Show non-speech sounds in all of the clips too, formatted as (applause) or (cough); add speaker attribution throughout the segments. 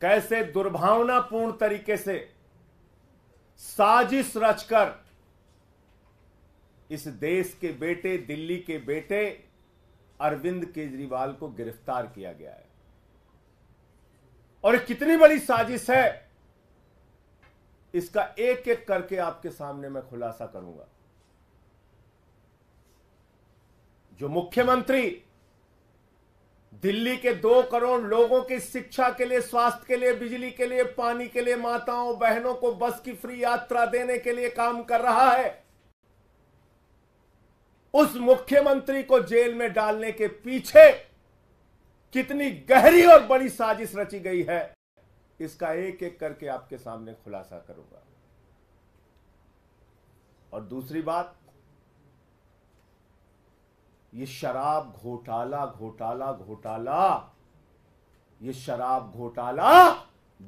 Speaker 1: कैसे दुर्भावनापूर्ण तरीके से साजिश रचकर इस देश के बेटे दिल्ली के बेटे अरविंद केजरीवाल को गिरफ्तार किया गया है और कितनी बड़ी साजिश है इसका एक एक करके आपके सामने मैं खुलासा करूंगा जो मुख्यमंत्री दिल्ली के दो करोड़ लोगों की शिक्षा के लिए स्वास्थ्य के लिए बिजली के लिए पानी के लिए माताओं बहनों को बस की फ्री यात्रा देने के लिए काम कर रहा है उस मुख्यमंत्री को जेल में डालने के पीछे कितनी गहरी और बड़ी साजिश रची गई है इसका एक एक करके आपके सामने खुलासा करूंगा और दूसरी बात ये शराब घोटाला घोटाला घोटाला ये शराब घोटाला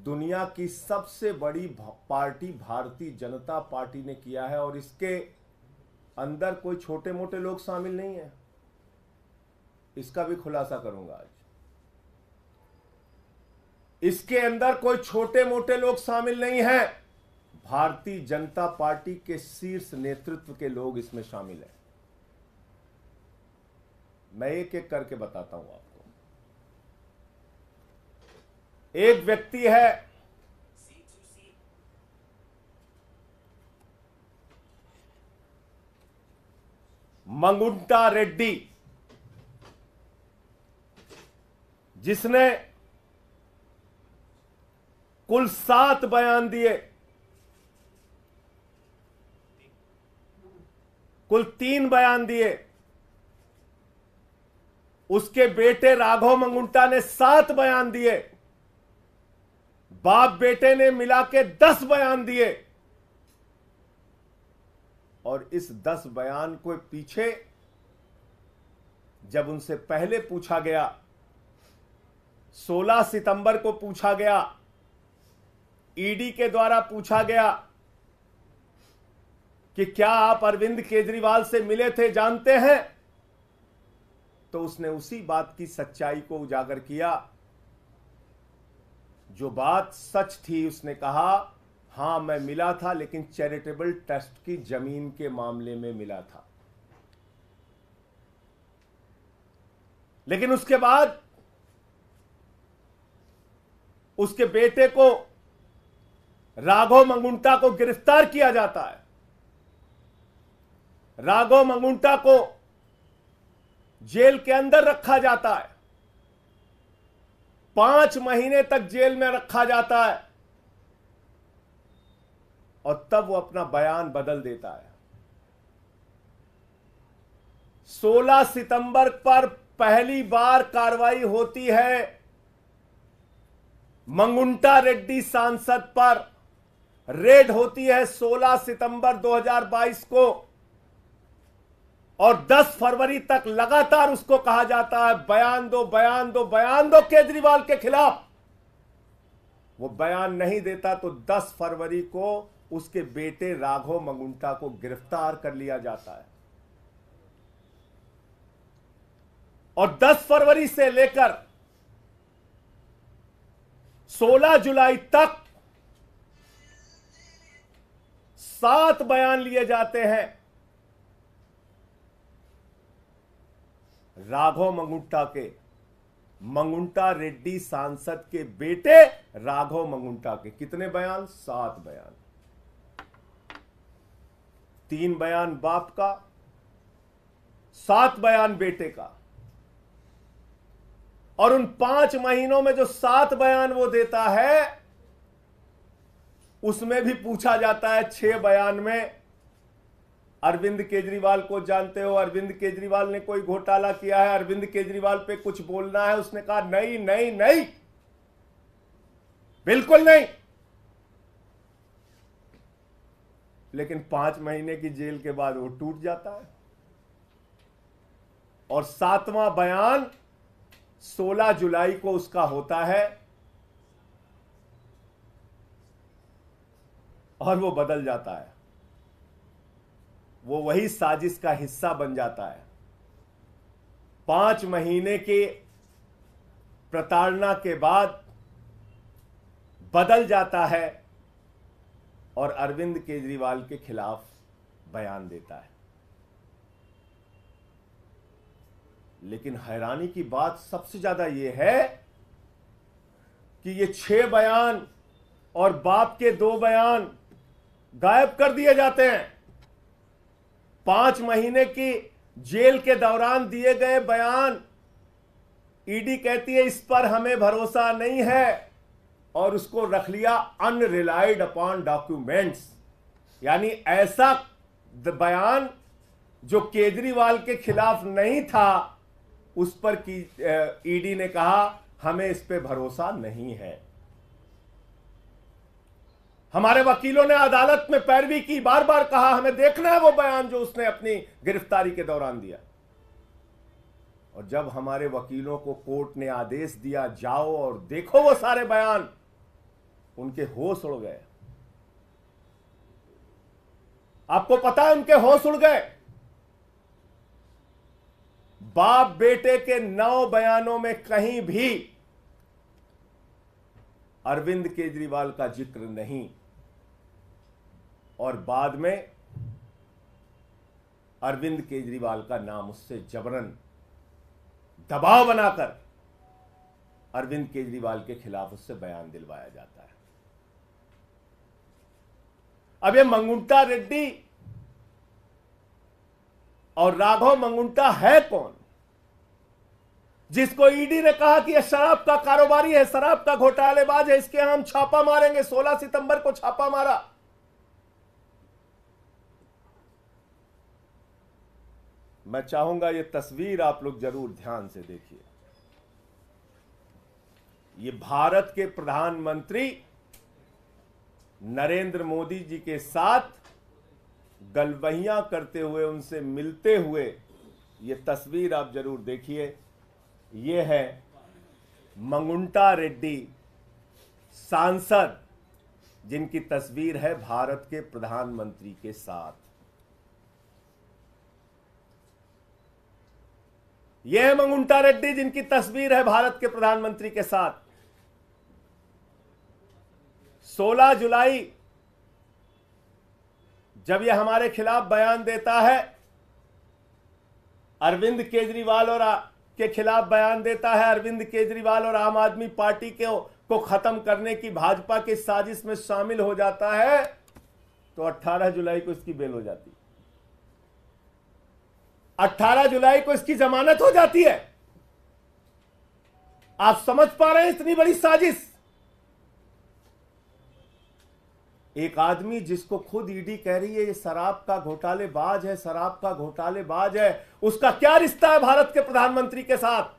Speaker 1: दुनिया की सबसे बड़ी पार्टी भारतीय जनता पार्टी ने किया है और इसके अंदर कोई छोटे मोटे लोग शामिल नहीं है इसका भी खुलासा करूंगा आज इसके अंदर कोई छोटे मोटे लोग शामिल नहीं है भारतीय जनता पार्टी के शीर्ष नेतृत्व के लोग इसमें शामिल हैं मैं एक एक करके बताता हूं आपको
Speaker 2: एक व्यक्ति है मंगुंटा
Speaker 1: रेड्डी जिसने कुल सात बयान दिए कुल तीन बयान दिए उसके बेटे राघव मंगुंटा ने सात बयान दिए बाप बेटे ने मिला के दस बयान दिए और इस दस बयान को पीछे जब उनसे पहले पूछा गया 16 सितंबर को पूछा गया ईडी के द्वारा पूछा गया कि क्या आप अरविंद केजरीवाल से मिले थे जानते हैं तो उसने उसी बात की सच्चाई को उजागर किया जो बात सच थी उसने कहा हां मैं मिला था लेकिन चैरिटेबल ट्रस्ट की जमीन के मामले में मिला था लेकिन उसके बाद उसके बेटे को राघव मंगुंटा को गिरफ्तार किया जाता है राघव मंगुंटा को जेल के अंदर रखा जाता है पांच महीने तक जेल में रखा जाता है और तब वो अपना बयान बदल देता है 16 सितंबर पर पहली बार कार्रवाई होती है मंगुंटा रेड्डी सांसद पर रेड होती है 16 सितंबर 2022 को और 10 फरवरी तक लगातार उसको कहा जाता है बयान दो बयान दो बयान दो केजरीवाल के खिलाफ वो बयान नहीं देता तो 10 फरवरी को उसके बेटे राघव मंगुंटा को गिरफ्तार कर लिया जाता है और 10 फरवरी से लेकर 16 जुलाई तक सात बयान लिए जाते हैं राघव मंगुंटा के मंगुंटा रेड्डी सांसद के बेटे राघव मंगुंटा के कितने बयान सात बयान तीन बयान बाप का सात बयान बेटे का और उन पांच महीनों में जो सात बयान वो देता है उसमें भी पूछा जाता है छह बयान में अरविंद केजरीवाल को जानते हो अरविंद केजरीवाल ने कोई घोटाला किया है अरविंद केजरीवाल पे कुछ बोलना है उसने कहा नहीं नहीं नहीं बिल्कुल नहीं लेकिन पांच महीने की जेल के बाद वो टूट जाता है और सातवां बयान 16 जुलाई को उसका होता है और वो बदल जाता है वो वही साजिश का हिस्सा बन जाता है पांच महीने के प्रताड़ना के बाद बदल जाता है और अरविंद केजरीवाल के खिलाफ बयान देता है लेकिन हैरानी की बात सबसे ज्यादा यह है कि ये छह बयान और बाप के दो बयान गायब कर दिए जाते हैं पांच महीने की जेल के दौरान दिए गए बयान ईडी e कहती है इस पर हमें भरोसा नहीं है और उसको रख लिया अनरिलाइड अपॉन डॉक्यूमेंट्स यानी ऐसा बयान जो केजरीवाल के खिलाफ नहीं था उस पर की ईडी e ने कहा हमें इस पे भरोसा नहीं है हमारे वकीलों ने अदालत में पैरवी की बार बार कहा हमें देखना है वो बयान जो उसने अपनी गिरफ्तारी के दौरान दिया और जब हमारे वकीलों को कोर्ट ने आदेश दिया जाओ और देखो वो सारे बयान उनके होश उड़ गए आपको पता है उनके होश उड़ गए बाप बेटे के नौ बयानों में कहीं भी अरविंद केजरीवाल का जिक्र नहीं और बाद में अरविंद केजरीवाल का नाम उससे जबरन दबाव बनाकर अरविंद केजरीवाल के खिलाफ उससे बयान दिलवाया जाता है अब ये मंगुंटा रेड्डी और राघव मंगुंटा है कौन जिसको ईडी e ने कहा कि यह शराब का कारोबारी है शराब का घोटालेबाज है इसके हम छापा मारेंगे 16 सितंबर को छापा मारा मैं चाहूंगा ये तस्वीर आप लोग जरूर ध्यान से देखिए ये भारत के प्रधानमंत्री नरेंद्र मोदी जी के साथ गलवहिया करते हुए उनसे मिलते हुए ये तस्वीर आप जरूर देखिए ये है मंगुंटा रेड्डी सांसद जिनकी तस्वीर है भारत के प्रधानमंत्री के साथ ये मंगुंटा रेड्डी जिनकी तस्वीर है भारत के प्रधानमंत्री के साथ 16 जुलाई जब यह हमारे खिलाफ बयान देता है अरविंद केजरीवाल और आ, के खिलाफ बयान देता है अरविंद केजरीवाल और आम आदमी पार्टी के को खत्म करने की भाजपा की साजिश में शामिल हो जाता है तो 18 जुलाई को इसकी बेल हो जाती है 18 जुलाई को इसकी जमानत हो जाती है आप समझ पा रहे हैं इतनी बड़ी साजिश एक आदमी जिसको खुद ईडी कह रही है ये शराब का घोटाले बाज है शराब का घोटाले बाज है उसका क्या रिश्ता है भारत के प्रधानमंत्री के साथ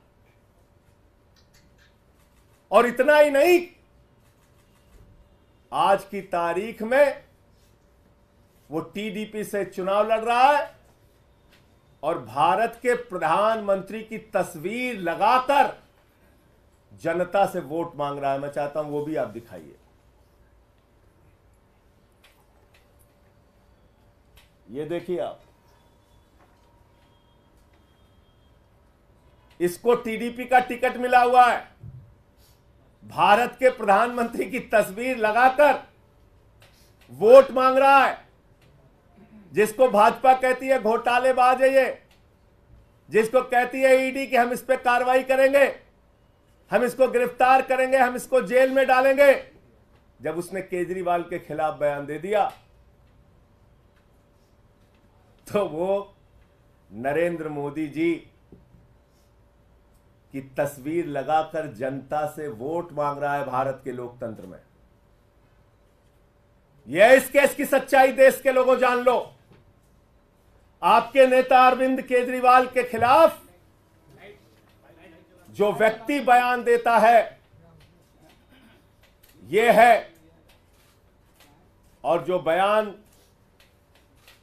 Speaker 1: और इतना ही नहीं आज की तारीख में वो टीडीपी से चुनाव लड़ रहा है और भारत के प्रधानमंत्री की तस्वीर लगाकर जनता से वोट मांग रहा है मैं चाहता हूं वो भी आप दिखाइए ये देखिए आप इसको टीडीपी का टिकट मिला हुआ है भारत के प्रधानमंत्री की तस्वीर लगाकर वोट मांग रहा है जिसको भाजपा कहती है घोटालेबाज है ये जिसको कहती है ईडी e कि हम इस पर कार्रवाई करेंगे हम इसको गिरफ्तार करेंगे हम इसको जेल में डालेंगे जब उसने केजरीवाल के खिलाफ बयान दे दिया तो वो नरेंद्र मोदी जी की तस्वीर लगाकर जनता से वोट मांग रहा है भारत के लोकतंत्र में यह इस केस की सच्चाई देश के लोगों जान लो आपके नेता अरविंद केजरीवाल के खिलाफ जो व्यक्ति बयान देता है ये है और जो बयान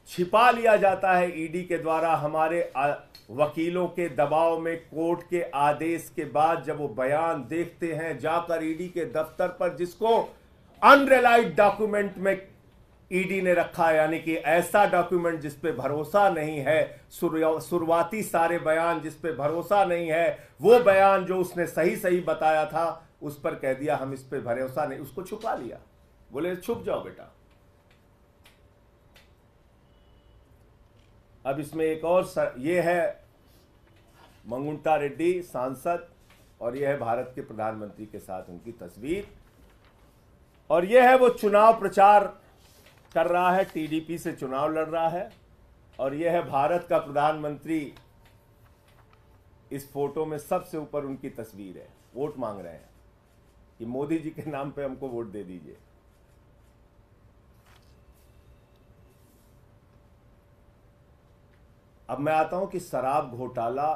Speaker 1: छिपा लिया जाता है ईडी के द्वारा हमारे वकीलों के दबाव में कोर्ट के आदेश के बाद जब वो बयान देखते हैं जाकर ईडी के दफ्तर पर जिसको अनरिलाइड डॉक्यूमेंट में ईडी ने रखा यानी कि ऐसा डॉक्यूमेंट जिस पे भरोसा नहीं है शुरुआती सारे बयान जिस पे भरोसा नहीं है वो बयान जो उसने सही सही बताया था उस पर कह दिया हम इस पे भरोसा नहीं उसको छुपा लिया बोले छुप जाओ बेटा अब इसमें एक और सर, ये है मंगुंटा रेड्डी सांसद और यह है भारत के प्रधानमंत्री के साथ उनकी तस्वीर और यह है वो चुनाव प्रचार कर रहा है टीडीपी से चुनाव लड़ रहा है और यह है भारत का प्रधानमंत्री इस फोटो में सबसे ऊपर उनकी तस्वीर है वोट मांग रहे हैं कि मोदी जी के नाम पे हमको वोट दे दीजिए अब मैं आता हूं कि शराब घोटाला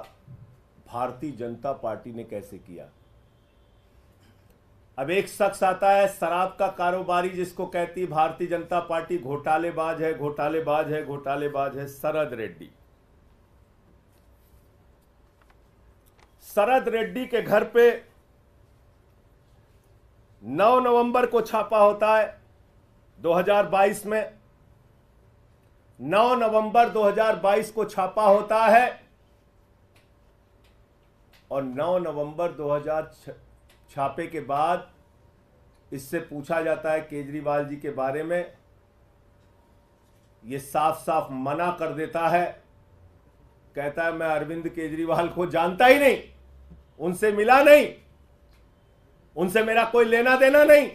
Speaker 1: भारतीय जनता पार्टी ने कैसे किया अब एक शख्स आता है शराब का कारोबारी जिसको कहती भारतीय जनता पार्टी घोटालेबाज है घोटालेबाज है घोटालेबाज है शरद रेड्डी शरद रेड्डी के घर पे 9 नवंबर को छापा होता है 2022 में 9 नवंबर 2022 को छापा होता है और 9 नवंबर 2006 छापे के बाद इससे पूछा जाता है केजरीवाल जी के बारे में ये साफ साफ मना कर देता है कहता है मैं अरविंद केजरीवाल को जानता ही नहीं उनसे मिला नहीं उनसे मेरा
Speaker 2: कोई लेना देना नहीं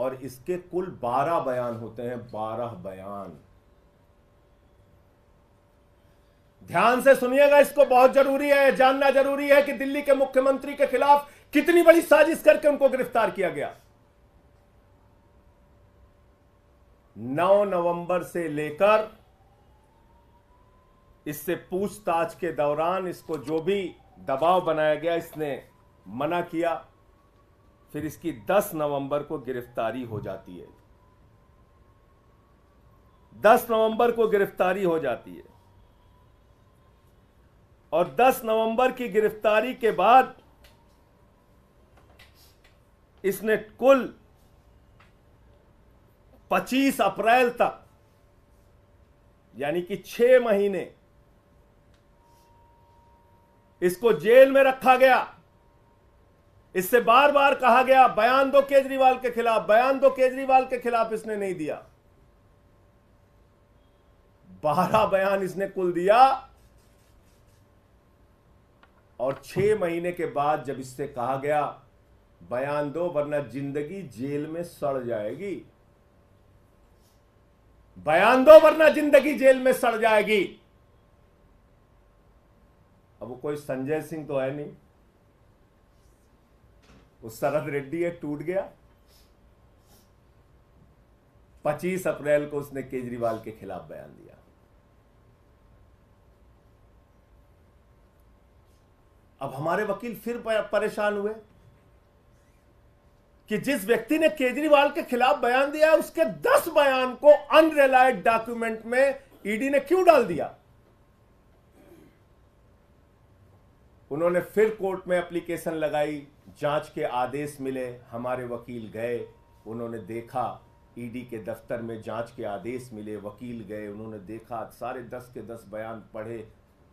Speaker 1: और इसके कुल बारह बयान होते हैं बारह बयान ध्यान से सुनिएगा इसको बहुत जरूरी है जानना जरूरी है कि दिल्ली के मुख्यमंत्री के खिलाफ कितनी बड़ी साजिश करके उनको गिरफ्तार किया गया 9 नवंबर से लेकर इससे पूछताछ के दौरान इसको जो भी दबाव बनाया गया इसने मना किया फिर इसकी 10 नवंबर को गिरफ्तारी हो जाती है 10 नवंबर को गिरफ्तारी हो जाती है और 10 नवंबर की गिरफ्तारी के बाद इसने कुल 25 अप्रैल तक यानी कि छह महीने इसको जेल में रखा गया इससे बार बार कहा गया बयान दो केजरीवाल के खिलाफ बयान दो केजरीवाल के खिलाफ इसने नहीं दिया बारह बयान इसने कुल दिया और छह महीने के बाद जब इससे कहा गया बयान दो वरना जिंदगी जेल में सड़ जाएगी बयान दो वरना जिंदगी जेल में सड़ जाएगी अब वो कोई संजय सिंह तो है नहीं वो शरद रेड्डी है टूट गया पच्चीस अप्रैल को उसने केजरीवाल के खिलाफ बयान दिया अब हमारे वकील फिर परेशान हुए कि जिस व्यक्ति ने केजरीवाल के खिलाफ बयान दिया उसके दस बयान को अनरिलायड डॉक्यूमेंट में ईडी e ने क्यों डाल दिया उन्होंने फिर कोर्ट में एप्लीकेशन लगाई जांच के आदेश मिले हमारे वकील गए उन्होंने देखा ईडी e के दफ्तर में जांच के आदेश मिले वकील गए उन्होंने देखा सारे दस के दस बयान पढ़े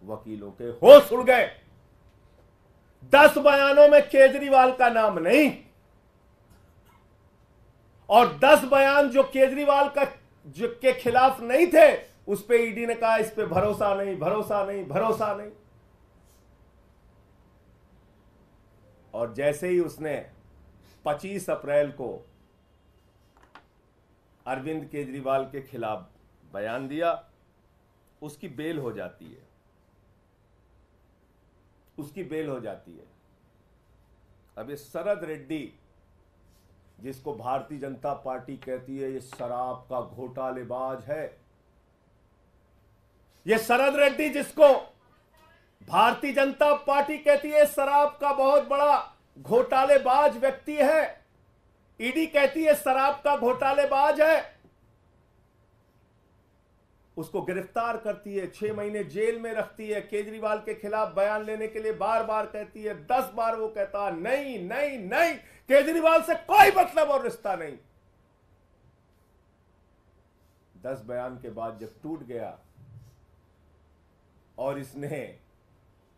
Speaker 1: वकीलों के होश उड़ गए दस बयानों में केजरीवाल का नाम नहीं और दस बयान जो केजरीवाल का जो के खिलाफ नहीं थे उस पर ईडी ने कहा इस पर भरोसा नहीं भरोसा नहीं भरोसा नहीं और जैसे ही उसने 25 अप्रैल को अरविंद केजरीवाल के खिलाफ बयान दिया उसकी बेल हो जाती है उसकी बेल हो जाती है अब ये शरद रेड्डी जिसको भारतीय जनता पार्टी कहती है ये शराब का घोटालेबाज है ये शरद रेड्डी जिसको भारतीय जनता पार्टी कहती है शराब का बहुत बड़ा घोटालेबाज व्यक्ति है ईडी कहती है शराब का घोटालेबाज है उसको गिरफ्तार करती है छह महीने जेल में रखती है केजरीवाल के खिलाफ बयान लेने के लिए बार बार कहती है दस बार वो कहता नहीं नहीं नहीं केजरीवाल से कोई मतलब और रिश्ता नहीं दस बयान के बाद जब टूट गया और इसने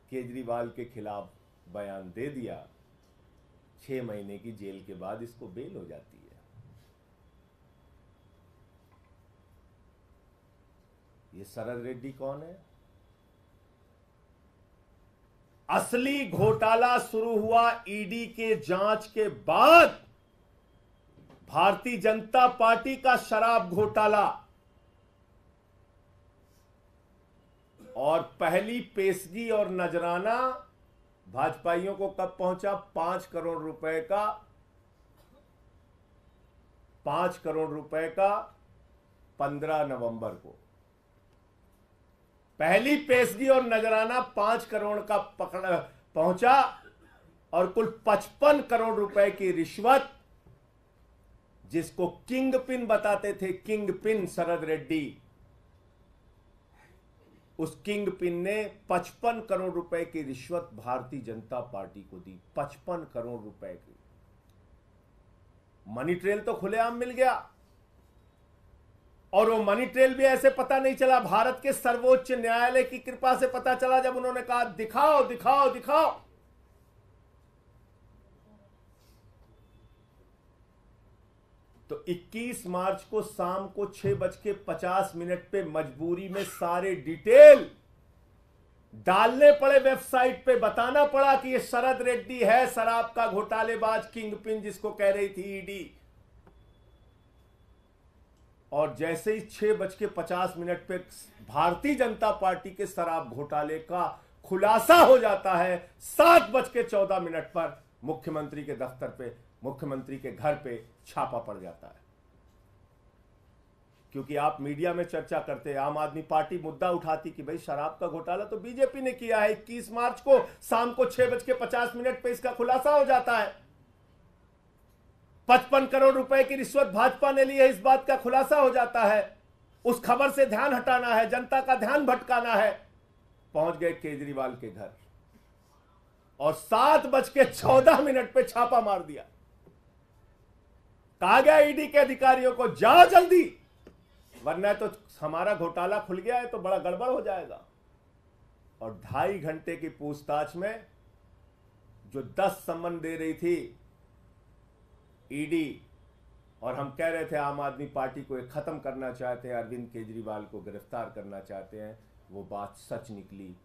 Speaker 1: केजरीवाल के खिलाफ बयान दे दिया छह महीने की जेल के बाद इसको बेल हो जाती है ये शरद रेड्डी कौन है असली घोटाला शुरू हुआ ईडी के जांच के बाद भारतीय जनता पार्टी का शराब घोटाला और पहली पेशगी और नजराना भाजपाइयों को कब पहुंचा पांच करोड़ रुपए का पांच करोड़ रुपए का पंद्रह नवंबर को पहली पेशगी और नजराना पांच करोड़ का पकड़ पहुंचा और कुल पचपन करोड़ रुपए की रिश्वत जिसको किंग पिन बताते थे किंग पिन शरद रेड्डी उस किंग पिन ने पचपन करोड़ रुपए की रिश्वत भारतीय जनता पार्टी को दी पचपन करोड़ रुपए की मनी ट्रेल तो खुलेआम मिल गया और वो मनी ट्रेल भी ऐसे पता नहीं चला भारत के सर्वोच्च न्यायालय की कृपा से पता चला जब उन्होंने कहा दिखाओ दिखाओ दिखाओ तो 21 मार्च को शाम को छह बज के पचास मिनट पे मजबूरी में सारे डिटेल डालने पड़े वेबसाइट पे बताना पड़ा कि ये शरद रेड्डी है शराब का घोटालेबाज किंग पिन जिसको कह रही थी ईडी और जैसे ही छह बज के पचास मिनट पे भारतीय जनता पार्टी के शराब घोटाले का खुलासा हो जाता है सात बज के चौदह मिनट पर मुख्यमंत्री के दफ्तर पे मुख्यमंत्री के घर पे छापा पड़ जाता है क्योंकि आप मीडिया में चर्चा करते हैं आम आदमी पार्टी मुद्दा उठाती कि भाई शराब का घोटाला तो बीजेपी ने किया है इक्कीस मार्च को शाम को छह बज के पचास मिनट पे इसका खुलासा हो जाता है पचपन करोड़ रुपए की रिश्वत भाजपा ने ली है इस बात का खुलासा हो जाता है उस खबर से ध्यान हटाना है जनता का ध्यान भटकाना है पहुंच गए केजरीवाल के घर और सात बज के चौदह मिनट पे छापा मार दिया कहा गया ईडी के अधिकारियों को जा जल्दी वरना तो हमारा घोटाला खुल गया है तो बड़ा गड़बड़ हो जाएगा और ढाई घंटे की पूछताछ में जो दस संबंध दे रही थी ईडी e और हम कह रहे थे आम आदमी पार्टी को एक ख़त्म करना चाहते हैं अरविंद केजरीवाल को गिरफ्तार करना चाहते हैं वो बात सच निकली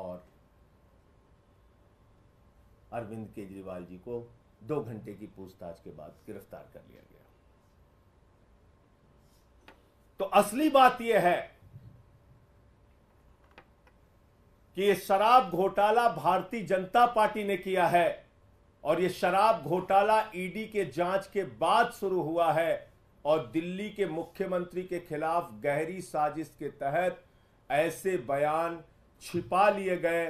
Speaker 1: और अरविंद केजरीवाल जी को दो घंटे की पूछताछ के बाद गिरफ्तार कर लिया गया तो असली बात यह है कि ये शराब घोटाला भारतीय जनता पार्टी ने किया है और ये शराब घोटाला ईडी के जांच के बाद शुरू हुआ है और दिल्ली के मुख्यमंत्री के खिलाफ गहरी साजिश के तहत ऐसे बयान छिपा लिए गए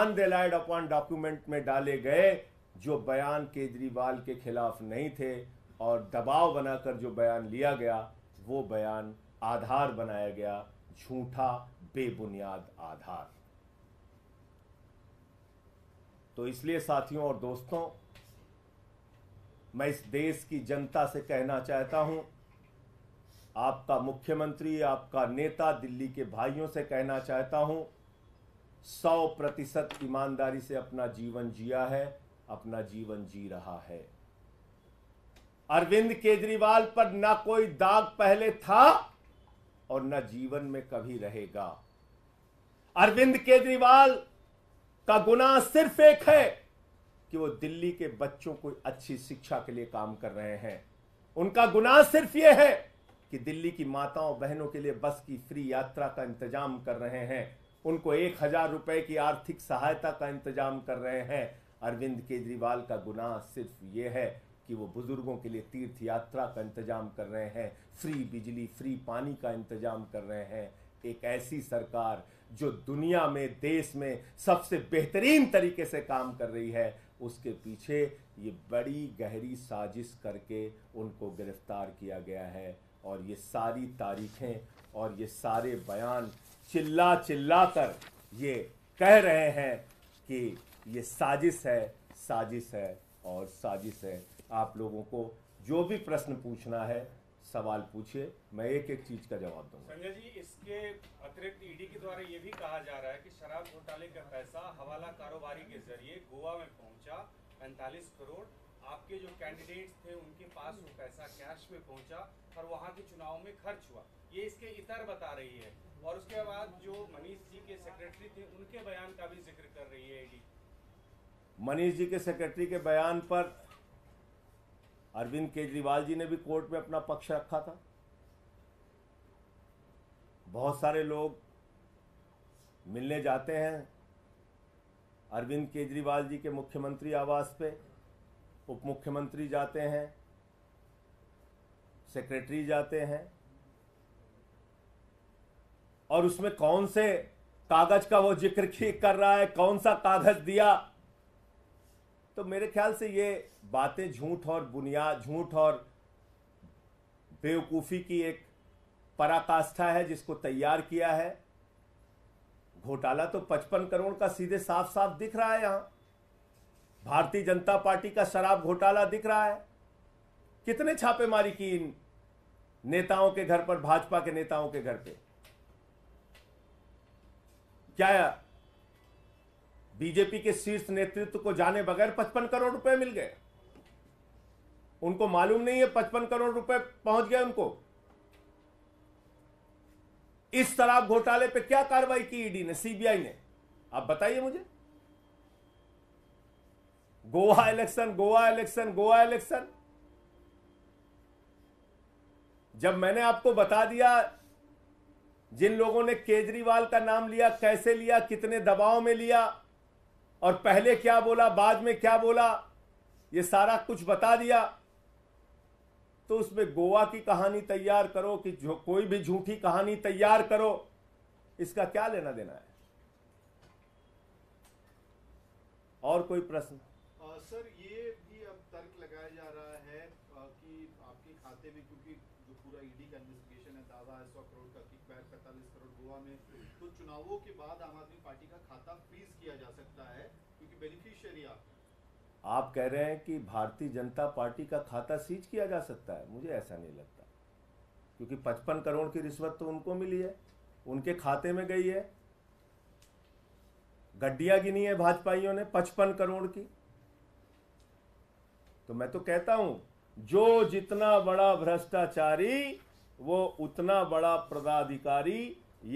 Speaker 1: अनरिलाइड अपॉन डॉक्यूमेंट में डाले गए जो बयान केजरीवाल के खिलाफ नहीं थे और दबाव बनाकर जो बयान लिया गया वो बयान आधार बनाया गया झूठा बेबुनियाद आधार तो इसलिए साथियों और दोस्तों मैं इस देश की जनता से कहना चाहता हूं आपका मुख्यमंत्री आपका नेता दिल्ली के भाइयों से कहना चाहता हूं सौ प्रतिशत ईमानदारी से अपना जीवन जिया है अपना जीवन जी रहा है अरविंद केजरीवाल पर ना कोई दाग पहले था और ना जीवन में कभी रहेगा अरविंद केजरीवाल का गुना सिर्फ एक है कि वो दिल्ली के बच्चों को अच्छी शिक्षा के लिए काम कर रहे हैं उनका गुनाह सिर्फ यह है कि दिल्ली की माताओं बहनों के लिए बस की फ्री यात्रा का इंतजाम कर रहे हैं उनको एक हजार रुपए की आर्थिक सहायता का इंतजाम कर रहे हैं अरविंद केजरीवाल का गुनाह सिर्फ यह है कि वो बुजुर्गों के लिए तीर्थ यात्रा का इंतजाम कर रहे हैं फ्री बिजली फ्री पानी का इंतजाम कर रहे हैं एक ऐसी सरकार जो दुनिया में देश में सबसे बेहतरीन तरीके से काम कर रही है उसके पीछे ये बड़ी गहरी साजिश करके उनको गिरफ्तार किया गया है और ये सारी तारीखें और ये सारे बयान चिल्ला चिल्ला कर ये कह रहे हैं कि ये साजिश है साजिश है और साजिश है आप लोगों को जो भी प्रश्न पूछना है सवाल पूछिए मैं एक एक चीज का जवाब दूंगा
Speaker 3: संजय जी इसके अतिरिक्त ईडी e के द्वारा ये भी कहा जा रहा है कि शराब घोटाले का पैसा हवाला कारोबारी के जरिए गोवा में पहुंचा पैंतालीस करोड़ आपके जो कैंडिडेट्स थे उनके पास वो पैसा कैश में पहुंचा और वहां के चुनाव में खर्च हुआ ये इसके इतर बता रही है और उसके बाद जो मनीष जी के सेक्रेटरी थे उनके बयान का भी जिक्र कर रही है ईडी
Speaker 1: e मनीष जी के सेक्रेटरी के बयान पर अरविंद केजरीवाल जी ने भी कोर्ट में अपना पक्ष रखा था बहुत सारे लोग मिलने जाते हैं अरविंद केजरीवाल जी के मुख्यमंत्री आवास पे उप मुख्यमंत्री जाते हैं सेक्रेटरी जाते हैं और उसमें कौन से कागज का वो जिक्र ठीक (laughs) कर रहा है कौन सा कागज दिया तो मेरे ख्याल से ये बातें झूठ और बुनियाद झूठ और बेवकूफ़ी की एक पराकाष्ठा है जिसको तैयार किया है घोटाला तो पचपन करोड़ का सीधे साफ साफ दिख रहा है यहाँ भारतीय जनता पार्टी का शराब घोटाला दिख रहा है कितने छापेमारी की इन नेताओं के घर पर भाजपा के नेताओं के घर पे क्या बीजेपी के शीर्ष नेतृत्व को जाने बगैर पचपन करोड़ रुपए मिल गए उनको मालूम नहीं है पचपन करोड़ रुपए पहुंच गए उनको इस शराब घोटाले पे क्या कार्रवाई की ईडी ने सीबीआई ने आप बताइए मुझे Goa election Goa election Goa election जब मैंने आपको बता दिया जिन लोगों ने केजरीवाल का नाम लिया कैसे लिया कितने दबाव में लिया और पहले क्या बोला बाद में क्या बोला ये सारा कुछ बता दिया तो उसमें गोवा की कहानी तैयार करो कि जो कोई भी झूठी कहानी तैयार करो इसका क्या लेना देना है और कोई प्रश्न
Speaker 4: सर ये भी अब तर्क लगाया जा रहा है आ, कि आपके खाते में क्योंकि जो पूरा ईडी e का इन्वेस्टिगेशन है दावा है सौ करोड़ का किकबैक पैंतालीस करोड़ गोवा में तो चुनावों के बाद आम आदमी पार्टी का खाता फ्रीज किया जा सकता है बेनिफिशियरी
Speaker 1: आप कह रहे हैं कि भारतीय जनता पार्टी का खाता सीज किया जा सकता है मुझे ऐसा नहीं लगता क्योंकि पचपन करोड़ की रिश्वत तो उनको मिली है उनके खाते में गई है गड्डिया गिनी है भाजपाइयों ने पचपन करोड़ की तो मैं तो कहता हूं जो जितना बड़ा भ्रष्टाचारी वो उतना बड़ा पदाधिकारी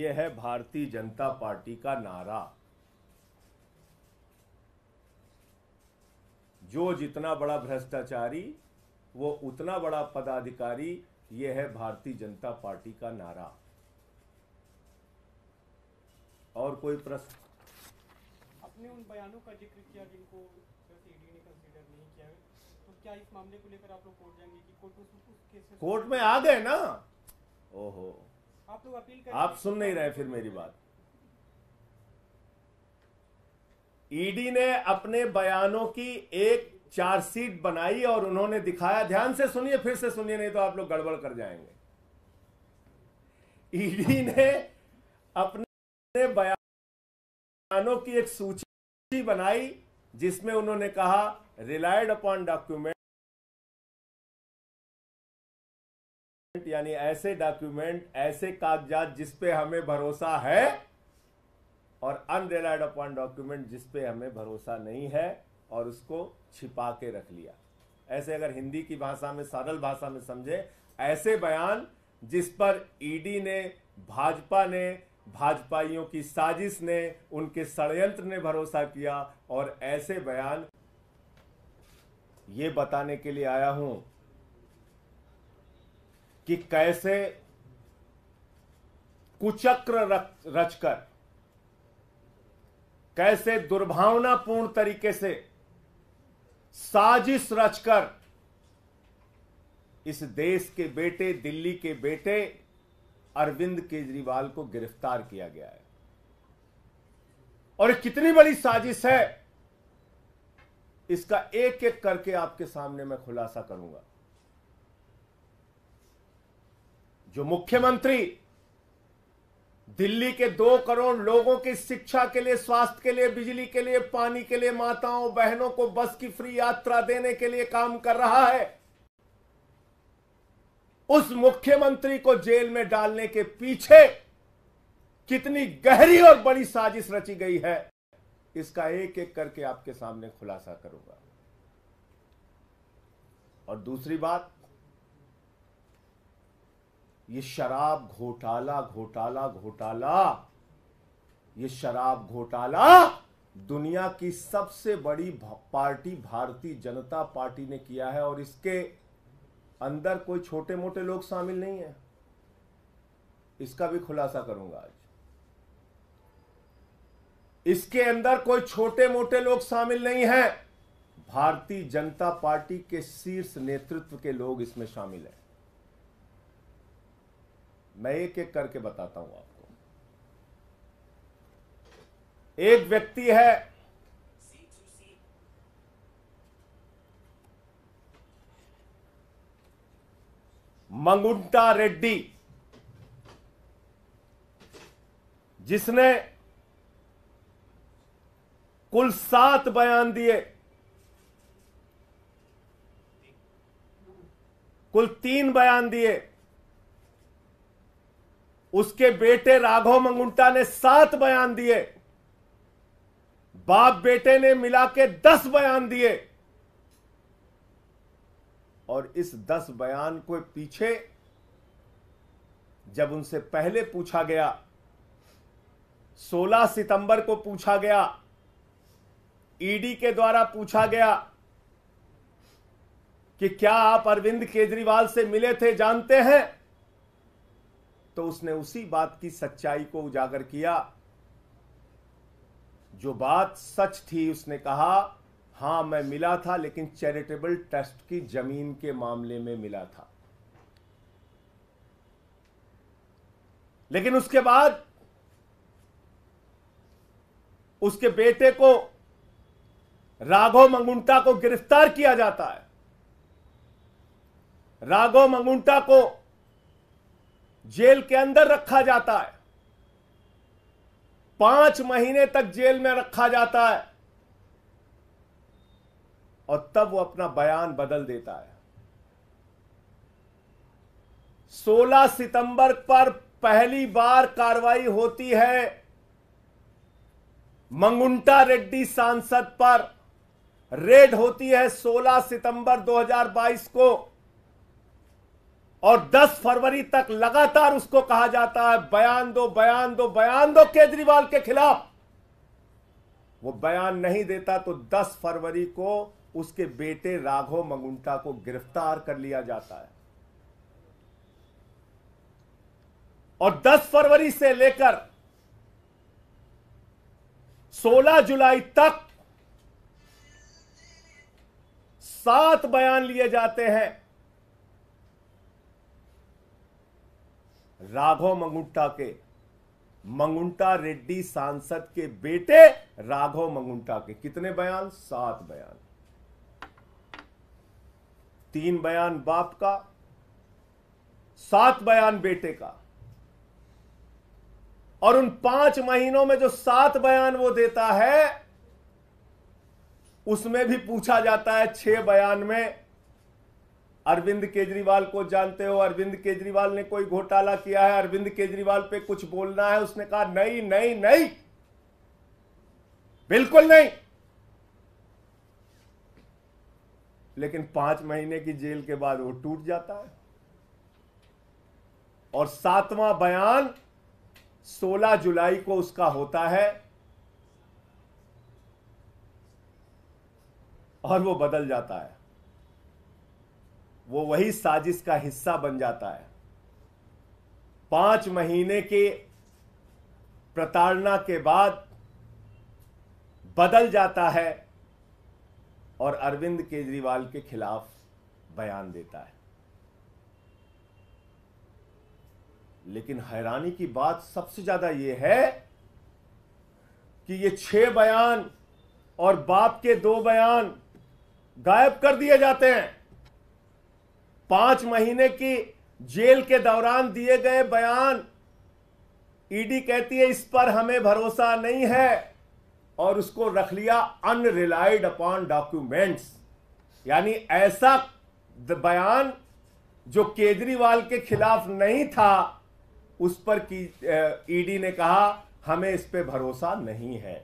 Speaker 1: यह है भारतीय जनता पार्टी का नारा जो जितना बड़ा भ्रष्टाचारी वो उतना बड़ा पदाधिकारी ये है भारतीय जनता पार्टी का नारा और कोई प्रश्न
Speaker 5: आपने उन बयानों का जिक्र किया जिनको ईडी e ने कंसीडर नहीं किया तो क्या इस मामले को लेकर आप लोग कोर्ट जाएंगे कि कोर्ट में कोर्ट में आ गए ना ओहो आप लोग अपील आप
Speaker 1: सुन नहीं रहे फिर मेरी बात ईडी ने अपने बयानों की एक चार्जशीट बनाई और उन्होंने दिखाया ध्यान से सुनिए फिर से सुनिए नहीं तो आप लोग गड़बड़ कर जाएंगे ईडी ने अपने बयानों की एक सूची बनाई जिसमें उन्होंने कहा रिलायड अपॉन डॉक्यूमेंट यानी ऐसे डॉक्यूमेंट ऐसे कागजात जिस पे हमें भरोसा है और अनरिलाइड अपॉन डॉक्यूमेंट जिस पे हमें भरोसा नहीं है और उसको छिपा के रख लिया ऐसे अगर हिंदी की भाषा में सरल भाषा में समझे ऐसे बयान जिस पर ईडी e ने भाजपा ने भाजपाइयों की साजिश ने उनके षडयंत्र ने भरोसा किया और ऐसे बयान ये बताने के लिए आया हूं कि कैसे कुचक्र रचकर कैसे दुर्भावनापूर्ण तरीके से साजिश रचकर इस देश के बेटे दिल्ली के बेटे अरविंद केजरीवाल को गिरफ्तार किया गया है और कितनी बड़ी साजिश है इसका एक एक करके आपके सामने मैं खुलासा करूंगा जो मुख्यमंत्री दिल्ली के दो करोड़ लोगों की शिक्षा के लिए स्वास्थ्य के लिए बिजली के लिए पानी के लिए माताओं बहनों को बस की फ्री यात्रा देने के लिए काम कर रहा है उस मुख्यमंत्री को जेल में डालने के पीछे कितनी गहरी और बड़ी साजिश रची गई है इसका एक एक करके आपके सामने खुलासा करूंगा और दूसरी बात ये शराब घोटाला घोटाला घोटाला ये शराब घोटाला दुनिया की सबसे बड़ी पार्टी भारतीय जनता पार्टी ने किया है और इसके अंदर कोई छोटे मोटे लोग शामिल नहीं है इसका भी खुलासा करूंगा आज इसके अंदर कोई छोटे मोटे लोग शामिल नहीं है भारतीय जनता पार्टी के शीर्ष नेतृत्व के लोग इसमें शामिल हैं मैं एक एक करके बताता हूं आपको
Speaker 2: एक व्यक्ति है मंगुंटा
Speaker 1: रेड्डी जिसने कुल सात बयान दिए कुल तीन बयान दिए उसके बेटे राघव मंगुंटा ने सात बयान दिए बाप बेटे ने मिला के दस बयान दिए और इस दस बयान को पीछे जब उनसे पहले पूछा गया 16 सितंबर को पूछा गया ईडी के द्वारा पूछा गया कि क्या आप अरविंद केजरीवाल से मिले थे जानते हैं तो उसने उसी बात की सच्चाई को उजागर किया जो बात सच थी उसने कहा हां मैं मिला था लेकिन चैरिटेबल ट्रस्ट की जमीन के मामले में मिला था लेकिन उसके बाद उसके बेटे को राघव मंगुंटा को गिरफ्तार किया जाता है राघव मंगुंटा को जेल के अंदर रखा जाता है पांच महीने तक जेल में रखा जाता है और तब वो अपना बयान बदल देता है 16 सितंबर पर पहली बार कार्रवाई होती है मंगुंटा रेड्डी सांसद पर रेड होती है 16 सितंबर 2022 को और 10 फरवरी तक लगातार उसको कहा जाता है बयान दो बयान दो बयान दो केजरीवाल के खिलाफ वो बयान नहीं देता तो 10 फरवरी को उसके बेटे राघव मंगुंटा को गिरफ्तार कर लिया जाता है और 10 फरवरी से लेकर 16 जुलाई तक सात बयान लिए जाते हैं राघव मंगुंटा के मंगुंटा रेड्डी सांसद के बेटे राघव मंगुंटा के कितने बयान सात बयान तीन बयान बाप का सात बयान बेटे का और उन पांच महीनों में जो सात बयान वो देता है उसमें भी पूछा जाता है छह बयान में अरविंद केजरीवाल को जानते हो अरविंद केजरीवाल ने कोई घोटाला किया है अरविंद केजरीवाल पे कुछ बोलना है उसने कहा नहीं नहीं नहीं बिल्कुल नहीं लेकिन पांच महीने की जेल के बाद वो टूट जाता है और सातवां बयान 16 जुलाई को उसका होता है और वो बदल जाता है वो वही साजिश का हिस्सा बन जाता है पांच महीने के प्रताड़ना के बाद बदल जाता है और अरविंद केजरीवाल के खिलाफ बयान देता है लेकिन हैरानी की बात सबसे ज्यादा यह है कि ये छह बयान और बाप के दो बयान गायब कर दिए जाते हैं पांच महीने की जेल के दौरान दिए गए बयान ईडी e कहती है इस पर हमें भरोसा नहीं है और उसको रख लिया अनरिलाइड अपॉन डॉक्यूमेंट्स यानी ऐसा बयान जो केजरीवाल के खिलाफ नहीं था उस पर ईडी e ने कहा हमें इस पे भरोसा नहीं है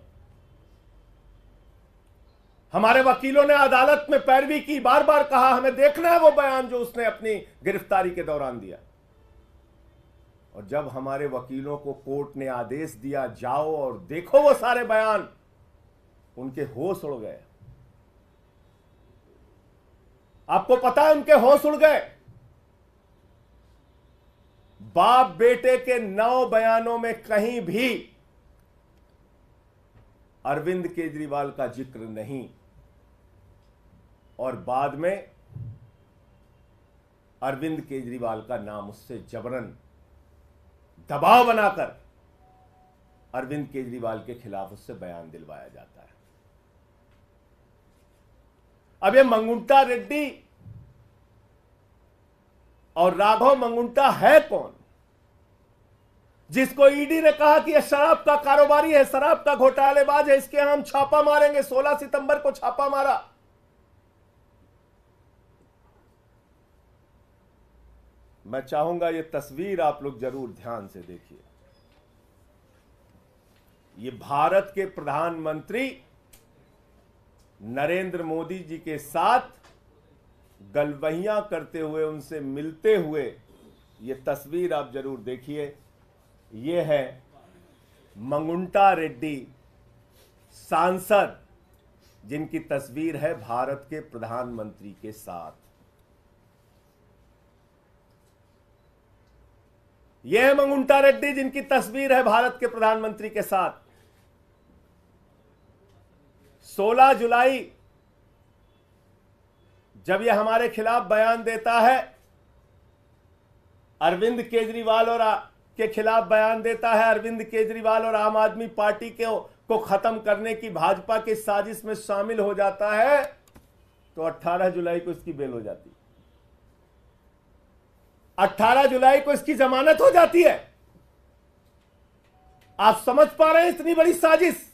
Speaker 1: हमारे वकीलों ने अदालत में पैरवी की बार बार कहा हमें देखना है वो बयान जो उसने अपनी गिरफ्तारी के दौरान दिया और जब हमारे वकीलों को कोर्ट ने आदेश दिया जाओ और देखो वो सारे बयान उनके होश उड़ गए आपको पता है उनके होश उड़ गए बाप बेटे के नौ बयानों में कहीं भी अरविंद केजरीवाल का जिक्र नहीं और बाद में अरविंद केजरीवाल का नाम उससे जबरन दबाव बनाकर अरविंद केजरीवाल के खिलाफ उससे बयान दिलवाया जाता है अब ये मंगुंटा रेड्डी और राघव मंगुंटा है कौन जिसको ईडी ने कहा कि यह शराब का कारोबारी है शराब का घोटालेबाज है इसके हम छापा मारेंगे 16 सितंबर को छापा मारा मैं चाहूंगा ये तस्वीर आप लोग जरूर ध्यान से देखिए ये भारत के प्रधानमंत्री नरेंद्र मोदी जी के साथ गलवहिया करते हुए उनसे मिलते हुए ये तस्वीर आप जरूर देखिए ये है मंगुंटा रेड्डी सांसद जिनकी तस्वीर है भारत के प्रधानमंत्री के साथ यह है मंगुंटा रेड्डी जिनकी तस्वीर है भारत के प्रधानमंत्री के साथ 16 जुलाई जब यह हमारे खिलाफ बयान देता है अरविंद केजरीवाल और आ, के खिलाफ बयान देता है अरविंद केजरीवाल और आम आदमी पार्टी के को खत्म करने की भाजपा की साजिश में शामिल हो जाता है तो 18 जुलाई को इसकी बेल हो जाती है 18 जुलाई को इसकी जमानत हो जाती है आप समझ पा रहे हैं इतनी बड़ी साजिश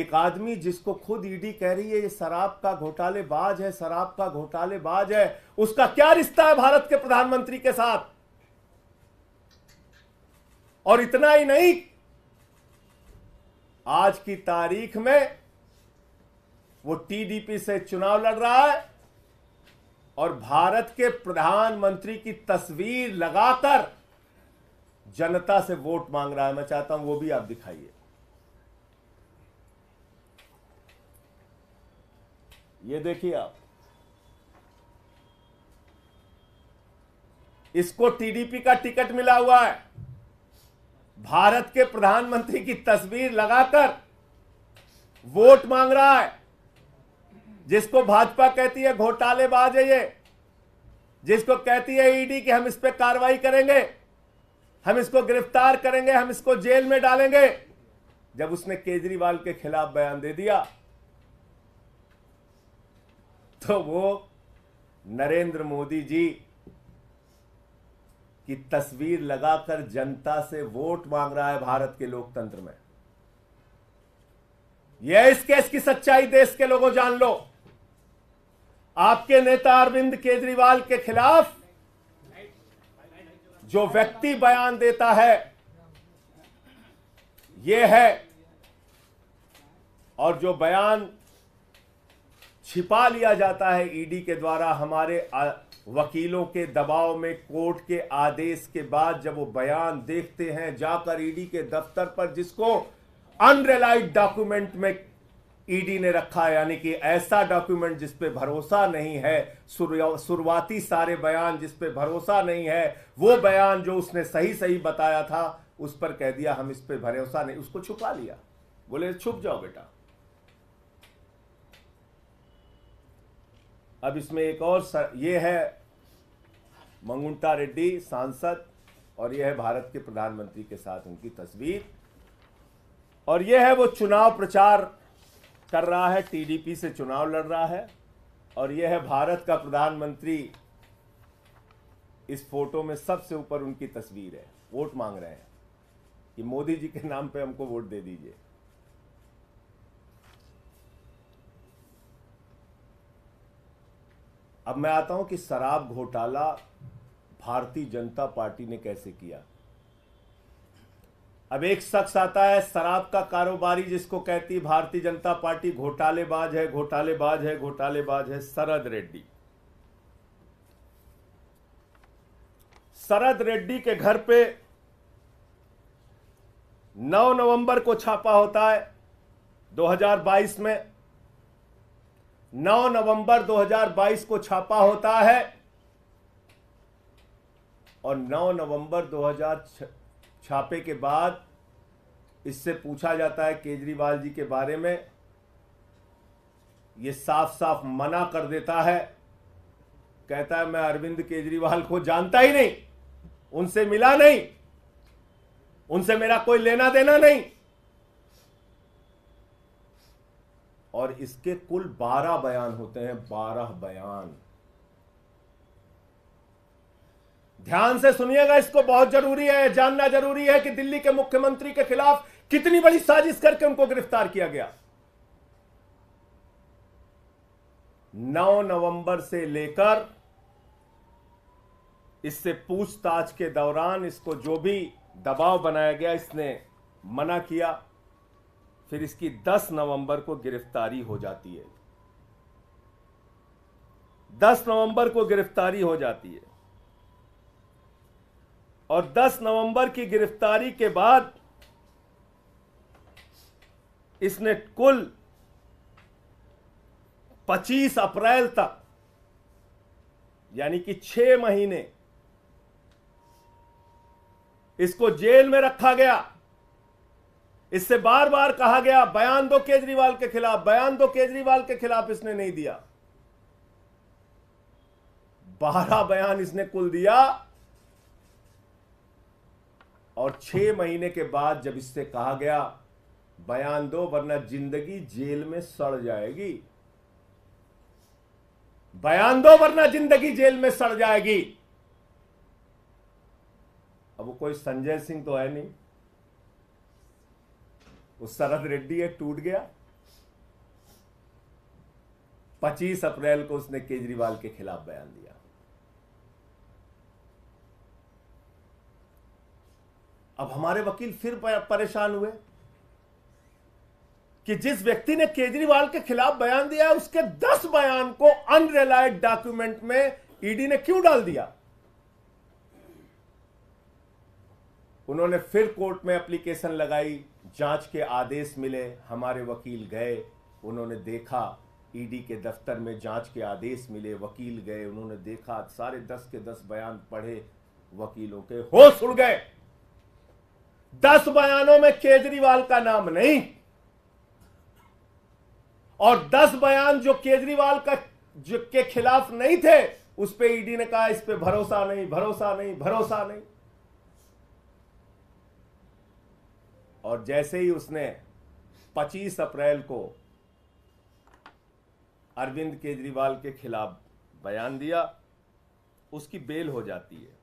Speaker 1: एक आदमी जिसको खुद ईडी कह रही है ये शराब का घोटाले बाज है शराब का घोटाले बाज है उसका क्या रिश्ता है भारत के प्रधानमंत्री के साथ और इतना ही नहीं आज की तारीख में वो टीडीपी से चुनाव लड़ रहा है और भारत के प्रधानमंत्री की तस्वीर लगाकर जनता से वोट मांग रहा है मैं चाहता हूं वो भी आप दिखाइए ये देखिए आप इसको टीडीपी का टिकट मिला हुआ है भारत के प्रधानमंत्री की तस्वीर लगाकर वोट मांग रहा है जिसको भाजपा कहती है घोटालेबाज है ये जिसको कहती है ईडी कि हम इस पर कार्रवाई करेंगे हम इसको गिरफ्तार करेंगे हम इसको जेल में डालेंगे जब उसने केजरीवाल के खिलाफ बयान दे दिया तो वो नरेंद्र मोदी जी की तस्वीर लगाकर जनता से वोट मांग रहा है भारत के लोकतंत्र में यह इस केस की सच्चाई देश के लोगों जान लो आपके नेता अरविंद केजरीवाल के खिलाफ जो व्यक्ति बयान देता है यह है और जो बयान छिपा लिया जाता है ईडी के द्वारा हमारे वकीलों के दबाव में कोर्ट के आदेश के बाद जब वो बयान देखते हैं जाकर ईडी के दफ्तर पर जिसको अनरिलाइड डॉक्यूमेंट में ईडी e ने रखा यानी कि ऐसा डॉक्यूमेंट जिस पे भरोसा नहीं है शुरुआती सारे बयान जिस पे भरोसा नहीं है वो बयान जो उसने सही सही बताया था उस पर कह दिया हम इस पे भरोसा नहीं उसको छुपा लिया बोले छुप जाओ बेटा अब इसमें एक और सर, ये है मंगुंटा रेड्डी सांसद और यह है भारत के प्रधानमंत्री के साथ उनकी तस्वीर और यह है वो चुनाव प्रचार कर रहा है टीडीपी से चुनाव लड़ रहा है और यह है भारत का प्रधानमंत्री इस फोटो में सबसे ऊपर उनकी तस्वीर है वोट मांग रहे हैं कि मोदी जी के नाम पे हमको वोट दे दीजिए अब मैं आता हूं कि शराब घोटाला भारतीय जनता पार्टी ने कैसे किया अब एक शख्स आता है शराब का कारोबारी जिसको कहती भारतीय जनता पार्टी घोटालेबाज है घोटालेबाज है घोटालेबाज है शरद रेड्डी शरद रेड्डी के घर पे 9 नवंबर को छापा होता है 2022 में 9 नवंबर 2022 को छापा होता है और 9 नवंबर 2006 छापे के बाद इससे पूछा जाता है केजरीवाल जी के बारे में ये साफ साफ मना कर देता है कहता है मैं अरविंद केजरीवाल को जानता ही नहीं उनसे मिला नहीं उनसे मेरा कोई लेना देना नहीं और इसके कुल बारह बयान होते हैं बारह बयान ध्यान से सुनिएगा इसको बहुत जरूरी है जानना जरूरी है कि दिल्ली के मुख्यमंत्री के खिलाफ कितनी बड़ी साजिश करके उनको गिरफ्तार किया गया 9 नवंबर से लेकर इससे पूछताछ के दौरान इसको जो भी दबाव बनाया गया इसने मना किया फिर इसकी 10 नवंबर को गिरफ्तारी हो जाती है 10 नवंबर को गिरफ्तारी हो जाती है और 10 नवंबर की गिरफ्तारी के बाद इसने कुल 25 अप्रैल तक यानी कि छह महीने इसको जेल में रखा गया इससे बार बार कहा गया बयान दो केजरीवाल के खिलाफ बयान दो केजरीवाल के खिलाफ इसने नहीं दिया बारह बयान इसने कुल दिया और छह महीने के बाद जब इससे कहा गया बयान दो वरना जिंदगी जेल में सड़ जाएगी बयान दो वरना जिंदगी जेल में सड़ जाएगी अब वो कोई संजय सिंह तो है नहीं वो शरद रेड्डी है टूट गया 25 अप्रैल को उसने केजरीवाल के खिलाफ बयान दिया अब हमारे वकील फिर परेशान हुए कि जिस व्यक्ति ने केजरीवाल के खिलाफ बयान दिया उसके दस बयान को अनरिलायड डॉक्यूमेंट में ईडी e ने क्यों डाल दिया उन्होंने फिर कोर्ट में एप्लीकेशन लगाई जांच के आदेश मिले हमारे वकील गए उन्होंने देखा ईडी e के दफ्तर में जांच के आदेश मिले वकील गए उन्होंने देखा सारे दस के दस बयान पढ़े वकीलों के होश उड़ गए दस बयानों में केजरीवाल का नाम नहीं और दस बयान जो केजरीवाल का जो के खिलाफ नहीं थे उस पर ईडी ने कहा इस पर भरोसा नहीं भरोसा नहीं भरोसा नहीं और जैसे ही उसने 25 अप्रैल को अरविंद केजरीवाल के खिलाफ बयान दिया उसकी बेल हो जाती है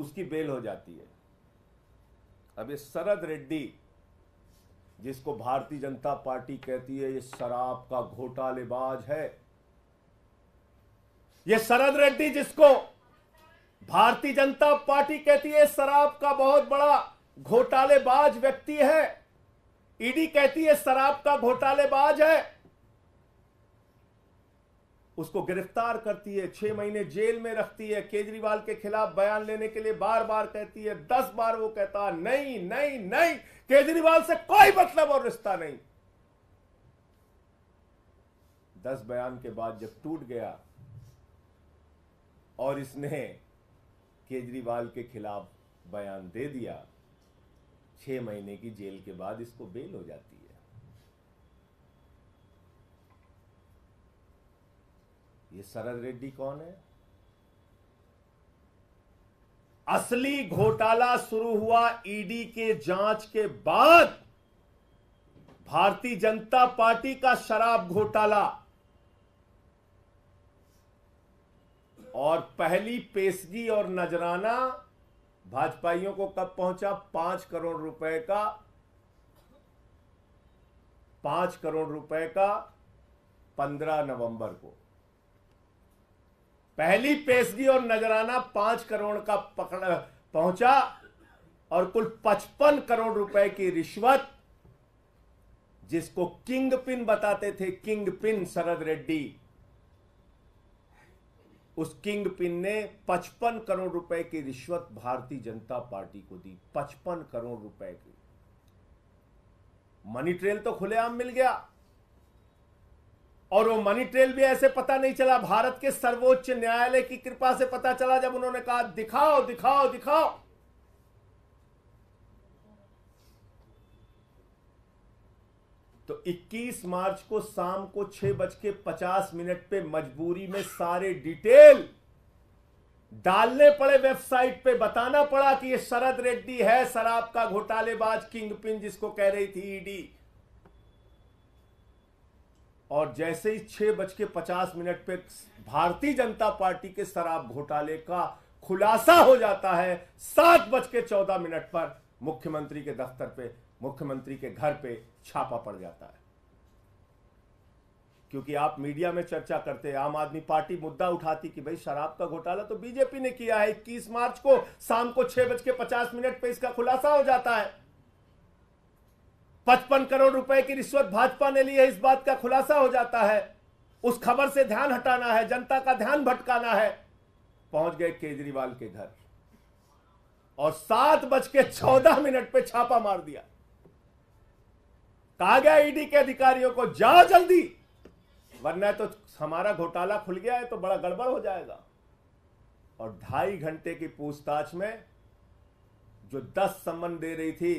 Speaker 1: उसकी बेल हो जाती है अब ये शरद रेड्डी जिसको भारतीय जनता पार्टी कहती है ये शराब का घोटालेबाज है ये शरद रेड्डी जिसको भारतीय जनता पार्टी कहती है शराब का बहुत बड़ा घोटालेबाज व्यक्ति है ईडी कहती है शराब का घोटालेबाज है उसको गिरफ्तार करती है छह महीने जेल में रखती है केजरीवाल के खिलाफ बयान लेने के लिए बार बार कहती है दस बार वो कहता नहीं नहीं नहीं केजरीवाल से कोई मतलब और रिश्ता नहीं दस बयान के बाद जब टूट गया और इसने केजरीवाल के खिलाफ बयान दे दिया छह महीने की जेल के बाद इसको बेल हो जाती ये शरद रेड्डी कौन है असली घोटाला शुरू हुआ ईडी के जांच के बाद भारतीय जनता पार्टी का शराब घोटाला और पहली पेशगी और नजराना भाजपाइयों को कब पहुंचा पांच करोड़ रुपए का पांच करोड़ रुपए का पंद्रह नवंबर को पहली पेशगी और नजराना पांच करोड़ का पकड़ पहुंचा और कुल पचपन करोड़ रुपए की रिश्वत जिसको किंग पिन बताते थे किंग पिन शरद रेड्डी उस किंग पिन ने पचपन करोड़ रुपए की रिश्वत भारतीय जनता पार्टी को दी पचपन करोड़ रुपए की मनी ट्रेल तो खुलेआम मिल गया और वो मनी ट्रेल भी ऐसे पता नहीं चला भारत के सर्वोच्च न्यायालय की कृपा से पता चला जब उन्होंने कहा दिखाओ दिखाओ दिखाओ तो 21 मार्च को शाम को छह बज के पचास मिनट पे मजबूरी में सारे डिटेल डालने पड़े वेबसाइट पे बताना पड़ा कि ये शरद रेड्डी है शराब का घोटालेबाज किंग पिन जिसको कह रही थी ईडी और जैसे ही छह बज के पचास मिनट पे भारतीय जनता पार्टी के शराब घोटाले का खुलासा हो जाता है सात बज के चौदह मिनट पर मुख्यमंत्री के दफ्तर पे मुख्यमंत्री के घर पे छापा पड़ जाता है क्योंकि आप मीडिया में चर्चा करते हैं आम आदमी पार्टी मुद्दा उठाती कि भाई शराब का घोटाला तो बीजेपी ने किया है इक्कीस मार्च को शाम को छह बज के पचास मिनट पर इसका खुलासा हो जाता है पचपन करोड़ रुपए की रिश्वत भाजपा ने ली है इस बात का खुलासा हो जाता है उस खबर से ध्यान हटाना है जनता का ध्यान भटकाना है पहुंच गए केजरीवाल के घर और सात बज के चौदह मिनट पे छापा मार दिया कहा गया ईडी के अधिकारियों को जाओ जल्दी वरना तो हमारा घोटाला खुल गया है तो बड़ा गड़बड़ हो जाएगा और ढाई घंटे की पूछताछ में जो दस संबंध दे रही थी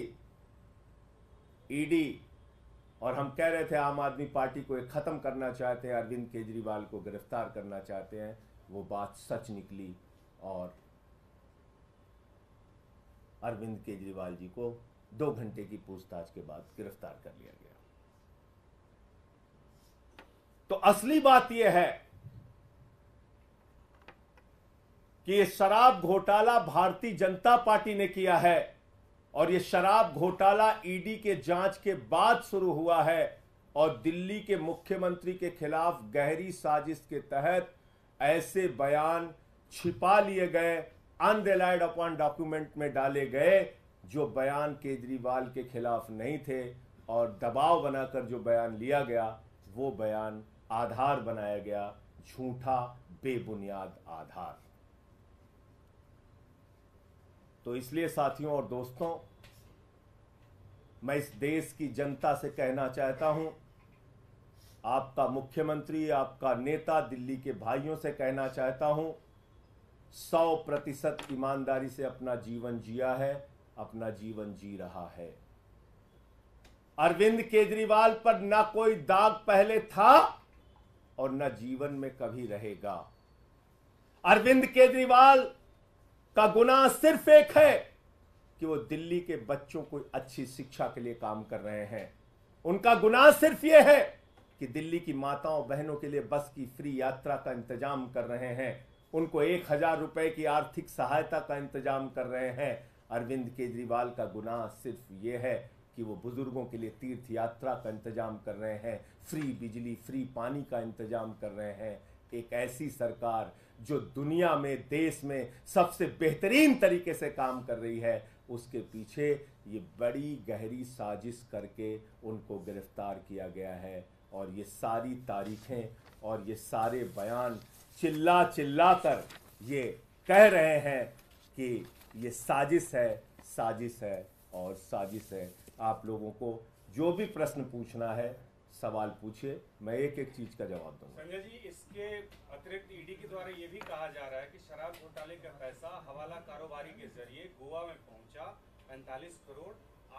Speaker 1: ईडी और हम कह रहे थे आम आदमी पार्टी को एक ख़त्म करना चाहते हैं अरविंद केजरीवाल को गिरफ्तार करना चाहते हैं वो बात सच निकली और अरविंद केजरीवाल जी को दो घंटे की पूछताछ के बाद गिरफ्तार कर लिया गया तो असली बात यह है कि शराब घोटाला भारतीय जनता पार्टी ने किया है और ये शराब घोटाला ईडी के जांच के बाद शुरू हुआ है और दिल्ली के मुख्यमंत्री के खिलाफ गहरी साजिश के तहत ऐसे बयान छिपा लिए गए अनरिलाइड अपॉन डॉक्यूमेंट में डाले गए जो बयान केजरीवाल के खिलाफ नहीं थे और दबाव बनाकर जो बयान लिया गया वो बयान आधार बनाया गया झूठा बेबुनियाद आधार तो इसलिए साथियों और दोस्तों मैं इस देश की जनता से कहना चाहता हूं आपका मुख्यमंत्री आपका नेता दिल्ली के भाइयों से कहना चाहता हूं सौ प्रतिशत ईमानदारी से अपना जीवन जिया है अपना जीवन जी रहा है अरविंद केजरीवाल पर ना कोई दाग पहले था और ना जीवन में कभी रहेगा अरविंद केजरीवाल का गुना सिर्फ एक है कि वो दिल्ली के बच्चों को अच्छी शिक्षा के लिए काम कर रहे हैं उनका गुनाह सिर्फ यह है कि दिल्ली की माताओं बहनों के लिए बस की फ्री यात्रा का इंतजाम कर रहे हैं उनको एक हजार रुपए की आर्थिक सहायता का इंतजाम कर रहे हैं अरविंद केजरीवाल का गुनाह सिर्फ यह है कि वो बुजुर्गों के लिए तीर्थ यात्रा का इंतजाम कर रहे हैं फ्री बिजली फ्री पानी का इंतजाम कर रहे हैं एक ऐसी सरकार जो दुनिया में देश में सबसे बेहतरीन तरीके से काम कर रही है उसके पीछे ये बड़ी गहरी साजिश करके उनको गिरफ्तार किया गया है और ये सारी तारीखें और ये सारे बयान चिल्ला चिल्ला कर ये कह रहे हैं कि ये साजिश है साजिश है और साजिश है आप लोगों को जो भी प्रश्न पूछना है सवाल पूछिए मैं एक एक चीज का जवाब दूंगा
Speaker 3: संजय जी इसके अतिरिक्त ईडी e के द्वारा ये भी कहा जा रहा है कि शराब घोटाले का पैसा हवाला कारोबारी के जरिए गोवा में पहुंचा पैंतालीस करोड़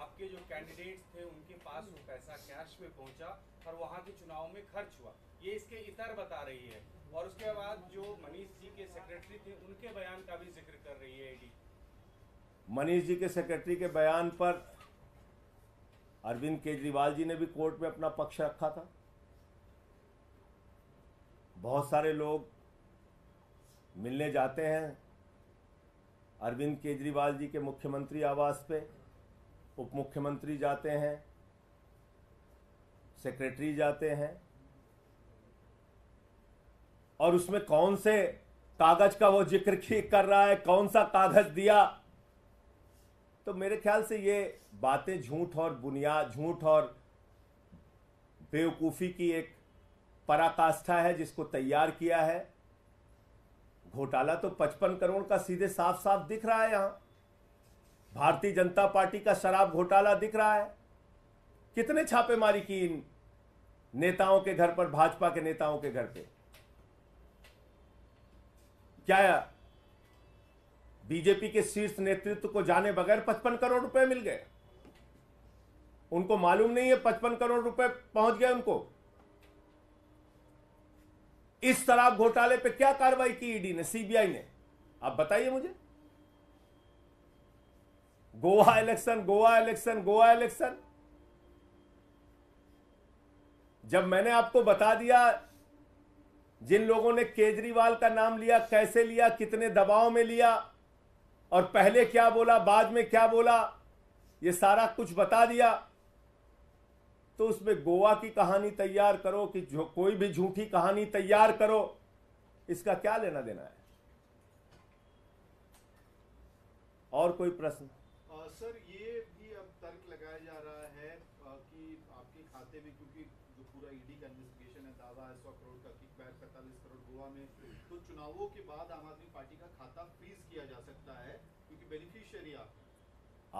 Speaker 3: आपके जो कैंडिडेट्स थे उनके पास वो पैसा कैश में पहुंचा और वहां के चुनाव में खर्च हुआ ये इसके इतर बता रही है और उसके बाद जो मनीष जी के सेक्रेटरी थे उनके बयान का भी जिक्र कर रही है ईडी
Speaker 1: e मनीष जी के सेक्रेटरी के बयान पर अरविंद केजरीवाल जी ने भी कोर्ट में अपना पक्ष रखा था बहुत सारे लोग मिलने जाते हैं अरविंद केजरीवाल जी के मुख्यमंत्री आवास पे उप मुख्यमंत्री जाते हैं सेक्रेटरी जाते हैं और उसमें कौन से कागज का वो जिक्र (laughs) कर रहा है कौन सा कागज दिया तो मेरे ख्याल से ये बातें झूठ और बुनियाद झूठ और बेवकूफ़ी की एक पराकाष्ठा है जिसको तैयार किया है घोटाला तो पचपन करोड़ का सीधे साफ साफ दिख रहा है यहाँ भारतीय जनता पार्टी का शराब घोटाला दिख रहा है कितने छापेमारी की इन नेताओं के घर पर भाजपा के नेताओं के घर पे क्या बीजेपी के शीर्ष नेतृत्व को जाने बगैर पचपन करोड़ रुपए मिल गए उनको मालूम नहीं है पचपन करोड़ रुपए पहुंच गए उनको इस शराब घोटाले पे क्या कार्रवाई की ईडी ने सीबीआई ने आप बताइए मुझे Goa election Goa election Goa election जब मैंने आपको बता दिया जिन लोगों ने केजरीवाल का नाम लिया कैसे लिया कितने दबाव में लिया और पहले क्या बोला बाद में क्या बोला ये सारा कुछ बता दिया तो उसमें गोवा की कहानी तैयार करो कि जो कोई भी झूठी कहानी तैयार करो इसका क्या लेना देना है और कोई प्रश्न
Speaker 4: सर ये भी अब तर्क लगाया जा रहा है कि आपके खाते में क्योंकि जो पूरा ईडी e का इन्वेस्टिगेशन है दावा है सौ करोड़ का किकबैक पैंतालीस करोड़ गोवा में तो चुनावों के बाद आम आदमी पार्टी का किया जा सकता है क्योंकि बेनिफिशियरी आप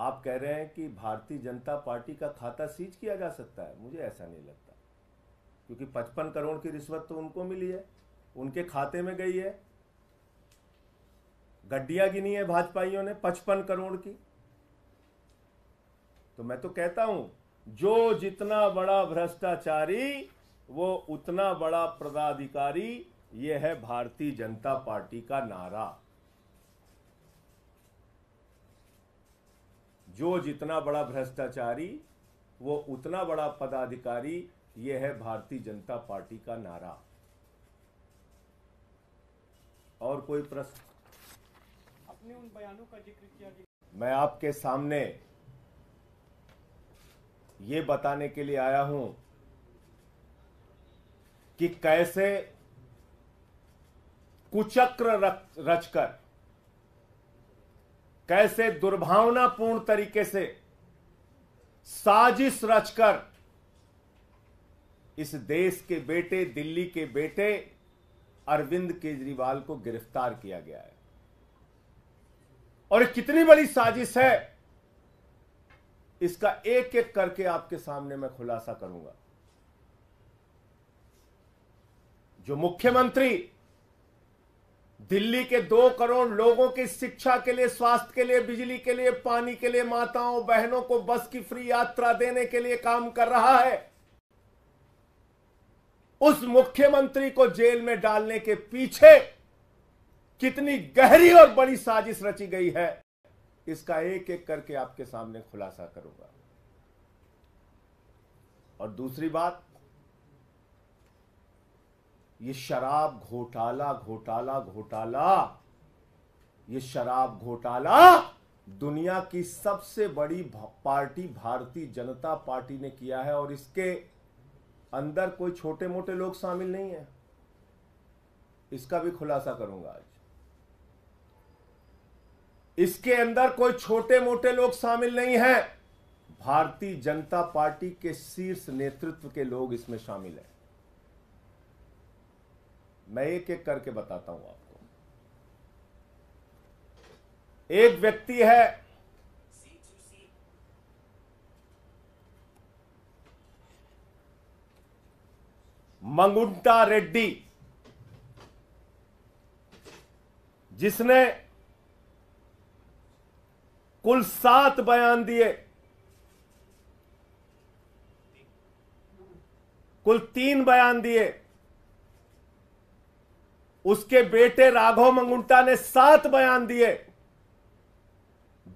Speaker 1: आप कह रहे हैं कि भारतीय जनता पार्टी का खाता सीज किया जा सकता है मुझे ऐसा नहीं लगता क्योंकि पचपन करोड़ की रिश्वत तो उनको मिली है उनके खाते में गई है गड्डियां गिनी है भाजपाइयों ने पचपन करोड़ की तो मैं तो कहता हूं जो जितना बड़ा भ्रष्टाचारी वो उतना बड़ा पदाधिकारी यह है भारतीय जनता पार्टी का नारा जो जितना बड़ा भ्रष्टाचारी वो उतना बड़ा पदाधिकारी ये है भारतीय जनता पार्टी का नारा और कोई प्रश्न
Speaker 5: अपने उन बयानों का जिक्र किया
Speaker 1: मैं आपके सामने ये बताने के लिए आया हूं कि कैसे कुचक्र रचकर कैसे दुर्भावनापूर्ण तरीके से साजिश रचकर इस देश के बेटे दिल्ली के बेटे अरविंद केजरीवाल को गिरफ्तार किया गया है और कितनी बड़ी साजिश है इसका एक एक करके आपके सामने मैं खुलासा करूंगा जो मुख्यमंत्री दिल्ली के दो करोड़ लोगों की शिक्षा के लिए स्वास्थ्य के लिए बिजली के लिए पानी के लिए माताओं बहनों को बस की फ्री यात्रा देने के लिए काम कर रहा है उस मुख्यमंत्री को जेल में डालने के पीछे कितनी गहरी और बड़ी साजिश रची गई है इसका एक एक करके आपके सामने खुलासा करूंगा और दूसरी बात ये शराब घोटाला घोटाला घोटाला ये शराब घोटाला दुनिया की सबसे बड़ी पार्टी भारतीय जनता पार्टी ने किया है और इसके अंदर कोई छोटे मोटे लोग शामिल नहीं है इसका भी खुलासा करूंगा आज इसके अंदर कोई छोटे मोटे लोग शामिल नहीं है भारतीय जनता पार्टी के शीर्ष नेतृत्व के लोग इसमें शामिल है मैं एक एक करके बताता हूं आपको
Speaker 2: एक व्यक्ति है
Speaker 1: मंगुंटा रेड्डी जिसने कुल सात बयान दिए कुल तीन बयान दिए उसके बेटे राघव मंगुंटा ने सात बयान दिए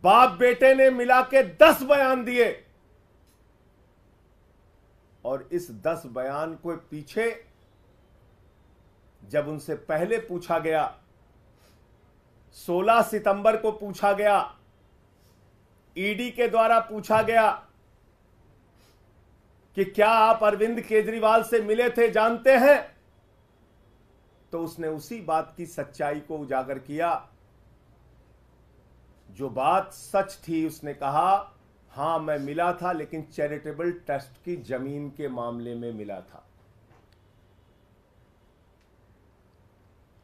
Speaker 1: बाप बेटे ने मिला के दस बयान दिए और इस दस बयान को पीछे जब उनसे पहले पूछा गया 16 सितंबर को पूछा गया ईडी के द्वारा पूछा गया कि क्या आप अरविंद केजरीवाल से मिले थे जानते हैं तो उसने उसी बात की सच्चाई को उजागर किया जो बात सच थी उसने कहा हां मैं मिला था लेकिन चैरिटेबल ट्रस्ट की जमीन के मामले में मिला था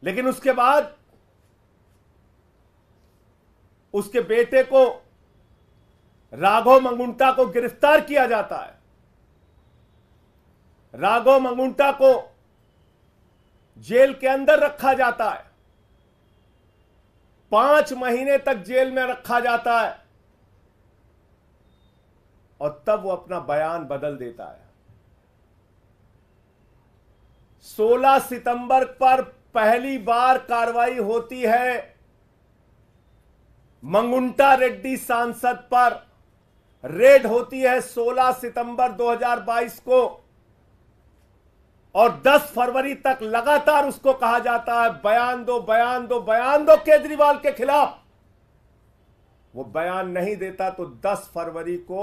Speaker 1: लेकिन उसके बाद उसके बेटे को राघव मंगुंटा को गिरफ्तार किया जाता है राघव मंगुंटा को जेल के अंदर रखा जाता है पांच महीने तक जेल में रखा जाता है और तब वो अपना बयान बदल देता है 16 सितंबर पर पहली बार कार्रवाई होती है मंगुंटा रेड्डी सांसद पर रेड होती है 16 सितंबर 2022 को और 10 फरवरी तक लगातार उसको कहा जाता है बयान दो बयान दो बयान दो केजरीवाल के खिलाफ वो बयान नहीं देता तो 10 फरवरी को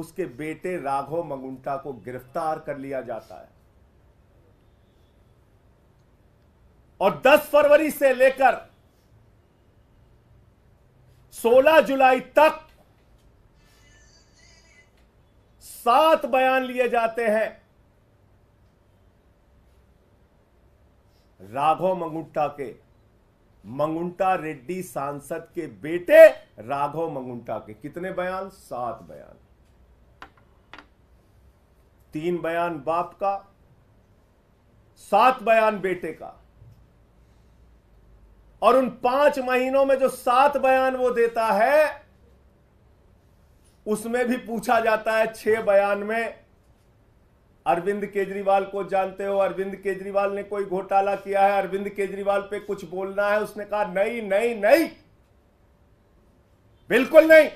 Speaker 1: उसके बेटे राघव मंगुंटा को गिरफ्तार कर लिया जाता है और 10 फरवरी से लेकर 16 जुलाई तक सात बयान लिए जाते हैं राघव मंगुंटा के मंगुंटा रेड्डी सांसद के बेटे राघव मंगुंटा के कितने बयान सात बयान तीन बयान बाप का सात बयान बेटे का और उन पांच महीनों में जो सात बयान वो देता है उसमें भी पूछा जाता है छह बयान में अरविंद केजरीवाल को जानते हो अरविंद केजरीवाल ने कोई घोटाला किया है अरविंद केजरीवाल पे कुछ बोलना है उसने कहा नहीं नहीं नहीं बिल्कुल नहीं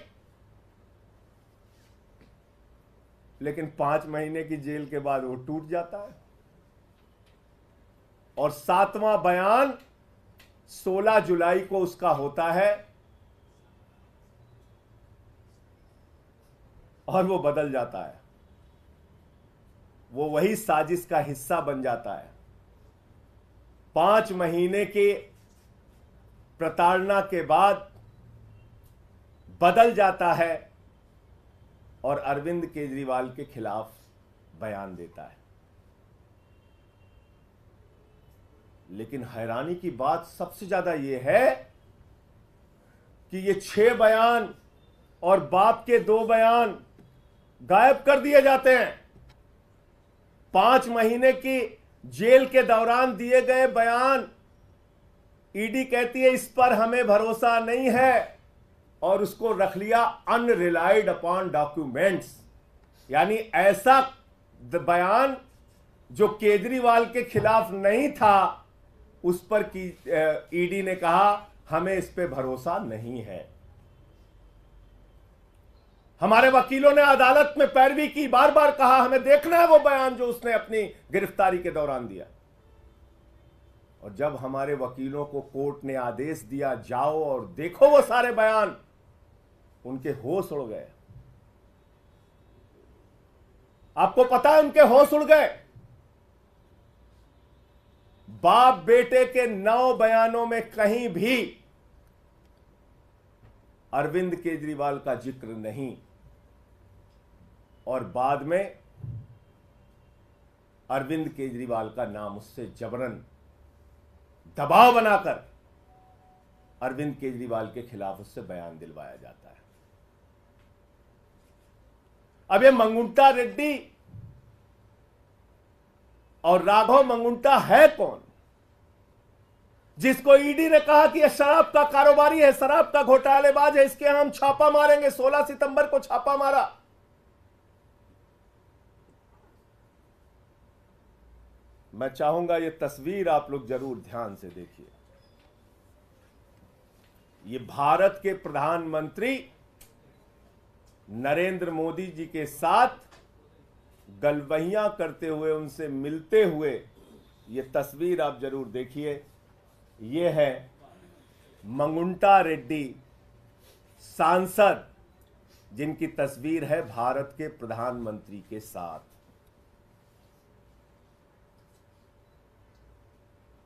Speaker 1: लेकिन पांच महीने की जेल के बाद वो टूट जाता है और सातवां बयान 16 जुलाई को उसका होता है और वो बदल जाता है वो वही साजिश का हिस्सा बन जाता है पांच महीने के प्रताड़ना के बाद बदल जाता है और अरविंद केजरीवाल के खिलाफ बयान देता है लेकिन हैरानी की बात सबसे ज्यादा यह है कि ये छह बयान और बाप के दो बयान गायब कर दिए जाते हैं पांच महीने की जेल के दौरान दिए गए बयान ईडी e कहती है इस पर हमें भरोसा नहीं है और उसको रख लिया अनरिलाइड अपॉन डॉक्यूमेंट्स यानी ऐसा बयान जो केजरीवाल के खिलाफ नहीं था उस पर ईडी e ने कहा हमें इस पे भरोसा नहीं है हमारे वकीलों ने अदालत में पैरवी की बार बार कहा हमें देखना है वो बयान जो उसने अपनी गिरफ्तारी के दौरान दिया और जब हमारे वकीलों को कोर्ट ने आदेश दिया जाओ और देखो वो सारे बयान उनके होश उड़ गए आपको पता है उनके होश उड़ गए बाप बेटे के नौ बयानों में कहीं भी अरविंद केजरीवाल का जिक्र नहीं और बाद में अरविंद केजरीवाल का नाम उससे जबरन दबाव बनाकर अरविंद केजरीवाल के खिलाफ उससे बयान दिलवाया जाता है अब ये मंगुंटा रेड्डी और राघव मंगुंटा है कौन जिसको ईडी ने कहा कि यह शराब का कारोबारी है शराब का घोटालेबाज है इसके हम छापा मारेंगे 16 सितंबर को छापा मारा मैं चाहूंगा ये तस्वीर आप लोग जरूर ध्यान से देखिए ये भारत के प्रधानमंत्री नरेंद्र मोदी जी के साथ गलवहिया करते हुए उनसे मिलते हुए ये तस्वीर आप जरूर देखिए ये है मंगुंटा रेड्डी सांसद जिनकी तस्वीर है भारत के प्रधानमंत्री के साथ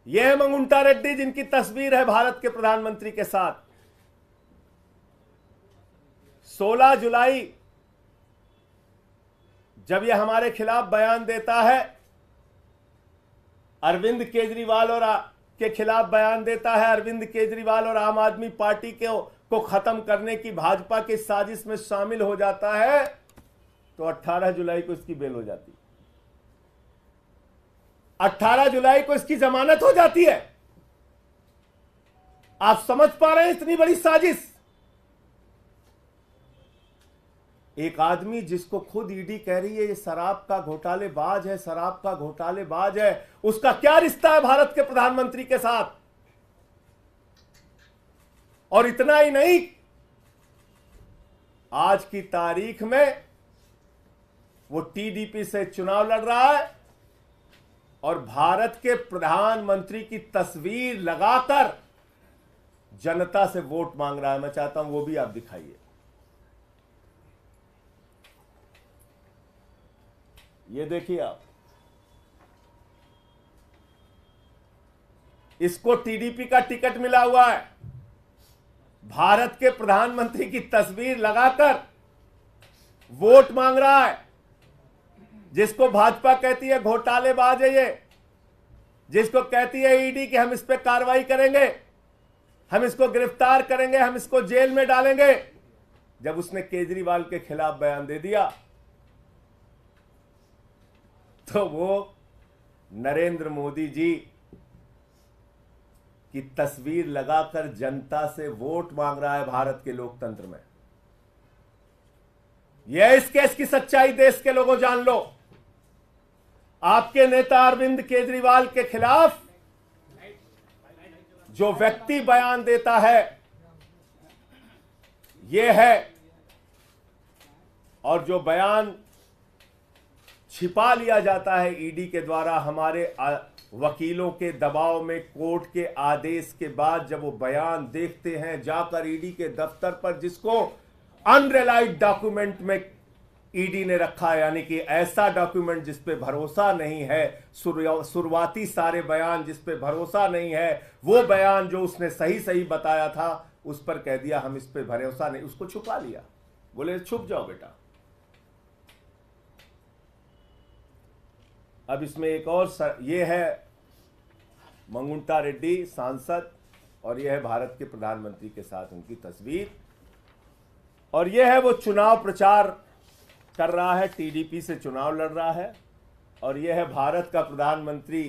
Speaker 1: ये मंगुंटा रेड्डी जिनकी तस्वीर है भारत के प्रधानमंत्री के साथ 16 जुलाई जब यह हमारे खिलाफ बयान देता है अरविंद केजरीवाल और आ, के खिलाफ बयान देता है अरविंद केजरीवाल और आम आदमी पार्टी के को खत्म करने की भाजपा की साजिश में शामिल हो जाता है तो 18 जुलाई को इसकी बेल हो जाती 18 जुलाई को इसकी जमानत हो जाती है आप समझ पा रहे हैं इतनी बड़ी साजिश एक आदमी जिसको खुद ईडी कह रही है ये शराब का घोटाले बाज है शराब का घोटाले बाज है उसका क्या रिश्ता है भारत के प्रधानमंत्री के साथ और इतना ही नहीं आज की तारीख में वो टीडीपी से चुनाव लड़ रहा है और भारत के प्रधानमंत्री की तस्वीर लगाकर जनता से वोट मांग रहा है मैं चाहता हूं वो भी आप दिखाइए ये देखिए आप इसको टीडीपी का टिकट मिला हुआ है भारत के प्रधानमंत्री की तस्वीर लगाकर वोट मांग रहा है जिसको भाजपा कहती है घोटालेबाज है ये जिसको कहती है ईडी e कि हम इस पर कार्रवाई करेंगे हम इसको गिरफ्तार करेंगे हम इसको जेल में डालेंगे जब उसने केजरीवाल के खिलाफ बयान दे दिया तो वो नरेंद्र मोदी जी की तस्वीर लगाकर जनता से वोट मांग रहा है भारत के लोकतंत्र में यह इस केस की सच्चाई देश के लोगों जान लो आपके नेता अरविंद केजरीवाल के खिलाफ जो व्यक्ति बयान देता है ये है और जो बयान छिपा लिया जाता है ईडी e के द्वारा हमारे वकीलों के दबाव में कोर्ट के आदेश के बाद जब वो बयान देखते हैं जाकर ईडी e के दफ्तर पर जिसको अनरिलाइड डॉक्यूमेंट में ईडी ने रखा यानी कि ऐसा डॉक्यूमेंट जिस पे भरोसा नहीं है शुरुआती सारे बयान जिस पे भरोसा नहीं है वो बयान जो उसने सही सही बताया था उस पर कह दिया हम इस पे भरोसा नहीं उसको छुपा लिया बोले छुप जाओ बेटा अब इसमें एक और सर, ये है मंगुंटा रेड्डी सांसद और यह है भारत के प्रधानमंत्री के साथ उनकी तस्वीर और यह है वो चुनाव प्रचार कर रहा है टीडीपी से चुनाव लड़ रहा है और यह है भारत का प्रधानमंत्री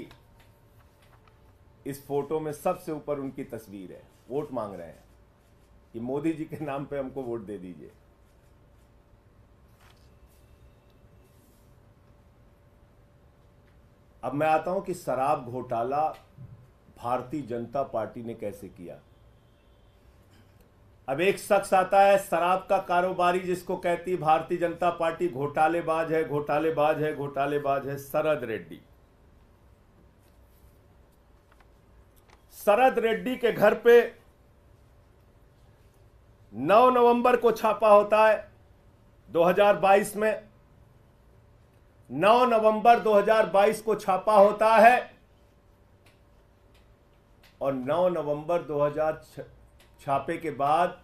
Speaker 1: इस फोटो में सबसे ऊपर उनकी तस्वीर है वोट मांग रहे हैं कि मोदी जी के नाम पे हमको वोट दे दीजिए अब मैं आता हूं कि शराब घोटाला भारतीय जनता पार्टी ने कैसे किया अब एक शख्स आता है शराब का कारोबारी जिसको कहती भारतीय जनता पार्टी घोटालेबाज है घोटालेबाज है घोटालेबाज है शरद रेड्डी शरद रेड्डी के घर पे 9 नवंबर को छापा होता है 2022 में 9 नवंबर 2022 को छापा होता है और 9 नवंबर 2006 छापे के बाद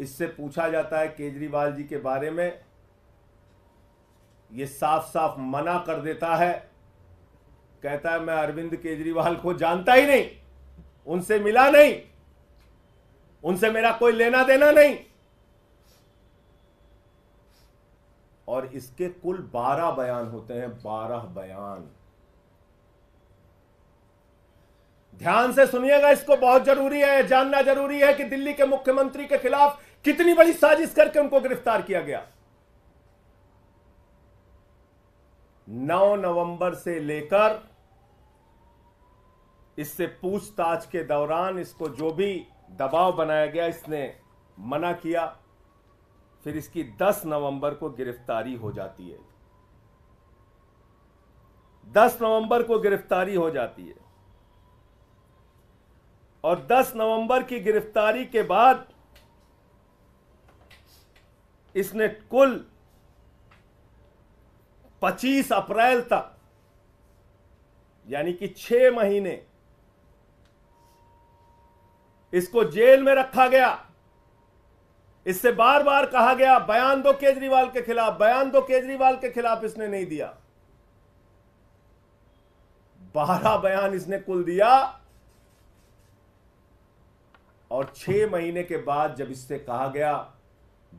Speaker 1: इससे पूछा जाता है केजरीवाल जी के बारे में ये साफ साफ मना कर देता है कहता है मैं अरविंद केजरीवाल को जानता ही नहीं उनसे मिला नहीं उनसे मेरा कोई लेना देना नहीं और इसके कुल बारह बयान होते हैं बारह बयान ध्यान से सुनिएगा इसको बहुत जरूरी है जानना जरूरी है कि दिल्ली के मुख्यमंत्री के खिलाफ कितनी बड़ी साजिश करके उनको गिरफ्तार किया गया 9 नवंबर से लेकर इससे पूछताछ के दौरान इसको जो भी दबाव बनाया गया इसने मना किया फिर इसकी 10 नवंबर को गिरफ्तारी हो जाती है 10 नवंबर को गिरफ्तारी हो जाती है और 10 नवंबर की गिरफ्तारी के बाद इसने कुल 25 अप्रैल तक यानी कि छह महीने इसको जेल में रखा गया इससे बार बार कहा गया बयान दो केजरीवाल के खिलाफ बयान दो केजरीवाल के खिलाफ इसने नहीं दिया बारह बयान इसने कुल दिया और छह महीने के बाद जब इससे कहा गया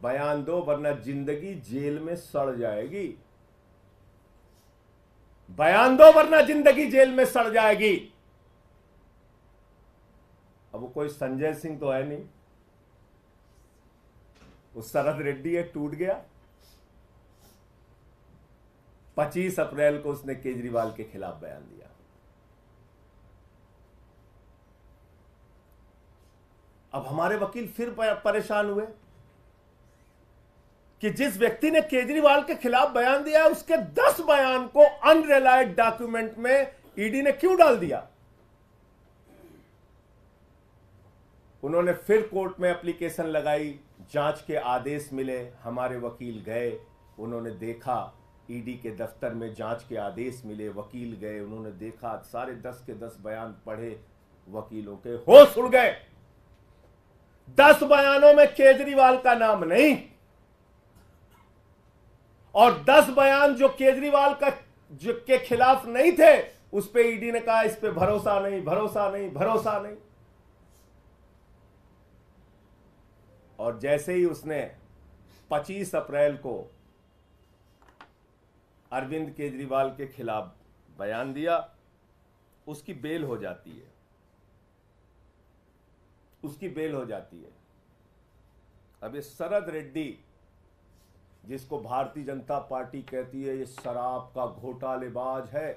Speaker 1: बयान दो वरना जिंदगी जेल में सड़ जाएगी बयान दो वरना जिंदगी जेल में सड़ जाएगी अब वो कोई संजय सिंह तो है नहीं वो शरद रेड्डी है टूट गया पच्चीस अप्रैल को उसने केजरीवाल के खिलाफ बयान दिया अब हमारे वकील फिर परेशान हुए कि जिस व्यक्ति ने केजरीवाल के खिलाफ बयान दिया है उसके दस बयान को अनरिलायड डॉक्यूमेंट में ईडी e ने क्यों डाल दिया उन्होंने फिर कोर्ट में एप्लीकेशन लगाई जांच के आदेश मिले हमारे वकील गए उन्होंने देखा ईडी e के दफ्तर में जांच के आदेश मिले वकील गए उन्होंने देखा सारे दस के दस बयान पढ़े वकीलों के होश उड़ गए दस बयानों में केजरीवाल का नाम नहीं और दस बयान जो केजरीवाल का जो के खिलाफ नहीं थे उस पर ईडी ने कहा इस पर भरोसा नहीं भरोसा नहीं भरोसा नहीं और जैसे ही उसने 25 अप्रैल को अरविंद केजरीवाल के खिलाफ बयान दिया उसकी बेल हो जाती है उसकी बेल हो जाती है अब ये शरद रेड्डी जिसको भारतीय जनता पार्टी कहती है ये शराब का घोटालेबाज है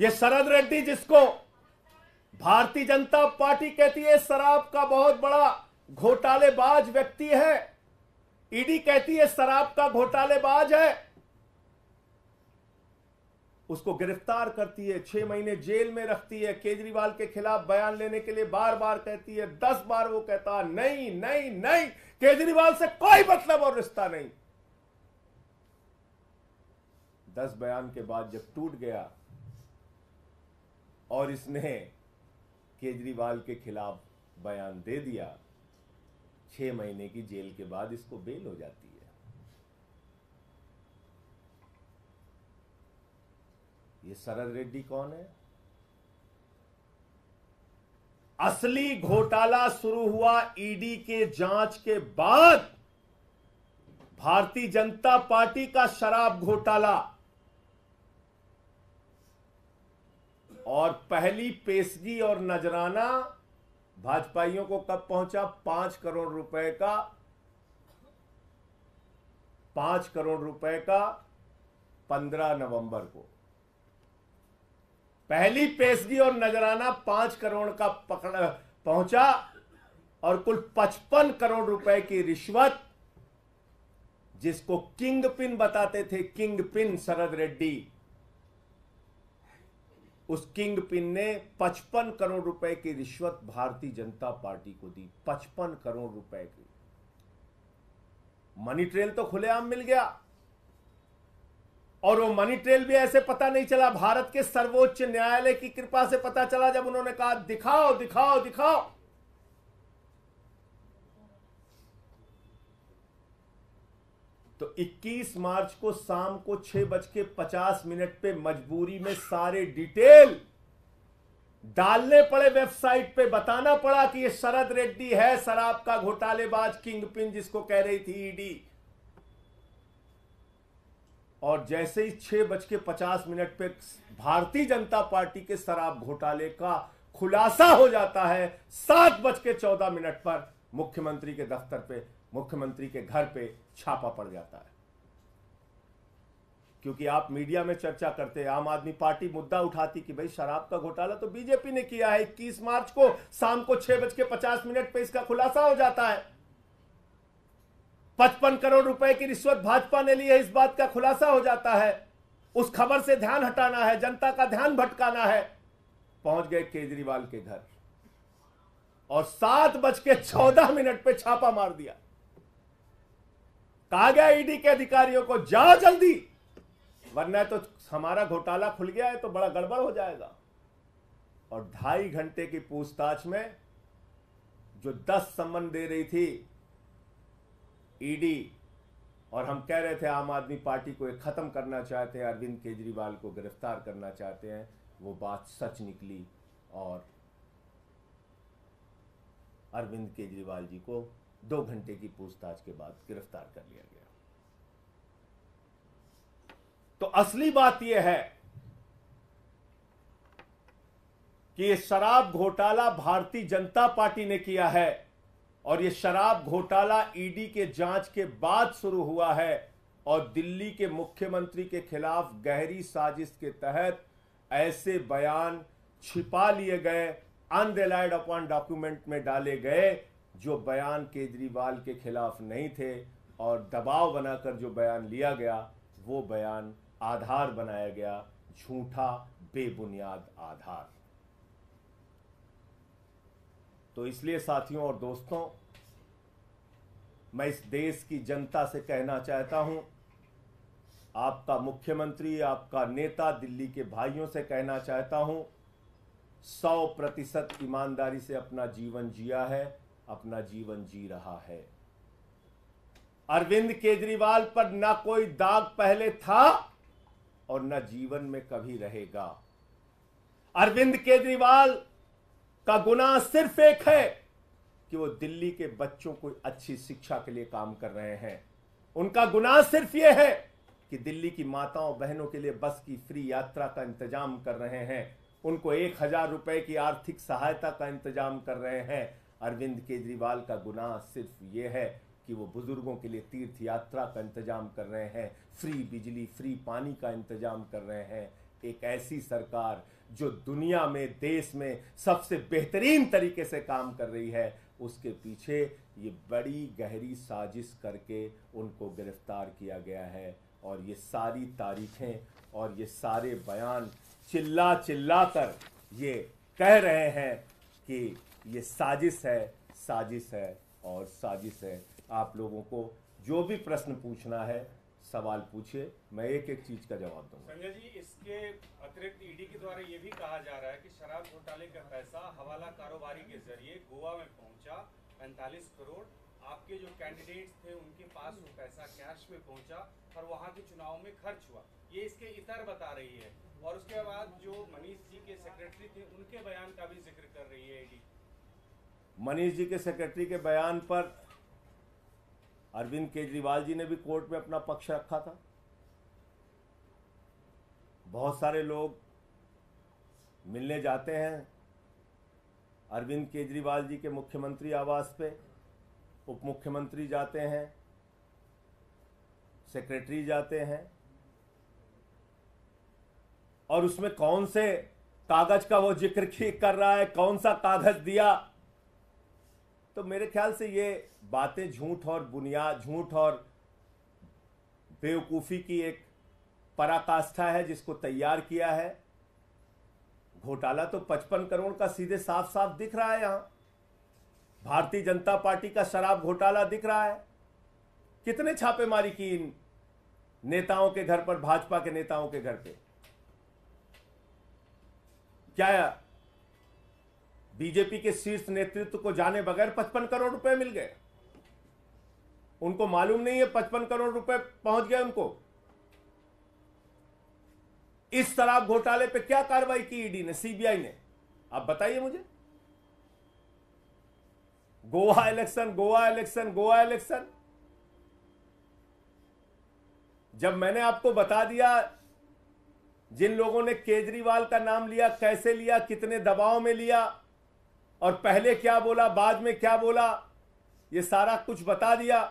Speaker 1: ये शरद रेड्डी जिसको भारतीय जनता पार्टी कहती है शराब का बहुत बड़ा घोटालेबाज व्यक्ति है ईडी कहती है शराब का घोटालेबाज है उसको गिरफ्तार करती है छह महीने जेल में रखती है केजरीवाल के खिलाफ बयान लेने के लिए बार बार कहती है दस बार वो कहता नहीं नहीं नहीं केजरीवाल से कोई मतलब और रिश्ता नहीं दस बयान के बाद जब टूट गया और इसने केजरीवाल के खिलाफ बयान दे दिया छह महीने की जेल के बाद इसको बेल हो जाती है ये शरद रेड्डी कौन है असली घोटाला शुरू हुआ ईडी के जांच के बाद भारतीय जनता पार्टी का शराब घोटाला और पहली पेशगी और नजराना भाजपाइयों को कब पहुंचा पांच करोड़ रुपए का पांच करोड़ रुपए का पंद्रह नवंबर को पहली पेशगी और नजराना पांच करोड़ का पकड़ पहुंचा और कुल पचपन करोड़ रुपए की रिश्वत जिसको किंग पिन बताते थे किंग पिन शरद रेड्डी उस किंग पिन ने पचपन करोड़ रुपए की रिश्वत भारतीय जनता पार्टी को दी पचपन करोड़ रुपए की मनी ट्रेल तो खुलेआम मिल गया और वो मनी ट्रेल भी ऐसे पता नहीं चला भारत के सर्वोच्च न्यायालय की कृपा से पता चला जब उन्होंने कहा दिखाओ दिखाओ दिखाओ तो 21 मार्च को शाम को छह बज के पचास मिनट पे मजबूरी में सारे डिटेल डालने पड़े वेबसाइट पे बताना पड़ा कि ये शरद रेड्डी है शराब का घोटालेबाज किंग पिन जिसको कह रही थी ईडी और जैसे ही छह बज के पचास मिनट पे भारतीय जनता पार्टी के शराब घोटाले का खुलासा हो जाता है सात बज के चौदह मिनट पर मुख्यमंत्री के दफ्तर पे मुख्यमंत्री के घर पे छापा पड़ जाता है क्योंकि आप मीडिया में चर्चा करते हैं आम आदमी पार्टी मुद्दा उठाती कि भाई शराब का घोटाला तो बीजेपी ने किया है इक्कीस मार्च को शाम को छह बज के पचास मिनट पर इसका खुलासा हो जाता है पचपन करोड़ रुपए की रिश्वत भाजपा ने ली है इस बात का खुलासा हो जाता है उस खबर से ध्यान हटाना है जनता का ध्यान भटकाना है पहुंच गए केजरीवाल के घर और सात बज के चौदह मिनट पे छापा मार दिया कहा गया ईडी के अधिकारियों को जा जल्दी वरना तो हमारा घोटाला खुल गया है तो बड़ा गड़बड़ हो जाएगा और ढाई घंटे की पूछताछ में जो दस संबंध दे रही थी ईडी e और हम कह रहे थे आम आदमी पार्टी को एक ख़त्म करना चाहते हैं अरविंद केजरीवाल को गिरफ्तार करना चाहते हैं वो बात सच निकली और अरविंद केजरीवाल जी को दो घंटे की पूछताछ के बाद गिरफ्तार कर लिया गया तो असली बात यह है कि शराब घोटाला भारतीय जनता पार्टी ने किया है और ये शराब घोटाला ईडी के जांच के बाद शुरू हुआ है और दिल्ली के मुख्यमंत्री के खिलाफ गहरी साजिश के तहत ऐसे बयान छिपा लिए गए अनरिलाइड अपॉन डॉक्यूमेंट में डाले गए जो बयान केजरीवाल के खिलाफ नहीं थे और दबाव बनाकर जो बयान लिया गया वो बयान आधार बनाया गया झूठा बेबुनियाद आधार तो इसलिए साथियों और दोस्तों मैं इस देश की जनता से कहना चाहता हूं आपका मुख्यमंत्री आपका नेता दिल्ली के भाइयों से कहना चाहता हूं सौ प्रतिशत ईमानदारी से अपना जीवन जिया है अपना जीवन जी रहा है अरविंद केजरीवाल पर ना कोई दाग पहले था और ना जीवन में कभी रहेगा अरविंद केजरीवाल का गुना सिर्फ एक है कि वो दिल्ली के बच्चों को अच्छी शिक्षा के लिए काम कर रहे हैं उनका गुनाह सिर्फ यह है कि दिल्ली की माताओं बहनों के लिए बस की फ्री यात्रा का इंतजाम कर रहे हैं उनको एक हजार रुपए की आर्थिक सहायता का इंतजाम कर रहे हैं अरविंद केजरीवाल का गुनाह सिर्फ यह है कि वो बुजुर्गों के लिए तीर्थ यात्रा का इंतजाम कर रहे हैं फ्री बिजली फ्री पानी का इंतजाम कर रहे हैं एक ऐसी सरकार जो दुनिया में देश में सबसे बेहतरीन तरीके से काम कर रही है उसके पीछे ये बड़ी गहरी साजिश करके उनको गिरफ्तार किया गया है और ये सारी तारीखें और ये सारे बयान चिल्ला चिल्ला कर ये कह रहे हैं कि ये साजिश है साजिश है और साजिश है आप लोगों को जो भी प्रश्न पूछना है सवाल पूछिए मैं एक एक चीज का जवाब दूंगा
Speaker 3: संजय जी इसके अतिरिक्त ईडी e के द्वारा ये भी कहा जा रहा है कि शराब घोटाले का पैसा हवाला कारोबारी के जरिए गोवा में पहुंचा पैंतालीस करोड़ आपके जो कैंडिडेट्स थे उनके पास वो पैसा कैश में पहुंचा और वहाँ के चुनाव में खर्च हुआ ये इसके इतर बता रही है और उसके बाद जो मनीष जी के सेक्रेटरी थे उनके बयान का भी जिक्र कर रही है ईडी
Speaker 1: e मनीष जी के सेक्रेटरी के बयान पर अरविंद केजरीवाल जी ने भी कोर्ट में अपना पक्ष रखा था बहुत सारे लोग मिलने जाते हैं अरविंद केजरीवाल जी के मुख्यमंत्री आवास पे उप मुख्यमंत्री जाते हैं सेक्रेटरी जाते हैं और उसमें कौन से कागज का वो जिक्र कर रहा है कौन सा कागज दिया तो मेरे ख्याल से ये बातें झूठ और बुनियाद झूठ और बेवकूफ़ी की एक पराकाष्ठा है जिसको तैयार किया है घोटाला तो पचपन करोड़ का सीधे साफ साफ दिख रहा है यहाँ भारतीय जनता पार्टी का शराब घोटाला दिख रहा है कितने छापेमारी की इन नेताओं के घर पर भाजपा के नेताओं के घर पे क्या बीजेपी के शीर्ष नेतृत्व को जाने बगैर पचपन करोड़ रुपए मिल गए उनको मालूम नहीं है पचपन करोड़ रुपए पहुंच गए उनको इस शराब घोटाले पे क्या कार्रवाई की ईडी ने सीबीआई ने आप बताइए मुझे Goa election Goa election Goa election जब मैंने आपको बता दिया जिन लोगों ने केजरीवाल का नाम लिया कैसे लिया कितने दबाव में लिया और पहले क्या बोला बाद में क्या बोला ये सारा कुछ बता दिया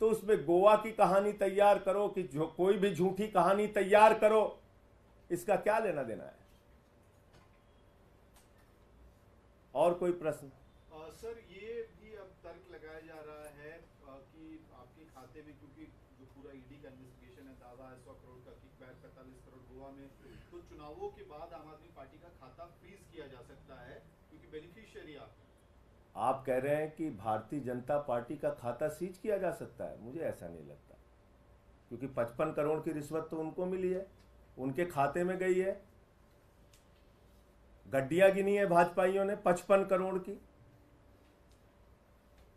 Speaker 1: तो उसमें गोवा की कहानी तैयार करो कि जो कोई भी झूठी कहानी तैयार करो इसका क्या लेना देना है और कोई प्रश्न
Speaker 4: सर तो चुनावों के बाद आम आदमी पार्टी का खाता फ्रीज किया जा सकता है क्योंकि बेनिफिशियरी आप
Speaker 1: आप कह रहे हैं कि भारतीय जनता पार्टी का खाता सीज किया जा सकता है मुझे ऐसा नहीं लगता क्योंकि पचपन करोड़ की रिश्वत तो उनको मिली है उनके खाते में गई है गड्डिया गिनी है भाजपाइयों ने पचपन करोड़ की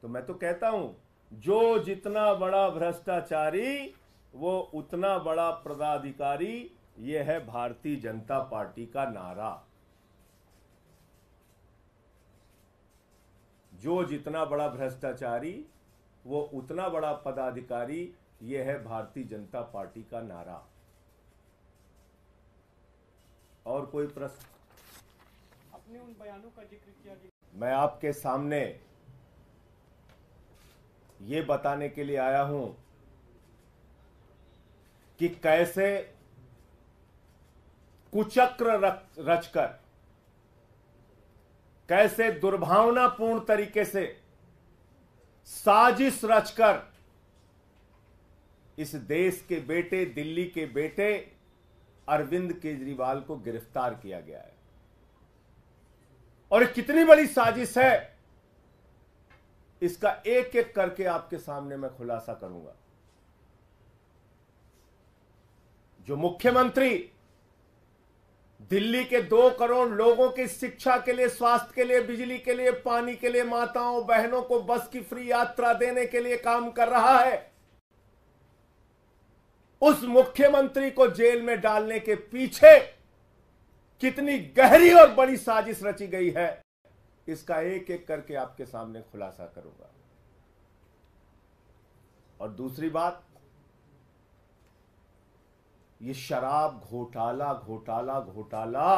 Speaker 1: तो मैं तो कहता हूं जो जितना बड़ा भ्रष्टाचारी वो उतना बड़ा पदाधिकारी यह है भारतीय जनता पार्टी का नारा जो जितना बड़ा भ्रष्टाचारी वो उतना बड़ा पदाधिकारी यह है भारतीय जनता पार्टी का नारा और कोई प्रश्न
Speaker 5: अपने उन बयानों का जिक्र किया
Speaker 1: मैं आपके सामने ये बताने के लिए आया हूं कि कैसे कुचक्र रचकर कैसे दुर्भावनापूर्ण तरीके से साजिश रचकर इस देश के बेटे दिल्ली के बेटे अरविंद केजरीवाल को गिरफ्तार किया गया है और कितनी बड़ी साजिश है इसका एक एक करके आपके सामने मैं खुलासा करूंगा जो मुख्यमंत्री दिल्ली के दो करोड़ लोगों की शिक्षा के लिए स्वास्थ्य के लिए बिजली के लिए पानी के लिए माताओं बहनों को बस की फ्री यात्रा देने के लिए काम कर रहा है उस मुख्यमंत्री को जेल में डालने के पीछे कितनी गहरी और बड़ी साजिश रची गई है इसका एक एक करके आपके सामने खुलासा करूंगा और दूसरी बात ये शराब घोटाला घोटाला घोटाला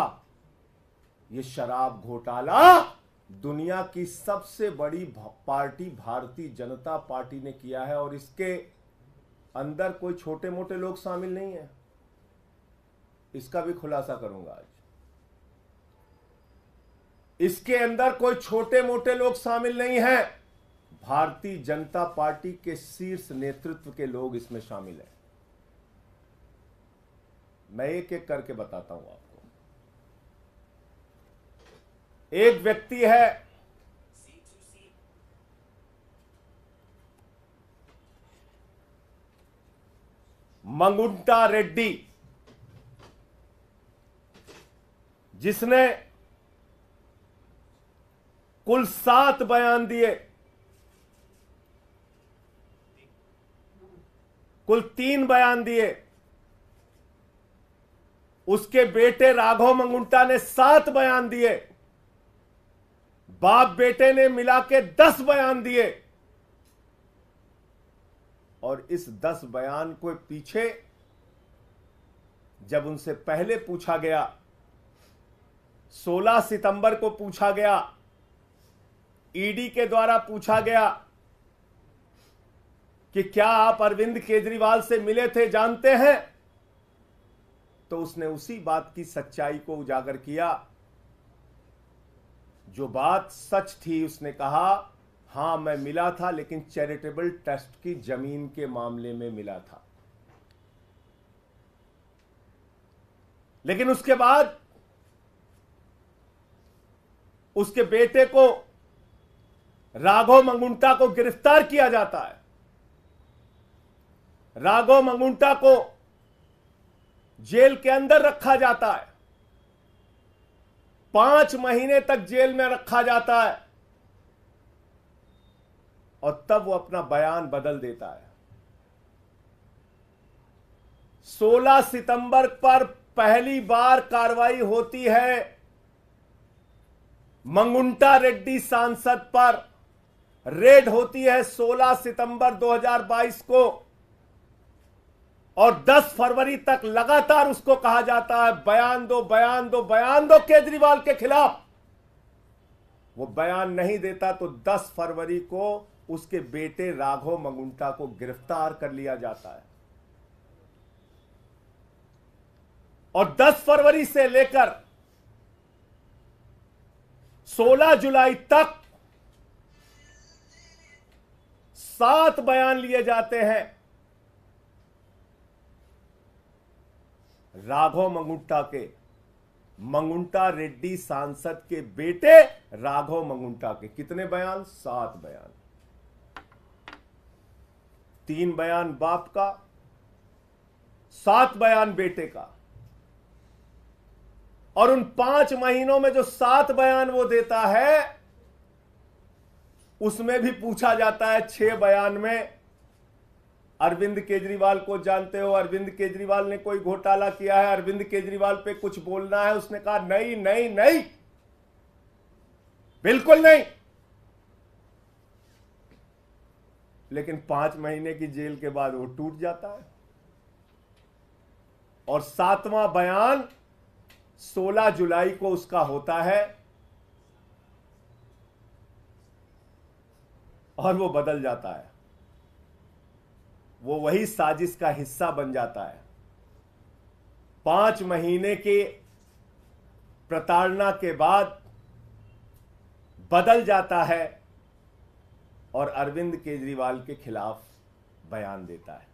Speaker 1: ये शराब घोटाला दुनिया की सबसे बड़ी पार्टी भारतीय जनता पार्टी ने किया है और इसके अंदर कोई छोटे मोटे लोग शामिल नहीं है इसका भी खुलासा करूंगा आज इसके अंदर कोई छोटे मोटे लोग शामिल नहीं है भारतीय जनता पार्टी के शीर्ष नेतृत्व के लोग इसमें शामिल हैं मैं एक एक करके बताता हूं आपको
Speaker 2: एक व्यक्ति है मंगुंटा रेड्डी
Speaker 1: जिसने कुल सात बयान दिए कुल तीन बयान दिए उसके बेटे राघव मंगुंटा ने सात बयान दिए बाप बेटे ने मिला के दस बयान दिए और इस दस बयान को पीछे जब उनसे पहले पूछा गया 16 सितंबर को पूछा गया ईडी के द्वारा पूछा गया कि क्या आप अरविंद केजरीवाल से मिले थे जानते हैं तो उसने उसी बात की सच्चाई को उजागर किया जो बात सच थी उसने कहा हां मैं मिला था लेकिन चैरिटेबल ट्रस्ट की जमीन के मामले में मिला था लेकिन उसके बाद उसके बेटे को राघव मंगुंटा को गिरफ्तार किया जाता है राघव मंगुंटा को जेल के अंदर रखा जाता है पांच महीने तक जेल में रखा जाता है और तब वो अपना बयान बदल देता है 16 सितंबर पर पहली बार कार्रवाई होती है मंगुंटा रेड्डी सांसद पर रेड होती है 16 सितंबर 2022 को और 10 फरवरी तक लगातार उसको कहा जाता है बयान दो बयान दो बयान दो केजरीवाल के खिलाफ वो बयान नहीं देता तो 10 फरवरी को उसके बेटे राघव मंगुंटा को गिरफ्तार कर लिया जाता है और 10 फरवरी से लेकर 16 जुलाई तक सात बयान लिए जाते हैं राघव मंगुंटा के मंगुंटा रेड्डी सांसद के बेटे राघव मंगुंटा के कितने बयान सात बयान तीन बयान बाप का सात बयान बेटे का और उन पांच महीनों में जो सात बयान वो देता है उसमें भी पूछा जाता है छह बयान में अरविंद केजरीवाल को जानते हो अरविंद केजरीवाल ने कोई घोटाला किया है अरविंद केजरीवाल पे कुछ बोलना है उसने कहा नहीं नहीं नहीं बिल्कुल नहीं लेकिन पांच महीने की जेल के बाद वो टूट जाता है और सातवां बयान 16 जुलाई को उसका होता है और वो बदल जाता है वो वही साजिश का हिस्सा बन जाता है पांच महीने के प्रताड़ना के बाद बदल जाता है और अरविंद केजरीवाल के खिलाफ बयान देता है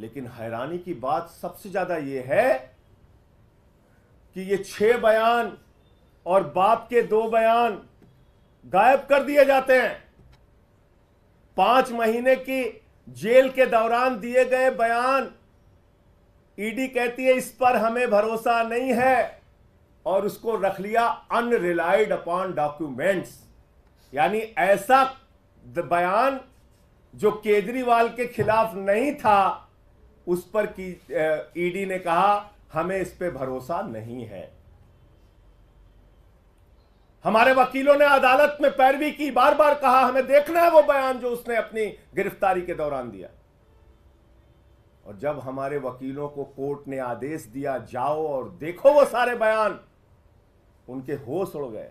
Speaker 1: लेकिन हैरानी की बात सबसे ज्यादा यह है कि ये छह बयान और बाप के दो बयान गायब कर दिए जाते हैं पांच महीने की जेल के दौरान दिए गए बयान ईडी e कहती है इस पर हमें भरोसा नहीं है और उसको रख लिया अनरिलाइड अपॉन डॉक्यूमेंट्स यानी ऐसा बयान जो केजरीवाल के खिलाफ नहीं था उस पर ईडी e ने कहा हमें इस पे भरोसा नहीं है हमारे वकीलों ने अदालत में पैरवी की बार बार कहा हमें देखना है वो बयान जो उसने अपनी गिरफ्तारी के दौरान दिया और जब हमारे वकीलों को कोर्ट ने आदेश दिया जाओ और देखो वो सारे बयान उनके होश उड़ गए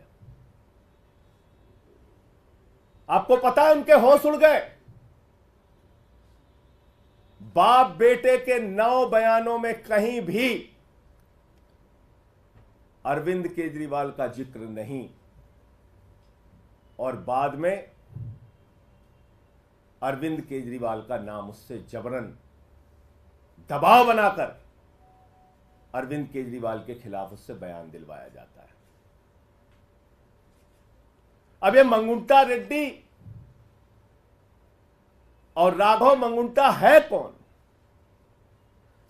Speaker 1: आपको पता है उनके होश उड़ गए बाप बेटे के नौ बयानों में कहीं भी अरविंद केजरीवाल का जिक्र नहीं और बाद में अरविंद केजरीवाल का नाम उससे जबरन दबाव बनाकर अरविंद केजरीवाल के खिलाफ उससे बयान दिलवाया जाता है अब ये मंगुंटा रेड्डी और राघव मंगुंटा है कौन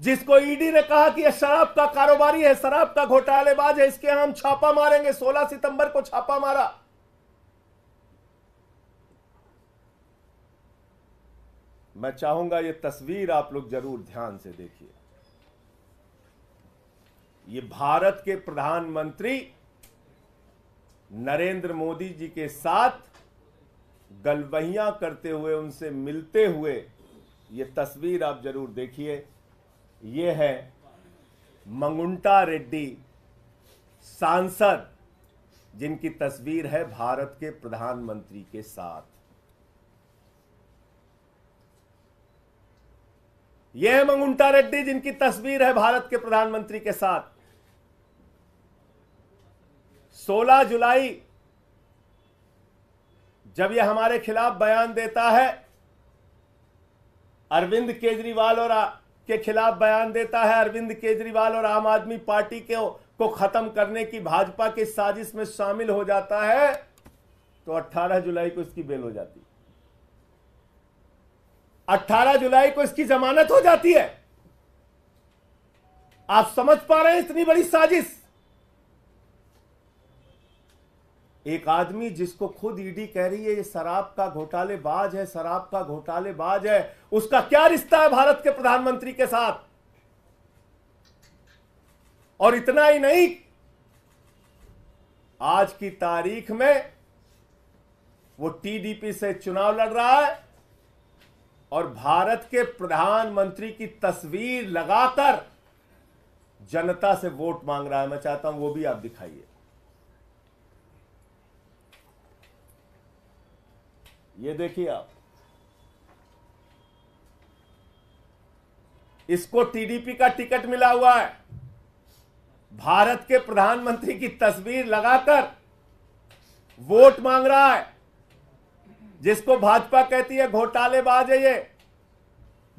Speaker 1: जिसको ईडी ने कहा कि यह शराब का कारोबारी है शराब का घोटालेबाज है इसके हम छापा मारेंगे 16 सितंबर को छापा मारा मैं चाहूंगा ये तस्वीर आप लोग जरूर ध्यान से देखिए ये भारत के प्रधानमंत्री नरेंद्र मोदी जी के साथ गलवहियां करते हुए उनसे मिलते हुए ये तस्वीर आप जरूर देखिए ये है मंगुंटा रेड्डी सांसद जिनकी तस्वीर है भारत के प्रधानमंत्री के साथ ये मंगुंटा रेड्डी जिनकी तस्वीर है भारत के प्रधानमंत्री के साथ 16 जुलाई जब यह हमारे खिलाफ बयान देता है अरविंद केजरीवाल और आ, के खिलाफ बयान देता है अरविंद केजरीवाल और आम आदमी पार्टी के को खत्म करने की भाजपा की साजिश में शामिल हो जाता है तो 18 जुलाई को इसकी बेल हो जाती है 18 जुलाई को इसकी जमानत हो जाती है आप समझ पा रहे हैं इतनी बड़ी साजिश एक आदमी जिसको खुद ईडी कह रही है ये शराब का घोटालेबाज है शराब का घोटालेबाज है उसका क्या रिश्ता है भारत के प्रधानमंत्री के साथ और इतना ही नहीं आज की तारीख में वो टीडीपी से चुनाव लड़ रहा है और भारत के प्रधानमंत्री की तस्वीर लगाकर जनता से वोट मांग रहा है मैं चाहता हूं वो भी आप दिखाइए ये देखिए आप इसको टीडीपी का टिकट मिला हुआ है भारत के प्रधानमंत्री की तस्वीर लगाकर वोट मांग रहा है जिसको भाजपा कहती है घोटालेबाज है ये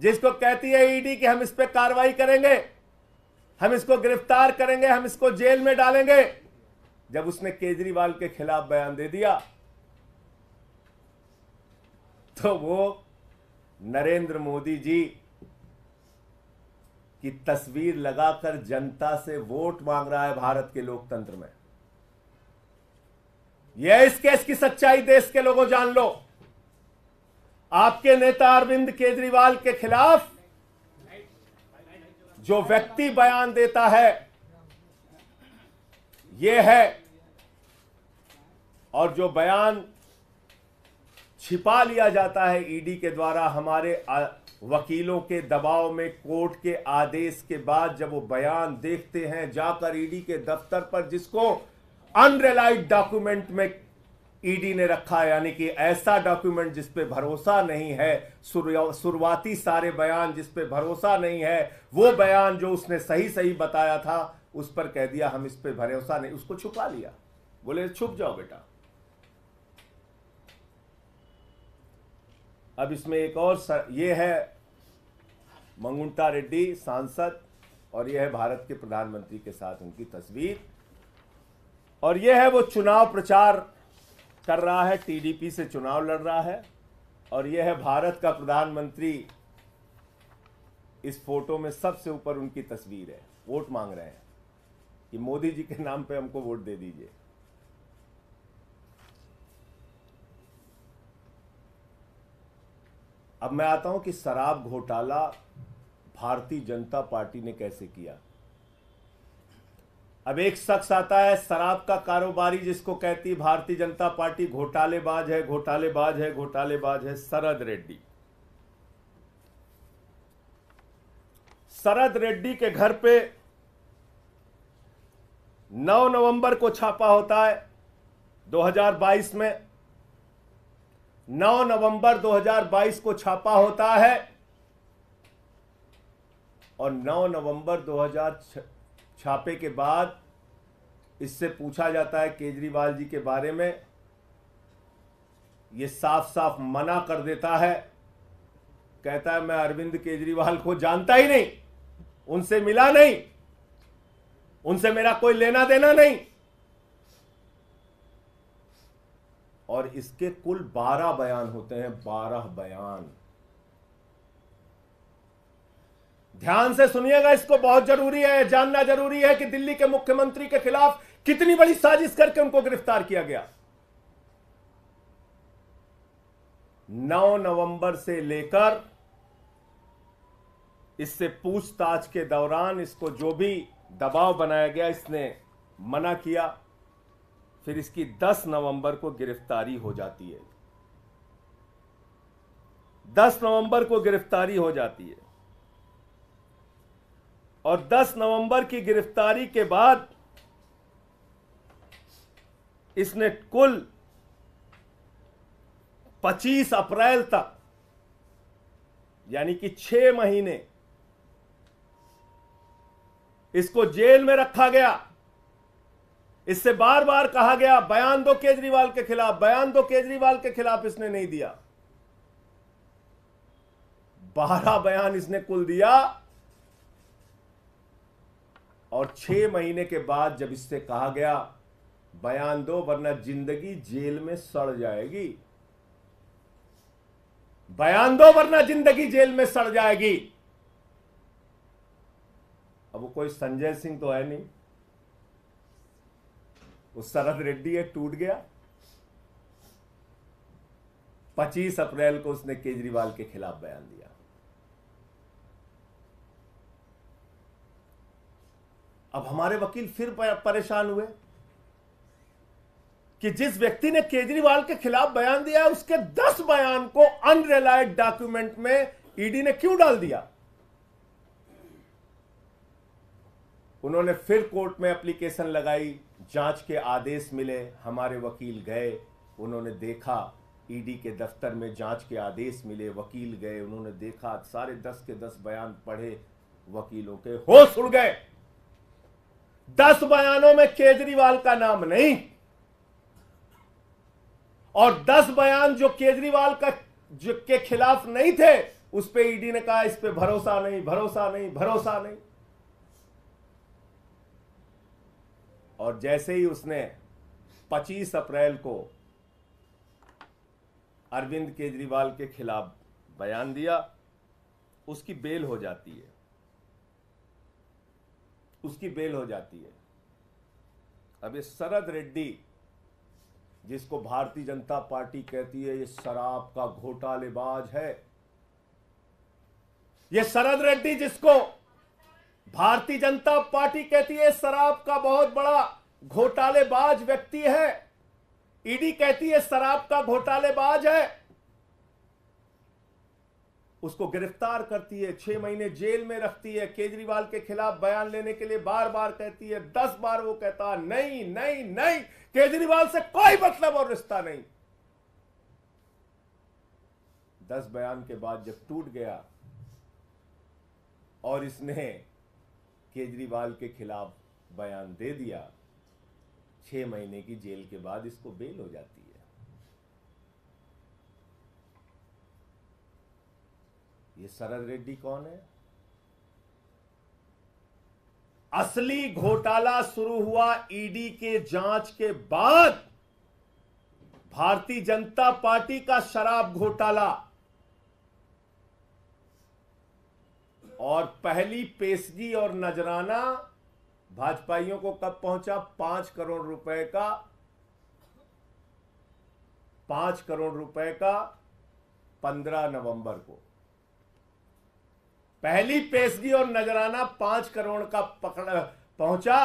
Speaker 1: जिसको कहती है ईडी कि हम इस पर कार्रवाई करेंगे हम इसको गिरफ्तार करेंगे हम इसको जेल में डालेंगे जब उसने केजरीवाल के खिलाफ बयान दे दिया तो वो नरेंद्र मोदी जी की तस्वीर लगाकर जनता से वोट मांग रहा है भारत के लोकतंत्र में यह इस केस की सच्चाई देश के लोगों जान लो आपके नेता अरविंद केजरीवाल के खिलाफ जो व्यक्ति बयान देता है यह है और जो बयान छिपा लिया जाता है ईडी के द्वारा हमारे वकीलों के दबाव में कोर्ट के आदेश के बाद जब वो बयान देखते हैं जाकर ईडी के दफ्तर पर जिसको अनरिलाइड डॉक्यूमेंट में ईडी e ने रखा यानी कि ऐसा डॉक्यूमेंट जिस पे भरोसा नहीं है शुरुआती सारे बयान जिस पे भरोसा नहीं है वो बयान जो उसने सही सही बताया था उस पर कह दिया हम इस पे भरोसा नहीं उसको छुपा लिया बोले छुप जाओ बेटा अब इसमें एक और सर, ये है मंगुंटा रेड्डी सांसद और यह है भारत के प्रधानमंत्री के साथ उनकी तस्वीर और यह है वो चुनाव प्रचार कर रहा है टीडीपी से चुनाव लड़ रहा है और यह है भारत का प्रधानमंत्री इस फोटो में सबसे ऊपर उनकी तस्वीर है वोट मांग रहे हैं कि मोदी जी के नाम पे हमको वोट दे दीजिए अब मैं आता हूं कि शराब घोटाला भारतीय जनता पार्टी ने कैसे किया अब एक शख्स आता है शराब का कारोबारी जिसको कहती भारतीय जनता पार्टी घोटालेबाज है घोटालेबाज है घोटालेबाज है शरद रेड्डी शरद रेड्डी के घर पे 9 नवंबर को छापा होता है 2022 में 9 नवंबर 2022 को छापा होता है और 9 नवंबर 2006 छापे के बाद इससे पूछा जाता है केजरीवाल जी के बारे में ये साफ साफ मना कर देता है कहता है मैं अरविंद केजरीवाल को जानता ही नहीं उनसे मिला नहीं उनसे मेरा कोई लेना देना नहीं और इसके कुल बारह बयान होते हैं बारह बयान ध्यान से सुनिएगा इसको बहुत जरूरी है जानना जरूरी है कि दिल्ली के मुख्यमंत्री के खिलाफ कितनी बड़ी साजिश करके उनको गिरफ्तार किया गया 9 नवंबर से लेकर इससे पूछताछ के दौरान इसको जो भी दबाव बनाया गया इसने मना किया फिर इसकी 10 नवंबर को गिरफ्तारी हो जाती है 10 नवंबर को गिरफ्तारी हो जाती है और 10 नवंबर की गिरफ्तारी के बाद इसने कुल 25 अप्रैल तक यानी कि छह महीने इसको जेल में रखा गया इससे बार बार कहा गया बयान दो केजरीवाल के खिलाफ बयान दो केजरीवाल के खिलाफ इसने नहीं दिया बारह बयान इसने कुल दिया और छह महीने के बाद जब इससे कहा गया बयान दो वरना जिंदगी जेल में सड़ जाएगी बयान दो वरना जिंदगी जेल में सड़ जाएगी अब वो कोई संजय सिंह तो है नहीं वो शरद रेड्डी है टूट गया 25 अप्रैल को उसने केजरीवाल के खिलाफ बयान दिया अब हमारे वकील फिर परेशान हुए कि जिस व्यक्ति ने केजरीवाल के खिलाफ बयान दिया उसके दस बयान को अनरिलायड डॉक्यूमेंट में ईडी e ने क्यों डाल दिया उन्होंने फिर कोर्ट में एप्लीकेशन लगाई जांच के आदेश मिले हमारे वकील गए उन्होंने देखा ईडी e के दफ्तर में जांच के आदेश मिले वकील गए उन्होंने देखा सारे दस के दस बयान पढ़े वकीलों के
Speaker 2: होश उड़ गए दस बयानों में केजरीवाल का नाम नहीं और दस बयान
Speaker 1: जो केजरीवाल का जो के खिलाफ नहीं थे उस पर ईडी ने कहा इस पर भरोसा नहीं भरोसा नहीं भरोसा नहीं और जैसे ही उसने 25 अप्रैल को अरविंद केजरीवाल के खिलाफ बयान दिया उसकी बेल हो जाती है उसकी बेल हो जाती है अब ये शरद रेड्डी जिसको भारतीय जनता पार्टी कहती है ये शराब का घोटालेबाज है ये शरद रेड्डी जिसको भारतीय जनता पार्टी कहती है शराब का बहुत बड़ा घोटालेबाज व्यक्ति है ईडी कहती है शराब का घोटालेबाज है उसको गिरफ्तार करती है छह महीने जेल में रखती है केजरीवाल के खिलाफ बयान लेने के लिए बार बार कहती है दस बार वो कहता नहीं नहीं नहीं केजरीवाल से कोई मतलब और रिश्ता नहीं दस बयान के बाद जब टूट गया और इसने केजरीवाल के खिलाफ बयान दे दिया छह महीने की जेल के बाद इसको बेल हो जाती ये शरद रेड्डी कौन है असली घोटाला शुरू हुआ ईडी के जांच के बाद भारतीय जनता पार्टी का शराब घोटाला और पहली पेशगी और नजराना भाजपाइयों को कब पहुंचा पांच करोड़ रुपए का पांच करोड़ रुपए का पंद्रह नवंबर को पहली पेशगी और नजराना पांच करोड़ का पकड़ पहुंचा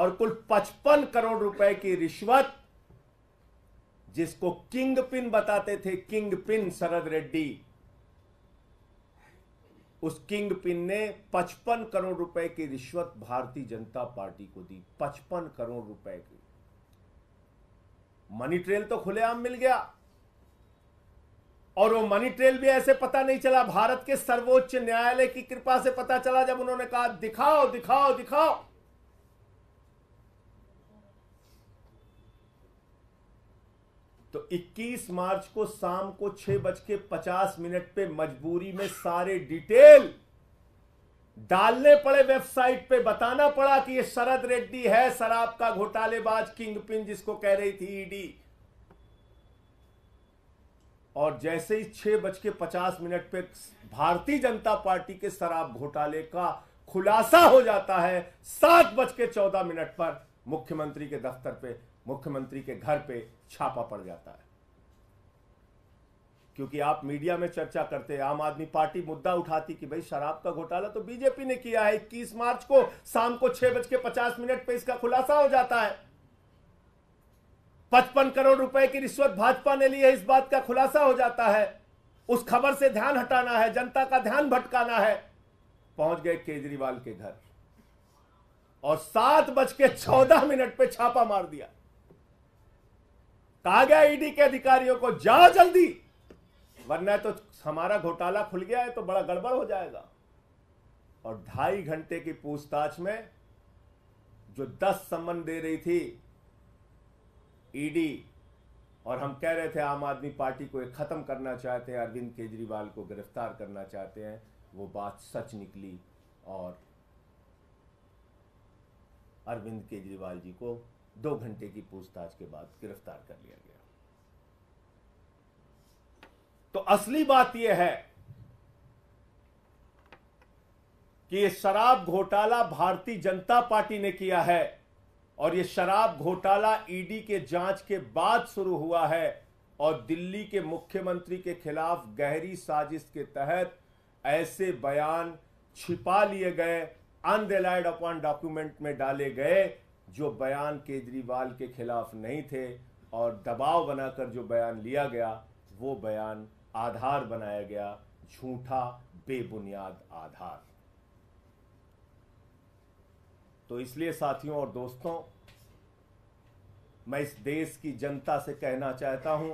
Speaker 1: और कुल पचपन करोड़ रुपए की रिश्वत जिसको किंग पिन बताते थे किंग पिन शरद रेड्डी उस किंग पिन ने पचपन करोड़ रुपए की रिश्वत भारतीय जनता पार्टी को दी पचपन करोड़ रुपए की मनी ट्रेल तो खुलेआम मिल गया और वो मनी ट्रेल भी ऐसे पता नहीं चला भारत के सर्वोच्च न्यायालय की कृपा से पता चला जब उन्होंने कहा दिखाओ दिखाओ दिखाओ तो 21 मार्च को शाम को छह बज के पचास मिनट पे मजबूरी में सारे डिटेल डालने पड़े वेबसाइट पे बताना पड़ा कि ये शरद रेड्डी है शराब का घोटालेबाज किंग पिन जिसको कह रही थी ईडी और जैसे ही छह बज के पचास मिनट पे भारतीय जनता पार्टी के शराब घोटाले का खुलासा हो जाता है सात बज के चौदह मिनट पर मुख्यमंत्री के दफ्तर पे मुख्यमंत्री के घर पे छापा पड़ जाता है क्योंकि आप मीडिया में चर्चा करते हैं आम आदमी पार्टी मुद्दा उठाती कि भाई शराब का घोटाला तो बीजेपी ने किया है इक्कीस मार्च को शाम को छह बज के पचास मिनट पे इसका खुलासा हो जाता है पचपन करोड़ रुपए की रिश्वत भाजपा ने ली है इस बात का खुलासा हो जाता है उस खबर से ध्यान हटाना है जनता का ध्यान भटकाना है पहुंच गए केजरीवाल के घर और सात बज के चौदह मिनट पे छापा मार दिया कहा गया ईडी के अधिकारियों को जाओ जल्दी वरना तो हमारा घोटाला खुल गया है तो बड़ा गड़बड़ हो जाएगा और ढाई घंटे की पूछताछ में जो दस समन दे रही थी ईडी और हम कह रहे थे आम आदमी पार्टी को एक ख़त्म करना चाहते हैं अरविंद केजरीवाल को गिरफ्तार करना चाहते हैं वो बात सच निकली और अरविंद केजरीवाल जी को दो घंटे की पूछताछ के बाद गिरफ्तार कर लिया गया तो असली बात यह है कि शराब घोटाला भारतीय जनता पार्टी ने किया है और ये शराब घोटाला ईडी के जांच के बाद शुरू हुआ है और दिल्ली के मुख्यमंत्री के खिलाफ गहरी साजिश के तहत ऐसे बयान छिपा लिए गए अनरिलाइड अपॉन डॉक्यूमेंट में डाले गए जो बयान केजरीवाल के खिलाफ नहीं थे और दबाव बनाकर जो बयान लिया गया वो बयान आधार बनाया गया झूठा बेबुनियाद आधार तो इसलिए साथियों और दोस्तों मैं इस देश की जनता से कहना चाहता हूं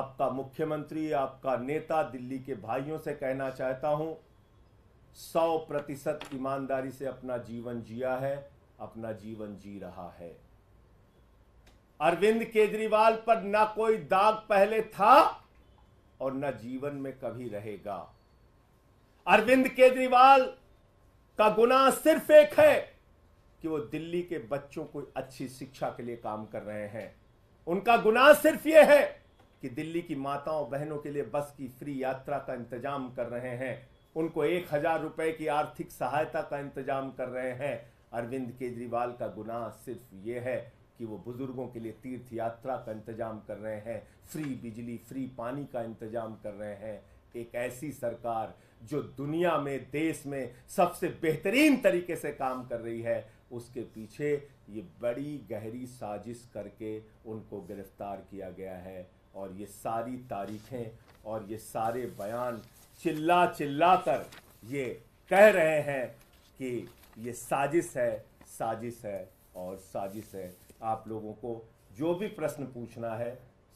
Speaker 1: आपका मुख्यमंत्री आपका नेता दिल्ली के भाइयों से कहना चाहता हूं सौ प्रतिशत ईमानदारी से अपना जीवन जिया है अपना जीवन जी रहा है अरविंद केजरीवाल पर ना कोई दाग पहले था और ना जीवन में कभी रहेगा अरविंद केजरीवाल का गुना सिर्फ एक है कि वो दिल्ली के बच्चों को अच्छी शिक्षा के लिए काम कर रहे हैं उनका गुनाह सिर्फ यह है कि दिल्ली की माताओं बहनों के लिए बस की फ्री यात्रा का इंतजाम कर रहे हैं उनको एक हजार रुपए की आर्थिक सहायता का इंतजाम कर रहे हैं अरविंद केजरीवाल का गुनाह सिर्फ ये है कि वो बुजुर्गों के लिए तीर्थ यात्रा का इंतजाम कर रहे हैं फ्री बिजली फ्री पानी का इंतजाम कर रहे हैं एक ऐसी सरकार जो दुनिया में देश में सबसे बेहतरीन तरीके से काम कर रही है उसके पीछे ये बड़ी गहरी साजिश करके उनको गिरफ्तार किया गया है और ये सारी तारीखें और ये सारे बयान चिल्ला चिल्ला कर ये कह रहे हैं कि ये साजिश है साजिश है और साजिश है आप लोगों को जो भी प्रश्न पूछना है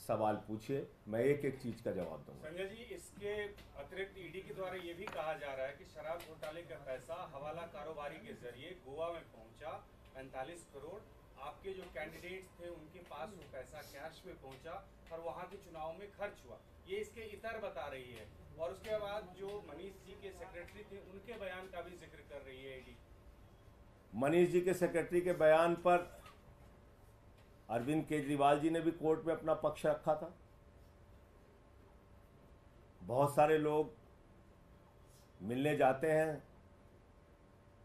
Speaker 1: सवाल पूछिए मैं एक एक चीज का जवाब दूंगा
Speaker 3: संजय जी इसके अतिरिक्त ईडी e के द्वारा ये भी कहा जा रहा है कि शराब घोटाले का पैसा हवाला कारोबारी के जरिए गोवा में पहुंचा पैंतालीस करोड़ आपके जो कैंडिडेट थे उनके पास वो पैसा कैश में पहुंचा और वहां के चुनाव में खर्च हुआ ये इसके इतर बता रही है और उसके बाद जो मनीष जी के सेक्रेटरी थे उनके बयान का भी जिक्र कर रही है ईडी
Speaker 1: e मनीष जी के सेक्रेटरी के बयान पर अरविंद केजरीवाल जी ने भी कोर्ट में अपना पक्ष रखा था बहुत सारे लोग मिलने जाते हैं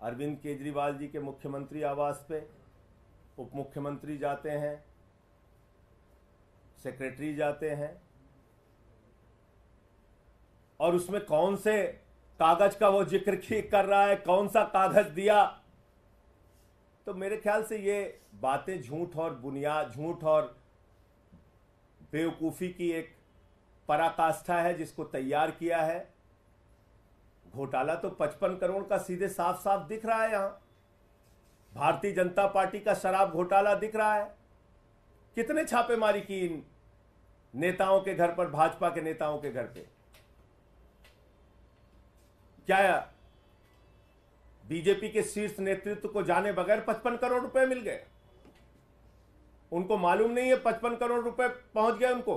Speaker 1: अरविंद केजरीवाल जी के मुख्यमंत्री आवास पे उप मुख्यमंत्री जाते हैं सेक्रेटरी जाते हैं और उसमें कौन से कागज का वो जिक्र कर रहा है कौन सा कागज दिया तो मेरे ख्याल से ये बातें झूठ और बुनियाद झूठ और बेवकूफ़ी की एक पराकाष्ठा है जिसको तैयार किया है घोटाला तो पचपन करोड़ का सीधे साफ साफ दिख रहा है यहाँ भारतीय जनता पार्टी का शराब घोटाला दिख रहा है कितने छापेमारी की इन नेताओं के घर पर भाजपा के नेताओं के घर पे क्या बीजेपी के शीर्ष नेतृत्व को जाने बगैर पचपन करोड़ रुपए मिल गए उनको मालूम नहीं है पचपन करोड़ रुपए पहुंच गए उनको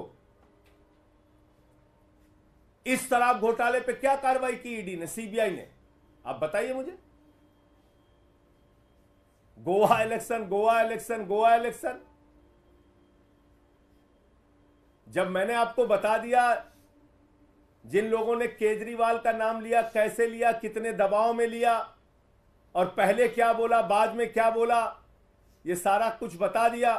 Speaker 1: इस शराब घोटाले पे क्या कार्रवाई की ईडी ने सीबीआई ने आप बताइए मुझे Goa election Goa election Goa election जब मैंने आपको बता दिया जिन लोगों ने केजरीवाल का नाम लिया कैसे लिया कितने दबाव में लिया और पहले क्या बोला बाद में क्या बोला ये सारा कुछ बता दिया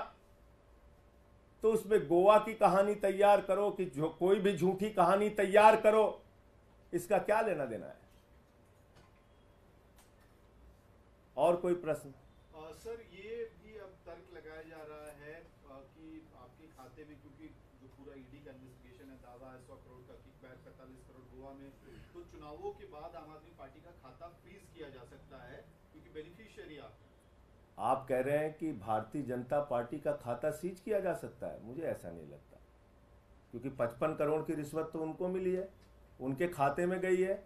Speaker 1: तो उसमें गोवा की कहानी तैयार करो कि जो कोई भी झूठी कहानी तैयार करो इसका क्या लेना देना है और कोई प्रश्न
Speaker 4: सर ये भी अब तर्क लगाया जा रहा है कि आपके खाते में क्योंकि जो पूरा ईडी e का इन्वेस्टिगेशन है दावा है सौ करोड़ का किकबैक पैंतालीस करोड़ गोवा में तो चुनावों के बाद आम आदमी पार्टी का खाता फ्रीज किया जा सकता है क्योंकि बेनिफिशियरी आप
Speaker 6: आप कह
Speaker 1: रहे हैं कि भारतीय जनता पार्टी का खाता सीज किया जा सकता है मुझे ऐसा नहीं लगता क्योंकि 55 करोड़ की रिश्वत तो उनको मिली है उनके खाते में गई है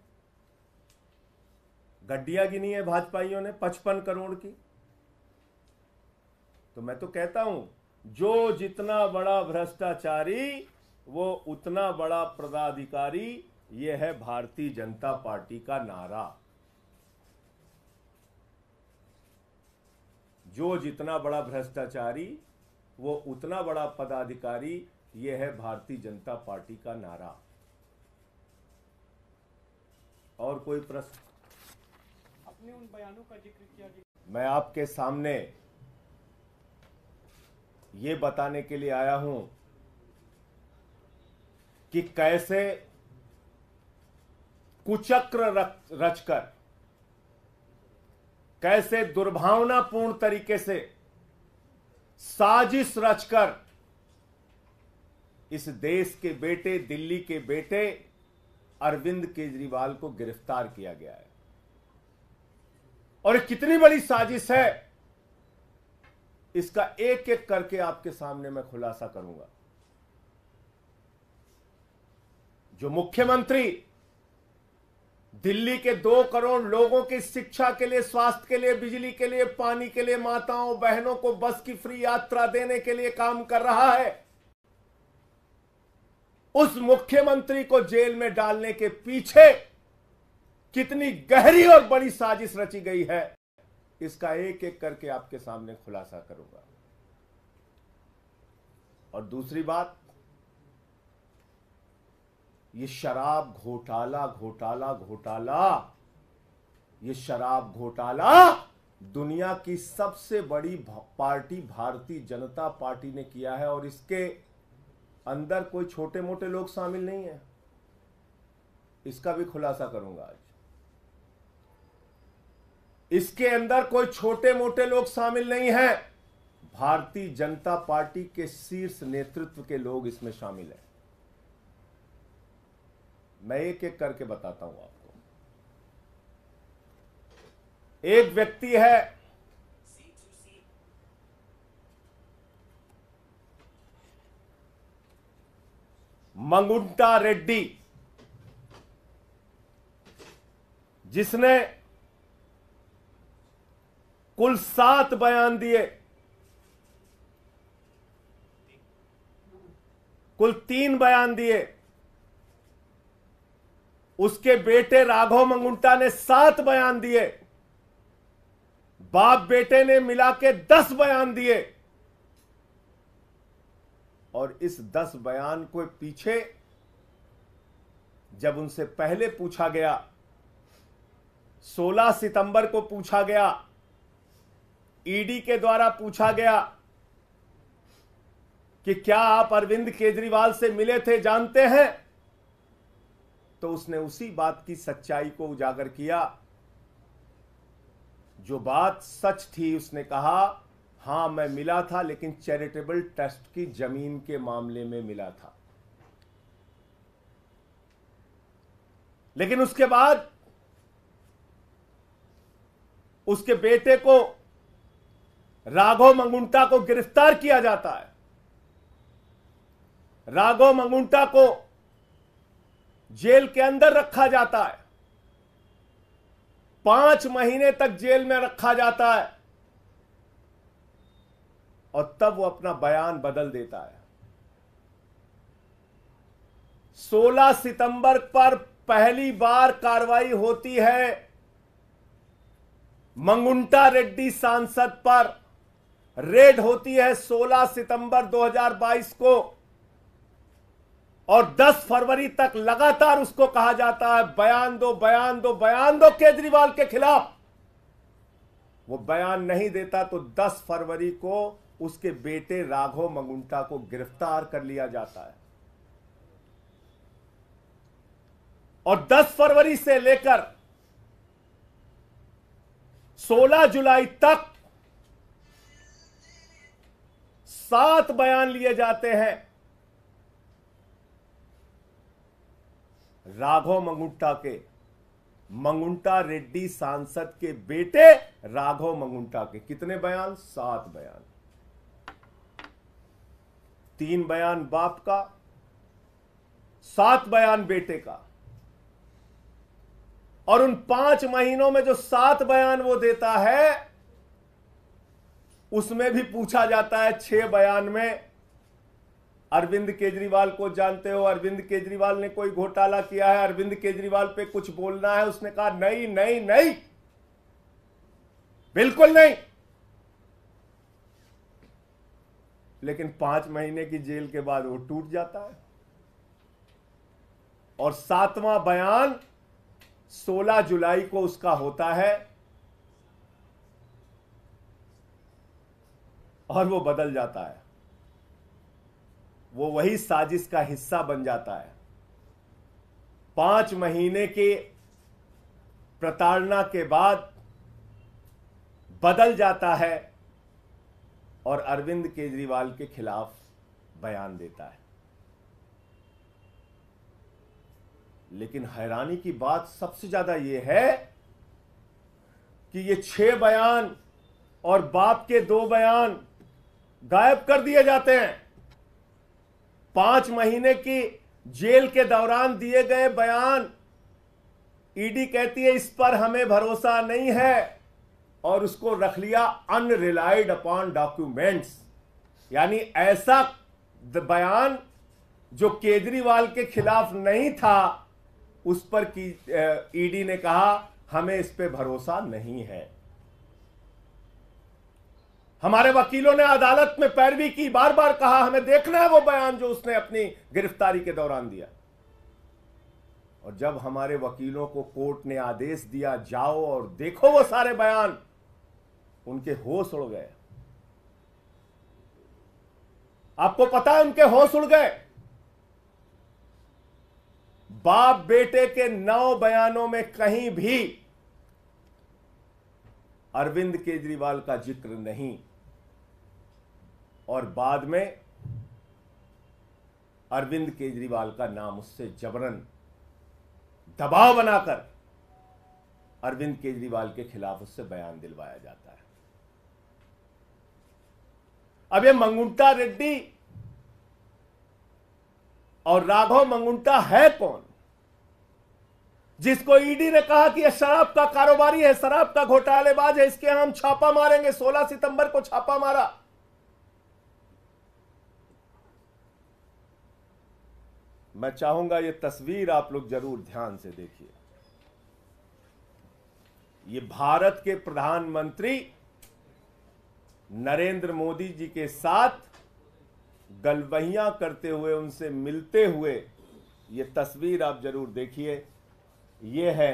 Speaker 1: गड्डिया गिनी है भाजपाइयों ने 55 करोड़ की तो मैं तो कहता हूं जो जितना बड़ा भ्रष्टाचारी वो उतना बड़ा पदाधिकारी ये है भारतीय जनता पार्टी का नारा जो जितना बड़ा भ्रष्टाचारी वो उतना बड़ा पदाधिकारी ये है भारतीय जनता पार्टी का नारा और कोई प्रश्न
Speaker 5: अपने उन बयानों का जिक्र किया
Speaker 1: मैं आपके सामने ये बताने के लिए आया हूं कि कैसे कुचक्र रचकर कैसे दुर्भावनापूर्ण तरीके से साजिश रचकर इस देश के बेटे दिल्ली के बेटे अरविंद केजरीवाल को गिरफ्तार किया गया है और कितनी बड़ी साजिश है इसका एक एक करके आपके सामने मैं खुलासा करूंगा जो मुख्यमंत्री दिल्ली के दो करोड़ लोगों की शिक्षा के लिए स्वास्थ्य के लिए बिजली के लिए पानी के लिए माताओं बहनों को बस की फ्री यात्रा देने के लिए काम कर रहा है उस मुख्यमंत्री को जेल में डालने के पीछे कितनी गहरी और बड़ी साजिश रची गई है इसका एक एक करके आपके सामने खुलासा करूंगा और दूसरी बात ये शराब घोटाला घोटाला घोटाला ये शराब घोटाला दुनिया की सबसे बड़ी पार्टी भारतीय जनता पार्टी ने किया है और इसके अंदर कोई छोटे मोटे लोग शामिल नहीं है इसका भी खुलासा करूंगा आज इसके अंदर कोई छोटे मोटे लोग शामिल नहीं है भारतीय जनता पार्टी के शीर्ष नेतृत्व के लोग इसमें शामिल हैं मैं एक एक करके बताता हूं आपको
Speaker 2: एक व्यक्ति है
Speaker 1: मंगुंटा रेड्डी जिसने कुल सात बयान दिए कुल तीन बयान दिए उसके बेटे राघव मंगुंटा ने सात बयान दिए बाप बेटे ने मिला के दस बयान दिए और इस दस बयान को पीछे जब उनसे पहले पूछा गया 16 सितंबर को पूछा गया ईडी के द्वारा पूछा गया कि क्या आप अरविंद केजरीवाल से मिले थे जानते हैं तो उसने उसी बात की सच्चाई को उजागर किया जो बात सच थी उसने कहा हां मैं मिला था लेकिन चैरिटेबल ट्रस्ट की जमीन के मामले में मिला था लेकिन उसके बाद उसके बेटे को राघव मंगुंटा को गिरफ्तार किया जाता है राघव मंगुंटा को जेल के अंदर रखा जाता है पांच महीने तक जेल में रखा जाता है और तब वो अपना बयान बदल देता है 16 सितंबर पर पहली बार कार्रवाई होती है मंगुंटा रेड्डी सांसद पर रेड होती है 16 सितंबर 2022 को और 10 फरवरी तक लगातार उसको कहा जाता है बयान दो बयान दो बयान दो केजरीवाल के खिलाफ वो बयान नहीं देता तो 10 फरवरी को उसके बेटे राघव मंगुंटा को गिरफ्तार कर लिया जाता है और 10 फरवरी से लेकर 16 जुलाई तक सात बयान लिए जाते हैं राघव मंगुंटा के मंगुंटा रेड्डी सांसद के बेटे राघव मंगुंटा के कितने बयान सात बयान तीन बयान बाप का सात बयान बेटे का और उन पांच महीनों में जो सात बयान वो देता है उसमें भी पूछा जाता है छह बयान में अरविंद केजरीवाल को जानते हो अरविंद केजरीवाल ने कोई घोटाला किया है अरविंद केजरीवाल पे कुछ बोलना है उसने कहा नहीं नहीं नहीं बिल्कुल नहीं लेकिन पांच महीने की जेल के बाद वो टूट जाता है और सातवां बयान 16 जुलाई को उसका होता है और वो बदल जाता है वो वही साजिश का हिस्सा बन जाता है पांच महीने के प्रताड़ना के बाद बदल जाता है और अरविंद केजरीवाल के खिलाफ बयान देता है लेकिन हैरानी की बात सबसे ज्यादा यह है कि ये छह बयान और बाप के दो बयान गायब कर दिए जाते हैं पांच महीने की जेल के दौरान दिए गए बयान ईडी कहती है इस पर हमें भरोसा नहीं है और उसको रख लिया अनरिलाइड अपॉन डॉक्यूमेंट्स यानी ऐसा बयान जो केजरीवाल के खिलाफ नहीं था उस पर की ईडी ने कहा हमें इस पे भरोसा नहीं है हमारे वकीलों ने अदालत में पैरवी की बार बार कहा हमें देखना है वो बयान जो उसने अपनी गिरफ्तारी के दौरान दिया और जब हमारे वकीलों को कोर्ट ने आदेश दिया जाओ और देखो वो सारे बयान उनके होश उड़ गए आपको पता है उनके होश उड़ गए बाप बेटे के नौ बयानों में कहीं भी अरविंद केजरीवाल का जिक्र नहीं और बाद में अरविंद केजरीवाल का नाम उससे जबरन दबाव बनाकर अरविंद केजरीवाल के खिलाफ उससे बयान दिलवाया जाता है अब ये मंगुंटा रेड्डी और राघव मंगुंटा है कौन जिसको ईडी ने कहा कि यह शराब का कारोबारी है शराब का घोटालेबाज है इसके हम छापा मारेंगे 16 सितंबर को छापा मारा मैं चाहूंगा ये तस्वीर आप लोग जरूर ध्यान से देखिए ये भारत के प्रधानमंत्री नरेंद्र मोदी जी के साथ गलवहियां करते हुए उनसे मिलते हुए ये तस्वीर आप जरूर देखिए ये है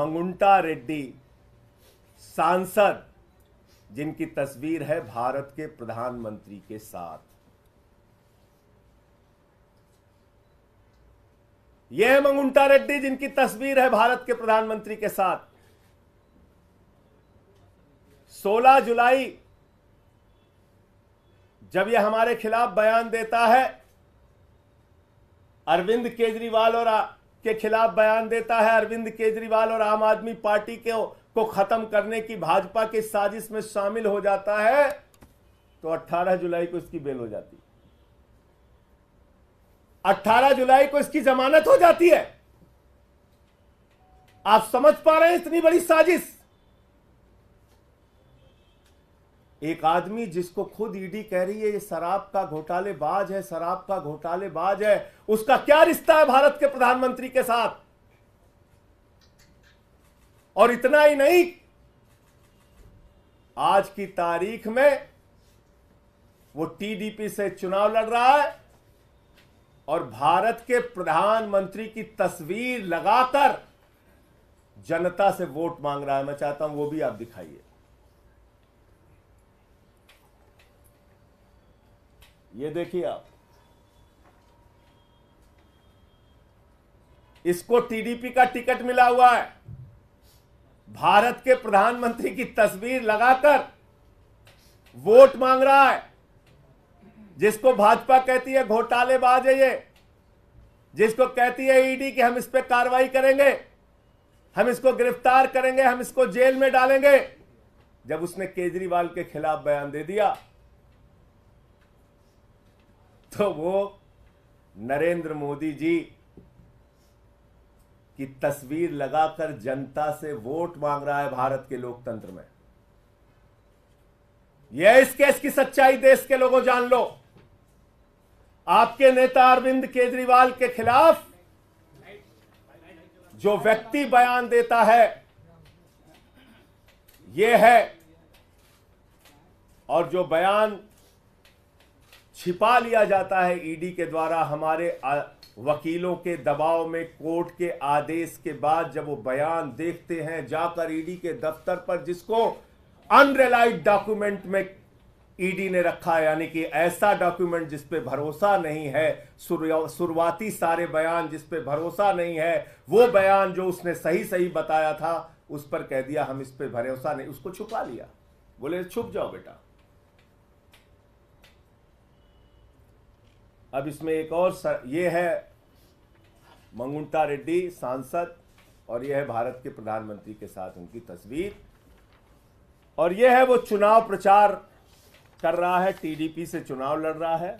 Speaker 1: मंगुंटा रेड्डी सांसद जिनकी तस्वीर है भारत के प्रधानमंत्री के साथ ये मंगुंटा रेड्डी जिनकी तस्वीर है भारत के प्रधानमंत्री के साथ 16 जुलाई जब यह हमारे खिलाफ बयान देता है अरविंद केजरीवाल और आ, के खिलाफ बयान देता है अरविंद केजरीवाल और आम आदमी पार्टी के को खत्म करने की भाजपा की साजिश में शामिल हो जाता है तो 18 जुलाई को इसकी बेल हो जाती है 18 जुलाई को इसकी जमानत हो जाती है आप समझ पा रहे हैं इतनी बड़ी साजिश एक आदमी जिसको खुद ईडी कह रही है ये शराब का घोटालेबाज है शराब का घोटालेबाज है उसका क्या रिश्ता है भारत के प्रधानमंत्री के साथ और इतना ही नहीं आज की तारीख में वो टीडीपी से चुनाव लड़ रहा है और भारत के प्रधानमंत्री की तस्वीर लगाकर जनता से वोट मांग रहा है मैं चाहता हूं वो भी आप दिखाइए ये देखिए आप इसको टीडीपी का टिकट मिला हुआ है भारत के प्रधानमंत्री की तस्वीर लगाकर वोट मांग रहा है जिसको भाजपा कहती है घोटालेबाज है ये जिसको कहती है ईडी e कि हम इस पर कार्रवाई करेंगे हम इसको गिरफ्तार करेंगे हम इसको जेल में डालेंगे जब उसने केजरीवाल के खिलाफ बयान दे दिया तो वो नरेंद्र मोदी जी की तस्वीर लगाकर जनता से वोट मांग रहा है भारत के लोकतंत्र में यह इस केस की सच्चाई देश के लोगों जान लो आपके नेता अरविंद केजरीवाल के खिलाफ जो व्यक्ति बयान देता है ये है और जो बयान छिपा लिया जाता है ईडी के द्वारा हमारे वकीलों के दबाव में कोर्ट के आदेश के बाद जब वो बयान देखते हैं जाकर ईडी के दफ्तर पर जिसको अनरिलाइड डॉक्यूमेंट में ईडी ने रखा यानी कि ऐसा डॉक्यूमेंट जिस पे भरोसा नहीं है शुरुआती सारे बयान जिस पे भरोसा नहीं है वो बयान जो उसने सही सही बताया था उस पर कह दिया हम इस पे भरोसा नहीं उसको छुपा लिया बोले छुप जाओ बेटा अब इसमें एक और सर, ये है मंगुंटा रेड्डी सांसद और यह है भारत के प्रधानमंत्री के साथ उनकी तस्वीर और यह है वो चुनाव प्रचार कर रहा है टीडीपी से चुनाव लड़ रहा है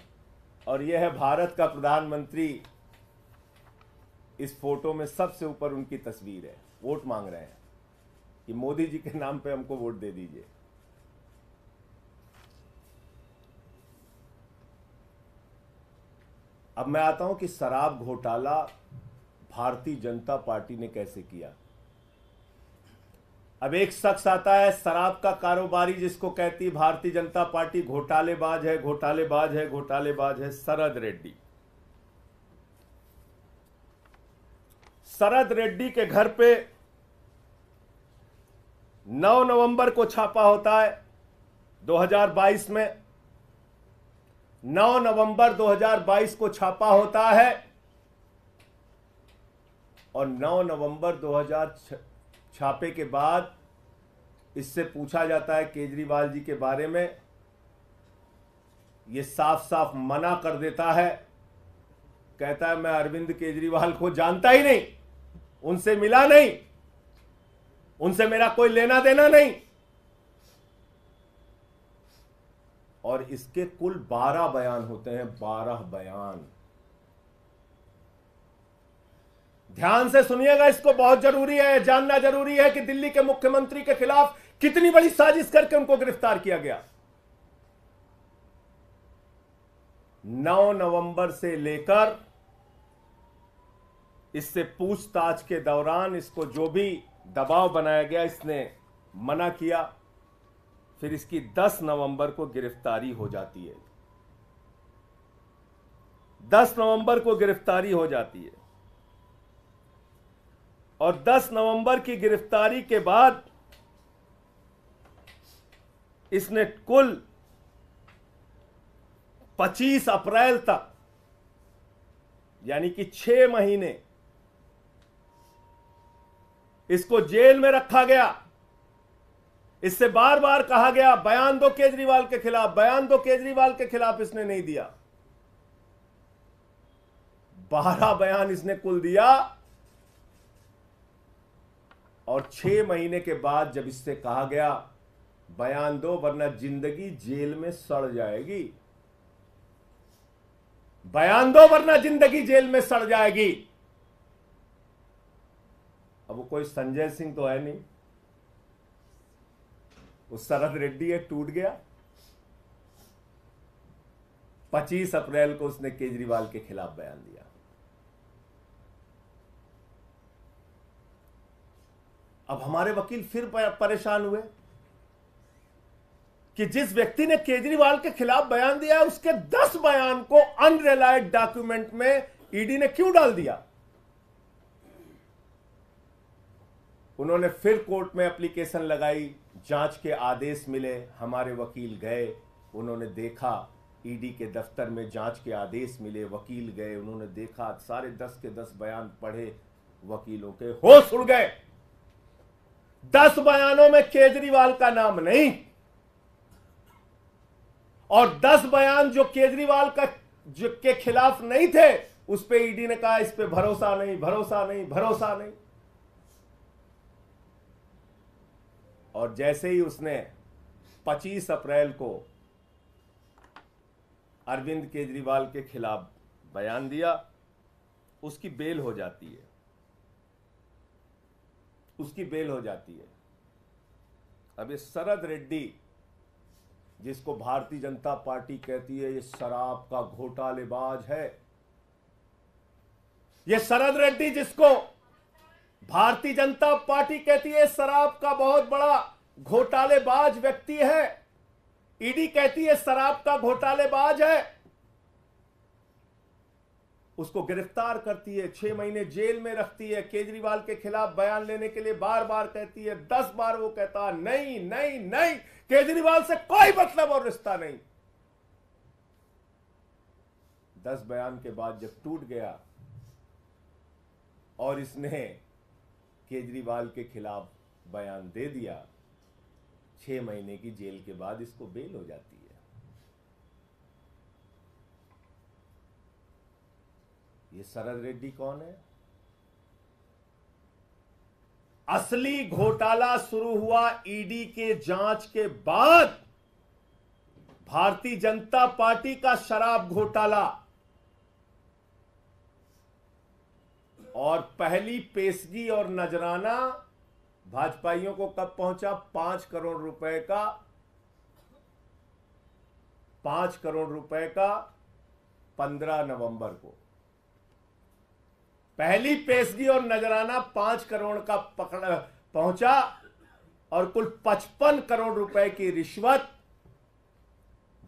Speaker 1: और यह है भारत का प्रधानमंत्री इस फोटो में सबसे ऊपर उनकी तस्वीर है वोट मांग रहे हैं कि मोदी जी के नाम पे हमको वोट दे दीजिए अब मैं आता हूं कि शराब घोटाला भारतीय जनता पार्टी ने कैसे किया अब एक शख्स आता है शराब का कारोबारी जिसको कहती भारतीय जनता पार्टी घोटालेबाज है घोटालेबाज है घोटालेबाज है शरद रेड्डी शरद रेड्डी के घर पे 9 नवंबर को छापा होता है 2022 में 9 नवंबर 2022 को छापा होता है और 9 नवंबर 2006 छापे के बाद इससे पूछा जाता है केजरीवाल जी के बारे में ये साफ साफ मना कर देता है कहता है मैं अरविंद केजरीवाल को जानता ही नहीं उनसे मिला नहीं उनसे मेरा कोई लेना देना नहीं और इसके कुल बारह बयान होते हैं बारह बयान ध्यान से सुनिएगा इसको बहुत जरूरी है जानना जरूरी है कि दिल्ली के मुख्यमंत्री के खिलाफ कितनी बड़ी साजिश करके उनको गिरफ्तार किया गया 9 नवंबर से लेकर इससे पूछताछ के दौरान इसको जो भी दबाव बनाया गया इसने मना किया फिर इसकी 10 नवंबर को गिरफ्तारी हो जाती है 10 नवंबर को गिरफ्तारी हो जाती है और 10 नवंबर की गिरफ्तारी के बाद इसने कुल 25 अप्रैल तक यानी कि छह महीने इसको जेल में रखा गया इससे बार बार कहा गया बयान दो केजरीवाल के खिलाफ बयान दो केजरीवाल के खिलाफ इसने नहीं दिया बारह बयान इसने कुल दिया और छह महीने के बाद जब इससे कहा गया बयान दो वरना जिंदगी जेल में सड़ जाएगी बयान दो वरना जिंदगी जेल में सड़ जाएगी अब वो कोई संजय सिंह तो है नहीं वो शरद रेड्डी है टूट गया 25 अप्रैल को उसने केजरीवाल के खिलाफ बयान दिया अब हमारे वकील फिर परेशान हुए कि जिस व्यक्ति ने केजरीवाल के खिलाफ बयान दिया है उसके दस बयान को अनरिलायड डॉक्यूमेंट में ईडी e ने क्यों डाल दिया उन्होंने फिर कोर्ट में एप्लीकेशन लगाई जांच के आदेश मिले हमारे वकील गए उन्होंने देखा ईडी e के दफ्तर में जांच के आदेश मिले वकील गए उन्होंने देखा सारे दस के दस बयान पढ़े वकीलों के होश उड़ गए दस बयानों में केजरीवाल का नाम नहीं और दस बयान जो केजरीवाल का जो के खिलाफ नहीं थे उस पर ईडी ने कहा इस पर भरोसा नहीं भरोसा नहीं भरोसा नहीं और जैसे ही उसने 25 अप्रैल को अरविंद केजरीवाल के खिलाफ बयान दिया उसकी बेल हो जाती है उसकी बेल हो जाती है अब ये शरद रेड्डी जिसको भारतीय जनता पार्टी कहती है ये शराब का घोटालेबाज है ये शरद रेड्डी जिसको भारतीय जनता पार्टी कहती है शराब का बहुत बड़ा घोटालेबाज व्यक्ति है ईडी कहती है शराब का घोटालेबाज है उसको गिरफ्तार करती है छह महीने जेल में रखती है केजरीवाल के खिलाफ बयान लेने के लिए बार बार कहती है दस बार वो कहता नहीं नहीं नहीं केजरीवाल से कोई मतलब और रिश्ता नहीं दस बयान के बाद जब टूट गया और इसने केजरीवाल के खिलाफ बयान दे दिया छह महीने की जेल के बाद इसको बेल हो जाती ये शरद रेड्डी कौन है असली घोटाला शुरू हुआ ईडी के जांच के बाद भारतीय जनता पार्टी का शराब घोटाला और पहली पेशगी और नजराना भाजपाइयों को कब पहुंचा पांच करोड़ रुपए का पांच करोड़ रुपए का पंद्रह नवंबर को पहली पेशगी और नजराना पांच करोड़ का पकड़ पहुंचा और कुल पचपन करोड़ रुपए की रिश्वत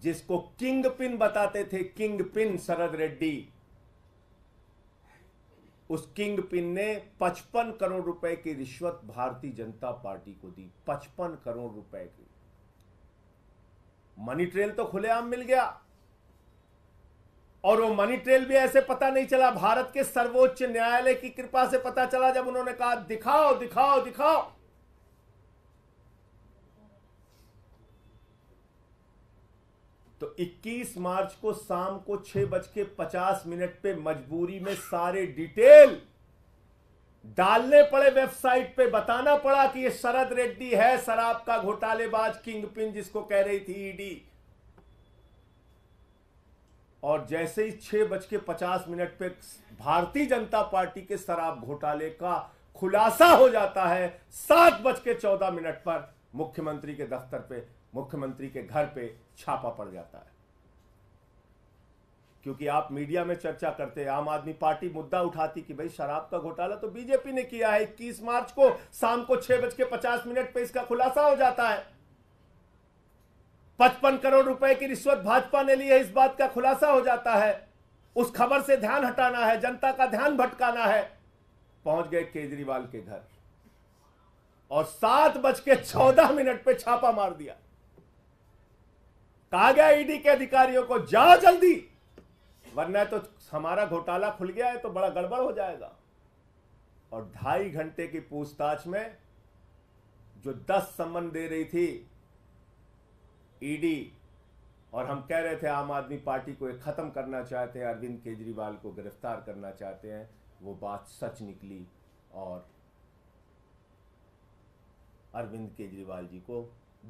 Speaker 1: जिसको किंग पिन बताते थे किंग पिन शरद रेड्डी उस किंग पिन ने पचपन करोड़ रुपए की रिश्वत भारतीय जनता पार्टी को दी पचपन करोड़ रुपए की मनी ट्रेल तो खुलेआम मिल गया और वो मनी ट्रेल भी ऐसे पता नहीं चला भारत के सर्वोच्च न्यायालय की कृपा से पता चला जब उन्होंने कहा दिखाओ दिखाओ दिखाओ तो 21 मार्च को शाम को छह बज के पचास मिनट पे मजबूरी में सारे डिटेल डालने पड़े वेबसाइट पे बताना पड़ा कि ये शरद रेड्डी है शराब का घोटालेबाज किंग पिन जिसको कह रही थी ईडी और जैसे ही छह बज के पचास मिनट पे भारतीय जनता पार्टी के शराब घोटाले का खुलासा हो जाता है सात बज के चौदह मिनट पर मुख्यमंत्री के दफ्तर पे मुख्यमंत्री के घर पे छापा पड़ जाता है क्योंकि आप मीडिया में चर्चा करते हैं आम आदमी पार्टी मुद्दा उठाती कि भाई शराब का घोटाला तो बीजेपी ने किया है इक्कीस मार्च को शाम को छह बज के पचास मिनट पर इसका खुलासा हो जाता है पचपन करोड़ रुपए की रिश्वत भाजपा ने ली है इस बात का खुलासा हो जाता है उस खबर से ध्यान हटाना है जनता का ध्यान भटकाना है पहुंच गए केजरीवाल के घर और सात बज के चौदह मिनट पे छापा मार दिया कहा गया ईडी के अधिकारियों को जा जल्दी वरना तो हमारा घोटाला खुल गया है तो बड़ा गड़बड़ हो जाएगा और ढाई घंटे की पूछताछ में जो दस समन दे रही थी ईडी और हम कह रहे थे आम आदमी पार्टी को ख़त्म करना चाहते हैं अरविंद केजरीवाल को गिरफ्तार करना चाहते हैं वो बात सच निकली और अरविंद केजरीवाल जी को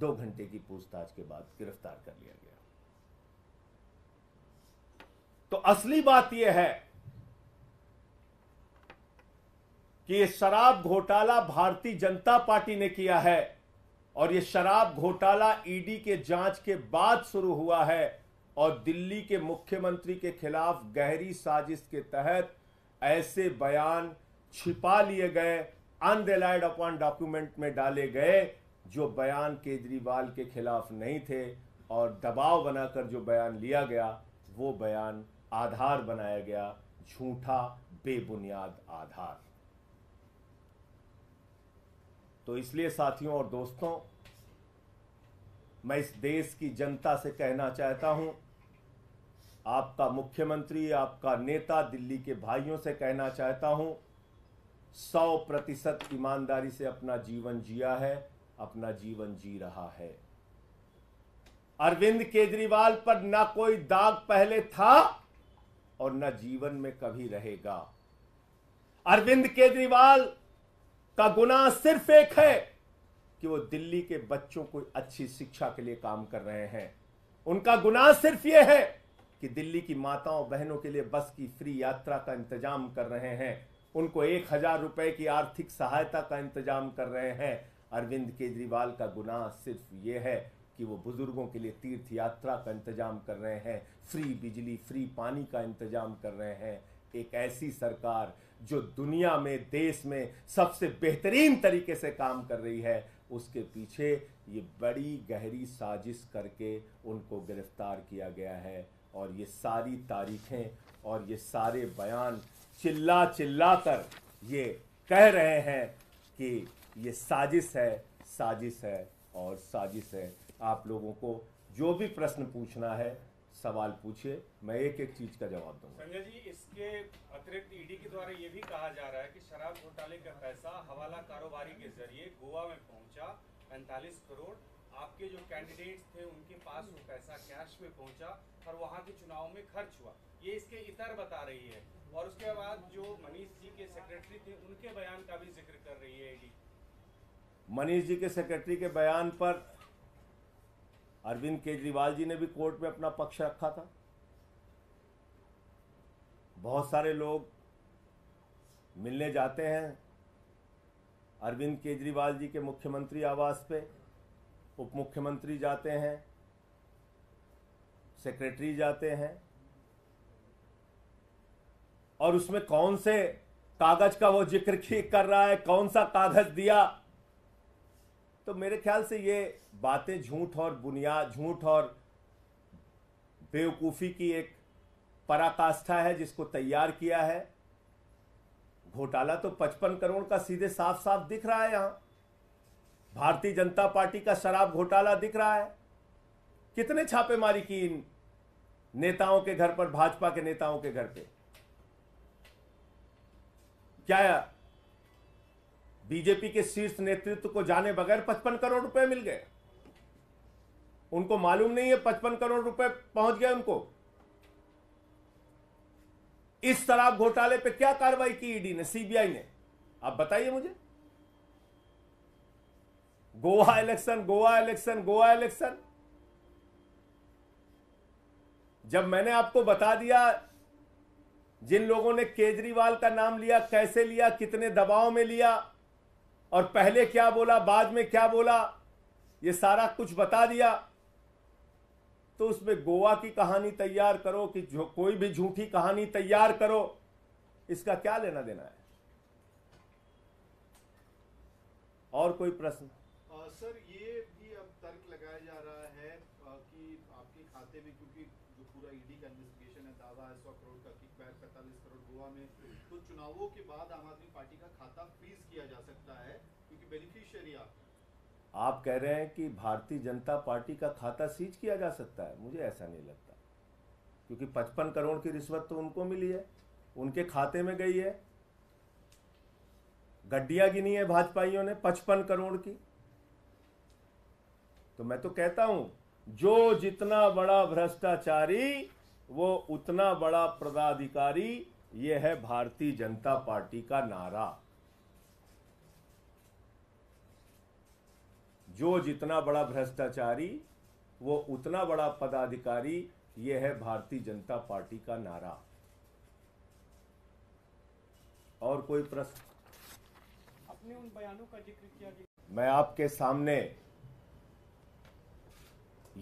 Speaker 1: दो घंटे की पूछताछ के बाद गिरफ्तार कर लिया गया तो असली बात यह है कि शराब घोटाला भारतीय जनता पार्टी ने किया है और ये शराब घोटाला ईडी के जांच के बाद शुरू हुआ है और दिल्ली के मुख्यमंत्री के खिलाफ गहरी साजिश के तहत ऐसे बयान छिपा लिए गए अनरिलाइड अपॉन डॉक्यूमेंट में डाले गए जो बयान केजरीवाल के खिलाफ नहीं थे और दबाव बनाकर जो बयान लिया गया वो बयान आधार बनाया गया झूठा बेबुनियाद आधार तो इसलिए साथियों और दोस्तों मैं इस देश की जनता से कहना चाहता हूं आपका मुख्यमंत्री आपका नेता दिल्ली के भाइयों से कहना चाहता हूं सौ प्रतिशत ईमानदारी से अपना जीवन जिया है अपना जीवन जी रहा है अरविंद केजरीवाल पर ना कोई दाग पहले था और ना जीवन में कभी रहेगा अरविंद केजरीवाल का गुना सिर्फ एक है कि वो दिल्ली के बच्चों को अच्छी शिक्षा के लिए काम कर रहे हैं उनका गुनाह सिर्फ यह है कि दिल्ली की माताओं बहनों के लिए बस की फ्री यात्रा का इंतजाम कर रहे हैं उनको एक हजार रुपए की आर्थिक सहायता का इंतजाम कर रहे हैं अरविंद केजरीवाल का गुनाह सिर्फ ये है कि वो बुजुर्गों के लिए तीर्थ यात्रा का इंतजाम कर रहे हैं फ्री बिजली फ्री पानी का इंतजाम कर रहे हैं एक ऐसी सरकार जो दुनिया में देश में सबसे बेहतरीन तरीके से काम कर रही है उसके पीछे ये बड़ी गहरी साजिश करके उनको गिरफ्तार किया गया है और ये सारी तारीखें और ये सारे बयान चिल्ला चिल्ला कर ये कह रहे हैं कि ये साजिश है साजिश है और साजिश है आप लोगों को जो भी प्रश्न पूछना है सवाल पूछिए मैं एक एक चीज का जवाब दूंगा
Speaker 3: संजय जी इसके अतिरिक्त ईडी e के द्वारा ये भी कहा जा रहा है कि शराब घोटाले का पैसा हवाला कारोबारी के जरिए गोवा में पहुंचा पैंतालीस करोड़ आपके जो कैंडिडेट थे उनके पास वो पैसा कैश में पहुंचा और वहाँ के चुनाव में खर्च हुआ ये इसके इतर बता रही है और उसके बाद जो मनीष जी के सेक्रेटरी थे उनके बयान का भी जिक्र कर रही है ईडी
Speaker 1: e मनीष जी के सेक्रेटरी के बयान पर अरविंद केजरीवाल जी ने भी कोर्ट में अपना पक्ष रखा था बहुत सारे लोग मिलने जाते हैं अरविंद केजरीवाल जी के मुख्यमंत्री आवास पे उप मुख्यमंत्री जाते हैं सेक्रेटरी जाते हैं और उसमें कौन से कागज का वो जिक्र (laughs) कर रहा है कौन सा कागज दिया तो मेरे ख्याल से ये बातें झूठ और बुनियाद झूठ और बेवकूफ़ी की एक पराकाष्ठा है जिसको तैयार किया है घोटाला तो पचपन करोड़ का सीधे साफ साफ दिख रहा है यहाँ भारतीय जनता पार्टी का शराब घोटाला दिख रहा है कितने छापेमारी की इन नेताओं के घर पर भाजपा के नेताओं के घर पे क्या बीजेपी के शीर्ष नेतृत्व को जाने बगैर पचपन करोड़ रुपए मिल गए उनको मालूम नहीं है पचपन करोड़ रुपए पहुंच गए उनको इस शराब घोटाले पे क्या कार्रवाई की ईडी ने सीबीआई ने आप बताइए मुझे Goa election Goa election Goa election जब मैंने आपको बता दिया जिन लोगों ने केजरीवाल का नाम लिया कैसे लिया कितने दबाव में लिया और पहले क्या बोला बाद में क्या बोला ये सारा कुछ बता दिया तो उसमें गोवा की कहानी तैयार करो कि जो कोई भी झूठी कहानी तैयार करो इसका क्या लेना देना है और कोई प्रश्न
Speaker 4: सर ये भी अब तर्क लगाया जा रहा है कि आपके खाते में क्योंकि जो पूरा ईडी e का इन्वेस्टिगेशन है दावा है सौ करोड़ का किकबैक पैंतालीस करोड़ गोवा में तो चुनावों के बाद आम आदमी पार्टी का खाता फ्रीज किया जा सकता है बेनिफिशियरी आप
Speaker 1: आप कह रहे हैं कि भारतीय जनता पार्टी का खाता सीज किया जा सकता है मुझे ऐसा नहीं लगता क्योंकि पचपन करोड़ की रिश्वत तो उनको मिली है उनके खाते में गई है गड्डिया गिनी है भाजपाइयों ने पचपन करोड़ की तो मैं तो कहता हूं जो जितना बड़ा भ्रष्टाचारी वो उतना बड़ा पदाधिकारी यह है भारतीय जनता पार्टी का नारा जो जितना बड़ा भ्रष्टाचारी वो उतना बड़ा पदाधिकारी ये है भारतीय जनता पार्टी का नारा और कोई प्रश्न
Speaker 5: अपने उन बयानों का जिक्र किया
Speaker 1: मैं आपके सामने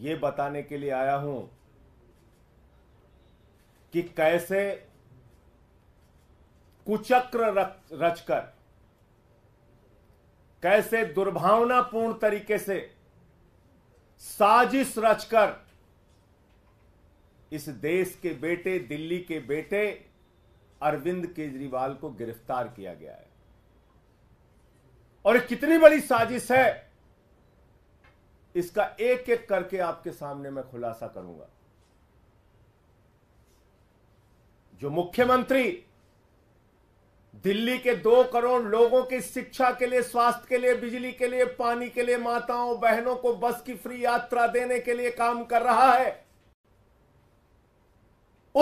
Speaker 1: ये बताने के लिए आया हूं कि कैसे कुचक्र रचकर कैसे दुर्भावनापूर्ण तरीके से साजिश रचकर इस देश के बेटे दिल्ली के बेटे अरविंद केजरीवाल को गिरफ्तार किया गया है और कितनी बड़ी साजिश है इसका एक एक करके आपके सामने मैं खुलासा करूंगा जो मुख्यमंत्री दिल्ली के दो करोड़ लोगों की शिक्षा के लिए स्वास्थ्य के लिए बिजली के लिए पानी के लिए माताओं बहनों को बस की फ्री यात्रा देने के लिए काम कर रहा है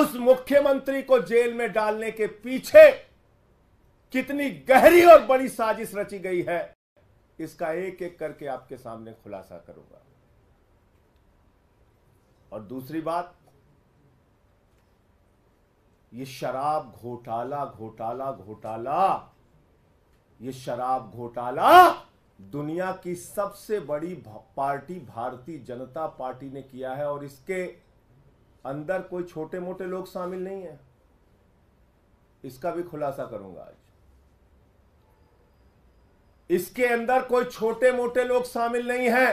Speaker 1: उस मुख्यमंत्री को जेल में डालने के पीछे कितनी गहरी और बड़ी साजिश रची गई है इसका एक एक करके आपके सामने खुलासा करूंगा और दूसरी बात ये शराब घोटाला घोटाला घोटाला ये शराब घोटाला दुनिया की सबसे बड़ी पार्टी भारतीय जनता पार्टी ने किया है और इसके अंदर कोई छोटे मोटे लोग शामिल नहीं है इसका भी खुलासा करूंगा आज इसके अंदर कोई छोटे मोटे लोग शामिल नहीं है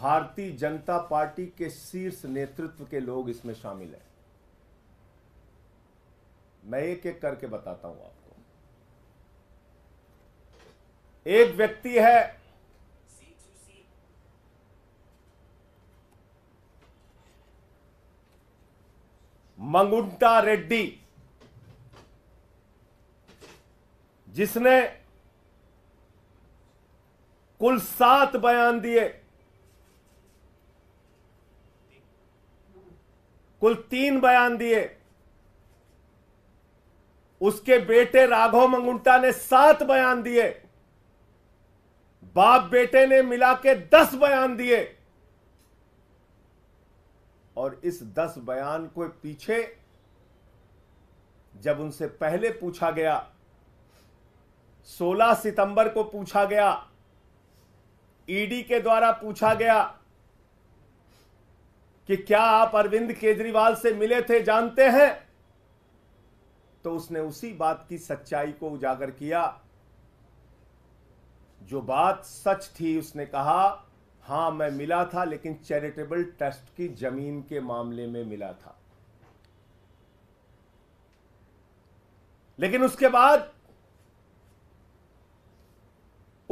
Speaker 1: भारतीय जनता पार्टी के शीर्ष नेतृत्व के लोग इसमें शामिल हैं मैं एक एक करके बताता हूं आपको एक व्यक्ति
Speaker 2: है मंगुंटा रेड्डी
Speaker 1: जिसने कुल सात बयान दिए कुल तीन बयान दिए उसके बेटे राघव मंगुंटा ने सात बयान दिए बाप बेटे ने मिला के दस बयान दिए और इस दस बयान को पीछे जब उनसे पहले पूछा गया 16 सितंबर को पूछा गया ईडी के द्वारा पूछा गया कि क्या आप अरविंद केजरीवाल से मिले थे जानते हैं तो उसने उसी बात की सच्चाई को उजागर किया जो बात सच थी उसने कहा हां मैं मिला था लेकिन चैरिटेबल ट्रस्ट की जमीन के मामले में मिला था लेकिन उसके बाद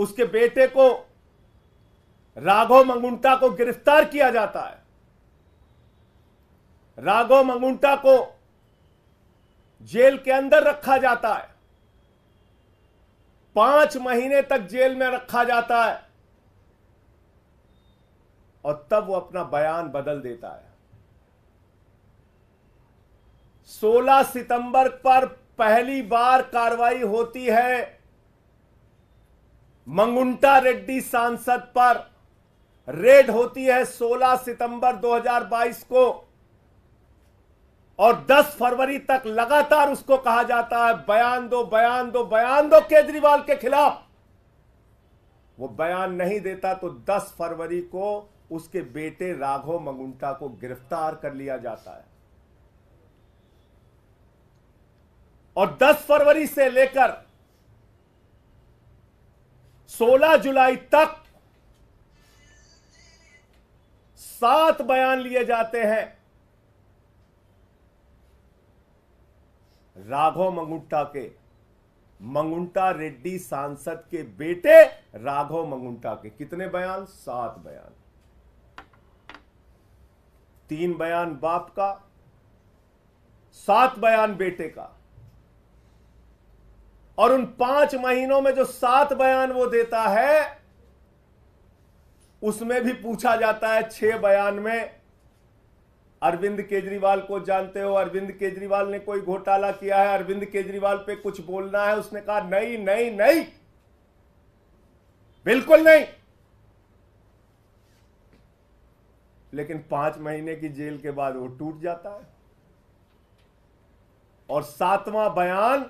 Speaker 1: उसके बेटे को राघव मंगुंटा को गिरफ्तार किया जाता है राघव मंगुंटा को जेल के अंदर रखा जाता है पांच महीने तक जेल में रखा जाता है और तब वो अपना बयान बदल देता है 16 सितंबर पर पहली बार कार्रवाई होती है मंगुंटा रेड्डी सांसद पर रेड होती है 16 सितंबर 2022 को और 10 फरवरी तक लगातार उसको कहा जाता है बयान दो बयान दो बयान दो केजरीवाल के खिलाफ वो बयान नहीं देता तो 10 फरवरी को उसके बेटे राघव मंगुंटा को गिरफ्तार कर लिया जाता है और 10 फरवरी से लेकर 16 जुलाई तक सात बयान लिए जाते हैं राघव मंगुंटा के मंगुंटा रेड्डी सांसद के बेटे राघव मंगुंटा के कितने बयान सात बयान तीन बयान बाप का सात बयान बेटे का और उन पांच महीनों में जो सात बयान वो देता है उसमें भी पूछा जाता है छह बयान में अरविंद केजरीवाल को जानते हो अरविंद केजरीवाल ने कोई घोटाला किया है अरविंद केजरीवाल पे कुछ बोलना है उसने कहा नहीं नहीं नहीं बिल्कुल नहीं लेकिन पांच महीने की जेल के बाद वो टूट जाता है और सातवां बयान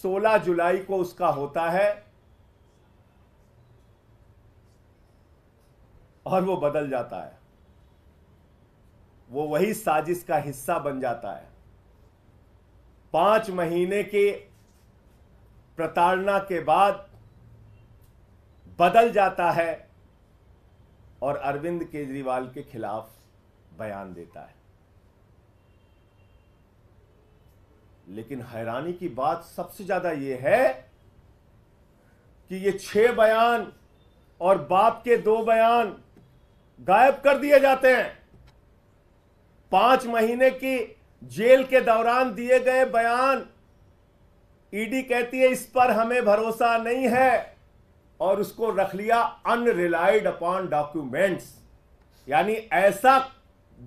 Speaker 1: 16 जुलाई को उसका होता है और वो बदल जाता है वो वही साजिश का हिस्सा बन जाता है पांच महीने के प्रताड़ना के बाद बदल जाता है और अरविंद केजरीवाल के खिलाफ बयान देता है लेकिन हैरानी की बात सबसे ज्यादा यह है कि ये छह बयान और बाप के दो बयान गायब कर दिए जाते हैं पांच महीने की जेल के दौरान दिए गए बयान ईडी e कहती है इस पर हमें भरोसा नहीं है और उसको रख लिया अनरिलाइड अपॉन डॉक्यूमेंट्स यानी ऐसा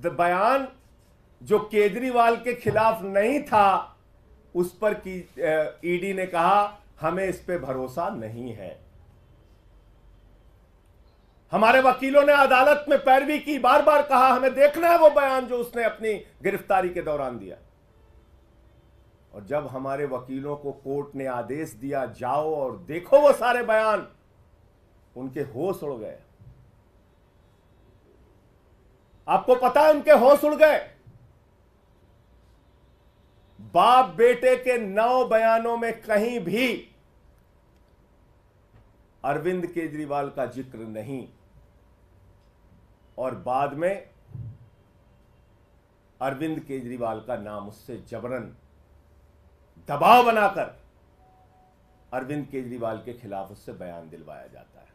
Speaker 1: बयान जो केजरीवाल के खिलाफ नहीं था उस पर की ईडी e ने कहा हमें इस पे भरोसा नहीं है हमारे वकीलों ने अदालत में पैरवी की बार बार कहा हमें देखना है वो बयान जो उसने अपनी गिरफ्तारी के दौरान दिया और जब हमारे वकीलों को कोर्ट ने आदेश दिया जाओ और देखो वो सारे बयान उनके होश उड़ गए आपको पता है उनके होश उड़ गए बाप बेटे के नौ बयानों में कहीं भी अरविंद केजरीवाल का जिक्र नहीं और बाद में अरविंद केजरीवाल का नाम उससे जबरन दबाव बनाकर अरविंद केजरीवाल के खिलाफ उससे बयान दिलवाया जाता है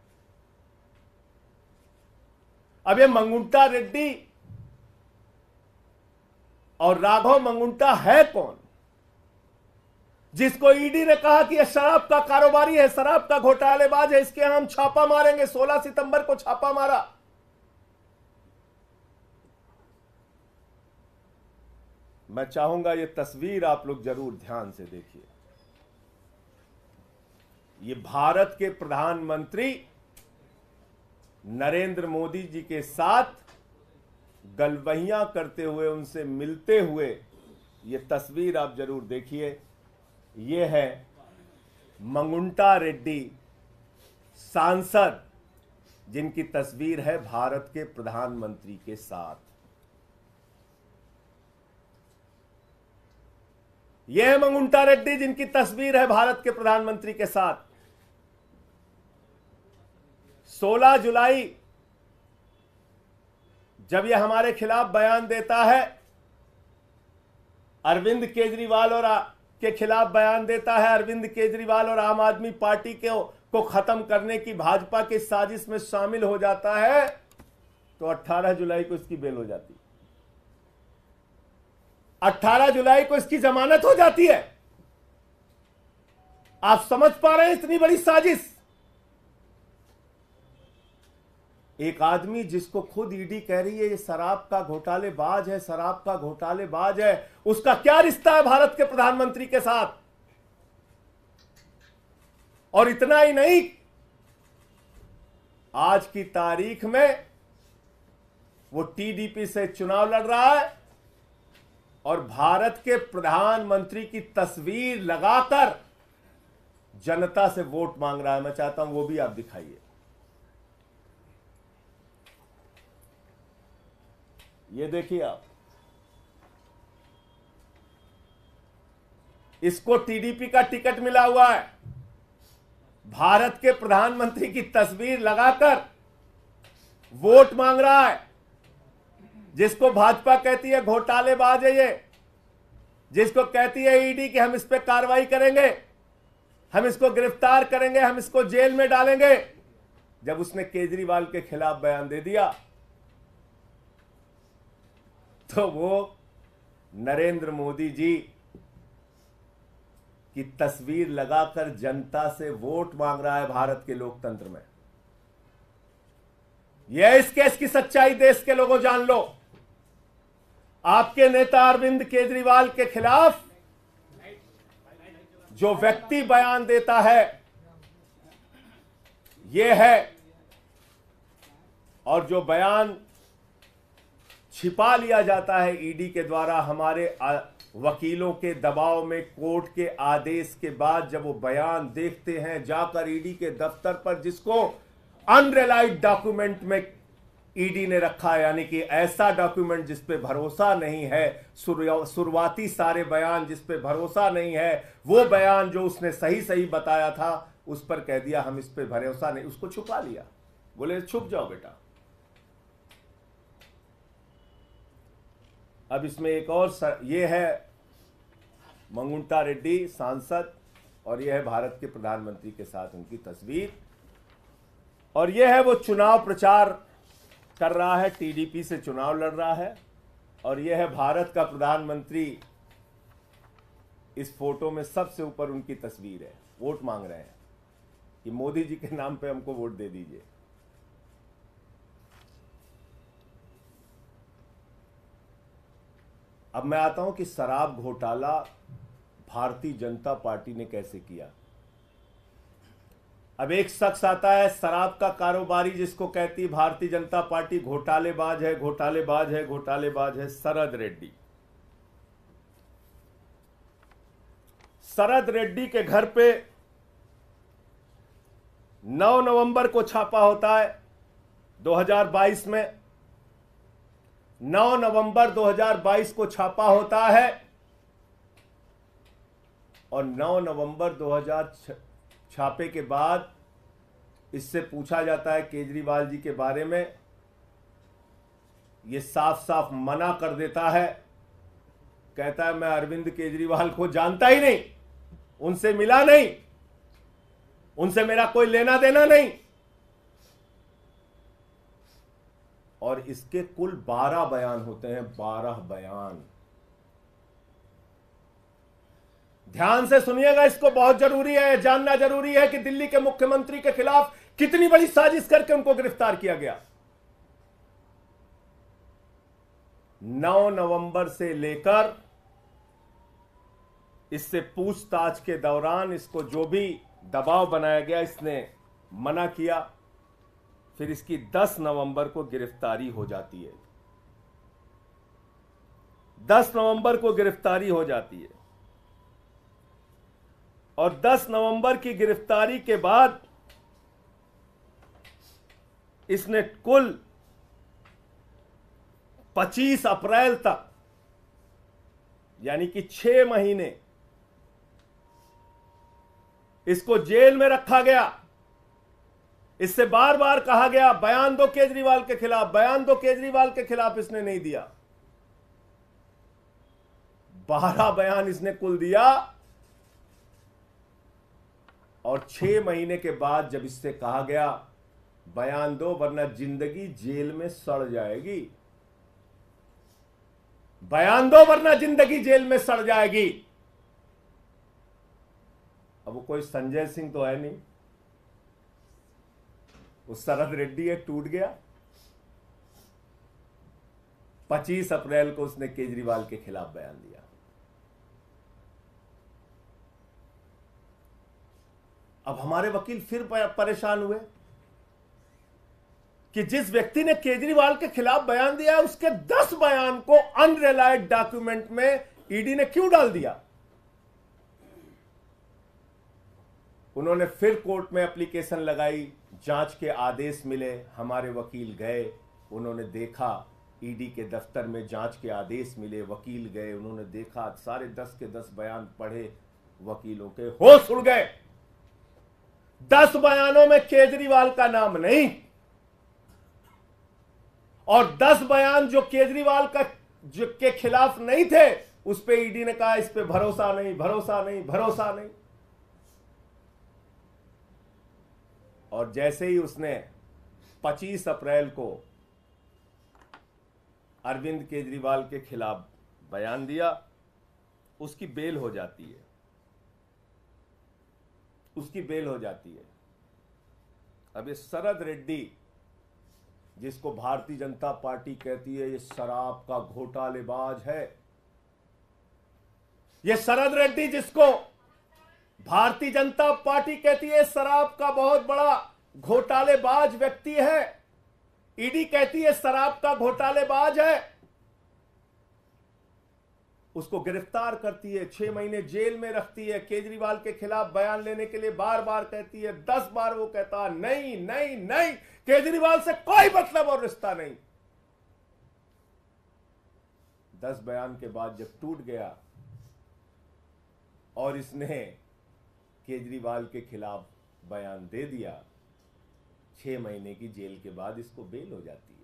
Speaker 1: अब ये मंगुंटा रेड्डी और राघव मंगुंटा है कौन जिसको ईडी ने कहा कि यह शराब का कारोबारी है शराब का घोटालेबाज है इसके हम छापा मारेंगे 16 सितंबर को छापा मारा मैं चाहूंगा ये तस्वीर आप लोग जरूर ध्यान से देखिए ये भारत के प्रधानमंत्री नरेंद्र मोदी जी के साथ गलवहियां करते हुए उनसे मिलते हुए ये तस्वीर आप जरूर देखिए ये है मंगुंटा रेड्डी सांसद जिनकी तस्वीर है भारत के प्रधानमंत्री के साथ ये मंगुंटा रेड्डी जिनकी तस्वीर है भारत के प्रधानमंत्री के साथ 16 जुलाई जब यह हमारे खिलाफ बयान देता है अरविंद केजरीवाल और आ, के खिलाफ बयान देता है अरविंद केजरीवाल और आम आदमी पार्टी के को खत्म करने की भाजपा की साजिश में शामिल हो जाता है तो 18 जुलाई को इसकी बेल हो जाती है 18 जुलाई को इसकी जमानत हो जाती है आप समझ पा रहे हैं इतनी बड़ी साजिश एक आदमी जिसको खुद ईडी कह रही है ये शराब का घोटाले बाज है शराब का घोटाले बाज है उसका क्या रिश्ता है भारत के प्रधानमंत्री के साथ और इतना ही नहीं आज की तारीख में वो टीडीपी से चुनाव लड़ रहा है और भारत के प्रधानमंत्री की तस्वीर लगाकर जनता से वोट मांग रहा है मैं चाहता हूं वो भी आप दिखाइए ये देखिए आप इसको टीडीपी का टिकट मिला हुआ है भारत के प्रधानमंत्री की तस्वीर लगाकर वोट मांग रहा है जिसको भाजपा कहती है घोटालेबाज है ये जिसको कहती है ईडी e कि हम इस पर कार्रवाई करेंगे हम इसको गिरफ्तार करेंगे हम इसको जेल में डालेंगे जब उसने केजरीवाल के खिलाफ बयान दे दिया तो वो नरेंद्र मोदी जी की तस्वीर लगाकर जनता से वोट मांग रहा है भारत के लोकतंत्र में यह इस केस की सच्चाई देश के लोगों जान लो आपके नेता अरविंद केजरीवाल के खिलाफ जो व्यक्ति बयान देता है ये है और जो बयान छिपा लिया जाता है ईडी के द्वारा हमारे वकीलों के दबाव में कोर्ट के आदेश के बाद जब वो बयान देखते हैं जाकर ईडी के दफ्तर पर जिसको अनरिलाइड डॉक्यूमेंट में ईडी ने रखा यानी कि ऐसा डॉक्यूमेंट जिस पे भरोसा नहीं है शुरुआती सारे बयान जिस पे भरोसा नहीं है वो बयान जो उसने सही सही बताया था उस पर कह दिया हम इस पे भरोसा नहीं उसको छुपा लिया बोले छुप जाओ बेटा अब इसमें एक और सर, ये है मंगुंटा रेड्डी सांसद और यह है भारत के प्रधानमंत्री के साथ उनकी तस्वीर और यह है वो चुनाव प्रचार कर रहा है टीडीपी से चुनाव लड़ रहा है और यह है भारत का प्रधानमंत्री इस फोटो में सबसे ऊपर उनकी तस्वीर है वोट मांग रहे हैं कि मोदी जी के नाम पे हमको वोट दे दीजिए अब मैं आता हूं कि शराब घोटाला भारतीय जनता पार्टी ने कैसे किया अब एक शख्स आता है शराब का कारोबारी जिसको कहती भारतीय जनता पार्टी घोटालेबाज है घोटालेबाज है घोटालेबाज है शरद रेड्डी शरद रेड्डी के घर पे 9 नवंबर को छापा होता है 2022 में 9 नवंबर 2022 को छापा होता है और 9 नवंबर 2006 छापे के बाद इससे पूछा जाता है केजरीवाल जी के बारे में ये साफ साफ मना कर देता है कहता है मैं अरविंद केजरीवाल को जानता ही नहीं उनसे मिला नहीं उनसे मेरा कोई लेना देना नहीं और इसके कुल बारह बयान होते हैं बारह बयान ध्यान से सुनिएगा इसको बहुत जरूरी है जानना जरूरी है कि दिल्ली के मुख्यमंत्री के खिलाफ कितनी बड़ी साजिश करके उनको गिरफ्तार किया गया 9 नवंबर से लेकर इससे पूछताछ के दौरान इसको जो भी दबाव बनाया गया इसने मना किया फिर इसकी 10 नवंबर को गिरफ्तारी हो जाती है 10 नवंबर को गिरफ्तारी हो जाती है और 10 नवंबर की गिरफ्तारी के बाद इसने कुल 25 अप्रैल तक यानी कि छह महीने इसको जेल में रखा गया इससे बार बार कहा गया बयान दो केजरीवाल के खिलाफ बयान दो केजरीवाल के खिलाफ इसने नहीं दिया बारह बयान इसने कुल दिया और छह महीने के बाद जब इससे कहा गया बयान दो वरना जिंदगी जेल में सड़ जाएगी बयान दो वरना जिंदगी जेल में सड़ जाएगी अब वो कोई संजय सिंह तो है नहीं वो शरद रेड्डी है टूट गया पच्चीस अप्रैल को उसने केजरीवाल के खिलाफ बयान दिया अब हमारे वकील फिर परेशान हुए कि जिस व्यक्ति ने केजरीवाल के खिलाफ बयान दिया है उसके दस बयान को अनरिलायड डॉक्यूमेंट में ईडी e ने क्यों डाल दिया उन्होंने फिर कोर्ट में एप्लीकेशन लगाई जांच के आदेश मिले हमारे वकील गए उन्होंने देखा ईडी e के दफ्तर में जांच के आदेश मिले वकील गए उन्होंने देखा सारे दस के दस बयान पढ़े वकीलों के होश उड़ गए दस बयानों में केजरीवाल का नाम नहीं और दस बयान जो केजरीवाल का जो के खिलाफ नहीं थे उस पर ईडी ने कहा इस पर भरोसा नहीं भरोसा नहीं भरोसा नहीं और जैसे ही उसने 25 अप्रैल को अरविंद केजरीवाल के खिलाफ बयान दिया उसकी बेल हो जाती है उसकी बेल हो जाती है अब ये शरद रेड्डी जिसको भारतीय जनता पार्टी कहती है ये शराब का घोटालेबाज है ये शरद रेड्डी जिसको भारतीय जनता पार्टी कहती है शराब का बहुत बड़ा घोटालेबाज व्यक्ति है ईडी कहती है शराब का घोटालेबाज है उसको गिरफ्तार करती है छह महीने जेल में रखती है केजरीवाल के खिलाफ बयान लेने के लिए बार बार कहती है दस बार वो कहता नहीं नहीं नहीं केजरीवाल से कोई मतलब और रिश्ता नहीं दस बयान के बाद जब टूट गया और इसने केजरीवाल के खिलाफ बयान दे दिया छह महीने की जेल के बाद इसको बेल हो जाती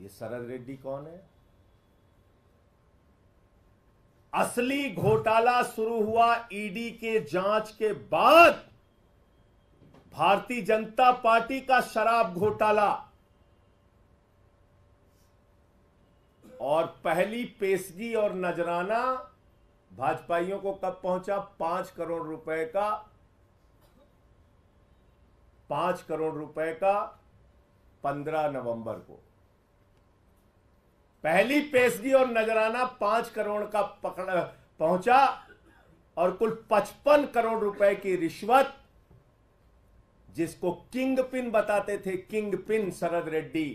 Speaker 1: ये शरद रेड्डी कौन है असली घोटाला शुरू हुआ ईडी के जांच के बाद भारतीय जनता पार्टी का शराब घोटाला और पहली पेशगी और नजराना भाजपाइयों को कब पहुंचा पांच करोड़ रुपए का पांच करोड़ रुपए का पंद्रह नवंबर को पहली पेशगी और नजराना पांच करोड़ का पकड़ पहुंचा और कुल पचपन करोड़ रुपए की रिश्वत जिसको किंग पिन बताते थे किंग पिन शरद रेड्डी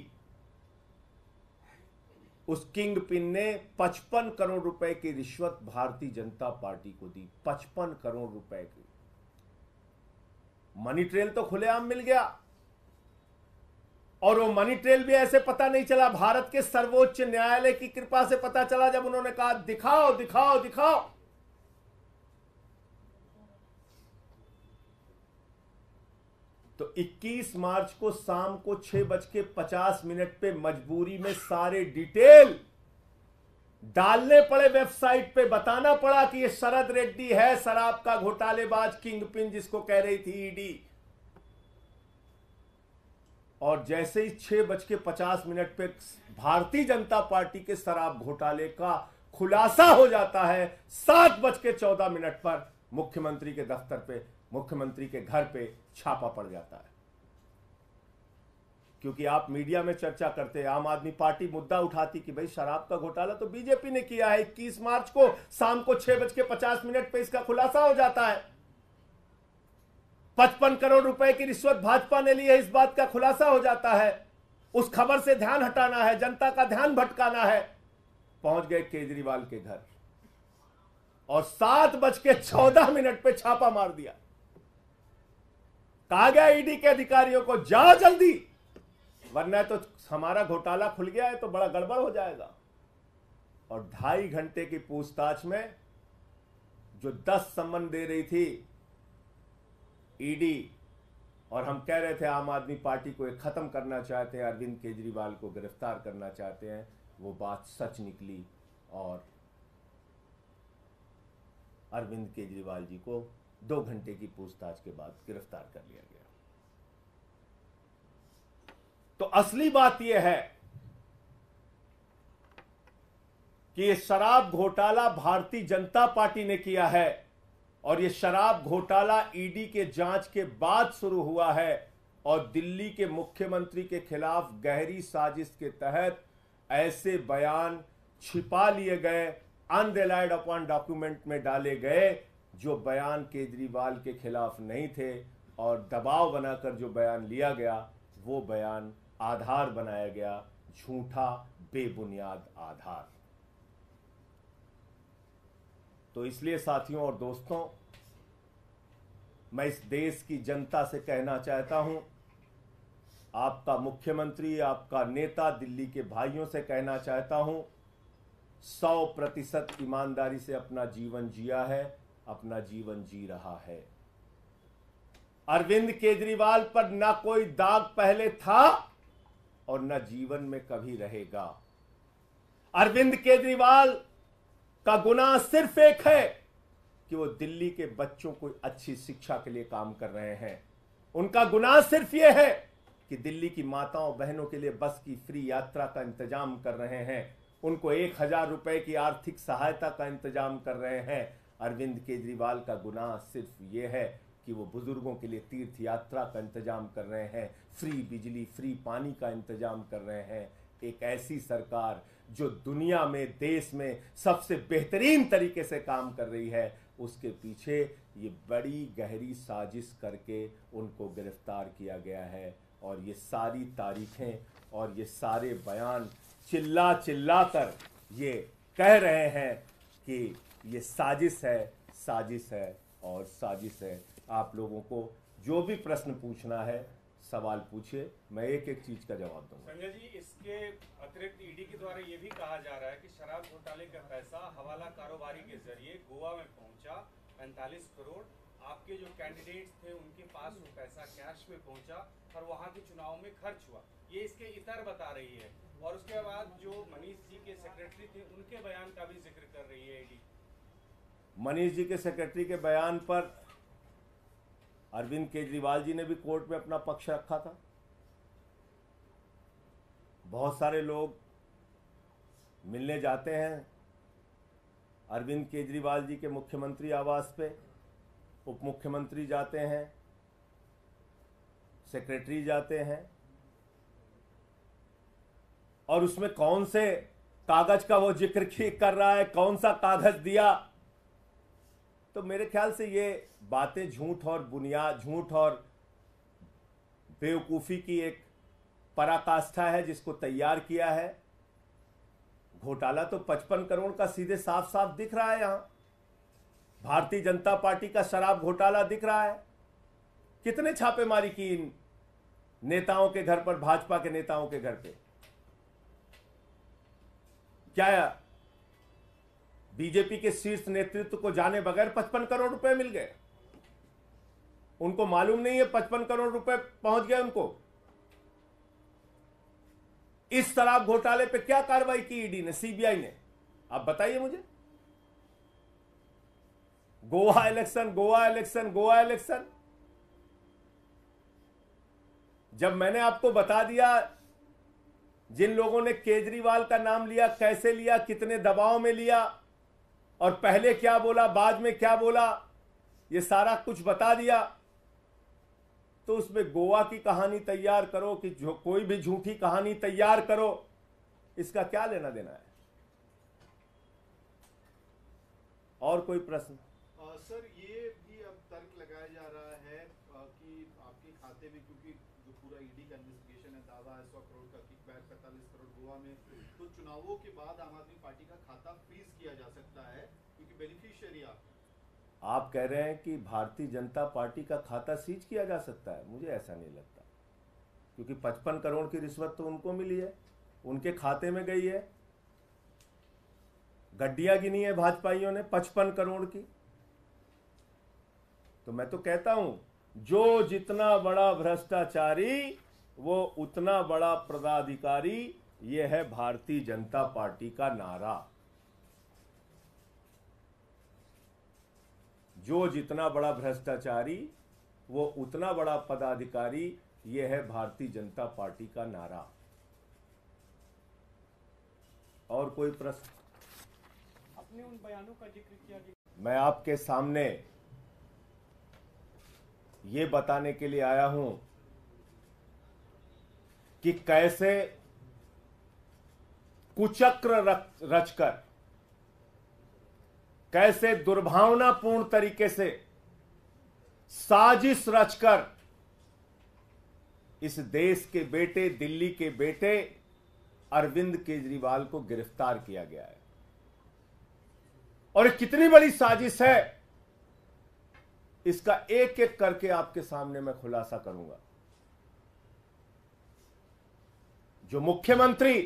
Speaker 1: उस किंग पिन ने पचपन करोड़ रुपए की रिश्वत भारतीय जनता पार्टी को दी पचपन करोड़ रुपए की मनी ट्रेल तो खुलेआम मिल गया और वो मनी ट्रेल भी ऐसे पता नहीं चला भारत के सर्वोच्च न्यायालय की कृपा से पता चला जब उन्होंने कहा दिखाओ दिखाओ दिखाओ तो 21 मार्च को शाम को छह बज के पचास मिनट पे मजबूरी में सारे डिटेल डालने पड़े वेबसाइट पे बताना पड़ा कि ये शरद रेड्डी है शराब का घोटालेबाज किंग पिन जिसको कह रही थी ईडी और जैसे ही छह बज के पचास मिनट पे भारतीय जनता पार्टी के शराब घोटाले का खुलासा हो जाता है सात बज के चौदह मिनट पर मुख्यमंत्री के दफ्तर पे मुख्यमंत्री के घर पे छापा पड़ जाता है क्योंकि आप मीडिया में चर्चा करते हैं आम आदमी पार्टी मुद्दा उठाती कि भाई शराब का घोटाला तो बीजेपी ने किया है इक्कीस मार्च को शाम को छह बज के पचास मिनट पर इसका खुलासा हो जाता है पचपन करोड़ रुपए की रिश्वत भाजपा ने ली है इस बात का खुलासा हो जाता है उस खबर से ध्यान हटाना है जनता का ध्यान भटकाना है पहुंच गए केजरीवाल के घर और सात बज के चौदह मिनट पे छापा मार दिया कहा गया ईडी के अधिकारियों को जा जल्दी वरना तो हमारा घोटाला खुल गया है तो बड़ा गड़बड़ हो जाएगा और ढाई घंटे की पूछताछ में जो दस संबंध दे रही थी ईडी e और हम कह रहे थे आम आदमी पार्टी को एक ख़त्म करना चाहते हैं अरविंद केजरीवाल को गिरफ्तार करना चाहते हैं वो बात सच निकली और अरविंद केजरीवाल जी को दो घंटे की पूछताछ के बाद गिरफ्तार कर लिया गया तो असली बात यह है कि शराब घोटाला भारतीय जनता पार्टी ने किया है और ये शराब घोटाला ईडी के जांच के बाद शुरू हुआ है और दिल्ली के मुख्यमंत्री के खिलाफ गहरी साजिश के तहत ऐसे बयान छिपा लिए गए अनरिलाइड अपॉन डॉक्यूमेंट में डाले गए जो बयान केजरीवाल के खिलाफ नहीं थे और दबाव बनाकर जो बयान लिया गया वो बयान आधार बनाया गया झूठा बेबुनियाद आधार तो इसलिए साथियों और दोस्तों मैं इस देश की जनता से कहना चाहता हूं आपका मुख्यमंत्री आपका नेता दिल्ली के भाइयों से कहना चाहता हूं सौ प्रतिशत ईमानदारी से अपना जीवन जिया है अपना जीवन जी रहा है अरविंद केजरीवाल पर ना कोई दाग पहले था और ना जीवन में कभी रहेगा अरविंद केजरीवाल का गुना सिर्फ एक है कि वो दिल्ली के बच्चों को अच्छी शिक्षा के लिए काम कर रहे हैं उनका गुनाह सिर्फ यह है कि दिल्ली की माताओं बहनों के लिए बस की फ्री यात्रा का इंतजाम कर रहे हैं उनको एक हजार रुपए की आर्थिक सहायता का इंतजाम कर रहे हैं अरविंद केजरीवाल का गुनाह सिर्फ यह है कि वो बुजुर्गों के लिए तीर्थ यात्रा का इंतजाम कर रहे हैं फ्री बिजली फ्री पानी का इंतजाम कर रहे हैं एक ऐसी सरकार जो दुनिया में देश में सबसे बेहतरीन तरीके से काम कर रही है उसके पीछे ये बड़ी गहरी साजिश करके उनको गिरफ्तार किया गया है और ये सारी तारीखें और ये सारे बयान चिल्ला चिल्ला कर ये कह रहे हैं कि ये साजिश है साजिश है और साजिश है आप लोगों को जो भी प्रश्न पूछना है सवाल पूछिए मैं एक एक चीज का जवाब दूंगा
Speaker 3: संजय जी इसके अतिरिक्त ईडी e के द्वारा ये भी कहा जा रहा है कि शराब घोटाले का पैसा हवाला कारोबारी के जरिए गोवा में पहुंचा 45 करोड़ आपके जो कैंडिडेट्स थे उनके पास वो पैसा कैश में पहुंचा और वहां के चुनाव में खर्च हुआ ये इसके इतर बता रही है और उसके बाद जो मनीष जी के सेक्रेटरी थे उनके बयान का भी जिक्र कर रही है ईडी
Speaker 1: e मनीष जी के सेक्रेटरी के बयान पर अरविंद केजरीवाल जी ने भी कोर्ट में अपना पक्ष रखा था बहुत सारे लोग मिलने जाते हैं अरविंद केजरीवाल जी के मुख्यमंत्री आवास पे उप मुख्यमंत्री जाते हैं सेक्रेटरी जाते हैं और उसमें कौन से कागज का वो जिक्र (laughs) कर रहा है कौन सा कागज दिया तो मेरे ख्याल से ये बातें झूठ और बुनियाद झूठ और बेवकूफ़ी की एक पराकाष्ठा है जिसको तैयार किया है घोटाला तो पचपन करोड़ का सीधे साफ साफ दिख रहा है यहाँ भारतीय जनता पार्टी का शराब घोटाला दिख रहा है कितने छापेमारी की इन नेताओं के घर पर भाजपा के नेताओं के घर पे क्या बीजेपी के शीर्ष नेतृत्व को जाने बगैर पचपन करोड़ रुपए मिल गए उनको मालूम नहीं है पचपन करोड़ रुपए पहुंच गए उनको इस शराब घोटाले पे क्या कार्रवाई की ईडी ने सीबीआई ने आप बताइए मुझे Goa election Goa election Goa election जब मैंने आपको बता दिया जिन लोगों ने केजरीवाल का नाम लिया कैसे लिया कितने दबाव में लिया और पहले क्या बोला बाद में क्या बोला ये सारा कुछ बता दिया तो उसमें गोवा की कहानी तैयार करो कि जो कोई भी झूठी कहानी तैयार करो इसका क्या लेना देना है और कोई प्रश्न
Speaker 4: सर ये भी अब तर्क लगाया जा रहा है कि आपके खाते में क्योंकि जो पूरा ईडी e का इन्वेस्टिगेशन है दावा है सौ करोड़ का किकबैक पैंतालीस करोड़ गोवा में तो चुनावों के बाद आम आदमी पार्टी का खाता फ्रीज किया जा सकता है बेनिफिशियरी
Speaker 1: आप कह रहे हैं कि भारतीय जनता पार्टी का खाता सीज किया जा सकता है मुझे ऐसा नहीं लगता क्योंकि पचपन करोड़ की रिश्वत तो उनको मिली है उनके खाते में गई है गड्डिया गिनी है भाजपाइयों ने पचपन करोड़ की तो मैं तो कहता हूं जो जितना बड़ा भ्रष्टाचारी वो उतना बड़ा पदाधिकारी यह है भारतीय जनता पार्टी का नारा जो जितना बड़ा भ्रष्टाचारी वो उतना बड़ा पदाधिकारी ये है भारतीय जनता पार्टी का नारा और कोई प्रश्न
Speaker 5: अपने उन बयानों का जिक्र किया
Speaker 1: मैं आपके सामने ये बताने के लिए आया हूं कि कैसे कुचक्र रचकर कैसे दुर्भावनापूर्ण तरीके से साजिश रचकर इस देश के बेटे दिल्ली के बेटे अरविंद केजरीवाल को गिरफ्तार किया गया है और कितनी बड़ी साजिश है इसका एक एक करके आपके सामने मैं खुलासा करूंगा जो मुख्यमंत्री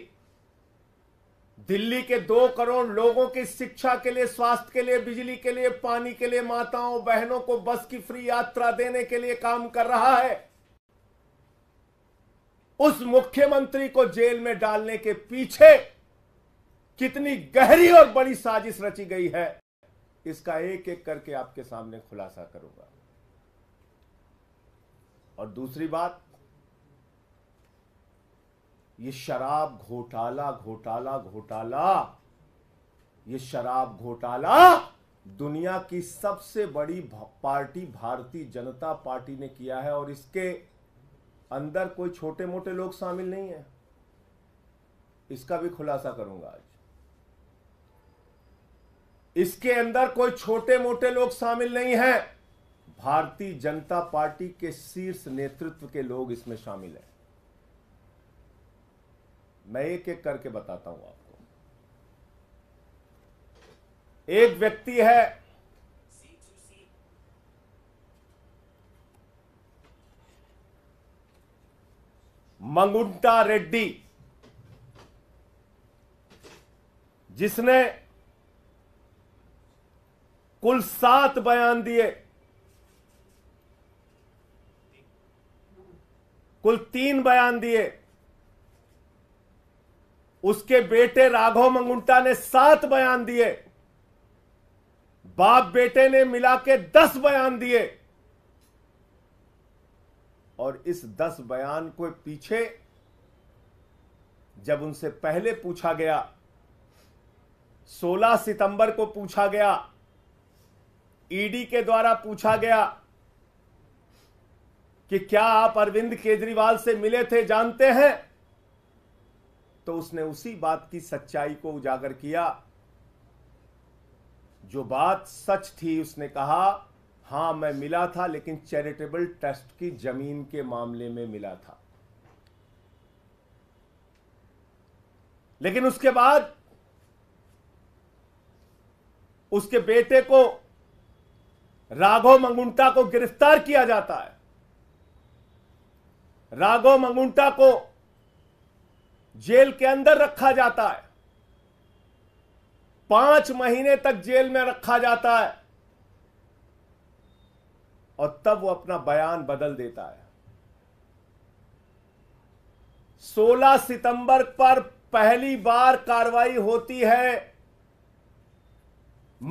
Speaker 1: दिल्ली के दो करोड़ लोगों की शिक्षा के लिए स्वास्थ्य के लिए बिजली के लिए पानी के लिए माताओं बहनों को बस की फ्री यात्रा देने के लिए काम कर रहा है उस मुख्यमंत्री को जेल में डालने के पीछे कितनी गहरी और बड़ी साजिश रची गई है इसका एक एक करके आपके सामने खुलासा करूंगा और दूसरी बात ये शराब घोटाला घोटाला घोटाला ये शराब घोटाला दुनिया की सबसे बड़ी पार्टी भारतीय जनता पार्टी ने किया है और इसके अंदर कोई छोटे मोटे लोग शामिल नहीं है इसका भी खुलासा करूंगा आज इसके अंदर कोई छोटे मोटे लोग शामिल नहीं है भारतीय जनता पार्टी के शीर्ष नेतृत्व के लोग इसमें शामिल हैं मैं एक एक करके बताता हूं आपको
Speaker 2: एक व्यक्ति है
Speaker 1: मंगुंटा रेड्डी जिसने कुल सात बयान दिए कुल तीन बयान दिए उसके बेटे राघव मंगुंटा ने सात बयान दिए बाप बेटे ने मिला के दस बयान दिए और इस दस बयान को पीछे जब उनसे पहले पूछा गया 16 सितंबर को पूछा गया ईडी के द्वारा पूछा गया कि क्या आप अरविंद केजरीवाल से मिले थे जानते हैं तो उसने उसी बात की सच्चाई को उजागर किया जो बात सच थी उसने कहा हां मैं मिला था लेकिन चैरिटेबल ट्रस्ट की जमीन के मामले में मिला था लेकिन उसके बाद उसके बेटे को राघव मंगुंटा को गिरफ्तार किया जाता है राघव मंगुंटा को जेल के अंदर रखा जाता है पांच महीने तक जेल में रखा जाता है और तब वो अपना बयान बदल देता है 16 सितंबर पर पहली बार कार्रवाई होती है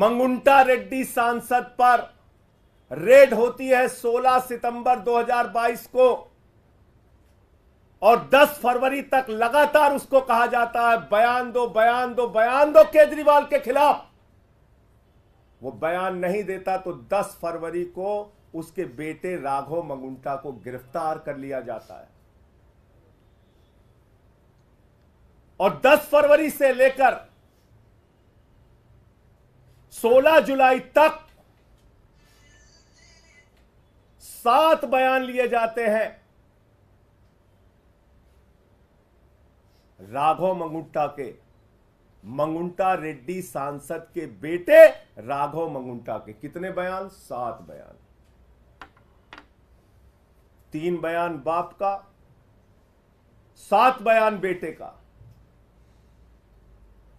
Speaker 1: मंगुंटा रेड्डी सांसद पर रेड होती है 16 सितंबर 2022 को और 10 फरवरी तक लगातार उसको कहा जाता है बयान दो बयान दो बयान दो केजरीवाल के खिलाफ वो बयान नहीं देता तो 10 फरवरी को उसके बेटे राघव मंगुंटा को गिरफ्तार कर लिया जाता है और 10 फरवरी से लेकर 16 जुलाई तक सात बयान लिए जाते हैं राघव मंगुंटा के मंगुंटा रेड्डी सांसद के बेटे राघव मंगुंटा के कितने बयान सात बयान तीन बयान बाप का सात बयान बेटे का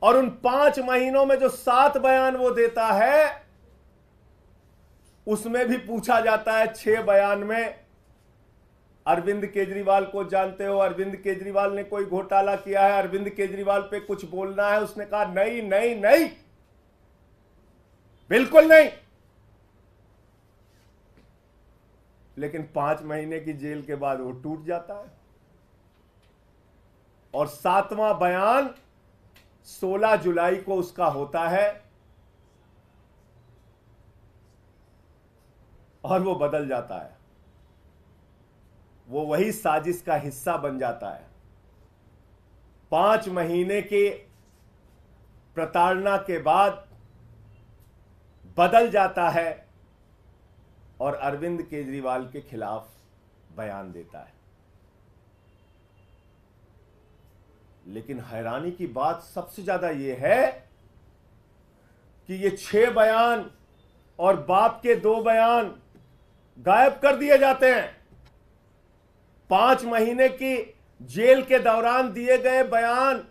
Speaker 1: और उन पांच महीनों में जो सात बयान वो देता है उसमें भी पूछा जाता है छह बयान में अरविंद केजरीवाल को जानते हो अरविंद केजरीवाल ने कोई घोटाला किया है अरविंद केजरीवाल पे कुछ बोलना है उसने कहा नहीं नहीं नहीं बिल्कुल नहीं लेकिन पांच महीने की जेल के बाद वो टूट जाता है और सातवां बयान 16 जुलाई को उसका होता है और वो बदल जाता है वो वही साजिश का हिस्सा बन जाता है पांच महीने के प्रताड़ना के बाद बदल जाता है और अरविंद केजरीवाल के खिलाफ बयान देता है लेकिन हैरानी की बात सबसे ज्यादा यह है कि ये छह बयान और बाप के दो बयान गायब कर दिए जाते हैं पांच महीने की जेल के दौरान दिए गए बयान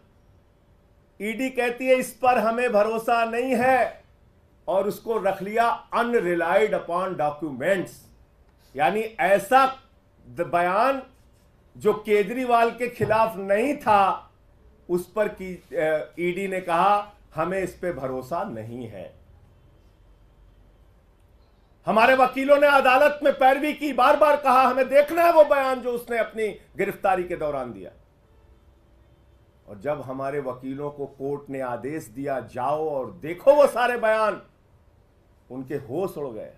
Speaker 1: ईडी e कहती है इस पर हमें भरोसा नहीं है और उसको रख लिया अनरिलाइड अपॉन डॉक्यूमेंट्स यानी ऐसा बयान जो केजरीवाल के खिलाफ नहीं था उस पर ईडी e ने कहा हमें इस पे भरोसा नहीं है हमारे वकीलों ने अदालत में पैरवी की बार बार कहा हमें देखना है वो बयान जो उसने अपनी गिरफ्तारी के दौरान दिया और जब हमारे वकीलों को कोर्ट ने आदेश दिया जाओ और देखो वो सारे बयान उनके होश उड़ गए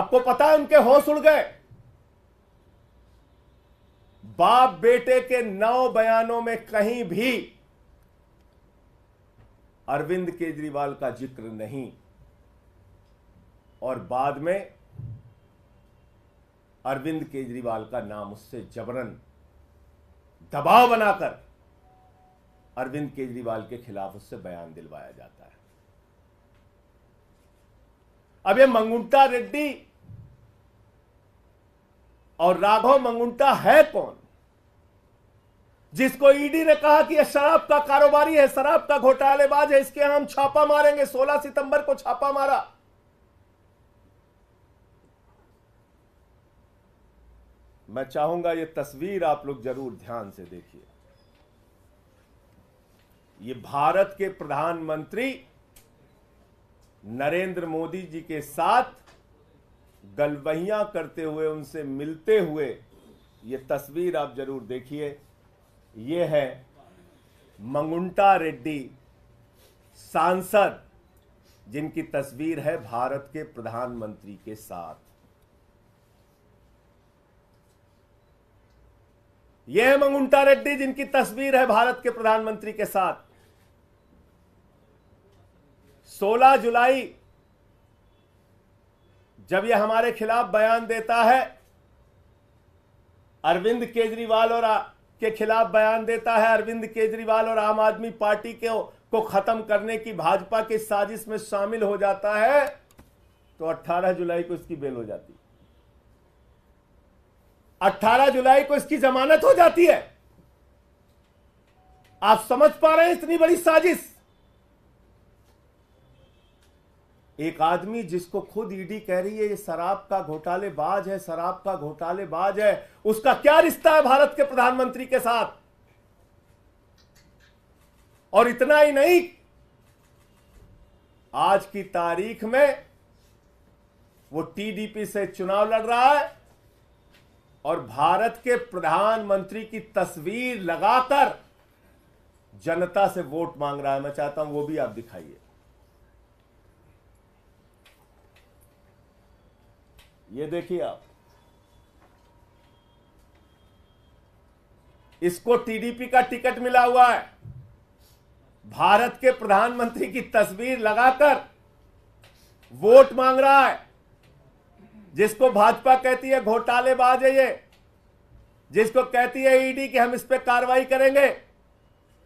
Speaker 1: आपको पता है उनके होश उड़ गए बाप बेटे के नौ बयानों में कहीं भी अरविंद केजरीवाल का जिक्र नहीं और बाद में अरविंद केजरीवाल का नाम उससे जबरन दबाव बनाकर अरविंद केजरीवाल के खिलाफ उससे बयान दिलवाया जाता है अब ये मंगुंटा रेड्डी और राघव मंगुंटा है कौन जिसको ईडी ने कहा कि यह शराब का कारोबारी है शराब का घोटालेबाज है इसके हम छापा मारेंगे 16 सितंबर को छापा मारा मैं चाहूंगा ये तस्वीर आप लोग जरूर ध्यान से देखिए ये भारत के प्रधानमंत्री नरेंद्र मोदी जी के साथ गलवहियां करते हुए उनसे मिलते हुए ये तस्वीर आप जरूर देखिए ये है मंगुंटा रेड्डी सांसद जिनकी तस्वीर है भारत के प्रधानमंत्री के साथ ये मंगुंटा रेड्डी जिनकी तस्वीर है भारत के प्रधानमंत्री के साथ 16 जुलाई जब यह हमारे खिलाफ बयान देता है अरविंद केजरीवाल और आ, के खिलाफ बयान देता है अरविंद केजरीवाल और आम आदमी पार्टी के को खत्म करने की भाजपा की साजिश में शामिल हो जाता है तो 18 जुलाई को इसकी बेल हो जाती है 18 जुलाई को इसकी जमानत हो जाती है आप समझ पा रहे हैं इतनी बड़ी साजिश एक आदमी जिसको खुद ईडी कह रही है ये शराब का घोटालेबाज है शराब का घोटालेबाज है उसका क्या रिश्ता है भारत के प्रधानमंत्री के साथ और इतना ही नहीं आज की तारीख में वो टीडीपी से चुनाव लड़ रहा है और भारत के प्रधानमंत्री की तस्वीर लगाकर जनता से वोट मांग रहा है मैं चाहता हूं वो भी आप दिखाइए ये देखिए आप इसको टीडीपी का टिकट मिला हुआ है भारत के प्रधानमंत्री की तस्वीर लगाकर वोट मांग रहा है जिसको भाजपा कहती है घोटालेबाज है ये जिसको कहती है ईडी कि हम इस पर कार्रवाई करेंगे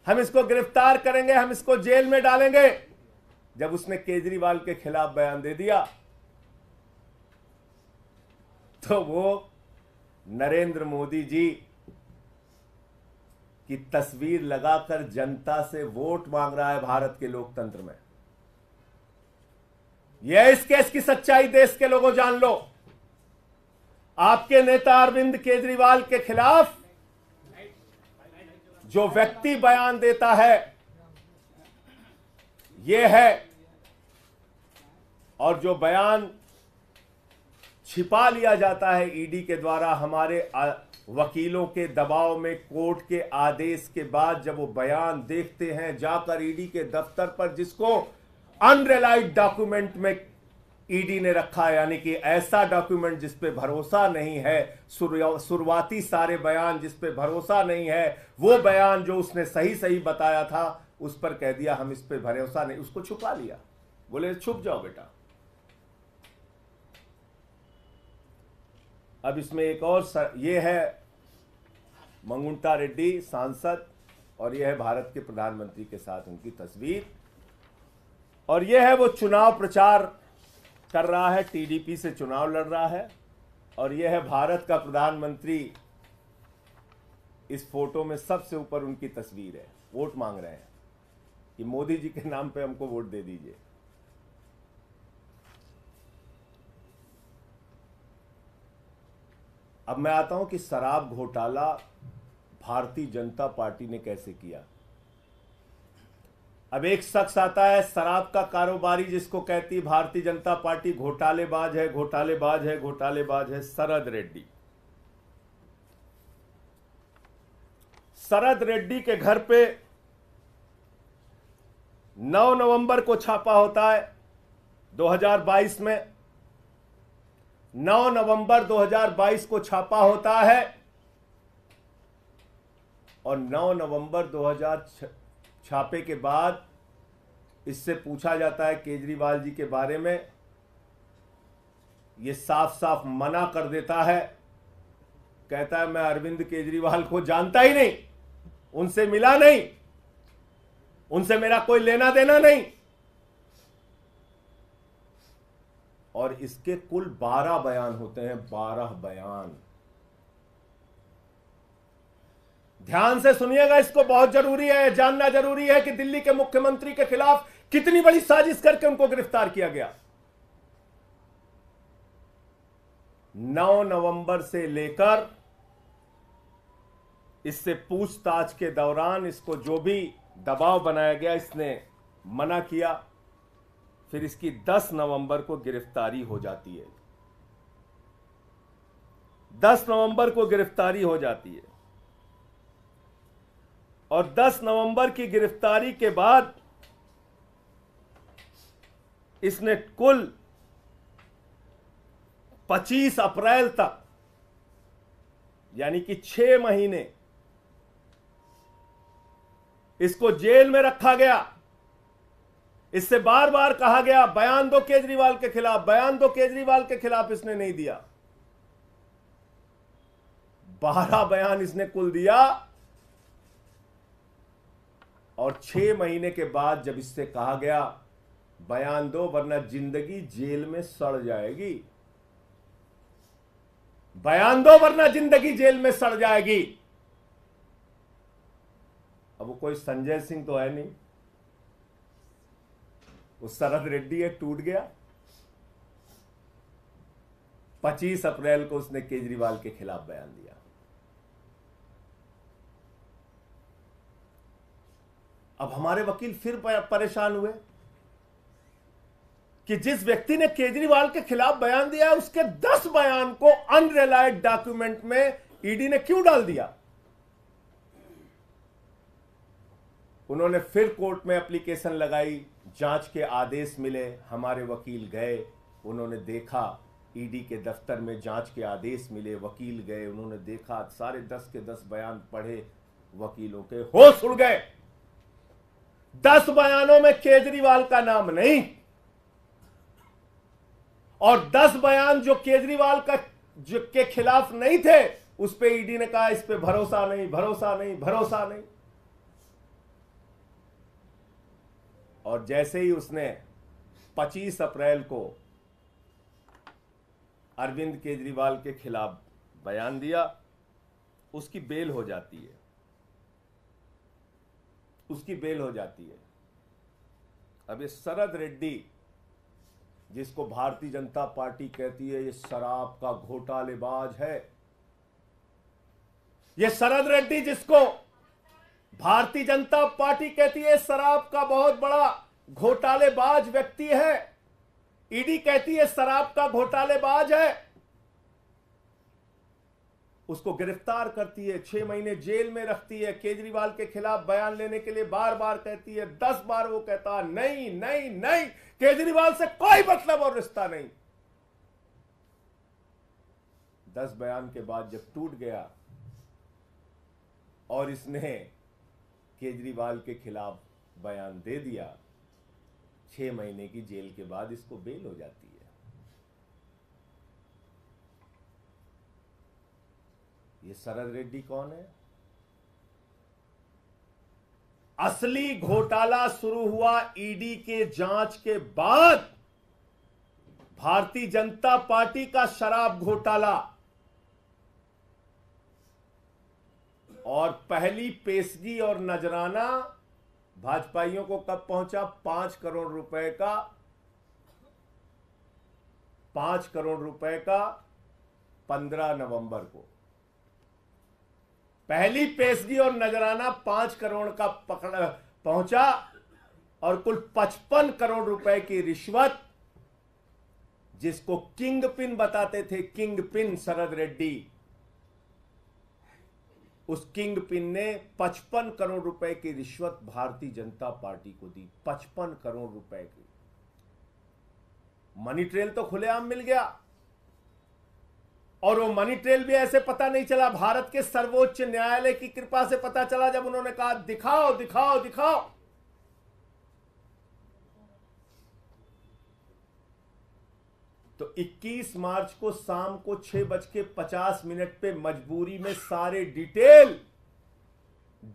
Speaker 1: हम इसको गिरफ्तार करेंगे हम इसको जेल में डालेंगे जब उसने केजरीवाल के खिलाफ बयान दे दिया तो वो नरेंद्र मोदी जी की तस्वीर लगाकर जनता से वोट मांग रहा है भारत के लोकतंत्र में यह इस केस की सच्चाई देश के लोगों जान लो आपके नेता अरविंद केजरीवाल के खिलाफ जो व्यक्ति बयान देता है यह है और जो बयान छिपा लिया जाता है ईडी के द्वारा हमारे वकीलों के दबाव में कोर्ट के आदेश के बाद जब वो बयान देखते हैं जाकर ईडी के दफ्तर पर जिसको अनरिलाइड डॉक्यूमेंट में ईडी e ने रखा यानी कि ऐसा डॉक्यूमेंट जिस पे भरोसा नहीं है शुरुआती सारे बयान जिस पे भरोसा नहीं है वो बयान जो उसने सही सही बताया था उस पर कह दिया हम इस पे भरोसा नहीं उसको छुपा लिया बोले छुप जाओ बेटा अब इसमें एक और सर, ये है मंगुंटा रेड्डी सांसद और यह है भारत के प्रधानमंत्री के साथ उनकी तस्वीर और यह है वो चुनाव प्रचार कर रहा है टीडीपी से चुनाव लड़ रहा है और यह है भारत का प्रधानमंत्री इस फोटो में सबसे ऊपर उनकी तस्वीर है वोट मांग रहे हैं कि मोदी जी के नाम पे हमको वोट दे दीजिए अब मैं आता हूं कि शराब घोटाला भारतीय जनता पार्टी ने कैसे किया अब एक शख्स आता है शराब का कारोबारी जिसको कहती भारतीय जनता पार्टी घोटालेबाज है घोटालेबाज है घोटालेबाज है शरद रेड्डी शरद रेड्डी के घर पे 9 नवंबर को छापा होता है 2022 में 9 नवंबर 2022 को छापा होता है और 9 नवंबर 2006 छापे के बाद इससे पूछा जाता है केजरीवाल जी के बारे में ये साफ साफ मना कर देता है कहता है मैं अरविंद केजरीवाल को जानता ही नहीं उनसे मिला नहीं उनसे मेरा कोई लेना देना नहीं और इसके कुल बारह बयान होते हैं बारह बयान ध्यान से सुनिएगा इसको बहुत जरूरी है जानना जरूरी है कि दिल्ली के मुख्यमंत्री के खिलाफ कितनी बड़ी साजिश करके उनको गिरफ्तार किया गया 9 नवंबर से लेकर इससे पूछताछ के दौरान इसको जो भी दबाव बनाया गया इसने मना किया फिर इसकी 10 नवंबर को गिरफ्तारी हो जाती है 10 नवंबर को गिरफ्तारी हो जाती है और 10 नवंबर की गिरफ्तारी के बाद इसने कुल 25 अप्रैल तक यानी कि छह महीने इसको जेल में रखा गया इससे बार बार कहा गया बयान दो केजरीवाल के खिलाफ बयान दो केजरीवाल के खिलाफ इसने नहीं दिया बारह बयान इसने कुल दिया और छह महीने के बाद जब इससे कहा गया बयान दो वरना जिंदगी जेल में सड़ जाएगी बयान दो वरना जिंदगी जेल में सड़ जाएगी अब वो कोई संजय सिंह तो है नहीं वो शरद रेड्डी है टूट गया 25 अप्रैल को उसने केजरीवाल के खिलाफ बयान दिया अब हमारे वकील फिर परेशान हुए कि जिस व्यक्ति ने केजरीवाल के खिलाफ बयान दिया उसके दस बयान को अनरिलाइड डॉक्यूमेंट में ईडी e ने क्यों डाल दिया उन्होंने फिर कोर्ट में एप्लीकेशन लगाई जांच के आदेश मिले हमारे वकील गए उन्होंने देखा ईडी e के दफ्तर में जांच के आदेश मिले वकील गए उन्होंने देखा सारे दस के दस बयान पढ़े वकीलों के होश उड़ गए दस बयानों में केजरीवाल का नाम नहीं और दस बयान जो केजरीवाल का जो के खिलाफ नहीं थे उस पर ईडी ने कहा इस पर भरोसा नहीं भरोसा नहीं भरोसा नहीं और जैसे ही उसने 25 अप्रैल को अरविंद केजरीवाल के खिलाफ बयान दिया उसकी बेल हो जाती है उसकी बेल हो जाती है अब ये शरद रेड्डी जिसको भारतीय जनता पार्टी कहती है ये शराब का घोटालेबाज है ये शरद रेड्डी जिसको भारतीय जनता पार्टी कहती है शराब का बहुत बड़ा घोटालेबाज व्यक्ति है ईडी कहती है शराब का घोटालेबाज है उसको गिरफ्तार करती है छह महीने जेल में रखती है केजरीवाल के खिलाफ बयान लेने के लिए बार बार कहती है दस बार वो कहता नहीं नहीं नहीं केजरीवाल से कोई मतलब और रिश्ता नहीं दस बयान के बाद जब टूट गया और इसने केजरीवाल के खिलाफ बयान दे दिया छह महीने की जेल के बाद इसको बेल हो जाती ये शरद रेड्डी कौन है असली घोटाला शुरू हुआ ईडी के जांच के बाद भारतीय जनता पार्टी का शराब घोटाला और पहली पेशगी और नजराना भाजपाइयों को कब पहुंचा पांच करोड़ रुपए का पांच करोड़ रुपए का पंद्रह नवंबर को पहली पेशगी और नजराना पांच करोड़ का पकड़ पहुंचा और कुल पचपन करोड़ रुपए की रिश्वत जिसको किंग पिन बताते थे किंग पिन शरद रेड्डी उस किंग पिन ने पचपन करोड़ रुपए की रिश्वत भारतीय जनता पार्टी को दी पचपन करोड़ रुपए की मनी ट्रेल तो खुलेआम मिल गया और वो मनी ट्रेल भी ऐसे पता नहीं चला भारत के सर्वोच्च न्यायालय की कृपा से पता चला जब उन्होंने कहा दिखाओ दिखाओ दिखाओ तो 21 मार्च को शाम को छह बज के पचास मिनट पे मजबूरी में सारे डिटेल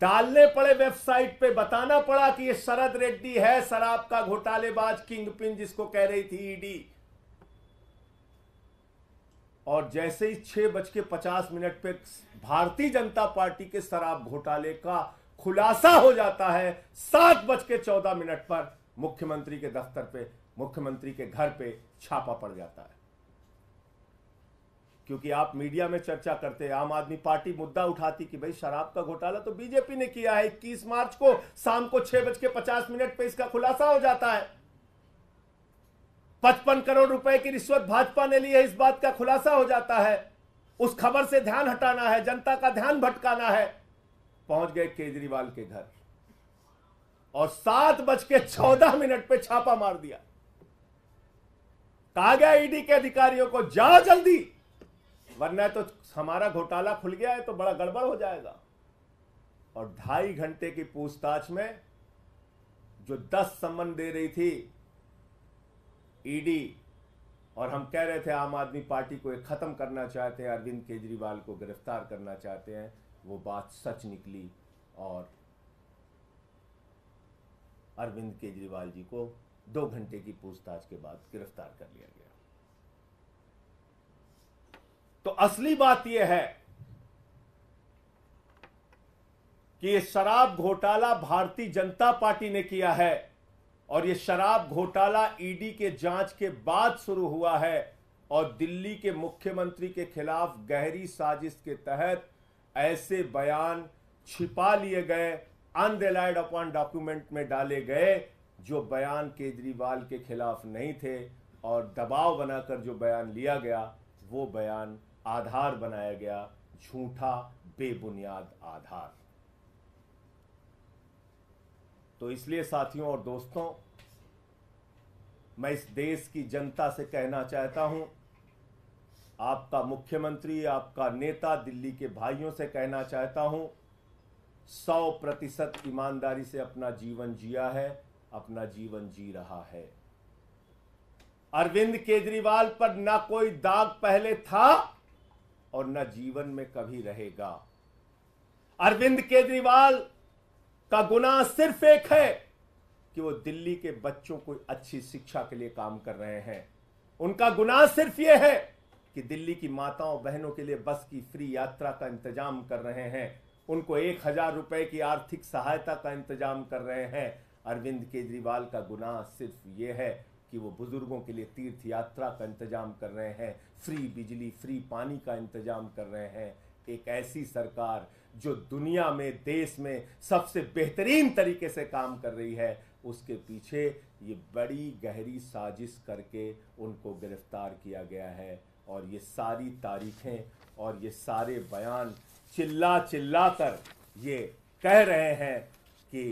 Speaker 1: डालने पड़े वेबसाइट पे बताना पड़ा कि ये शरद रेड्डी है शराब का घोटालेबाज किंग पिन जिसको कह रही थी ईडी और जैसे ही छह बज के पचास मिनट पे भारतीय जनता पार्टी के शराब घोटाले का खुलासा हो जाता है सात बज के चौदह मिनट पर मुख्यमंत्री के दफ्तर पे मुख्यमंत्री के घर पे छापा पड़ जाता है क्योंकि आप मीडिया में चर्चा करते हैं आम आदमी पार्टी मुद्दा उठाती कि भाई शराब का घोटाला तो बीजेपी ने किया है इक्कीस मार्च को शाम को छह बज के पचास मिनट पर इसका खुलासा हो जाता है पचपन करोड़ रुपए की रिश्वत भाजपा ने ली है इस बात का खुलासा हो जाता है उस खबर से ध्यान हटाना है जनता का ध्यान भटकाना है पहुंच गए केजरीवाल के घर और सात बज के चौदह मिनट पे छापा मार दिया कहा गया ईडी के अधिकारियों को जा जल्दी वरना तो हमारा घोटाला खुल गया है तो बड़ा गड़बड़ हो जाएगा और ढाई घंटे की पूछताछ में जो दस संबंध दे रही थी ईडी और हम कह रहे थे आम आदमी पार्टी को एक ख़त्म करना चाहते हैं अरविंद केजरीवाल को गिरफ्तार करना चाहते हैं वो बात सच निकली और अरविंद केजरीवाल जी को दो घंटे की पूछताछ के बाद गिरफ्तार कर लिया गया तो असली बात यह है कि यह शराब घोटाला भारतीय जनता पार्टी ने किया है और ये शराब घोटाला ईडी के जांच के बाद शुरू हुआ है और दिल्ली के मुख्यमंत्री के खिलाफ गहरी साजिश के तहत ऐसे बयान छिपा लिए गए अनरिलाइड अपॉन डॉक्यूमेंट में डाले गए जो बयान केजरीवाल के खिलाफ नहीं थे और दबाव बनाकर जो बयान लिया गया वो बयान आधार बनाया गया झूठा बेबुनियाद आधार तो इसलिए साथियों और दोस्तों मैं इस देश की जनता से कहना चाहता हूं आपका मुख्यमंत्री आपका नेता दिल्ली के भाइयों से कहना चाहता हूं सौ प्रतिशत ईमानदारी से अपना जीवन जिया है अपना जीवन जी रहा है अरविंद केजरीवाल पर ना कोई दाग पहले था और ना जीवन में कभी रहेगा अरविंद केजरीवाल का गुना सिर्फ एक है कि वो दिल्ली के बच्चों को अच्छी शिक्षा के लिए काम कर रहे हैं उनका गुनाह सिर्फ यह है कि दिल्ली की माताओं बहनों के लिए बस की फ्री यात्रा का इंतजाम कर रहे हैं उनको एक हजार रुपए की आर्थिक सहायता का इंतजाम कर रहे हैं अरविंद केजरीवाल का गुनाह सिर्फ ये है कि वो बुजुर्गों के लिए तीर्थ यात्रा का इंतजाम कर रहे हैं फ्री बिजली फ्री पानी का इंतजाम कर रहे हैं एक ऐसी सरकार जो दुनिया में देश में सबसे बेहतरीन तरीके से काम कर रही है उसके पीछे ये बड़ी गहरी साजिश करके उनको गिरफ्तार किया गया है और ये सारी तारीखें और ये सारे बयान चिल्ला चिल्ला कर ये कह रहे हैं कि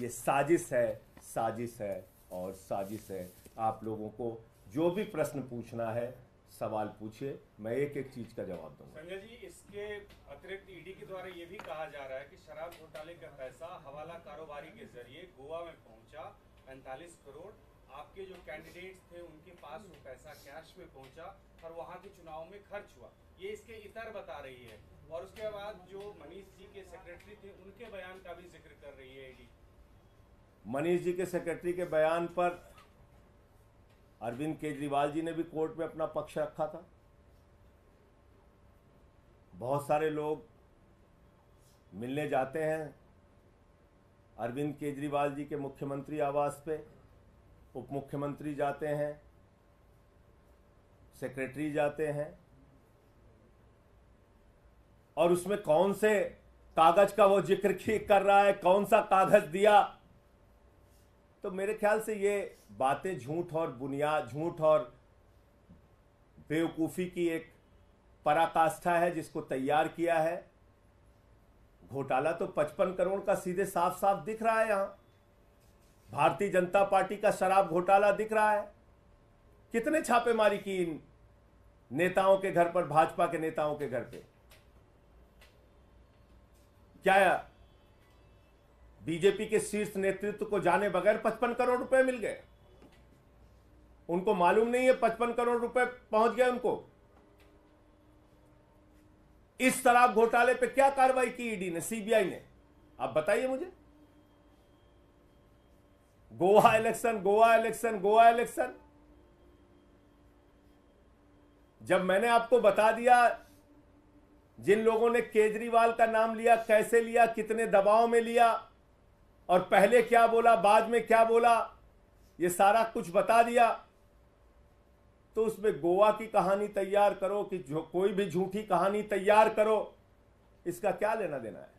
Speaker 1: ये साजिश है साजिश है और साजिश है आप लोगों को जो भी प्रश्न पूछना है सवाल पूछिए मैं एक एक चीज का जवाब दूंगा
Speaker 3: संजय जी इसके अतिरिक्त ईडी e के द्वारा ये भी कहा जा रहा है कि शराब घोटाले का पैसा हवाला कारोबारी के जरिए गोवा में पहुंचा पैंतालीस करोड़ आपके जो कैंडिडेट्स थे उनके पास वो पैसा कैश में पहुंचा और वहां के चुनाव में खर्च हुआ ये इसके इतर बता रही है और उसके बाद जो मनीष जी के सेक्रेटरी थे उनके बयान का भी जिक्र कर रही है ईडी
Speaker 2: e
Speaker 1: मनीष जी के सेक्रेटरी के बयान पर अरविंद केजरीवाल जी ने भी कोर्ट में अपना पक्ष रखा था बहुत सारे लोग मिलने जाते हैं अरविंद केजरीवाल जी के मुख्यमंत्री आवास पे उप मुख्यमंत्री जाते हैं सेक्रेटरी जाते हैं और उसमें कौन से कागज का वो जिक्र (laughs) कर रहा है कौन सा कागज दिया तो मेरे ख्याल से ये बातें झूठ और बुनियाद झूठ और बेवकूफ़ी की एक पराकाष्ठा है जिसको तैयार किया है घोटाला तो पचपन करोड़ का सीधे साफ साफ दिख रहा है यहाँ भारतीय जनता पार्टी का शराब घोटाला दिख रहा है कितने छापेमारी की इन नेताओं के घर पर भाजपा के नेताओं के घर पे क्या बीजेपी के शीर्ष नेतृत्व को जाने बगैर पचपन करोड़ रुपए मिल गए उनको मालूम नहीं है पचपन करोड़ रुपए पहुंच गए उनको इस शराब घोटाले पे क्या कार्रवाई की ईडी ने सीबीआई ने आप बताइए मुझे Goa election Goa election Goa election जब मैंने आपको बता दिया जिन लोगों ने केजरीवाल का नाम लिया कैसे लिया कितने दबाव में लिया और पहले क्या बोला बाद में क्या बोला ये सारा कुछ बता दिया तो उसमें गोवा की कहानी तैयार करो कि जो कोई भी झूठी कहानी तैयार करो इसका क्या लेना देना है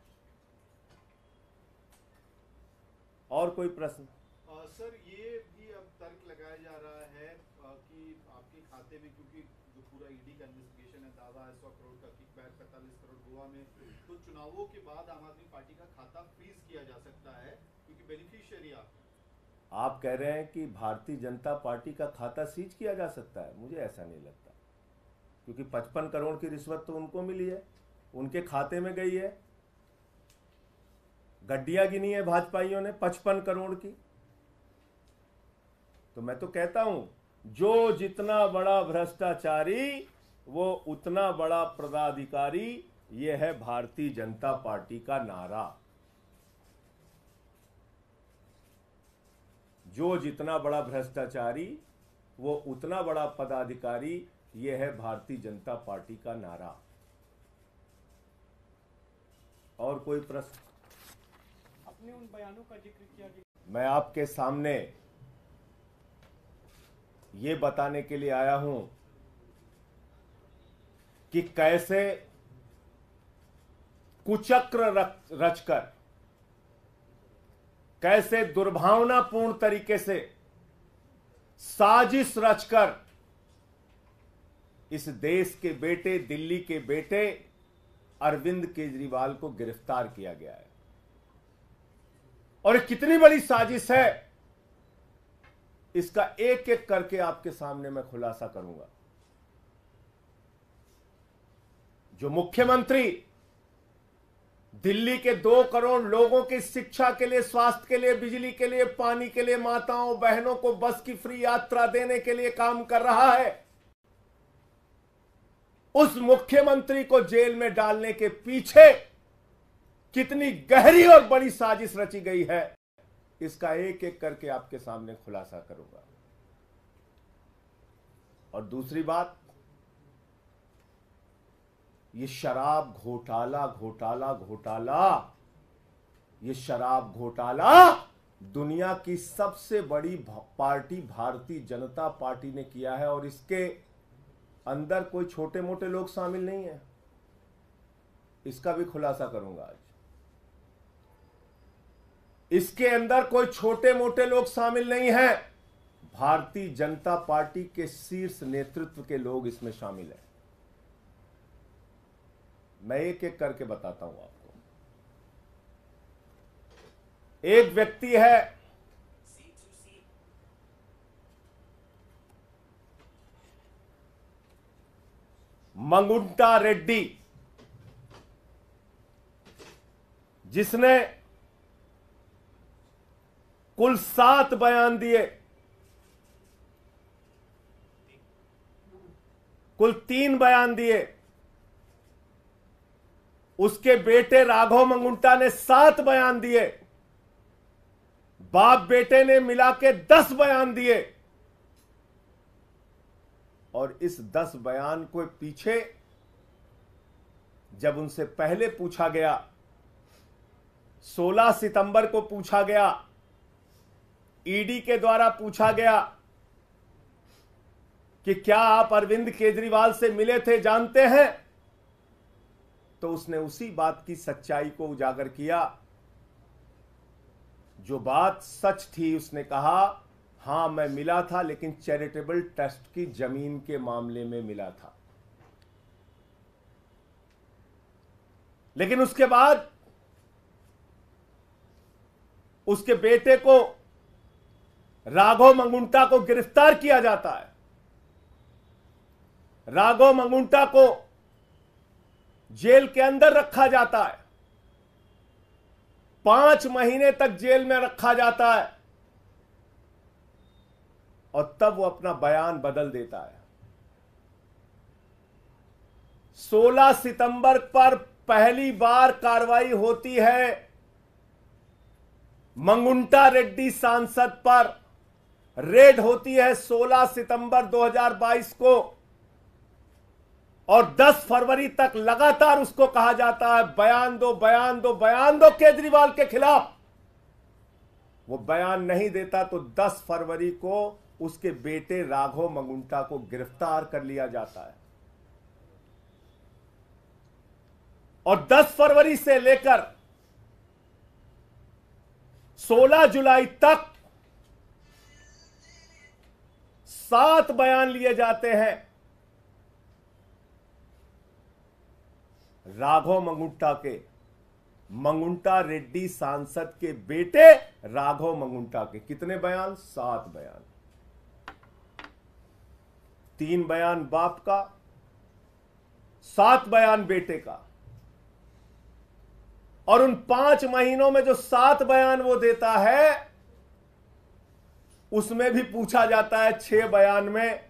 Speaker 1: और कोई प्रश्न
Speaker 4: सर ये भी अब तर्क लगाया जा रहा है कि आपके खाते में क्योंकि जो पूरा ईडी e का इन्वेस्टिगेशन है दावा है सौ करोड़ का किकबैक पैंतालीस करोड़ गोवा में तो चुनावों के बाद आम आदमी पार्टी का खाता फ्रीज किया जा सकता है
Speaker 1: आप कह रहे हैं कि भारतीय जनता पार्टी का खाता सीज किया जा सकता है मुझे ऐसा नहीं लगता क्योंकि पचपन करोड़ की रिश्वत तो उनको मिली है उनके खाते में गई है गड्डियां गिनी है भाजपाइयों ने पचपन करोड़ की तो मैं तो कहता हूं जो जितना बड़ा भ्रष्टाचारी वो उतना बड़ा पदाधिकारी यह है भारतीय जनता पार्टी का नारा जो जितना बड़ा भ्रष्टाचारी वो उतना बड़ा पदाधिकारी ये है भारतीय जनता पार्टी का नारा और कोई प्रश्न
Speaker 5: अपने उन बयानों का जिक्र किया
Speaker 1: मैं आपके सामने ये बताने के लिए आया हूं कि कैसे कुचक्र रचकर कैसे दुर्भावनापूर्ण तरीके से साजिश रचकर इस देश के बेटे दिल्ली के बेटे अरविंद केजरीवाल को गिरफ्तार किया गया है और कितनी बड़ी साजिश है इसका एक एक करके आपके सामने मैं खुलासा करूंगा जो मुख्यमंत्री दिल्ली के दो करोड़ लोगों की शिक्षा के लिए स्वास्थ्य के लिए बिजली के लिए पानी के लिए माताओं बहनों को बस की फ्री यात्रा देने के लिए काम कर रहा है उस मुख्यमंत्री को जेल में डालने के पीछे कितनी गहरी और बड़ी साजिश रची गई है इसका एक एक करके आपके सामने खुलासा करूंगा और दूसरी बात ये शराब घोटाला घोटाला घोटाला ये शराब घोटाला दुनिया की सबसे बड़ी पार्टी भारतीय जनता पार्टी ने किया है और इसके अंदर कोई छोटे मोटे लोग शामिल नहीं है इसका भी खुलासा करूंगा आज इसके अंदर कोई छोटे मोटे लोग शामिल नहीं है भारतीय जनता पार्टी के शीर्ष नेतृत्व के लोग इसमें शामिल है मैं एक एक करके बताता
Speaker 2: हूं आपको एक व्यक्ति है
Speaker 1: मंगुंटा रेड्डी जिसने कुल सात बयान दिए कुल तीन बयान दिए उसके बेटे राघव मंगुंटा ने सात बयान दिए बाप बेटे ने मिला के दस बयान दिए और इस दस बयान को पीछे जब उनसे पहले पूछा गया 16 सितंबर को पूछा गया ईडी के द्वारा पूछा गया कि क्या आप अरविंद केजरीवाल से मिले थे जानते हैं तो उसने उसी बात की सच्चाई को उजागर किया जो बात सच थी उसने कहा हां मैं मिला था लेकिन चैरिटेबल ट्रस्ट की जमीन के मामले में मिला था लेकिन उसके बाद उसके बेटे को राघव मंगुंटा को गिरफ्तार किया जाता है राघव मंगुंटा को जेल के अंदर रखा जाता है पांच महीने तक जेल में रखा जाता है और तब वो अपना बयान बदल देता है 16 सितंबर पर पहली बार कार्रवाई होती है मंगुंटा रेड्डी सांसद पर रेड होती है 16 सितंबर 2022 को और 10 फरवरी तक लगातार उसको कहा जाता है बयान दो बयान दो बयान दो केजरीवाल के खिलाफ वो बयान नहीं देता तो 10 फरवरी को उसके बेटे राघव मंगुंटा को गिरफ्तार कर लिया जाता है और 10 फरवरी से लेकर 16 जुलाई तक सात बयान लिए जाते हैं राघव मंगुंटा के मंगुंटा रेड्डी सांसद के बेटे राघव मंगुंटा के कितने बयान सात बयान तीन बयान बाप का सात बयान बेटे का और उन पांच महीनों में जो सात बयान वो देता है उसमें भी पूछा जाता है छह बयान में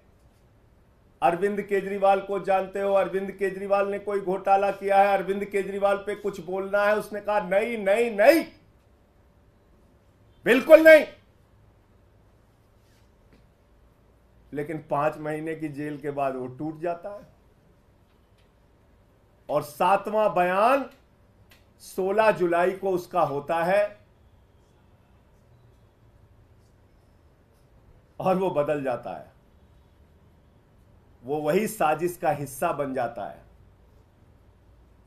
Speaker 1: अरविंद केजरीवाल को जानते हो अरविंद केजरीवाल ने कोई घोटाला किया है अरविंद केजरीवाल पे कुछ बोलना है उसने कहा नहीं नहीं नहीं बिल्कुल नहीं लेकिन पांच महीने की जेल के बाद वो टूट जाता है और सातवां बयान 16 जुलाई को उसका होता है और वो बदल जाता है वो वही साजिश का हिस्सा बन जाता है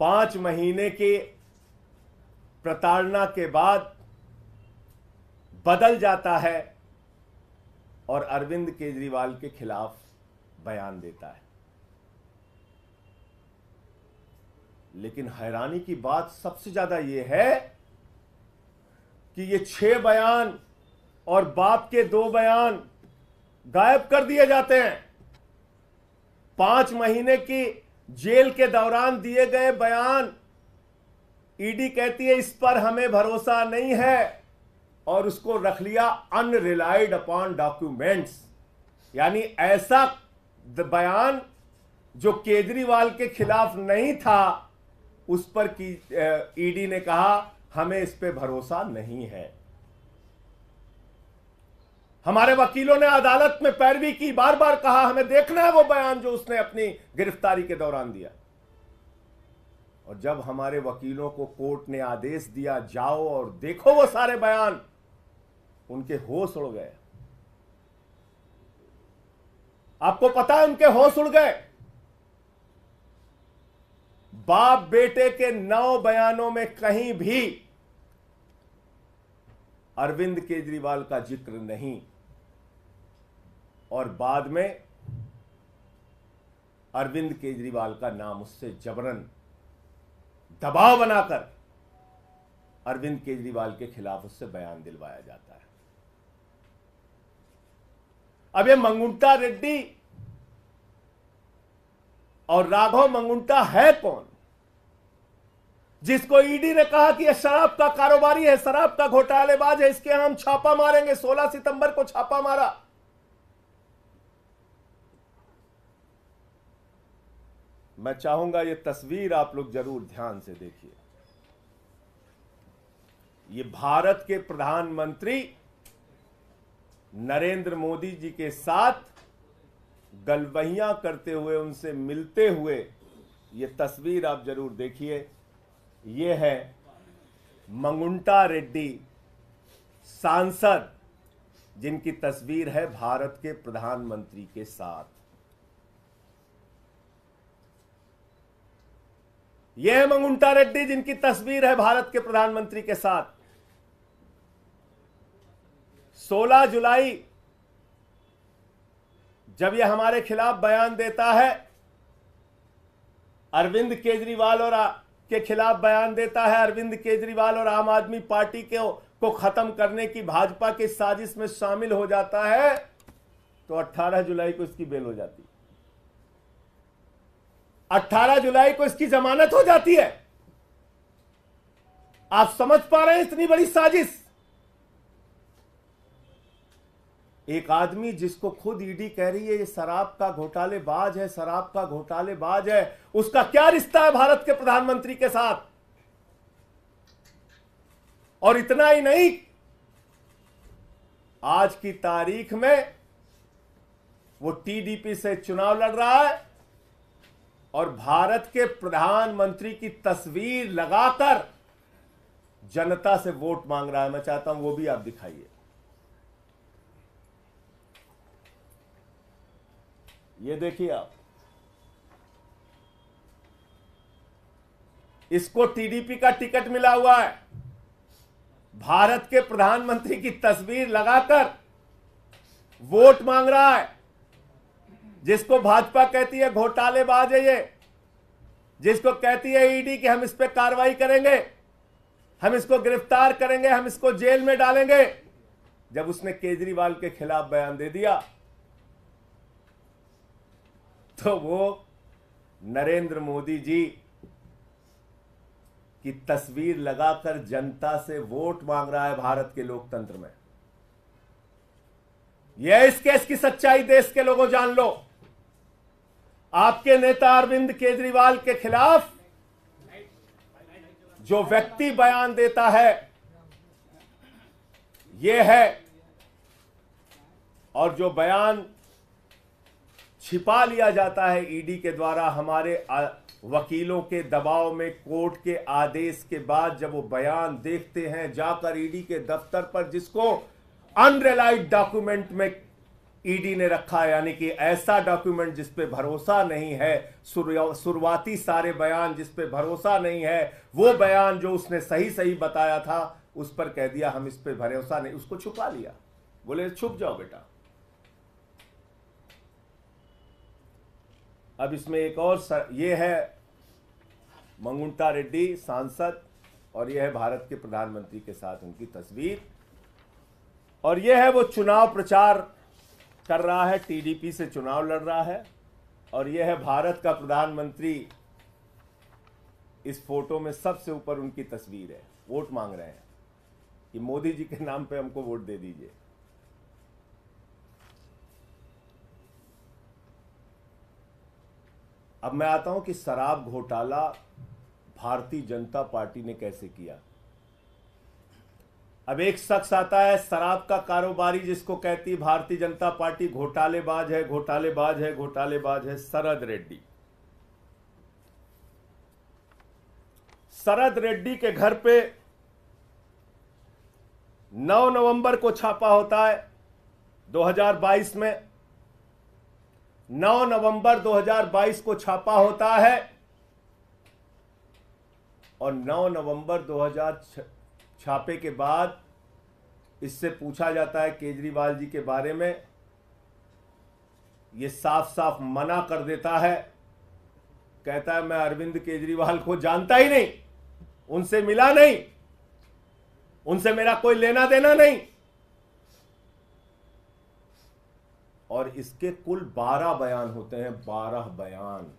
Speaker 1: पांच महीने के प्रताड़ना के बाद बदल जाता है और अरविंद केजरीवाल के खिलाफ बयान देता है लेकिन हैरानी की बात सबसे ज्यादा यह है कि ये छह बयान और बाप के दो बयान गायब कर दिए जाते हैं पांच महीने की जेल के दौरान दिए गए बयान ईडी कहती है इस पर हमें भरोसा नहीं है और उसको रख लिया अनरिलाइड अपॉन डॉक्यूमेंट्स यानी ऐसा बयान जो केजरीवाल के खिलाफ नहीं था उस पर की ईडी ने कहा हमें इस पे भरोसा नहीं है हमारे वकीलों ने अदालत में पैरवी की बार बार कहा हमें देखना है वो बयान जो उसने अपनी गिरफ्तारी के दौरान दिया और जब हमारे वकीलों को कोर्ट ने आदेश दिया जाओ और देखो वो सारे बयान उनके होश उड़ गए आपको पता है उनके होश उड़ गए बाप बेटे के नौ बयानों में कहीं भी अरविंद केजरीवाल का जिक्र नहीं और बाद में अरविंद केजरीवाल का नाम उससे जबरन दबाव बनाकर अरविंद केजरीवाल के खिलाफ उससे बयान दिलवाया जाता है अब ये मंगुंटा रेड्डी और राघव मंगुंटा है कौन जिसको ईडी e ने कहा कि यह शराब का कारोबारी है शराब का घोटालेबाज है इसके हम छापा मारेंगे 16 सितंबर को छापा मारा मैं चाहूंगा यह तस्वीर आप लोग जरूर ध्यान से देखिए ये भारत के प्रधानमंत्री नरेंद्र मोदी जी के साथ गलवहियां करते हुए उनसे मिलते हुए ये तस्वीर आप जरूर देखिए ये है मंगुंटा रेड्डी सांसद जिनकी तस्वीर है भारत के प्रधानमंत्री के साथ यह मंगुंटा रेड्डी जिनकी तस्वीर है भारत के प्रधानमंत्री के साथ 16 जुलाई जब यह हमारे खिलाफ बयान देता है अरविंद केजरीवाल और के खिलाफ बयान देता है अरविंद केजरीवाल और आम आदमी पार्टी के को खत्म करने की भाजपा की साजिश में शामिल हो जाता है तो 18 जुलाई को इसकी बेल हो जाती है 18 जुलाई को इसकी जमानत हो जाती है आप समझ पा रहे हैं इतनी बड़ी साजिश एक आदमी जिसको खुद ईडी कह रही है ये शराब का घोटालेबाज है शराब का घोटालेबाज है उसका क्या रिश्ता है भारत के प्रधानमंत्री के साथ और इतना ही नहीं आज की तारीख में वो टीडीपी से चुनाव लड़ रहा है और भारत के प्रधानमंत्री की तस्वीर लगाकर जनता से वोट मांग रहा है मैं चाहता हूं वो भी आप दिखाइए ये देखिए आप इसको टीडीपी का टिकट मिला हुआ है भारत के प्रधानमंत्री की तस्वीर लगाकर वोट मांग रहा है जिसको भाजपा कहती है घोटालेबाज है ये जिसको कहती है ईडी कि हम इस पर कार्रवाई करेंगे हम इसको गिरफ्तार करेंगे हम इसको जेल में डालेंगे जब उसने केजरीवाल के खिलाफ बयान दे दिया तो वो नरेंद्र मोदी जी की तस्वीर लगाकर जनता से वोट मांग रहा है भारत के लोकतंत्र में यह इस केस की सच्चाई देश के लोगों जान लो आपके नेता अरविंद केजरीवाल के खिलाफ जो व्यक्ति बयान देता है यह है और जो बयान छिपा लिया जाता है ईडी के द्वारा हमारे वकीलों के दबाव में कोर्ट के आदेश के बाद जब वो बयान देखते हैं जाकर ईडी के दफ्तर पर जिसको अनरिलाइड डॉक्यूमेंट में ईडी ने रखा है यानी कि ऐसा डॉक्यूमेंट जिस पे भरोसा नहीं है शुरुआती सारे बयान जिस पे भरोसा नहीं है वो बयान जो उसने सही सही बताया था उस पर कह दिया हम इस पे भरोसा नहीं उसको छुपा लिया बोले छुप जाओ बेटा अब इसमें एक और सर, ये है मंगुंटा रेड्डी सांसद और यह है भारत के प्रधानमंत्री के साथ उनकी तस्वीर और यह है वो चुनाव प्रचार कर रहा है टीडीपी से चुनाव लड़ रहा है और यह है भारत का प्रधानमंत्री इस फोटो में सबसे ऊपर उनकी तस्वीर है वोट मांग रहे हैं कि मोदी जी के नाम पे हमको वोट दे दीजिए अब मैं आता हूं कि शराब घोटाला भारतीय जनता पार्टी ने कैसे किया अब एक शख्स आता है शराब का कारोबारी जिसको कहती भारतीय जनता पार्टी घोटालेबाज है घोटालेबाज है घोटालेबाज है शरद रेड्डी शरद रेड्डी के घर पे 9 नवंबर को छापा होता है 2022 में 9 नवंबर 2022 को छापा होता है और 9 नवंबर 2000 छापे के बाद इससे पूछा जाता है केजरीवाल जी के बारे में ये साफ साफ मना कर देता है कहता है मैं अरविंद केजरीवाल को जानता ही नहीं उनसे मिला नहीं उनसे मेरा कोई लेना देना नहीं और इसके कुल बारह बयान होते हैं बारह बयान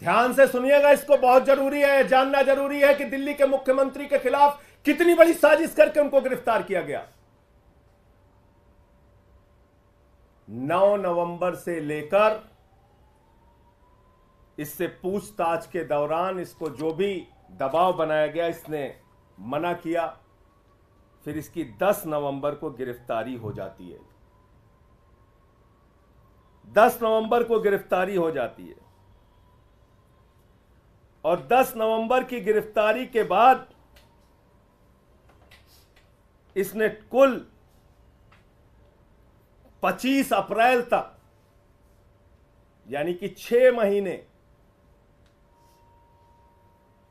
Speaker 1: ध्यान से सुनिएगा इसको बहुत जरूरी है जानना जरूरी है कि दिल्ली के मुख्यमंत्री के खिलाफ कितनी बड़ी साजिश करके उनको गिरफ्तार किया गया 9 नवंबर से लेकर इससे पूछताछ के दौरान इसको जो भी दबाव बनाया गया इसने मना किया फिर इसकी 10 नवंबर को गिरफ्तारी हो जाती है 10 नवंबर को गिरफ्तारी हो जाती है और 10 नवंबर की गिरफ्तारी के बाद इसने कुल 25 अप्रैल तक यानी कि छह महीने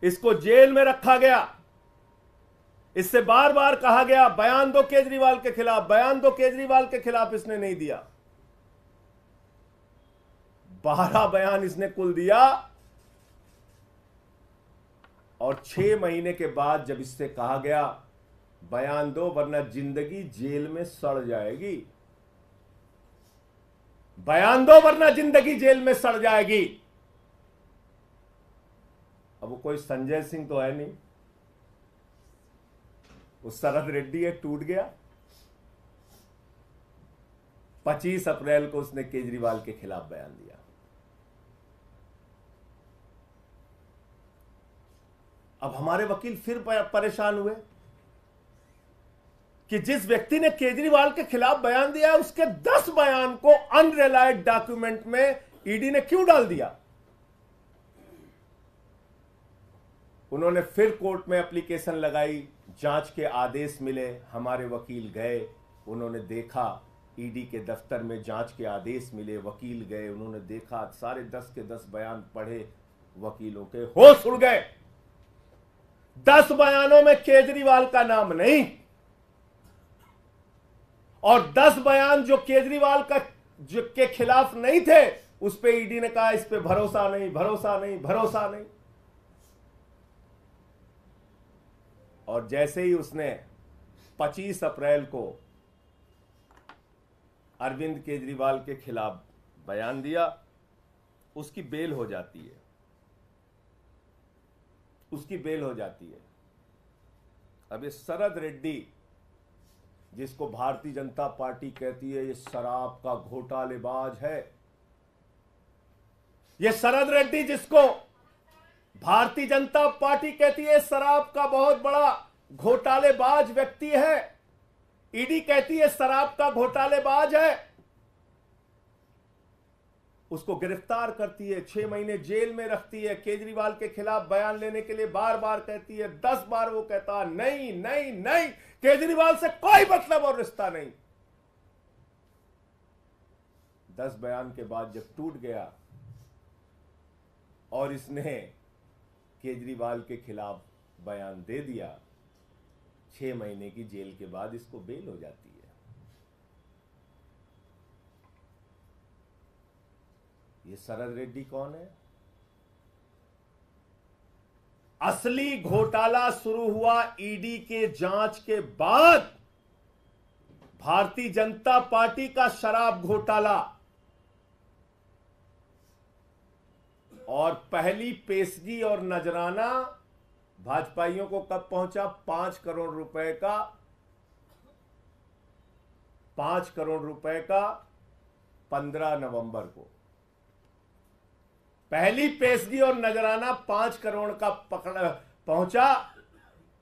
Speaker 1: इसको जेल में रखा गया इससे बार बार कहा गया बयान दो केजरीवाल के खिलाफ बयान दो केजरीवाल के खिलाफ इसने नहीं दिया बारह बयान इसने कुल दिया और छह महीने के बाद जब इससे कहा गया बयान दो वरना जिंदगी जेल में सड़ जाएगी बयान दो वरना जिंदगी जेल में सड़ जाएगी अब वो कोई संजय सिंह तो है नहीं शरद रेड्डी है टूट गया 25 अप्रैल को उसने केजरीवाल के खिलाफ बयान दिया अब हमारे वकील फिर परेशान हुए कि जिस व्यक्ति ने केजरीवाल के खिलाफ बयान दिया है उसके 10 बयान को अनरिलायड डॉक्यूमेंट में ईडी e ने क्यों डाल दिया उन्होंने फिर कोर्ट में एप्लीकेशन लगाई जांच के आदेश मिले हमारे वकील गए उन्होंने देखा ईडी के दफ्तर में जांच के आदेश मिले वकील गए उन्होंने देखा सारे दस के दस बयान पढ़े वकीलों के होश उड़ गए दस बयानों में केजरीवाल का नाम नहीं और दस बयान जो केजरीवाल का जो के खिलाफ नहीं थे उस पर ईडी ने कहा इस पर भरोसा नहीं भरोसा नहीं भरोसा नहीं और जैसे ही उसने 25 अप्रैल को अरविंद केजरीवाल के खिलाफ बयान दिया उसकी बेल हो जाती है उसकी बेल हो जाती है अब ये शरद रेड्डी जिसको भारतीय जनता पार्टी कहती है ये शराब का घोटालेबाज है ये शरद रेड्डी जिसको भारतीय जनता पार्टी कहती है शराब का बहुत बड़ा घोटालेबाज व्यक्ति है ईडी कहती है शराब का घोटालेबाज है उसको गिरफ्तार करती है छह महीने जेल में रखती है केजरीवाल के खिलाफ बयान लेने के लिए बार बार कहती है दस बार वो कहता नहीं नहीं नहीं केजरीवाल से कोई मतलब और रिश्ता नहीं दस बयान के बाद जब टूट गया और इसने केजरीवाल के खिलाफ बयान दे दिया छह महीने की जेल के बाद इसको बेल हो जाती है ये सरद रेड्डी कौन है असली घोटाला शुरू हुआ ईडी के जांच के बाद भारतीय जनता पार्टी का शराब घोटाला और पहली पेशगी और नजराना भाजपाइयों को कब पहुंचा पांच करोड़ रुपए का पांच करोड़ रुपए का पंद्रह नवंबर को पहली पेशगी और नजराना पांच करोड़ का पकड़ पहुंचा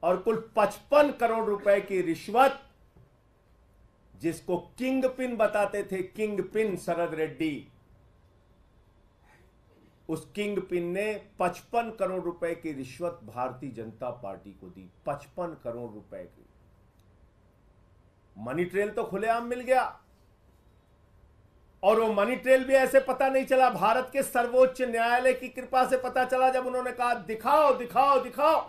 Speaker 1: और कुल पचपन करोड़ रुपए की रिश्वत जिसको किंग पिन बताते थे किंग पिन शरद रेड्डी उस किंग पिन ने 55 करोड़ रुपए की रिश्वत भारतीय जनता पार्टी को दी 55 करोड़ रुपए की मनी ट्रेल तो खुलेआम मिल गया और वो मनी ट्रेल भी ऐसे पता नहीं चला भारत के सर्वोच्च न्यायालय की कृपा से पता चला जब उन्होंने कहा दिखाओ दिखाओ दिखाओ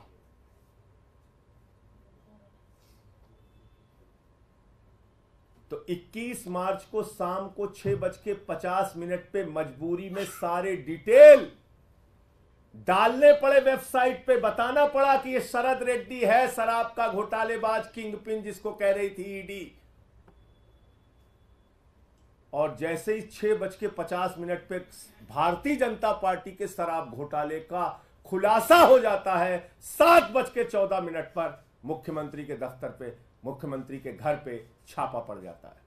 Speaker 1: तो 21 मार्च को शाम को छह बज के पचास मिनट पे मजबूरी में सारे डिटेल डालने पड़े वेबसाइट पे बताना पड़ा कि ये शरद रेड्डी है शराब का घोटालेबाज किंग पिन जिसको कह रही थी ईडी और जैसे ही छह बज के पचास मिनट पे भारतीय जनता पार्टी के शराब घोटाले का खुलासा हो जाता है सात बज के चौदह मिनट पर मुख्यमंत्री के दफ्तर पे मुख्यमंत्री के घर पे छापा पड़ जाता है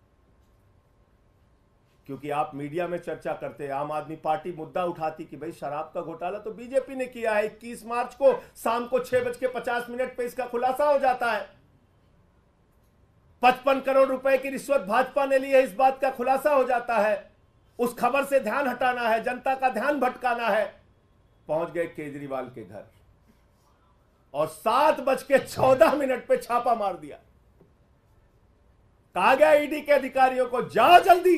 Speaker 1: क्योंकि आप मीडिया में चर्चा करते हैं आम आदमी पार्टी मुद्दा उठाती कि भाई शराब का घोटाला तो बीजेपी ने किया है इक्कीस मार्च को शाम को छह बज के पचास मिनट पे इसका खुलासा हो जाता है पचपन करोड़ रुपए की रिश्वत भाजपा ने ली है इस बात का खुलासा हो जाता है उस खबर से ध्यान हटाना है जनता का ध्यान भटकाना है पहुंच गए केजरीवाल के घर और सात बज के चौदह मिनट पे छापा मार दिया कहा गया ईडी के अधिकारियों को जाओ जल्दी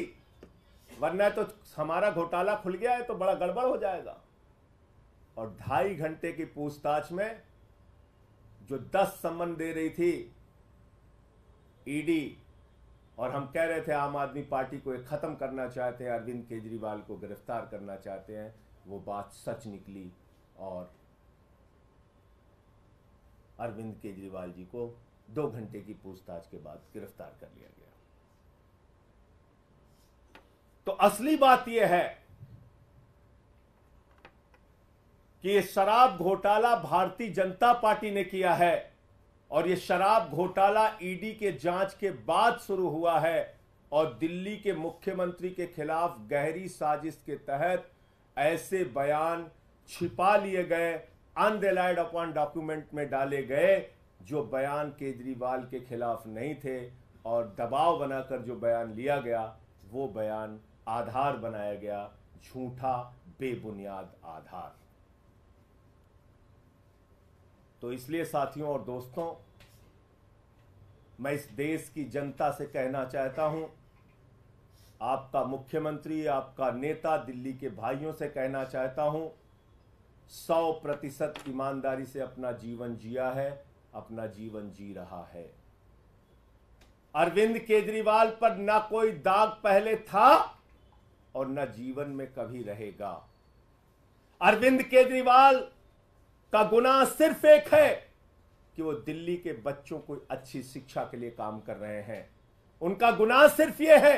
Speaker 1: वरना तो हमारा घोटाला खुल गया है तो बड़ा गड़बड़ हो जाएगा और ढाई घंटे की पूछताछ में जो दस सम्मन दे रही थी ईडी और हम कह रहे थे आम आदमी पार्टी को एक खत्म करना चाहते हैं अरविंद केजरीवाल को गिरफ्तार करना चाहते हैं वो बात सच निकली और अरविंद केजरीवाल जी को दो घंटे की पूछताछ के बाद गिरफ्तार कर लिया गया तो असली बात यह है कि यह शराब घोटाला भारतीय जनता पार्टी ने किया है और यह शराब घोटाला ईडी के जांच के बाद शुरू हुआ है और दिल्ली के मुख्यमंत्री के खिलाफ गहरी साजिश के तहत ऐसे बयान छिपा लिए गए अनरिलाइड अपॉन डॉक्यूमेंट में डाले गए जो बयान केजरीवाल के खिलाफ नहीं थे और दबाव बनाकर जो बयान लिया गया वो बयान आधार बनाया गया झूठा बेबुनियाद आधार तो इसलिए साथियों और दोस्तों मैं इस देश की जनता से कहना चाहता हूं आपका मुख्यमंत्री आपका नेता दिल्ली के भाइयों से कहना चाहता हूं सौ प्रतिशत ईमानदारी से अपना जीवन जिया है अपना जीवन जी रहा है अरविंद केजरीवाल पर ना कोई दाग पहले था और ना जीवन में कभी रहेगा अरविंद केजरीवाल का गुनाह सिर्फ एक है कि वो दिल्ली के बच्चों को अच्छी शिक्षा के लिए काम कर रहे हैं उनका गुनाह सिर्फ यह है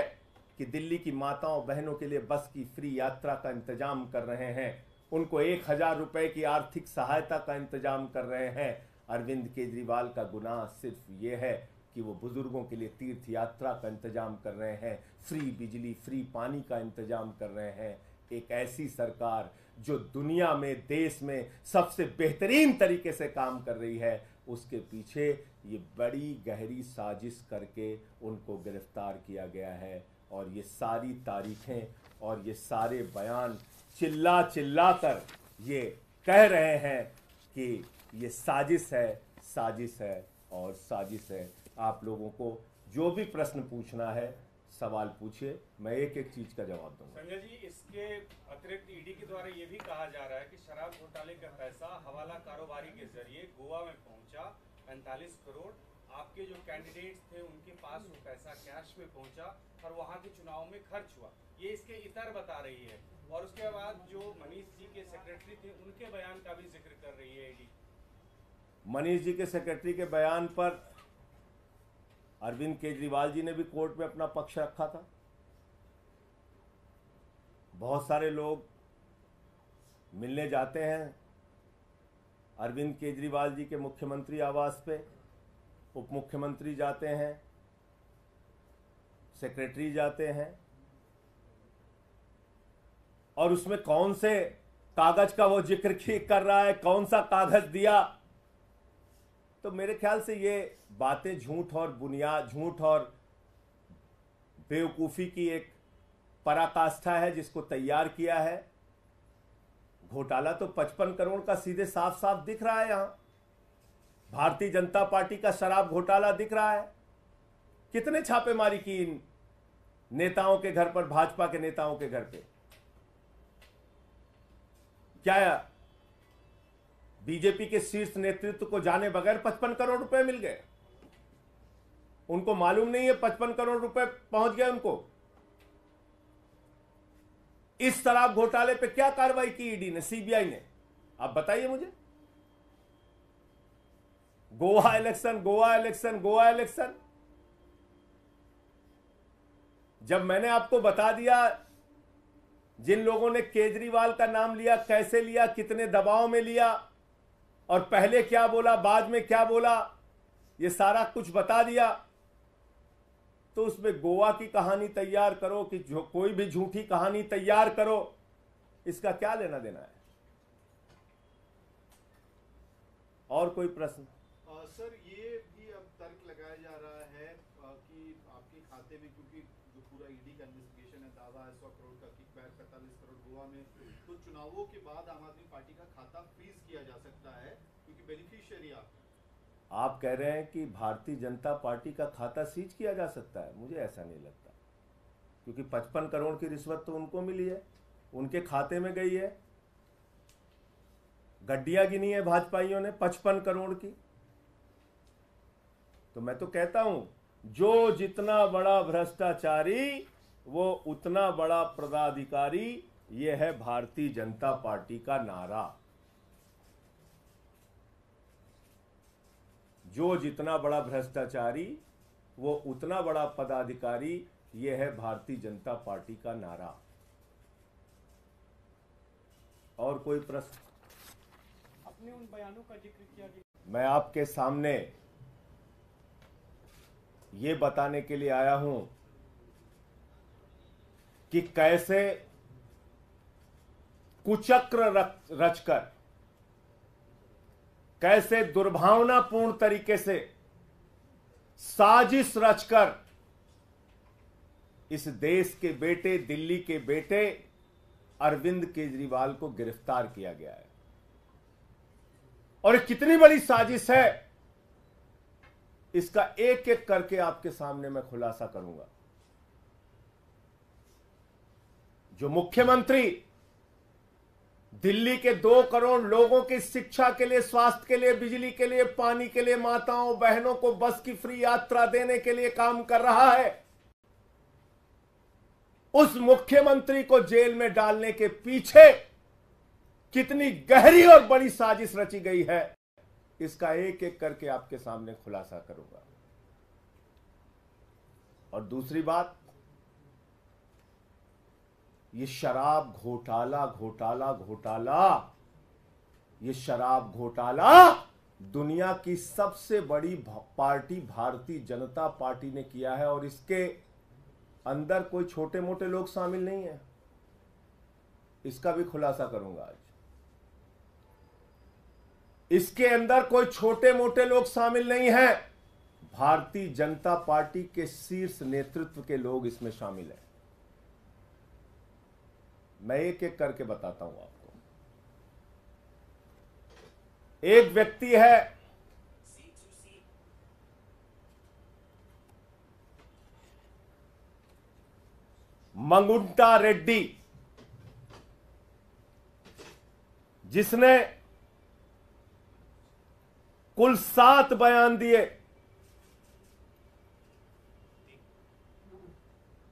Speaker 1: कि दिल्ली की माताओं बहनों के लिए बस की फ्री यात्रा का इंतजाम कर रहे हैं उनको एक हजार रुपए की आर्थिक सहायता का इंतजाम कर रहे हैं अरविंद केजरीवाल का गुनाह सिर्फ ये है कि वो बुज़ुर्गों के लिए तीर्थ यात्रा का इंतजाम कर रहे हैं फ्री बिजली फ्री पानी का इंतजाम कर रहे हैं एक ऐसी सरकार जो दुनिया में देश में सबसे बेहतरीन तरीके से काम कर रही है उसके पीछे ये बड़ी गहरी साजिश करके उनको गिरफ्तार किया गया है और ये सारी तारीखें और ये सारे बयान चिल्ला चिल्ला कर ये कह रहे हैं कि ये साजिश है साजिश है और साजिश है आप लोगों को जो भी प्रश्न पूछना है सवाल पूछिए मैं एक एक चीज का जवाब
Speaker 3: दूंगा संजय जी इसके अतिरिक्त ईडी e के द्वारा ये भी कहा जा रहा है कि शराब घोटाले का पैसा हवाला कारोबारी के जरिए गोवा में पहुंचा पैंतालीस करोड़ आपके जो कैंडिडेट्स थे उनके पास वो पैसा कैश में पहुंचा और वहां के चुनाव में खर्च हुआ ये इसके इतर बता रही है और उसके बाद जो मनीष जी के सेक्रेटरी थे उनके बयान का भी जिक्र कर रही है ईडी e
Speaker 1: मनीष जी के सेक्रेटरी के बयान पर अरविंद केजरीवाल जी ने भी कोर्ट में अपना पक्ष रखा था बहुत सारे लोग मिलने जाते हैं अरविंद केजरीवाल जी के मुख्यमंत्री आवास पे उप मुख्यमंत्री जाते हैं सेक्रेटरी जाते हैं और उसमें कौन से कागज का वो जिक्र (laughs) कर रहा है कौन सा कागज दिया तो मेरे ख्याल से ये बातें झूठ और बुनियाद झूठ और बेवकूफ़ी की एक पराकाष्ठा है जिसको तैयार किया है घोटाला तो पचपन करोड़ का सीधे साफ साफ दिख रहा है यहाँ भारतीय जनता पार्टी का शराब घोटाला दिख रहा है कितने छापेमारी की इन नेताओं के घर पर भाजपा के नेताओं के घर पे क्या बीजेपी के शीर्ष नेतृत्व को जाने बगैर पचपन करोड़ रुपए मिल गए उनको मालूम नहीं है पचपन करोड़ रुपए पहुंच गए उनको इस शराब घोटाले पे क्या कार्रवाई की ईडी ने सीबीआई ने आप बताइए मुझे Goa election Goa election Goa election जब मैंने आपको बता दिया जिन लोगों ने केजरीवाल का नाम लिया कैसे लिया कितने दबाव में लिया और पहले क्या बोला बाद में क्या बोला ये सारा कुछ बता दिया तो उसमें गोवा की कहानी तैयार करो कि जो कोई भी झूठी कहानी तैयार करो इसका क्या लेना देना है और कोई प्रश्न
Speaker 4: सर ये भी अब तर्क लगाया जा रहा है कि आपके खाते में क्योंकि जो पूरा ईडी e का इन्वेस्टिगेशन है दावा है सौ करोड़ का किकबैक पैंतालीस करोड़ गोवा में तो चुनावों के बाद आम आदमी पार्टी का खाता फ्रीज किया जा सकता है
Speaker 1: आप कह रहे हैं कि भारतीय जनता पार्टी का खाता सीज किया जा सकता है मुझे ऐसा नहीं लगता क्योंकि पचपन करोड़ की रिश्वत तो उनको मिली है उनके खाते में गई है गड्डिया गिनी है भाजपाइयों ने पचपन करोड़ की तो मैं तो कहता हूं जो जितना बड़ा भ्रष्टाचारी वो उतना बड़ा पदाधिकारी यह है भारतीय जनता पार्टी का नारा जो जितना बड़ा भ्रष्टाचारी वो उतना बड़ा पदाधिकारी ये है भारतीय जनता पार्टी का नारा और कोई प्रश्न
Speaker 5: अपने उन बयानों का जिक्र किया
Speaker 1: मैं आपके सामने ये बताने के लिए आया हूं कि कैसे कुचक्र रचकर कैसे दुर्भावनापूर्ण तरीके से साजिश रचकर इस देश के बेटे दिल्ली के बेटे अरविंद केजरीवाल को गिरफ्तार किया गया है और कितनी बड़ी साजिश है इसका एक एक करके आपके सामने मैं खुलासा करूंगा जो मुख्यमंत्री दिल्ली के दो करोड़ लोगों की शिक्षा के लिए स्वास्थ्य के लिए बिजली के लिए पानी के लिए माताओं बहनों को बस की फ्री यात्रा देने के लिए काम कर रहा है उस मुख्यमंत्री को जेल में डालने के पीछे कितनी गहरी और बड़ी साजिश रची गई है इसका एक एक करके आपके सामने खुलासा करूंगा और दूसरी बात ये शराब घोटाला घोटाला घोटाला ये शराब घोटाला दुनिया की सबसे बड़ी पार्टी भारतीय जनता पार्टी ने किया है और इसके अंदर कोई छोटे मोटे लोग शामिल नहीं है इसका भी खुलासा करूंगा आज इसके अंदर कोई छोटे मोटे लोग शामिल नहीं है भारतीय जनता पार्टी के शीर्ष नेतृत्व के लोग इसमें शामिल हैं मैं एक एक करके बताता हूं आपको
Speaker 2: एक व्यक्ति है मंगुंटा रेड्डी
Speaker 1: जिसने कुल सात बयान दिए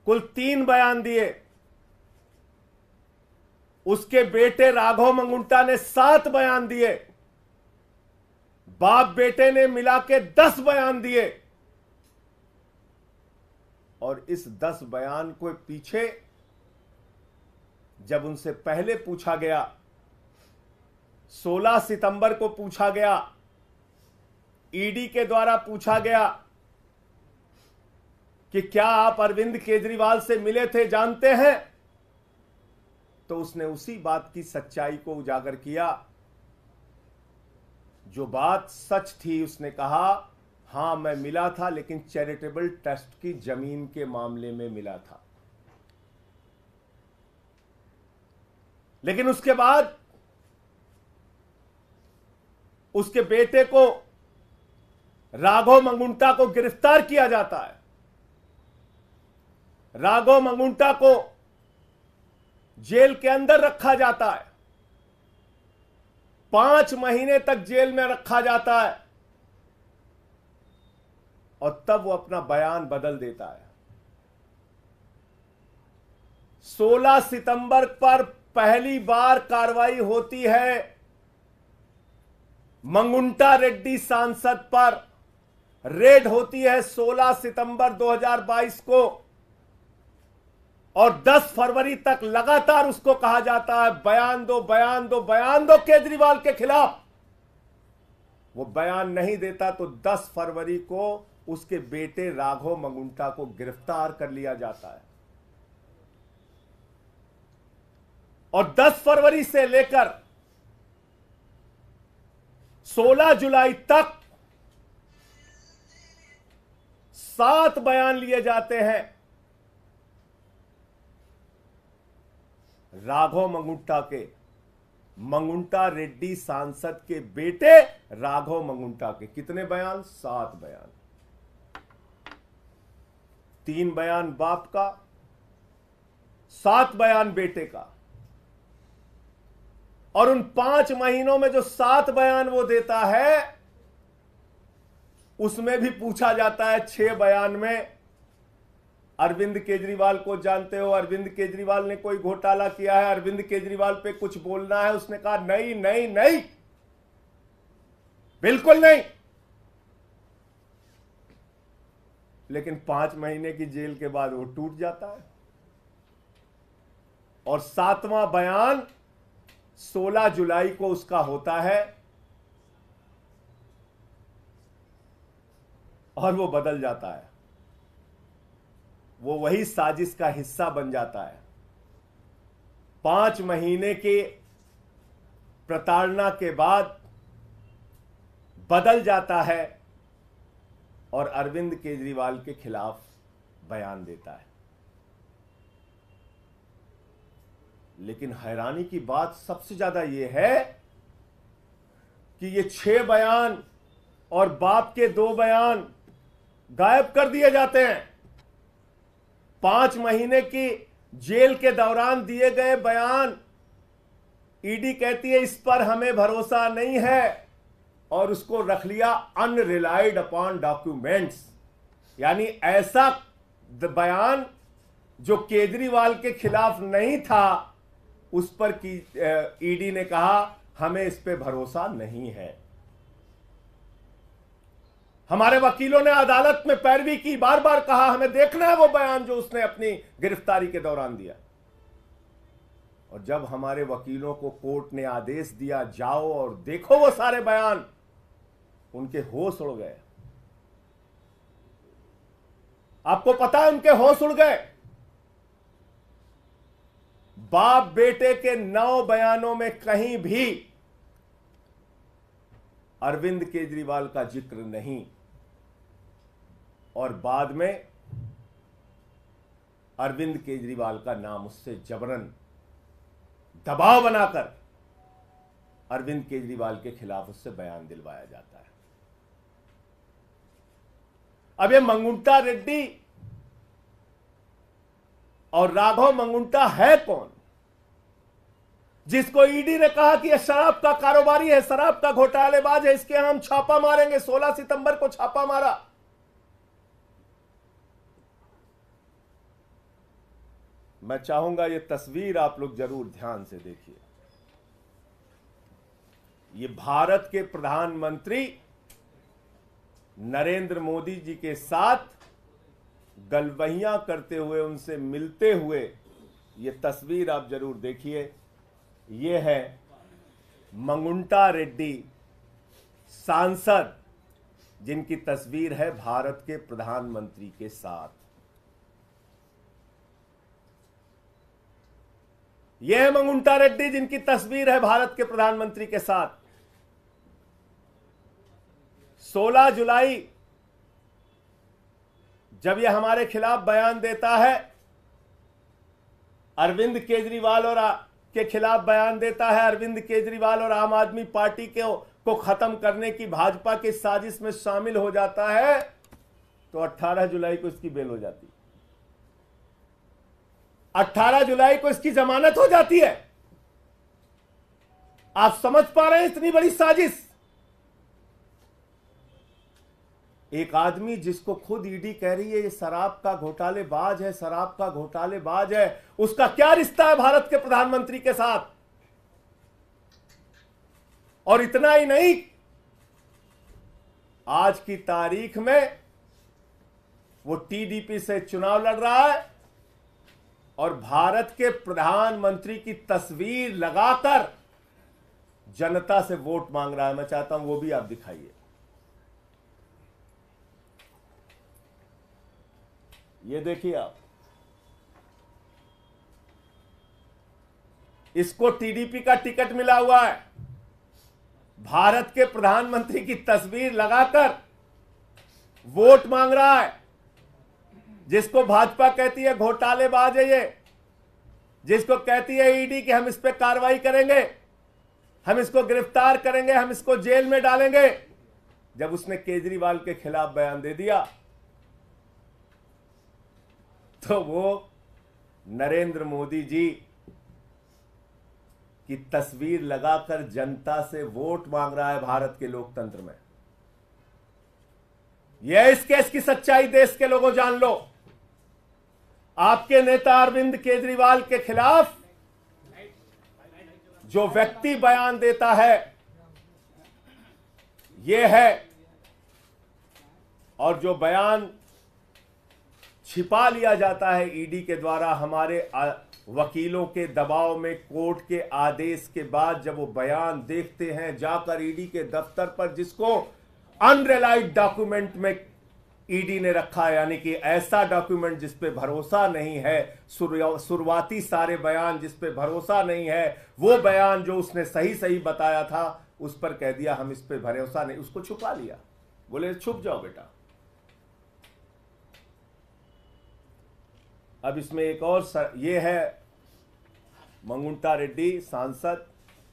Speaker 1: कुल तीन बयान दिए उसके बेटे राघव मंगुंटा ने सात बयान दिए बाप बेटे ने मिला के दस बयान दिए और इस दस बयान को पीछे जब उनसे पहले पूछा गया 16 सितंबर को पूछा गया ईडी के द्वारा पूछा गया कि क्या आप अरविंद केजरीवाल से मिले थे जानते हैं तो उसने उसी बात की सच्चाई को उजागर किया जो बात सच थी उसने कहा हां मैं मिला था लेकिन चैरिटेबल ट्रस्ट की जमीन के मामले में मिला था लेकिन उसके बाद उसके बेटे को राघव मंगुंटा को गिरफ्तार किया जाता है राघव मंगुंटा को जेल के अंदर रखा जाता है पांच महीने तक जेल में रखा जाता है और तब वो अपना बयान बदल देता है 16 सितंबर पर पहली बार कार्रवाई होती है मंगुंटा रेड्डी सांसद पर रेड होती है 16 सितंबर 2022 को और 10 फरवरी तक लगातार उसको कहा जाता है बयान दो बयान दो बयान दो केजरीवाल के खिलाफ वो बयान नहीं देता तो 10 फरवरी को उसके बेटे राघव मंगुंटा को गिरफ्तार कर लिया जाता है और 10 फरवरी से लेकर 16 जुलाई तक सात बयान लिए जाते हैं राघव मंगुंटा के मंगुंटा रेड्डी सांसद के बेटे राघव मंगुंटा के कितने बयान सात बयान तीन बयान बाप का सात बयान बेटे का और उन पांच महीनों में जो सात बयान वो देता है उसमें भी पूछा जाता है छह बयान में अरविंद केजरीवाल को जानते हो अरविंद केजरीवाल ने कोई घोटाला किया है अरविंद केजरीवाल पे कुछ बोलना है उसने कहा नहीं नहीं नहीं बिल्कुल नहीं लेकिन पांच महीने की जेल के बाद वो टूट जाता है और सातवां बयान 16 जुलाई को उसका होता है और वो बदल जाता है वो वही साजिश का हिस्सा बन जाता है पांच महीने के प्रताड़ना के बाद बदल जाता है और अरविंद केजरीवाल के खिलाफ बयान देता है लेकिन हैरानी की बात सबसे ज्यादा यह है कि ये छह बयान और बाप के दो बयान गायब कर दिए जाते हैं पांच महीने की जेल के दौरान दिए गए बयान ईडी e कहती है इस पर हमें भरोसा नहीं है और उसको रख लिया अनरिलाइड अपॉन डॉक्यूमेंट्स यानी ऐसा बयान जो केजरीवाल के खिलाफ नहीं था उस पर की ईडी e ने कहा हमें इस पे भरोसा नहीं है हमारे वकीलों ने अदालत में पैरवी की बार बार कहा हमें देखना है वो बयान जो उसने अपनी गिरफ्तारी के दौरान दिया और जब हमारे वकीलों को कोर्ट ने आदेश दिया जाओ और देखो वो सारे बयान उनके होश उड़ गए आपको पता है उनके होश उड़ गए बाप बेटे के नौ बयानों में कहीं भी अरविंद केजरीवाल का जिक्र नहीं और बाद में अरविंद केजरीवाल का नाम उससे जबरन दबाव बनाकर अरविंद केजरीवाल के खिलाफ उससे बयान दिलवाया जाता है अब ये मंगुंटा रेड्डी और राघव मंगुंटा है कौन जिसको ईडी ने कहा कि यह शराब का कारोबारी है शराब का घोटालेबाज है इसके हम छापा मारेंगे 16 सितंबर को छापा मारा मैं चाहूंगा ये तस्वीर आप लोग जरूर ध्यान से देखिए ये भारत के प्रधानमंत्री नरेंद्र मोदी जी के साथ गलवहियां करते हुए उनसे मिलते हुए ये तस्वीर आप जरूर देखिए ये है मंगुंटा रेड्डी सांसद जिनकी तस्वीर है भारत के प्रधानमंत्री के साथ ये मंगुंटा रेड्डी जिनकी तस्वीर है भारत के प्रधानमंत्री के साथ 16 जुलाई जब यह हमारे खिलाफ बयान देता है अरविंद केजरीवाल और आ, के खिलाफ बयान देता है अरविंद केजरीवाल और आम आदमी पार्टी के को खत्म करने की भाजपा की साजिश में शामिल हो जाता है तो 18 जुलाई को इसकी बेल हो जाती है 18 जुलाई को इसकी जमानत हो जाती है आप समझ पा रहे हैं इतनी बड़ी साजिश एक आदमी जिसको खुद ईडी कह रही है ये शराब का घोटाले बाज है शराब का घोटाले बाज है उसका क्या रिश्ता है भारत के प्रधानमंत्री के साथ और इतना ही नहीं आज की तारीख में वो टीडीपी से चुनाव लड़ रहा है और भारत के प्रधानमंत्री की तस्वीर लगाकर जनता से वोट मांग रहा है मैं चाहता हूं वो भी आप दिखाइए ये देखिए आप इसको टीडीपी का टिकट मिला हुआ है भारत के प्रधानमंत्री की तस्वीर लगाकर वोट मांग रहा है जिसको भाजपा कहती है घोटालेबाज है ये जिसको कहती है ईडी e कि हम इस पर कार्रवाई करेंगे हम इसको गिरफ्तार करेंगे हम इसको जेल में डालेंगे जब उसने केजरीवाल के खिलाफ बयान दे दिया तो वो नरेंद्र मोदी जी की तस्वीर लगाकर जनता से वोट मांग रहा है भारत के लोकतंत्र में यह इस केस की सच्चाई देश के लोगों जान लो आपके नेता अरविंद केजरीवाल के खिलाफ जो व्यक्ति बयान देता है ये है और जो बयान छिपा लिया जाता है ईडी e के द्वारा हमारे वकीलों के दबाव में कोर्ट के आदेश के बाद जब वो बयान देखते हैं जाकर ईडी e के दफ्तर पर जिसको अनरिलाइड डॉक्यूमेंट में ईडी ने रखा यानी कि ऐसा डॉक्यूमेंट जिस पे भरोसा नहीं है शुरुआती सारे बयान जिस पे भरोसा नहीं है वो बयान जो उसने सही सही बताया था उस पर कह दिया हम इस पे भरोसा नहीं उसको छुपा लिया बोले छुप जाओ बेटा अब इसमें एक और सर, ये है मंगुंटा रेड्डी सांसद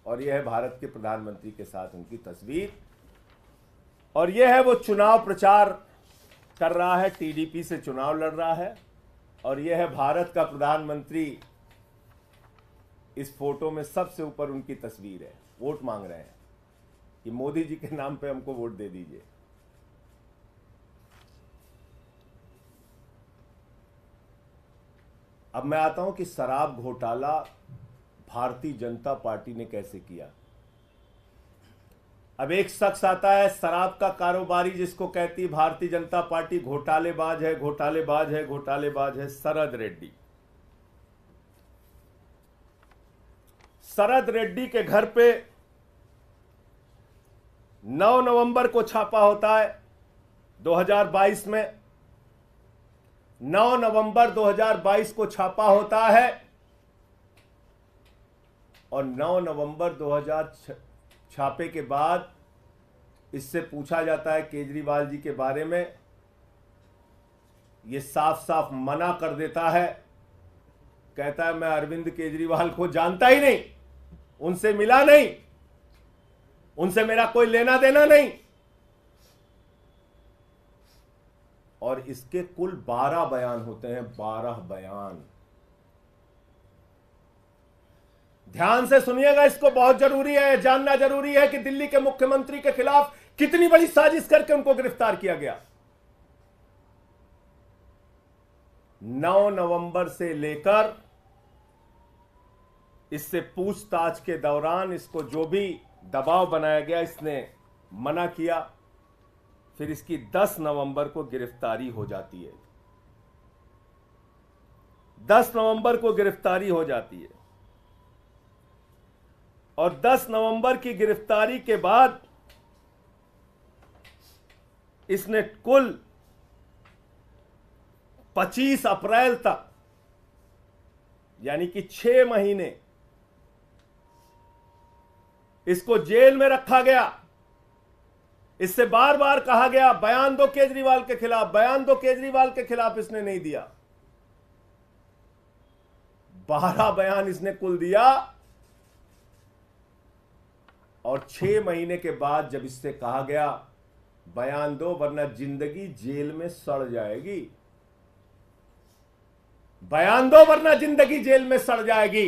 Speaker 1: और यह है भारत के प्रधानमंत्री के साथ उनकी तस्वीर और यह है वो चुनाव प्रचार कर रहा है टीडीपी से चुनाव लड़ रहा है और यह है भारत का प्रधानमंत्री इस फोटो में सबसे ऊपर उनकी तस्वीर है वोट मांग रहे हैं कि मोदी जी के नाम पे हमको वोट दे दीजिए अब मैं आता हूं कि शराब घोटाला भारतीय जनता पार्टी ने कैसे किया अब एक शख्स आता है शराब का कारोबारी जिसको कहती भारतीय जनता पार्टी घोटालेबाज है घोटालेबाज है घोटालेबाज है शरद रेड्डी शरद रेड्डी के घर पे 9 नवंबर को छापा होता है 2022 में 9 नवंबर 2022 को छापा होता है और 9 नवंबर छापे के बाद इससे पूछा जाता है केजरीवाल जी के बारे में ये साफ साफ मना कर देता है कहता है मैं अरविंद केजरीवाल को जानता ही नहीं उनसे मिला नहीं उनसे मेरा कोई
Speaker 2: लेना देना नहीं
Speaker 1: और इसके कुल बारह बयान होते हैं बारह बयान ध्यान से सुनिएगा इसको बहुत जरूरी है जानना जरूरी है कि दिल्ली के मुख्यमंत्री के खिलाफ कितनी बड़ी साजिश करके उनको गिरफ्तार किया गया 9 नवंबर से लेकर इससे पूछताछ के दौरान इसको जो भी दबाव बनाया गया इसने मना किया फिर इसकी 10 नवंबर को गिरफ्तारी हो जाती है 10 नवंबर को गिरफ्तारी हो जाती है और 10 नवंबर की गिरफ्तारी के बाद इसने कुल 25 अप्रैल तक यानी कि छह महीने इसको जेल में रखा गया इससे बार बार कहा गया बयान दो केजरीवाल के खिलाफ बयान दो केजरीवाल के खिलाफ इसने नहीं दिया बारह बयान इसने कुल दिया और छह महीने के बाद जब इससे कहा गया बयान दो वरना जिंदगी जेल में सड़ जाएगी बयान दो वरना जिंदगी जेल में सड़ जाएगी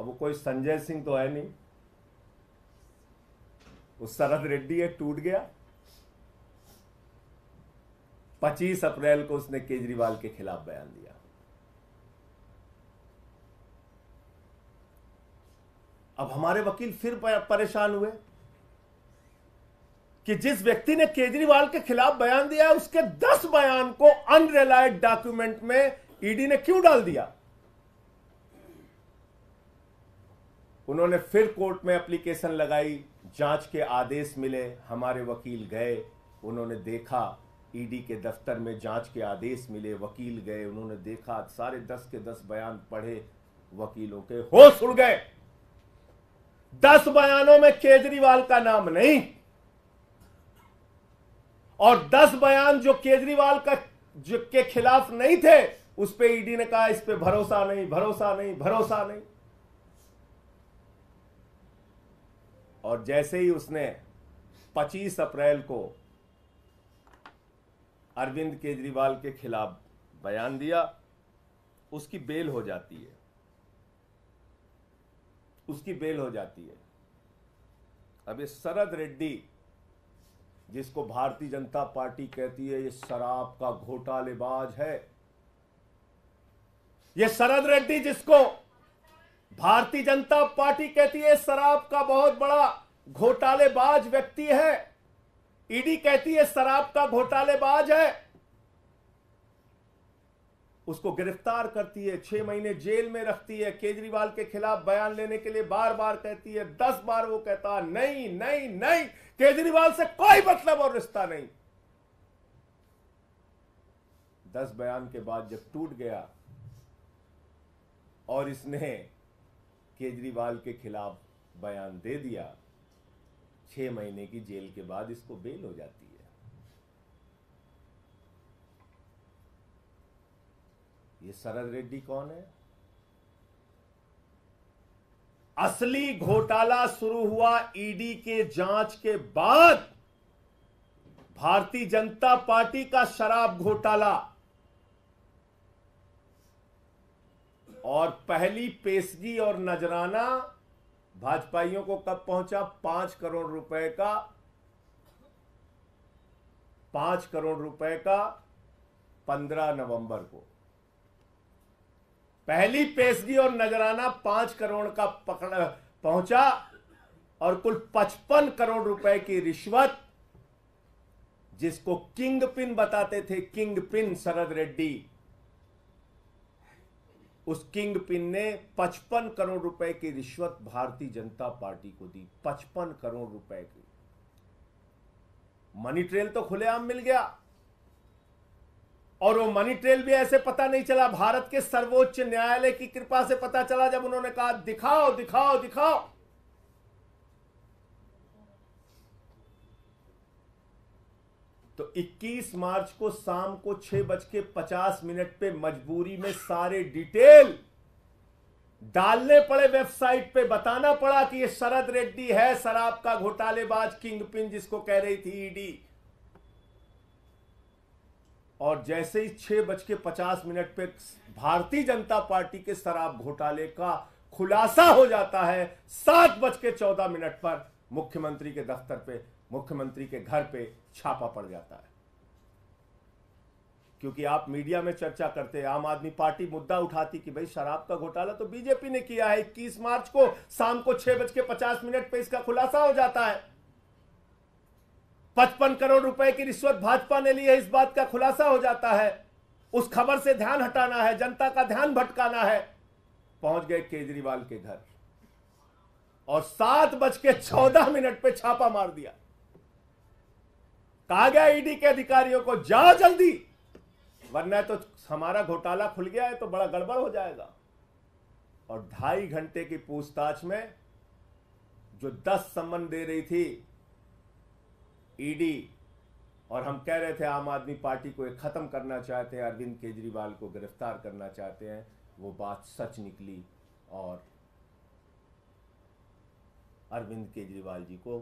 Speaker 1: अब वो कोई संजय सिंह तो है नहीं वो शरद रेड्डी है टूट गया पच्चीस अप्रैल को उसने केजरीवाल के खिलाफ बयान दिया अब हमारे वकील फिर परेशान हुए कि जिस व्यक्ति ने केजरीवाल के खिलाफ बयान दिया उसके दस बयान को अनरिलायड डॉक्यूमेंट में ईडी e ने क्यों डाल दिया उन्होंने फिर कोर्ट में एप्लीकेशन लगाई जांच के आदेश मिले हमारे वकील गए उन्होंने देखा ईडी e के दफ्तर में जांच के आदेश मिले वकील गए उन्होंने देखा सारे दस के दस बयान पढ़े वकीलों के होश उड़ गए दस बयानों में केजरीवाल का नाम नहीं और दस बयान जो केजरीवाल का जो के खिलाफ नहीं थे उस पर ईडी ने कहा इस पर भरोसा नहीं भरोसा नहीं भरोसा नहीं और जैसे ही उसने 25 अप्रैल को अरविंद केजरीवाल के खिलाफ बयान दिया उसकी बेल हो जाती है उसकी बेल हो जाती है अब ये शरद रेड्डी जिसको भारतीय जनता पार्टी कहती है ये शराब का घोटालेबाज है ये शरद रेड्डी जिसको भारतीय जनता पार्टी कहती है शराब का बहुत बड़ा घोटालेबाज व्यक्ति है ईडी कहती है शराब का घोटालेबाज है उसको गिरफ्तार करती है छह महीने जेल में रखती है केजरीवाल के खिलाफ बयान लेने के लिए बार बार कहती है दस बार वो कहता नहीं नहीं नहीं केजरीवाल से कोई मतलब और रिश्ता नहीं दस बयान के बाद जब टूट गया और इसने केजरीवाल के खिलाफ बयान दे दिया छह महीने की जेल के बाद इसको बेल हो जाती ये शरद रेड्डी कौन है असली घोटाला शुरू हुआ ईडी के जांच के बाद भारतीय जनता पार्टी का शराब घोटाला और पहली पेशगी और नजराना भाजपाइयों को कब पहुंचा पांच करोड़ रुपए का पांच करोड़ रुपए का पंद्रह नवंबर को पहली पेशगी और नजराना पांच करोड़ का पकड़ पहुंचा और कुल पचपन करोड़ रुपए की रिश्वत जिसको किंग पिन बताते थे किंग पिन शरद रेड्डी उस किंग पिन ने पचपन करोड़ रुपए की रिश्वत भारतीय जनता पार्टी को दी पचपन करोड़ रुपए की मनी ट्रेल तो खुलेआम मिल गया और वो मनी ट्रेल भी ऐसे पता नहीं चला भारत के सर्वोच्च न्यायालय की कृपा से पता चला जब उन्होंने कहा दिखाओ दिखाओ दिखाओ तो 21 मार्च को शाम को छह बज के पचास मिनट पे मजबूरी में सारे डिटेल डालने पड़े वेबसाइट पे बताना पड़ा कि ये शरद रेड्डी है शराब का घोटालेबाज किंग पिन जिसको कह रही थी ईडी और जैसे ही छह बज के पचास मिनट पे भारतीय जनता पार्टी के शराब घोटाले का खुलासा हो जाता है सात बज के चौदह मिनट पर मुख्यमंत्री के दफ्तर पे मुख्यमंत्री के घर पे छापा पड़ जाता है क्योंकि आप मीडिया में चर्चा करते हैं आम आदमी पार्टी मुद्दा उठाती कि भाई शराब का घोटाला तो बीजेपी ने किया है इक्कीस मार्च को शाम को छह बज के पचास मिनट पे इसका खुलासा हो जाता है पचपन करोड़ रुपए की रिश्वत भाजपा ने ली है इस बात का खुलासा हो जाता है उस खबर से ध्यान हटाना है जनता का ध्यान भटकाना है पहुंच गए केजरीवाल के घर और सात बज के चौदह मिनट पे छापा मार दिया कहा गया ईडी के अधिकारियों को जा जल्दी वरना तो हमारा घोटाला खुल गया है तो बड़ा गड़बड़ हो जाएगा और ढाई घंटे की पूछताछ में जो दस संबंध दे रही थी ईडी e और हम कह रहे थे आम आदमी पार्टी को एक ख़त्म करना चाहते हैं अरविंद केजरीवाल को गिरफ्तार करना चाहते हैं वो बात सच निकली और अरविंद केजरीवाल जी को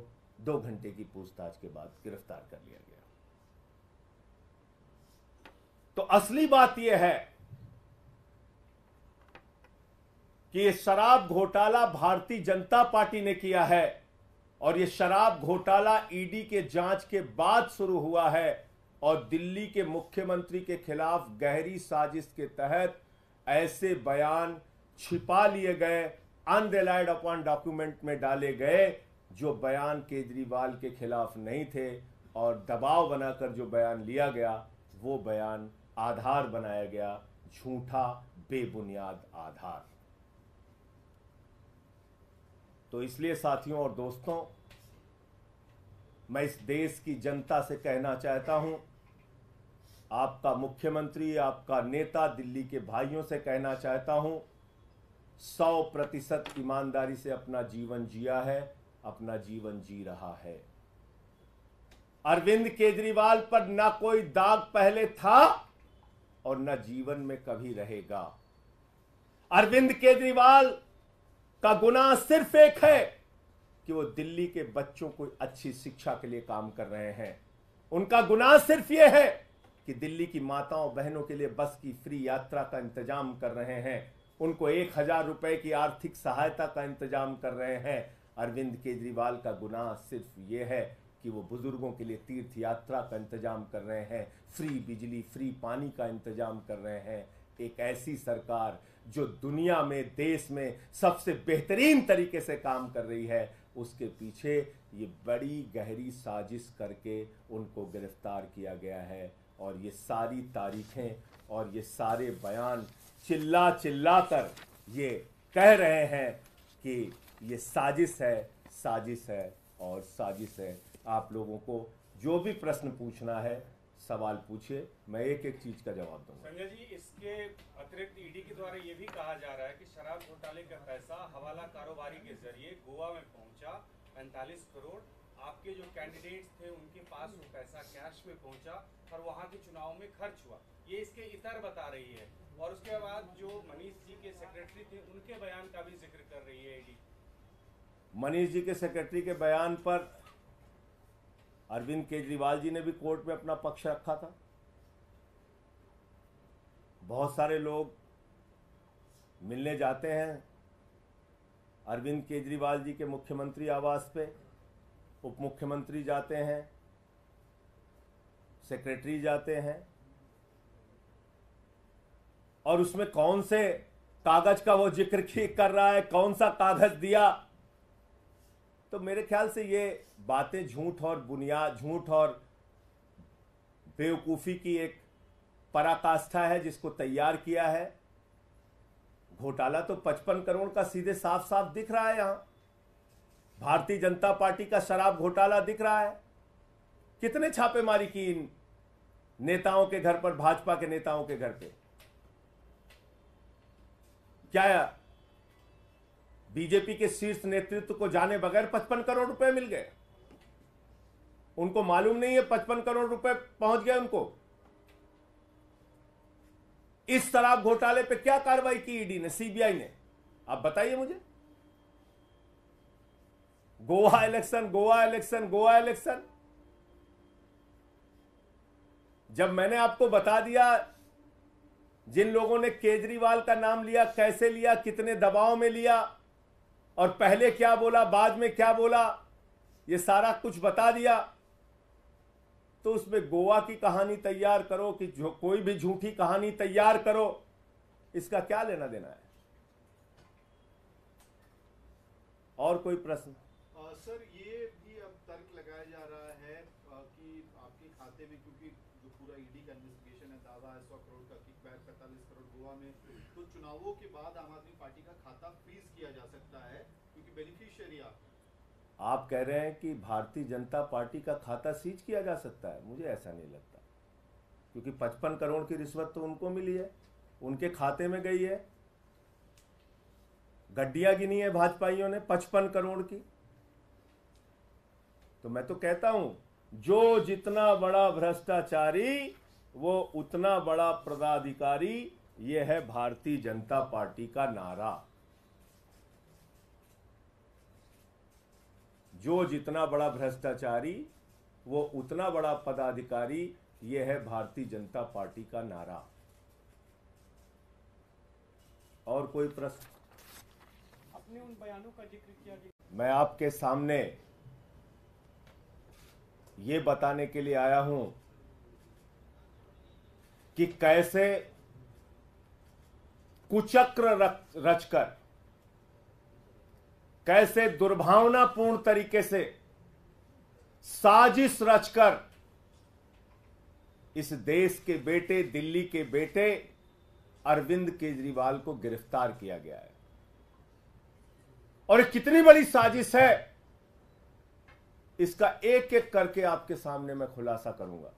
Speaker 1: दो घंटे की पूछताछ के बाद गिरफ्तार कर लिया गया तो असली बात यह है कि शराब घोटाला भारतीय जनता पार्टी ने किया है और ये शराब घोटाला ईडी के जांच के बाद शुरू हुआ है और दिल्ली के मुख्यमंत्री के खिलाफ गहरी साजिश के तहत ऐसे बयान छिपा लिए गए अनरिलाइड अपॉन डॉक्यूमेंट में डाले गए जो बयान केजरीवाल के खिलाफ नहीं थे और दबाव बनाकर जो बयान लिया गया वो बयान आधार बनाया गया झूठा बेबुनियाद आधार तो इसलिए साथियों और दोस्तों मैं इस देश की जनता से कहना चाहता हूं आपका मुख्यमंत्री आपका नेता दिल्ली के भाइयों से कहना चाहता हूं सौ प्रतिशत ईमानदारी से अपना जीवन जिया है अपना जीवन जी रहा है अरविंद केजरीवाल पर ना कोई दाग पहले था और ना जीवन में कभी रहेगा अरविंद केजरीवाल का गुना सिर्फ एक है कि वो दिल्ली के बच्चों को अच्छी शिक्षा के लिए काम कर रहे हैं उनका गुनाह सिर्फ यह है कि दिल्ली की माताओं बहनों के लिए बस की फ्री यात्रा का इंतजाम कर रहे हैं उनको एक हजार रुपए की आर्थिक सहायता का इंतजाम कर रहे हैं अरविंद केजरीवाल का गुनाह सिर्फ यह है कि वो बुजुर्गों के लिए तीर्थ यात्रा का इंतजाम कर रहे हैं फ्री बिजली फ्री पानी का इंतजाम कर रहे हैं एक ऐसी सरकार जो दुनिया में देश में सबसे बेहतरीन तरीके से काम कर रही है उसके पीछे ये बड़ी गहरी साजिश करके उनको गिरफ्तार किया गया है और ये सारी तारीखें और ये सारे बयान चिल्ला चिल्ला कर ये कह रहे हैं कि ये साजिश है साजिश है और साजिश है आप लोगों को जो भी प्रश्न पूछना है सवाल पूछिए मैं एक एक चीज का जवाब दूंगा
Speaker 3: संजय जी इसके अतिरिक्त ईडी e के द्वारा ये भी कहा जा रहा है कि शराब घोटाले का पैसा हवाला कारोबारी के जरिए गोवा में पहुंचा पैंतालीस करोड़ आपके जो कैंडिडेट्स थे उनके पास वो पैसा कैश में पहुंचा और वहां के चुनाव में खर्च हुआ ये इसके इतर बता रही है और उसके बाद जो मनीष जी के सेक्रेटरी थे उनके बयान का भी जिक्र कर रही है ईडी
Speaker 1: e मनीष जी के सेक्रेटरी के बयान पर अरविंद केजरीवाल जी ने भी कोर्ट में अपना पक्ष रखा था बहुत सारे लोग मिलने जाते हैं अरविंद केजरीवाल जी के मुख्यमंत्री आवास पे उप मुख्यमंत्री जाते हैं सेक्रेटरी जाते हैं और उसमें कौन से कागज का वो जिक्र (laughs) कर रहा है कौन सा कागज दिया तो मेरे ख्याल से ये बातें झूठ और बुनियाद झूठ और बेवकूफ़ी की एक पराकाष्ठा है जिसको तैयार किया है घोटाला तो पचपन करोड़ का सीधे साफ साफ दिख रहा है यहाँ भारतीय जनता पार्टी का शराब घोटाला दिख रहा है कितने छापेमारी की इन नेताओं के घर पर भाजपा के नेताओं के घर पे क्या बीजेपी के शीर्ष नेतृत्व को जाने बगैर पचपन करोड़ रुपए मिल गए उनको मालूम नहीं है पचपन करोड़ रुपए पहुंच गए उनको इस शराब घोटाले पे क्या कार्रवाई की ईडी ने सीबीआई ने आप बताइए मुझे Goa election Goa election Goa election जब मैंने आपको बता दिया जिन लोगों ने केजरीवाल का नाम लिया कैसे लिया कितने दबाव में लिया और पहले क्या बोला बाद में क्या बोला ये सारा कुछ बता दिया तो उसमें गोवा की कहानी तैयार करो कि जो कोई भी झूठी कहानी तैयार करो इसका क्या लेना देना है और कोई प्रश्न
Speaker 4: चुनावों के बाद आम आदमी पार्टी का खाता फ्रीज किया जा सकता है क्योंकि बेनिफिशियरी आप
Speaker 6: आप
Speaker 1: कह रहे हैं कि भारतीय जनता पार्टी का खाता सीज किया जा सकता है मुझे ऐसा नहीं लगता क्योंकि 55 करोड़ की रिश्वत तो उनको मिली है उनके खाते में गई है गड्डिया गिनी है भाजपाइयों ने 55 करोड़ की तो मैं तो कहता हूं जो जितना बड़ा भ्रष्टाचारी वो उतना बड़ा पदाधिकारी यह है भारतीय जनता पार्टी का नारा जो जितना बड़ा भ्रष्टाचारी वो उतना बड़ा पदाधिकारी यह है भारतीय जनता पार्टी का नारा और कोई प्रश्न
Speaker 5: अपने उन बयानों का जिक्र किया
Speaker 1: मैं आपके सामने ये बताने के लिए आया हूं कि कैसे कुचक्र रचकर कैसे दुर्भावनापूर्ण तरीके से साजिश रचकर इस देश के बेटे दिल्ली के बेटे अरविंद केजरीवाल को गिरफ्तार किया गया है और कितनी बड़ी साजिश है इसका एक एक करके आपके सामने मैं खुलासा करूंगा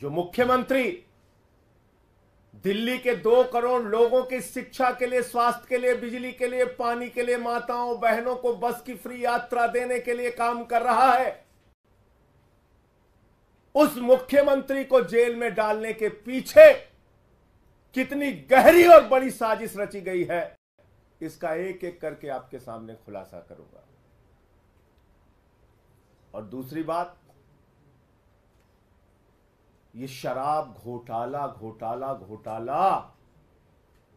Speaker 1: जो मुख्यमंत्री दिल्ली के दो करोड़ लोगों की शिक्षा के लिए स्वास्थ्य के लिए बिजली के लिए पानी के लिए माताओं बहनों को बस की फ्री यात्रा देने के लिए काम कर रहा है उस मुख्यमंत्री को जेल में डालने के पीछे कितनी गहरी और बड़ी साजिश रची गई है इसका एक एक करके आपके सामने खुलासा करूंगा और दूसरी बात ये शराब घोटाला घोटाला घोटाला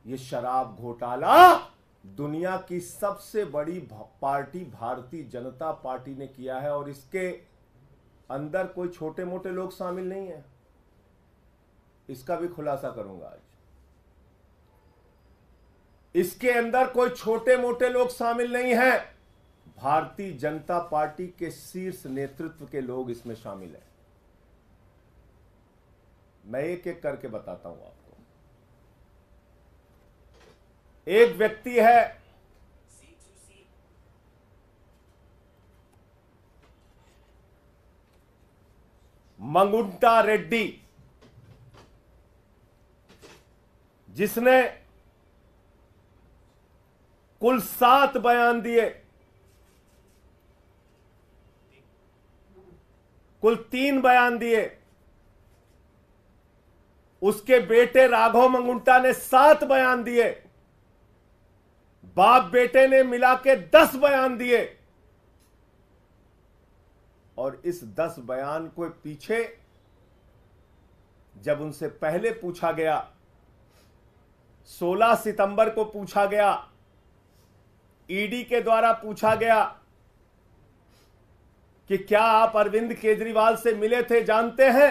Speaker 1: ये शराब घोटाला दुनिया की सबसे बड़ी पार्टी भारतीय जनता पार्टी ने किया है और इसके अंदर कोई छोटे मोटे लोग शामिल नहीं है इसका भी खुलासा करूंगा आज इसके अंदर कोई छोटे मोटे लोग शामिल नहीं है भारतीय जनता पार्टी के शीर्ष नेतृत्व के लोग इसमें शामिल हैं मैं एक एक करके बताता हूं आपको
Speaker 2: एक व्यक्ति है
Speaker 1: मंगुंटा रेड्डी जिसने कुल सात बयान दिए कुल तीन बयान दिए उसके बेटे राघव मंगुंटा ने सात बयान दिए बाप बेटे ने मिला के दस बयान दिए और इस दस बयान को पीछे जब उनसे पहले पूछा गया 16 सितंबर को पूछा गया ईडी के द्वारा पूछा गया कि क्या आप अरविंद केजरीवाल से मिले थे जानते हैं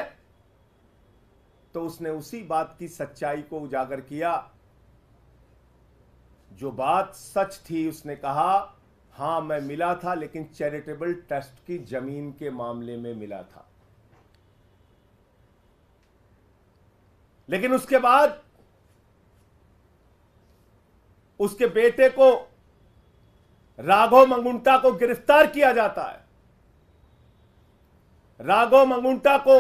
Speaker 1: तो उसने उसी बात की सच्चाई को उजागर किया जो बात सच थी उसने कहा हां मैं मिला था लेकिन चैरिटेबल ट्रस्ट की जमीन के मामले में मिला था लेकिन उसके बाद उसके बेटे को राघव मंगुंटा को गिरफ्तार किया जाता है राघव मंगुंटा को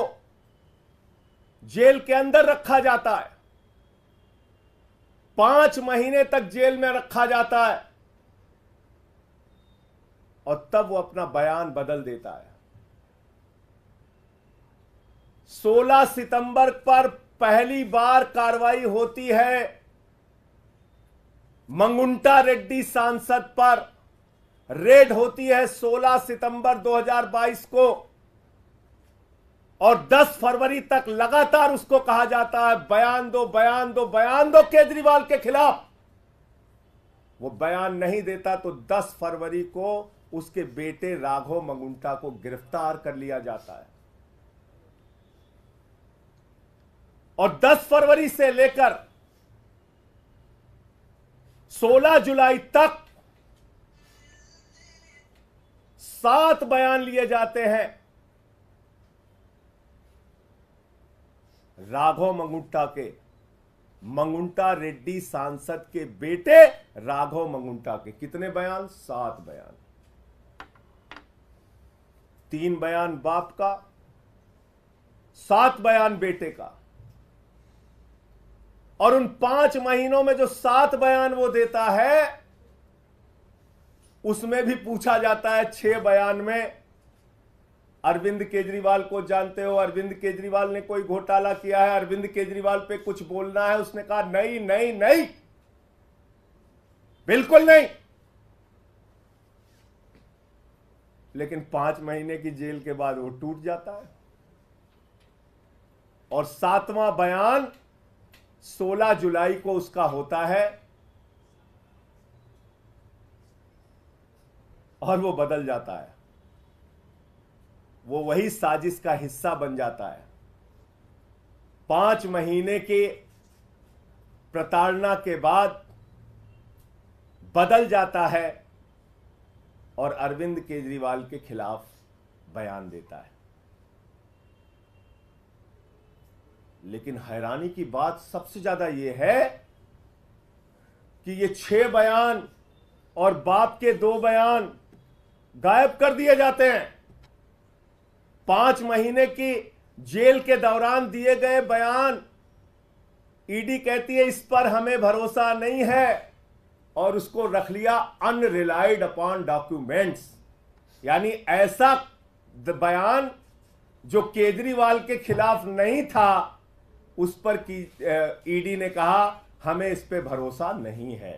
Speaker 1: जेल के अंदर रखा जाता है पांच महीने तक जेल में रखा जाता है और तब वो अपना बयान बदल देता है 16 सितंबर पर पहली बार कार्रवाई होती है मंगुंटा रेड्डी सांसद पर रेड होती है 16 सितंबर 2022 को और 10 फरवरी तक लगातार उसको कहा जाता है बयान दो बयान दो बयान दो केजरीवाल के खिलाफ वो बयान नहीं देता तो 10 फरवरी को उसके बेटे राघव मंगुंटा को गिरफ्तार कर लिया जाता है और 10 फरवरी से लेकर 16 जुलाई तक सात बयान लिए जाते हैं राघव मंगुंटा के मंगुंटा रेड्डी सांसद के बेटे राघव मंगुंटा के कितने बयान सात बयान तीन बयान बाप का सात बयान बेटे का और उन पांच महीनों में जो सात बयान वो देता है उसमें भी पूछा जाता है छह बयान में अरविंद केजरीवाल को जानते हो अरविंद केजरीवाल ने कोई घोटाला किया है अरविंद केजरीवाल पे कुछ बोलना है उसने कहा नहीं नहीं नहीं बिल्कुल नहीं लेकिन पांच महीने की जेल के बाद वो टूट जाता है और सातवां बयान 16 जुलाई को उसका होता है और वो बदल जाता है वो वही साजिश का हिस्सा बन जाता है पांच महीने के प्रताड़ना के बाद बदल जाता है और अरविंद केजरीवाल के खिलाफ बयान देता है लेकिन हैरानी की बात सबसे ज्यादा यह है कि ये छह बयान और बाप के दो बयान गायब कर दिए जाते हैं पांच महीने की जेल के दौरान दिए गए बयान ईडी e कहती है इस पर हमें भरोसा नहीं है और उसको रख लिया अनरिलाइड अपॉन डॉक्यूमेंट्स यानी ऐसा बयान जो केजरीवाल के खिलाफ नहीं था उस पर की ईडी e ने कहा हमें इस पे भरोसा नहीं है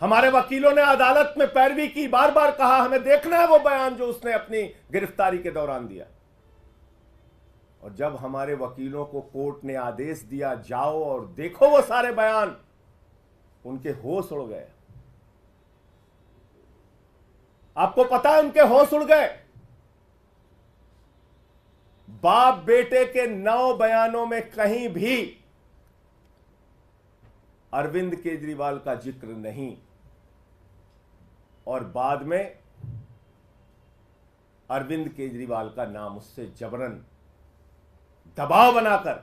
Speaker 1: हमारे वकीलों ने अदालत में पैरवी की बार बार कहा हमें देखना है वो बयान जो उसने अपनी गिरफ्तारी के दौरान दिया और जब हमारे वकीलों को कोर्ट ने आदेश दिया जाओ और देखो वो सारे बयान उनके होश उड़ गए आपको पता है उनके होश उड़ गए बाप बेटे के नौ बयानों में कहीं भी अरविंद केजरीवाल का जिक्र नहीं और बाद में अरविंद केजरीवाल का नाम उससे जबरन दबाव बनाकर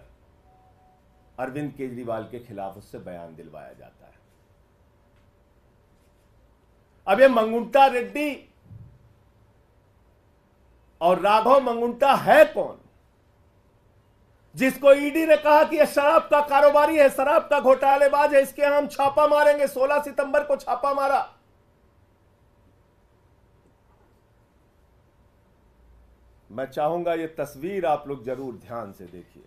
Speaker 1: अरविंद केजरीवाल के खिलाफ उससे बयान दिलवाया जाता है अब ये मंगुंटा रेड्डी और राघव मंगुंटा है कौन जिसको ईडी ने कहा कि यह शराब का कारोबारी है शराब का घोटालेबाज है इसके हम छापा मारेंगे 16 सितंबर को छापा मारा मैं चाहूंगा ये तस्वीर आप लोग जरूर ध्यान से देखिए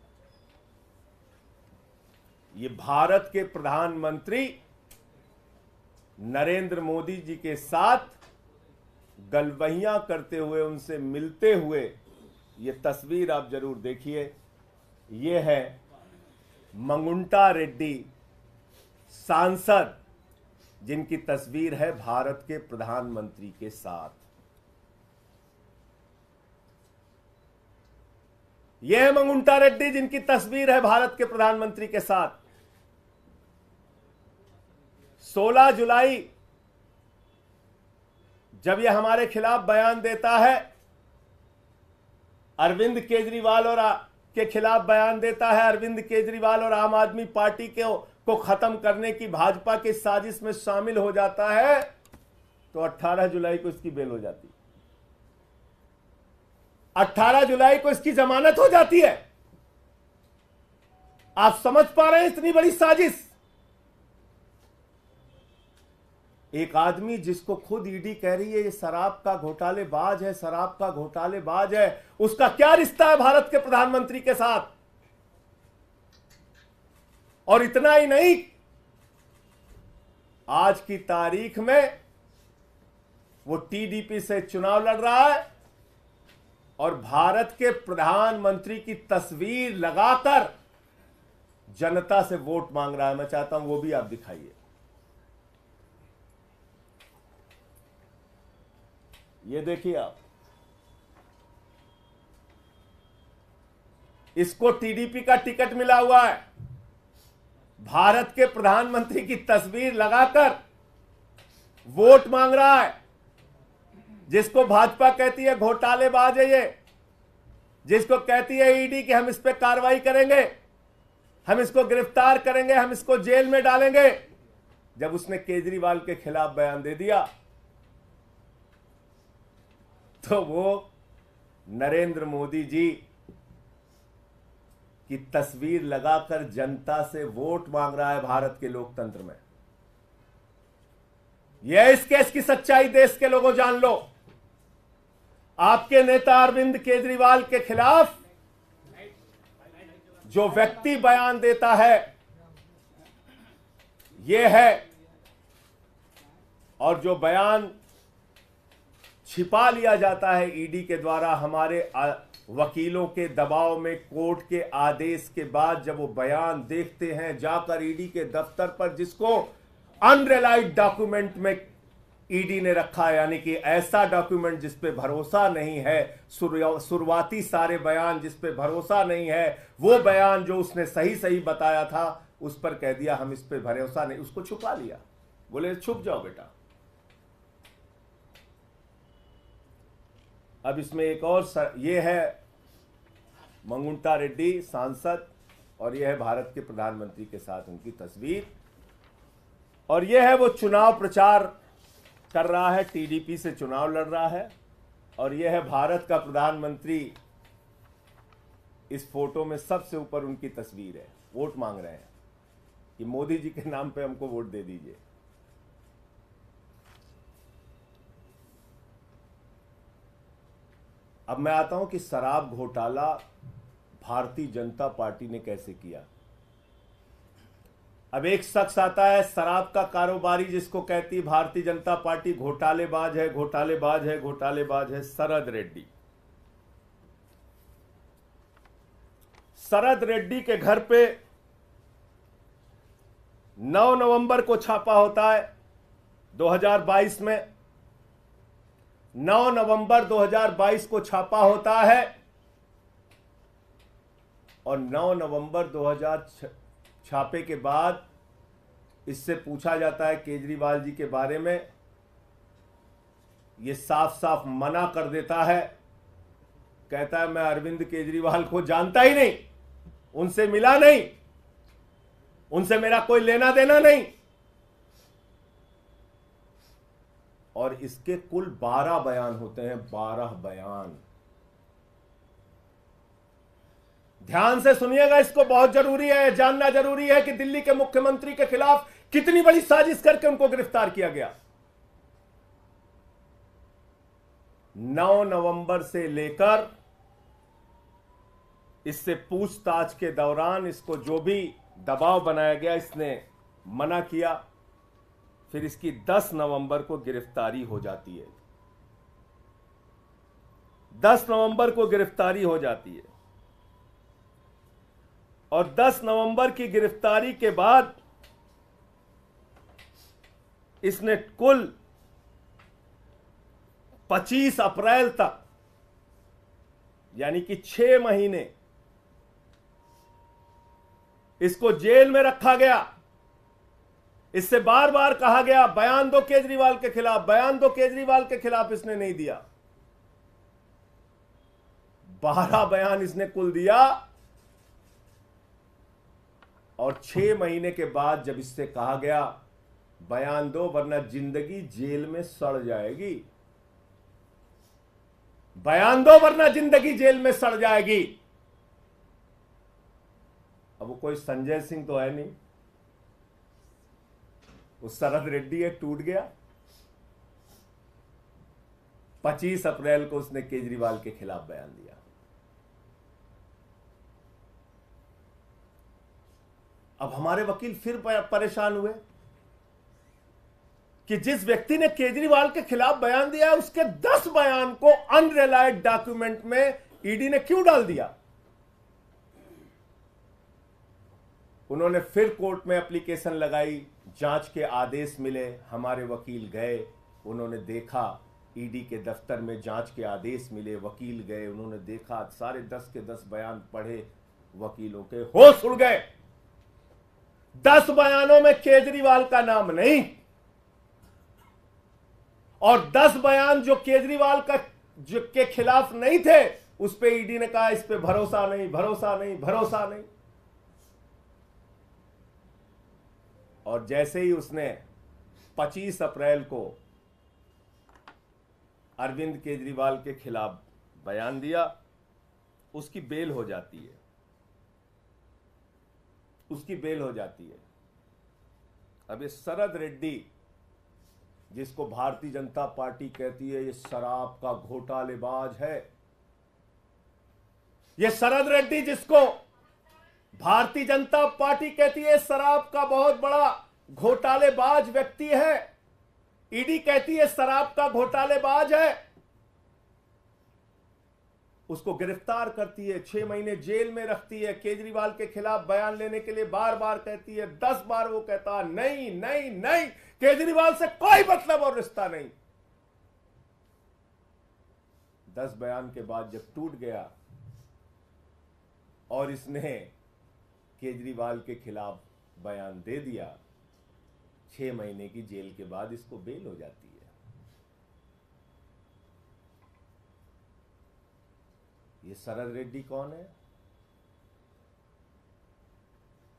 Speaker 1: ये भारत के प्रधानमंत्री नरेंद्र मोदी जी के साथ गलवहियां करते हुए उनसे मिलते हुए ये तस्वीर आप जरूर देखिए ये है मंगुंटा रेड्डी सांसद जिनकी तस्वीर है भारत के प्रधानमंत्री के साथ ये मंगुंटा रेड्डी जिनकी तस्वीर है भारत के प्रधानमंत्री के साथ 16 जुलाई जब यह हमारे खिलाफ बयान देता है अरविंद केजरीवाल और आ, के खिलाफ बयान देता है अरविंद केजरीवाल और आम आदमी पार्टी के को खत्म करने की भाजपा की साजिश में शामिल हो जाता है तो 18 जुलाई को इसकी बेल हो जाती है 18 जुलाई को इसकी जमानत हो जाती है आप समझ पा रहे हैं इतनी बड़ी साजिश एक आदमी जिसको खुद ईडी कह रही है ये शराब का घोटाले बाज है शराब का घोटाले बाज है उसका क्या रिश्ता है भारत के प्रधानमंत्री के साथ और इतना ही नहीं आज की तारीख में वो टीडीपी से चुनाव लड़ रहा है और भारत के प्रधानमंत्री की तस्वीर लगाकर जनता से वोट मांग रहा है मैं चाहता हूं वो भी आप दिखाइए ये देखिए आप इसको टीडीपी का टिकट मिला हुआ है भारत के प्रधानमंत्री की तस्वीर लगाकर वोट मांग रहा है जिसको भाजपा कहती है घोटालेबाज है ये जिसको कहती है ईडी e कि हम इस पर कार्रवाई करेंगे हम इसको गिरफ्तार करेंगे हम इसको जेल में डालेंगे जब उसने केजरीवाल के खिलाफ बयान दे दिया तो वो नरेंद्र मोदी जी की तस्वीर लगाकर जनता से वोट मांग रहा है भारत के लोकतंत्र में यह इस केस की सच्चाई देश के लोगों जान लो आपके नेता अरविंद केजरीवाल के खिलाफ जो व्यक्ति बयान देता है ये है और जो बयान छिपा लिया जाता है ईडी e के द्वारा हमारे वकीलों के दबाव में कोर्ट के आदेश के बाद जब वो बयान देखते हैं जाकर ईडी e के दफ्तर पर जिसको अनरिलाइड डॉक्यूमेंट में ईडी ने रखा यानी कि ऐसा डॉक्यूमेंट जिस पे भरोसा नहीं है शुरुआती सारे बयान जिस पे भरोसा नहीं है वो बयान जो उसने सही सही बताया था उस पर कह दिया हम इस पे भरोसा नहीं उसको छुपा लिया बोले छुप जाओ बेटा अब इसमें एक और सर, ये है मंगुंटा रेड्डी सांसद और यह है भारत के प्रधानमंत्री के साथ उनकी तस्वीर और यह है वो चुनाव प्रचार कर रहा है टीडीपी से चुनाव लड़ रहा है और यह है भारत का प्रधानमंत्री इस फोटो में सबसे ऊपर उनकी तस्वीर है वोट मांग रहे हैं कि मोदी जी के नाम पे हमको वोट दे दीजिए अब मैं आता हूं कि शराब घोटाला भारतीय जनता पार्टी ने कैसे किया अब एक शख्स आता है शराब का कारोबारी जिसको कहती भारतीय जनता पार्टी घोटालेबाज है घोटालेबाज है घोटालेबाज है शरद रेड्डी शरद रेड्डी के घर पे 9 नवंबर को छापा होता है 2022 में 9 नवंबर 2022 को छापा होता है और 9 नवंबर 2000 छापे के बाद इससे पूछा जाता है केजरीवाल जी के बारे में ये साफ साफ मना कर देता है कहता है मैं अरविंद केजरीवाल को जानता ही नहीं उनसे मिला नहीं उनसे मेरा कोई लेना देना नहीं और इसके कुल बारह बयान होते हैं बारह बयान ध्यान से सुनिएगा इसको बहुत जरूरी है जानना जरूरी है कि दिल्ली के मुख्यमंत्री के खिलाफ कितनी बड़ी साजिश करके उनको गिरफ्तार किया गया 9 नवंबर से लेकर इससे पूछताछ के दौरान इसको जो भी दबाव बनाया गया इसने मना किया फिर इसकी 10 नवंबर को गिरफ्तारी हो जाती है 10 नवंबर को गिरफ्तारी हो जाती है और 10 नवंबर की गिरफ्तारी के बाद इसने कुल 25 अप्रैल तक यानी कि छह महीने इसको जेल में रखा गया इससे बार बार कहा गया बयान दो केजरीवाल के खिलाफ बयान दो केजरीवाल के खिलाफ इसने नहीं दिया बारह बयान इसने कुल दिया और छह महीने के बाद जब इससे कहा गया बयान दो वरना जिंदगी जेल में सड़ जाएगी बयान दो वरना जिंदगी जेल में सड़ जाएगी अब वो कोई संजय सिंह तो है नहीं वो शरद रेड्डी है टूट गया पच्चीस अप्रैल को उसने केजरीवाल के खिलाफ बयान दिया अब हमारे वकील फिर परेशान हुए कि जिस व्यक्ति ने केजरीवाल के खिलाफ बयान दिया उसके दस बयान को अनरिलायड डॉक्यूमेंट में ईडी e ने क्यों डाल दिया उन्होंने फिर कोर्ट में एप्लीकेशन लगाई जांच के आदेश मिले हमारे वकील गए उन्होंने देखा ईडी e के दफ्तर में जांच के आदेश मिले वकील गए उन्होंने देखा सारे दस के दस बयान पढ़े वकीलों के होश उड़ गए दस बयानों में केजरीवाल का नाम नहीं और दस बयान जो केजरीवाल का जो के खिलाफ नहीं थे उस पर ईडी ने कहा इस पर भरोसा नहीं भरोसा नहीं भरोसा नहीं और जैसे ही उसने 25 अप्रैल को अरविंद केजरीवाल के खिलाफ बयान दिया उसकी बेल हो जाती है उसकी बेल हो जाती है अब ये शरद रेड्डी जिसको भारतीय जनता पार्टी कहती है ये शराब का घोटालेबाज है ये शरद रेड्डी जिसको भारतीय जनता पार्टी कहती है शराब का बहुत बड़ा घोटालेबाज व्यक्ति है ईडी कहती है शराब का घोटालेबाज है उसको गिरफ्तार करती है छह महीने जेल में रखती है केजरीवाल के खिलाफ बयान लेने के लिए बार बार कहती है दस बार वो कहता नहीं नहीं नहीं केजरीवाल से कोई मतलब और रिश्ता नहीं दस बयान के बाद जब टूट गया और इसने केजरीवाल के खिलाफ बयान दे दिया छह महीने की जेल के बाद इसको बेल हो जाती ये शरद रेड्डी कौन है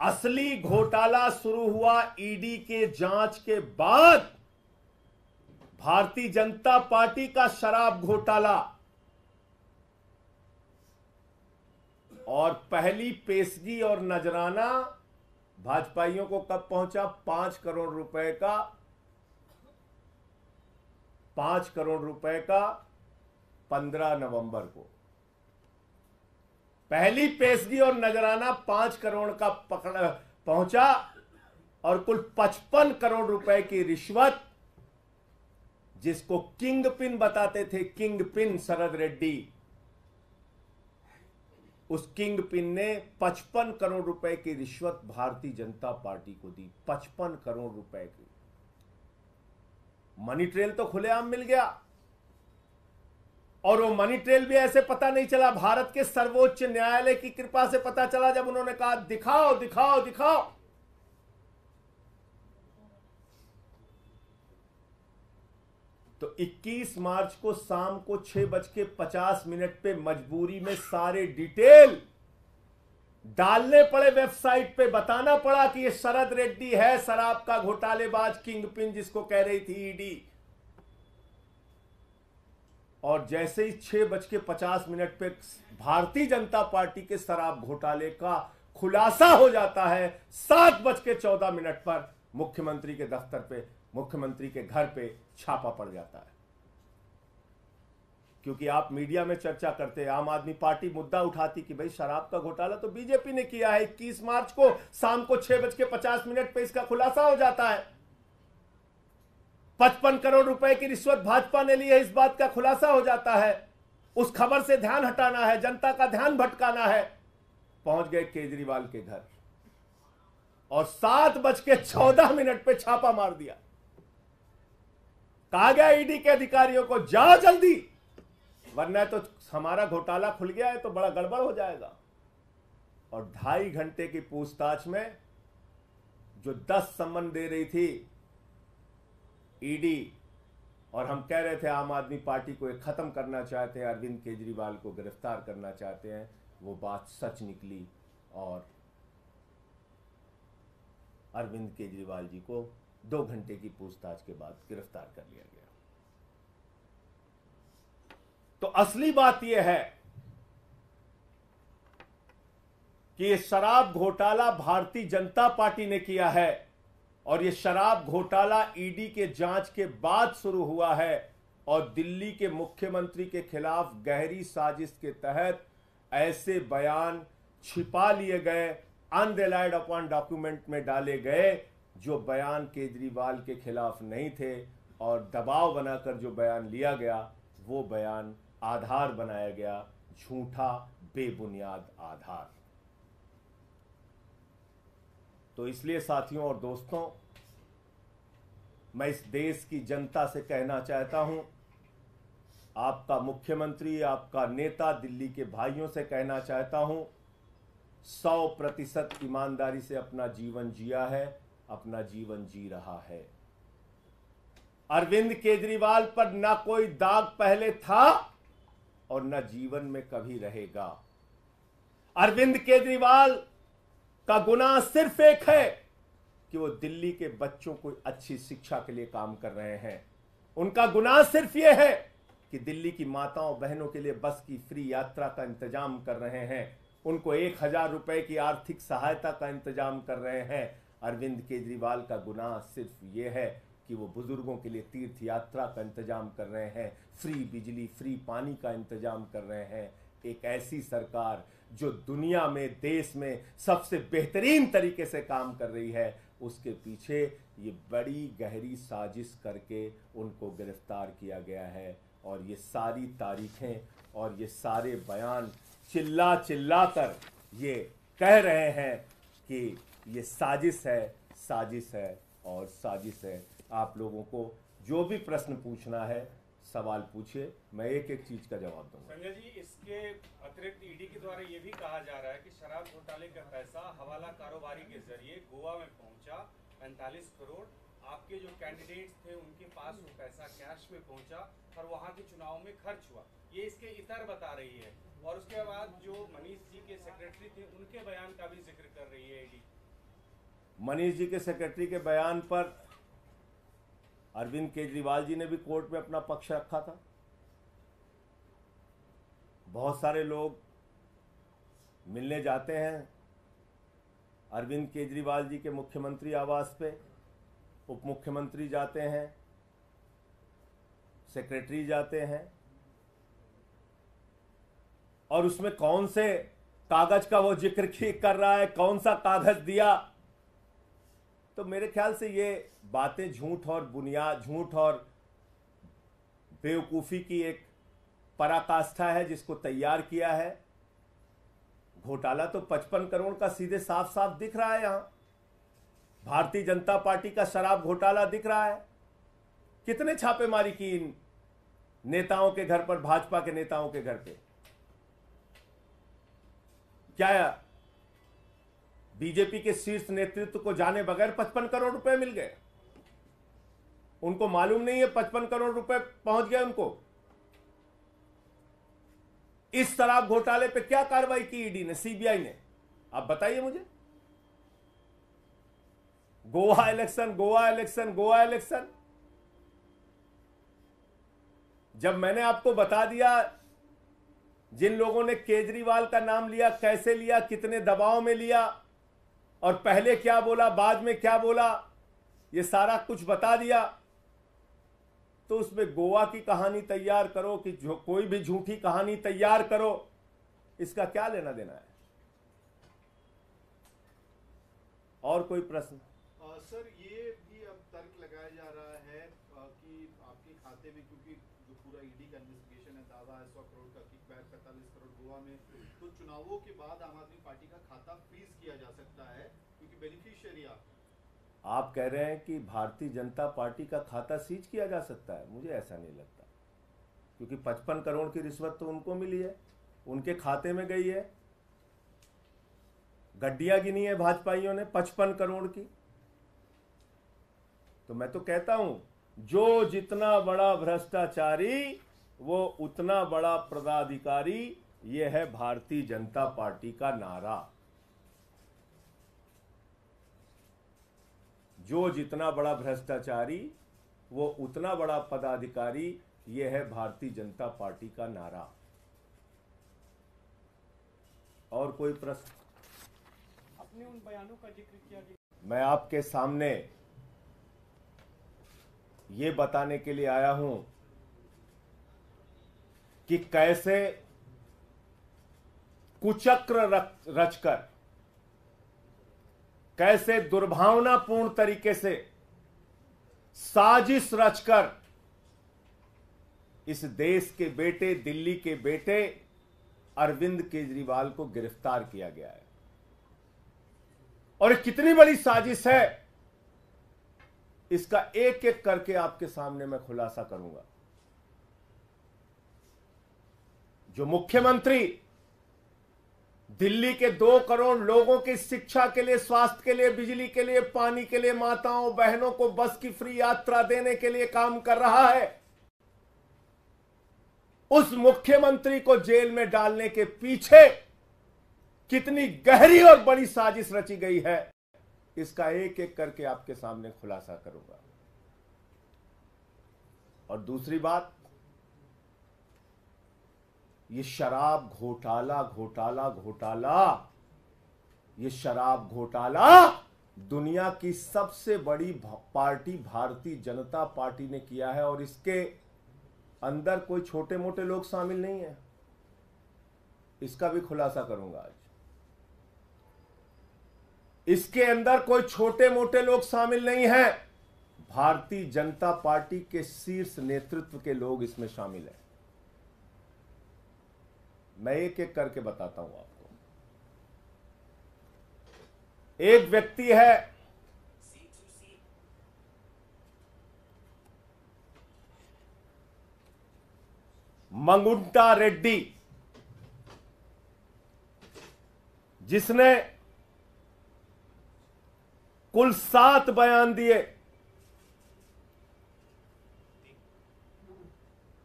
Speaker 1: असली घोटाला शुरू हुआ ईडी के जांच के बाद भारतीय जनता पार्टी का शराब घोटाला और पहली पेशगी और नजराना भाजपाइयों को कब पहुंचा पांच करोड़ रुपए का पांच करोड़ रुपए का पंद्रह नवंबर को पहली पेशगी और नजराना पांच करोड़ का पकड़ पहुंचा और कुल पचपन करोड़ रुपए की रिश्वत जिसको किंग पिन बताते थे किंग पिन शरद रेड्डी उस किंग पिन ने पचपन करोड़ रुपए की रिश्वत भारतीय जनता पार्टी को दी पचपन करोड़ रुपए की मनी ट्रेल तो खुलेआम मिल गया और वो मनी ट्रेल भी ऐसे पता नहीं चला भारत के सर्वोच्च न्यायालय की कृपा से पता चला जब उन्होंने कहा दिखाओ दिखाओ दिखाओ तो 21 मार्च को शाम को छह बज के पचास मिनट पे मजबूरी में सारे डिटेल डालने पड़े वेबसाइट पे बताना पड़ा कि ये शरद रेड्डी है शराब का घोटालेबाज किंग पिन जिसको कह रही थी ईडी और जैसे ही छह बज के पचास मिनट पे भारतीय जनता पार्टी के शराब घोटाले का खुलासा हो जाता है सात बज के चौदह मिनट पर मुख्यमंत्री के दफ्तर पे मुख्यमंत्री के घर पे छापा पड़ जाता है क्योंकि आप मीडिया में चर्चा करते हैं आम आदमी पार्टी मुद्दा उठाती कि भाई शराब का घोटाला तो बीजेपी ने किया है इक्कीस मार्च को शाम को छह बज के पचास मिनट पे इसका खुलासा हो जाता है पचपन करोड़ रुपए की रिश्वत भाजपा ने ली है इस बात का खुलासा हो जाता है उस खबर से ध्यान हटाना है जनता का ध्यान भटकाना है पहुंच गए केजरीवाल के घर और सात बज के चौदह मिनट पे छापा मार दिया कहा गया ईडी के अधिकारियों को जा जल्दी वरना तो हमारा घोटाला खुल गया है तो बड़ा गड़बड़ हो जाएगा और ढाई घंटे की पूछताछ में जो दस संबंध दे रही थी ईडी e और हम कह रहे थे आम आदमी पार्टी को एक ख़त्म करना चाहते हैं अरविंद केजरीवाल को गिरफ्तार करना चाहते हैं वो बात सच निकली और अरविंद केजरीवाल जी को दो घंटे की पूछताछ के बाद गिरफ्तार कर लिया गया तो असली बात यह है कि शराब घोटाला भारतीय जनता पार्टी ने किया है और ये शराब घोटाला ईडी के जांच के बाद शुरू हुआ है और दिल्ली के मुख्यमंत्री के खिलाफ गहरी साजिश के तहत ऐसे बयान छिपा लिए गए अनरिलाइड अपॉन डॉक्यूमेंट में डाले गए जो बयान केजरीवाल के खिलाफ नहीं थे और दबाव बनाकर जो बयान लिया गया वो बयान आधार बनाया गया झूठा बेबुनियाद आधार तो इसलिए साथियों और दोस्तों मैं इस देश की जनता से कहना चाहता हूं आपका मुख्यमंत्री आपका नेता दिल्ली के भाइयों से कहना चाहता हूं सौ प्रतिशत ईमानदारी से अपना जीवन जिया है अपना जीवन जी रहा है अरविंद केजरीवाल पर ना कोई दाग पहले था और ना जीवन में कभी रहेगा अरविंद केजरीवाल का गुना सिर्फ एक है कि वो दिल्ली के बच्चों को अच्छी शिक्षा के लिए काम कर रहे हैं उनका गुनाह सिर्फ यह है कि दिल्ली की माताओं बहनों के लिए बस की फ्री यात्रा का इंतजाम कर रहे हैं उनको एक हजार रुपए की आर्थिक सहायता का इंतजाम कर रहे हैं अरविंद केजरीवाल का गुनाह सिर्फ ये है कि वो बुजुर्गों के लिए तीर्थ यात्रा का इंतजाम कर रहे हैं फ्री बिजली फ्री पानी का इंतजाम कर रहे हैं एक ऐसी सरकार जो दुनिया में देश में सबसे बेहतरीन तरीके से काम कर रही है उसके पीछे ये बड़ी गहरी साजिश करके उनको गिरफ्तार किया गया है और ये सारी तारीखें और ये सारे बयान चिल्ला चिल्ला कर ये कह रहे हैं कि ये साजिश है साजिश है और साजिश है आप लोगों को जो भी प्रश्न पूछना है सवाल पूछिए मैं एक एक चीज का जवाब दूंगा
Speaker 3: संजय जी इसके अतिरिक्त ईडी e के द्वारा ये भी कहा जा रहा है कि शराब घोटाले का पैसा हवाला कारोबारी के जरिए गोवा में पहुंचा पैंतालीस करोड़ आपके जो कैंडिडेट्स थे उनके पास वो पैसा कैश में पहुंचा और वहां के चुनाव में खर्च हुआ ये इसके इतर बता रही है और उसके बाद जो मनीष जी के सेक्रेटरी थे उनके बयान का भी जिक्र कर रही है ईडी
Speaker 1: e मनीष जी के सेक्रेटरी के बयान पर अरविंद केजरीवाल जी ने भी कोर्ट में अपना पक्ष रखा था बहुत सारे लोग मिलने जाते हैं अरविंद केजरीवाल जी के मुख्यमंत्री आवास पे उप मुख्यमंत्री जाते हैं सेक्रेटरी जाते हैं और उसमें कौन से कागज का वो जिक्र कर रहा है कौन सा कागज दिया तो मेरे ख्याल से ये बातें झूठ और बुनियाद झूठ और बेवकूफ़ी की एक पराकाष्ठा है जिसको तैयार किया है घोटाला तो पचपन करोड़ का सीधे साफ साफ दिख रहा है यहाँ भारतीय जनता पार्टी का शराब घोटाला दिख रहा है कितने छापेमारी की इन नेताओं के घर पर भाजपा के नेताओं के घर पे क्या बीजेपी के शीर्ष नेतृत्व को जाने बगैर पचपन करोड़ रुपए मिल गए उनको मालूम नहीं है पचपन करोड़ रुपए पहुंच गए उनको इस शराब घोटाले पे क्या कार्रवाई की ईडी ने सीबीआई ने आप बताइए मुझे Goa election Goa election Goa election जब मैंने आपको बता दिया जिन लोगों ने केजरीवाल का नाम लिया कैसे लिया कितने दबाव में लिया और पहले क्या बोला बाद में क्या बोला ये सारा कुछ बता दिया तो उसमें गोवा की कहानी तैयार करो कि जो कोई भी झूठी कहानी तैयार करो इसका क्या लेना देना है और कोई प्रश्न
Speaker 4: चुनावों के बाद आम आदमी पार्टी का खाता फ्रीज किया जा सकता है क्योंकि बेनिफिशियरी आप
Speaker 1: आप कह रहे हैं कि भारतीय जनता पार्टी का खाता सीज किया जा सकता है मुझे ऐसा नहीं लगता क्योंकि 55 करोड़ की रिश्वत तो उनको मिली है उनके खाते में गई है गड्डिया गिनी है भाजपाइयों ने 55 करोड़ की तो मैं तो कहता हूं जो जितना बड़ा भ्रष्टाचारी वो उतना बड़ा पदाधिकारी यह है भारतीय जनता पार्टी का नारा जो जितना बड़ा भ्रष्टाचारी वो उतना बड़ा पदाधिकारी यह है भारतीय जनता पार्टी का नारा और कोई प्रश्न
Speaker 5: अपने उन बयानों का जिक्र किया
Speaker 1: मैं आपके सामने ये बताने के लिए आया हूं कि कैसे कुचक्र रचकर कैसे दुर्भावनापूर्ण तरीके से साजिश रचकर इस देश के बेटे दिल्ली के बेटे अरविंद केजरीवाल को गिरफ्तार किया गया है और कितनी बड़ी साजिश है इसका एक एक करके आपके सामने मैं खुलासा करूंगा जो मुख्यमंत्री दिल्ली के दो करोड़ लोगों की शिक्षा के लिए स्वास्थ्य के लिए बिजली के लिए पानी के लिए माताओं बहनों को बस की फ्री यात्रा देने के लिए काम कर रहा है उस मुख्यमंत्री को जेल में डालने के पीछे कितनी गहरी और बड़ी साजिश रची गई है इसका एक एक करके आपके सामने खुलासा करूंगा और दूसरी बात ये शराब घोटाला घोटाला घोटाला ये शराब घोटाला दुनिया की सबसे बड़ी पार्टी भारतीय जनता पार्टी ने किया है और इसके अंदर कोई छोटे मोटे लोग शामिल नहीं है इसका भी खुलासा करूंगा आज इसके अंदर कोई छोटे मोटे लोग शामिल नहीं है भारतीय जनता पार्टी के शीर्ष नेतृत्व के लोग इसमें शामिल हैं मैं एक एक करके बताता हूं आपको एक व्यक्ति है मंगुंटा रेड्डी जिसने कुल सात बयान दिए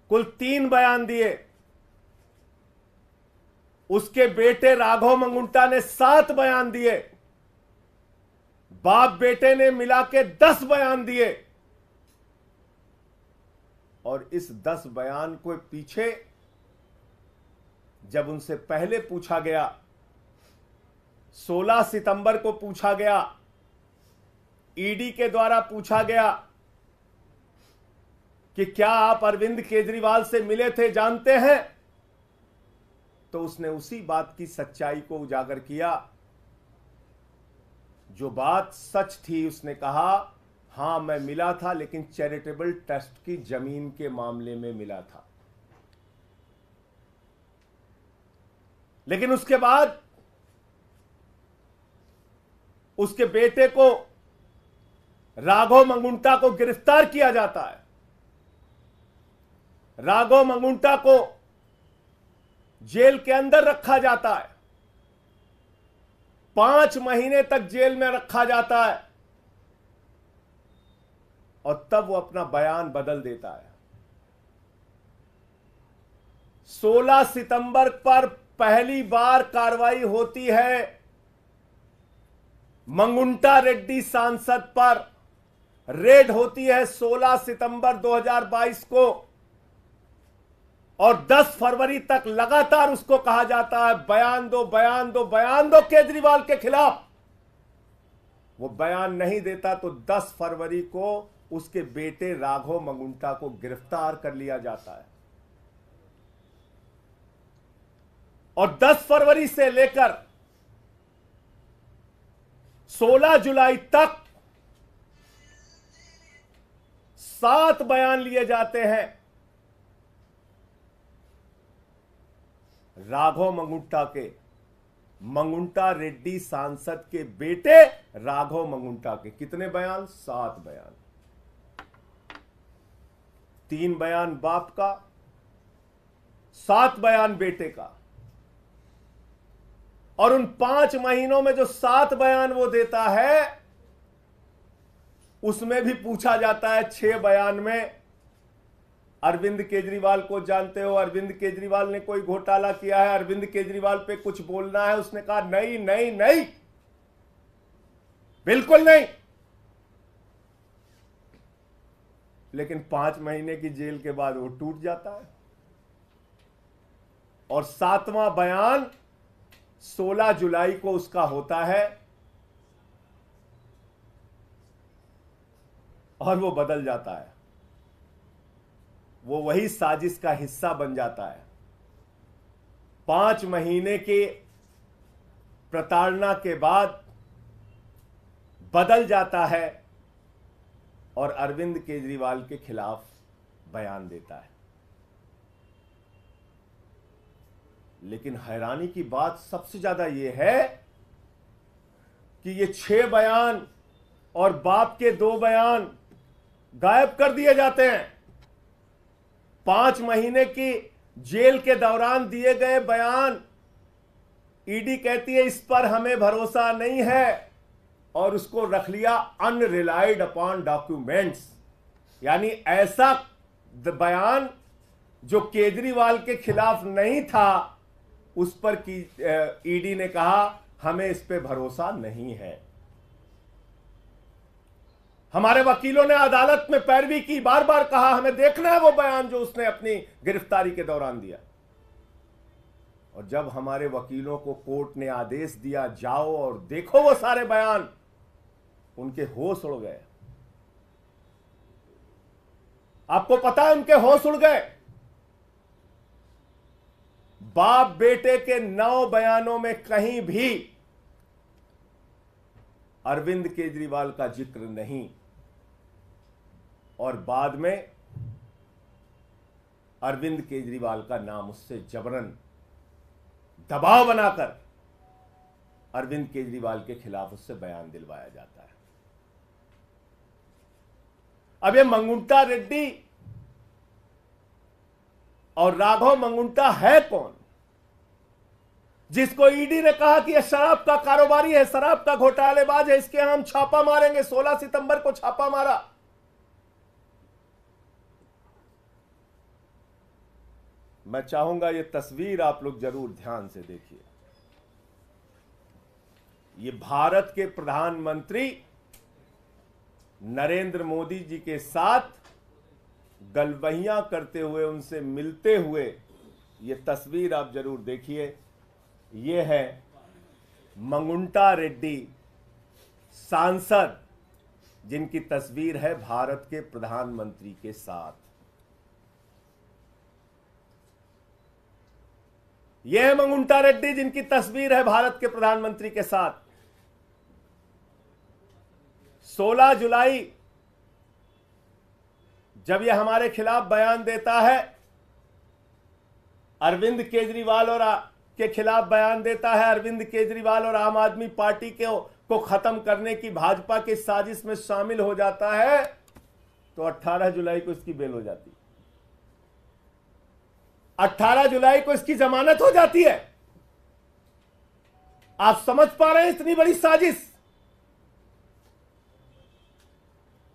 Speaker 1: कुल तीन बयान दिए उसके बेटे राघव मंगुंटा ने सात बयान दिए बाप बेटे ने मिला के दस बयान दिए और इस दस बयान को पीछे जब उनसे पहले पूछा गया 16 सितंबर को पूछा गया ईडी के द्वारा पूछा गया कि क्या आप अरविंद केजरीवाल से मिले थे जानते हैं तो उसने उसी बात की सच्चाई को उजागर किया जो बात सच थी उसने कहा हां मैं मिला था लेकिन चैरिटेबल ट्रस्ट की जमीन के मामले में मिला था लेकिन उसके बाद उसके बेटे को राघव मंगुंटा को गिरफ्तार किया जाता है राघव मंगुंटा को जेल के अंदर रखा जाता है पांच महीने तक जेल में रखा जाता है और तब वो अपना बयान बदल देता है 16 सितंबर पर पहली बार कार्रवाई होती है मंगुंटा रेड्डी सांसद पर रेड होती है 16 सितंबर 2022 को और 10 फरवरी तक लगातार उसको कहा जाता है बयान दो बयान दो बयान दो केजरीवाल के खिलाफ वो बयान नहीं देता तो 10 फरवरी को उसके बेटे राघव मंगुंटा को गिरफ्तार कर लिया जाता है और 10 फरवरी से लेकर 16 जुलाई तक सात बयान लिए जाते हैं राघव मंगुंटा के मंगुंटा रेड्डी सांसद के बेटे राघव मंगुंटा के कितने बयान सात बयान तीन बयान बाप का सात बयान बेटे का और उन पांच महीनों में जो सात बयान वो देता है उसमें भी पूछा जाता है छह बयान में अरविंद केजरीवाल को जानते हो अरविंद केजरीवाल ने कोई घोटाला किया है अरविंद केजरीवाल पे कुछ बोलना है उसने कहा नहीं नहीं नहीं बिल्कुल नहीं लेकिन पांच महीने की जेल के बाद वो टूट जाता है और सातवां बयान 16 जुलाई को उसका होता है और वो बदल जाता है वो वही साजिश का हिस्सा बन जाता है पांच महीने के प्रताड़ना के बाद बदल जाता है और अरविंद केजरीवाल के खिलाफ बयान देता है लेकिन हैरानी की बात सबसे ज्यादा यह है कि ये छह बयान और बाप के दो बयान गायब कर दिए जाते हैं पांच महीने की जेल के दौरान दिए गए बयान ईडी कहती है इस पर हमें भरोसा नहीं है और उसको रख लिया अनरिलाइड अपॉन डॉक्यूमेंट्स यानी ऐसा बयान जो केजरीवाल के खिलाफ नहीं था उस पर की ईडी ने कहा हमें इस पर भरोसा नहीं है हमारे वकीलों ने अदालत में पैरवी की बार बार कहा हमें देखना है वो बयान जो उसने अपनी गिरफ्तारी के दौरान दिया और जब हमारे वकीलों को कोर्ट ने आदेश दिया जाओ और देखो वो सारे बयान उनके होश उड़ गए आपको पता है उनके होश उड़ गए बाप बेटे के नौ बयानों में कहीं भी अरविंद केजरीवाल का जिक्र नहीं और बाद में अरविंद केजरीवाल का नाम उससे जबरन दबाव बनाकर अरविंद केजरीवाल के खिलाफ उससे बयान दिलवाया जाता है अब ये मंगुंटा रेड्डी और राघव मंगुंटा है कौन जिसको ईडी e ने कहा कि यह शराब का कारोबारी है शराब का घोटालेबाज है इसके हम छापा मारेंगे 16 सितंबर को छापा मारा मैं चाहूंगा यह तस्वीर आप लोग जरूर ध्यान से देखिए ये भारत के प्रधानमंत्री नरेंद्र मोदी जी के साथ गलवहियां करते हुए उनसे मिलते हुए ये तस्वीर आप जरूर देखिए ये है मंगुंटा रेड्डी सांसद जिनकी तस्वीर है भारत के प्रधानमंत्री के साथ यह मंगुंटा रेड्डी जिनकी तस्वीर है भारत के प्रधानमंत्री के साथ 16 जुलाई जब यह हमारे खिलाफ बयान देता है अरविंद केजरीवाल और के खिलाफ बयान देता है अरविंद केजरीवाल और आम आदमी पार्टी के को खत्म करने की भाजपा की साजिश में शामिल हो जाता है तो 18 जुलाई को इसकी बेल हो जाती है 18 जुलाई को इसकी जमानत हो जाती है आप समझ पा रहे हैं इतनी बड़ी साजिश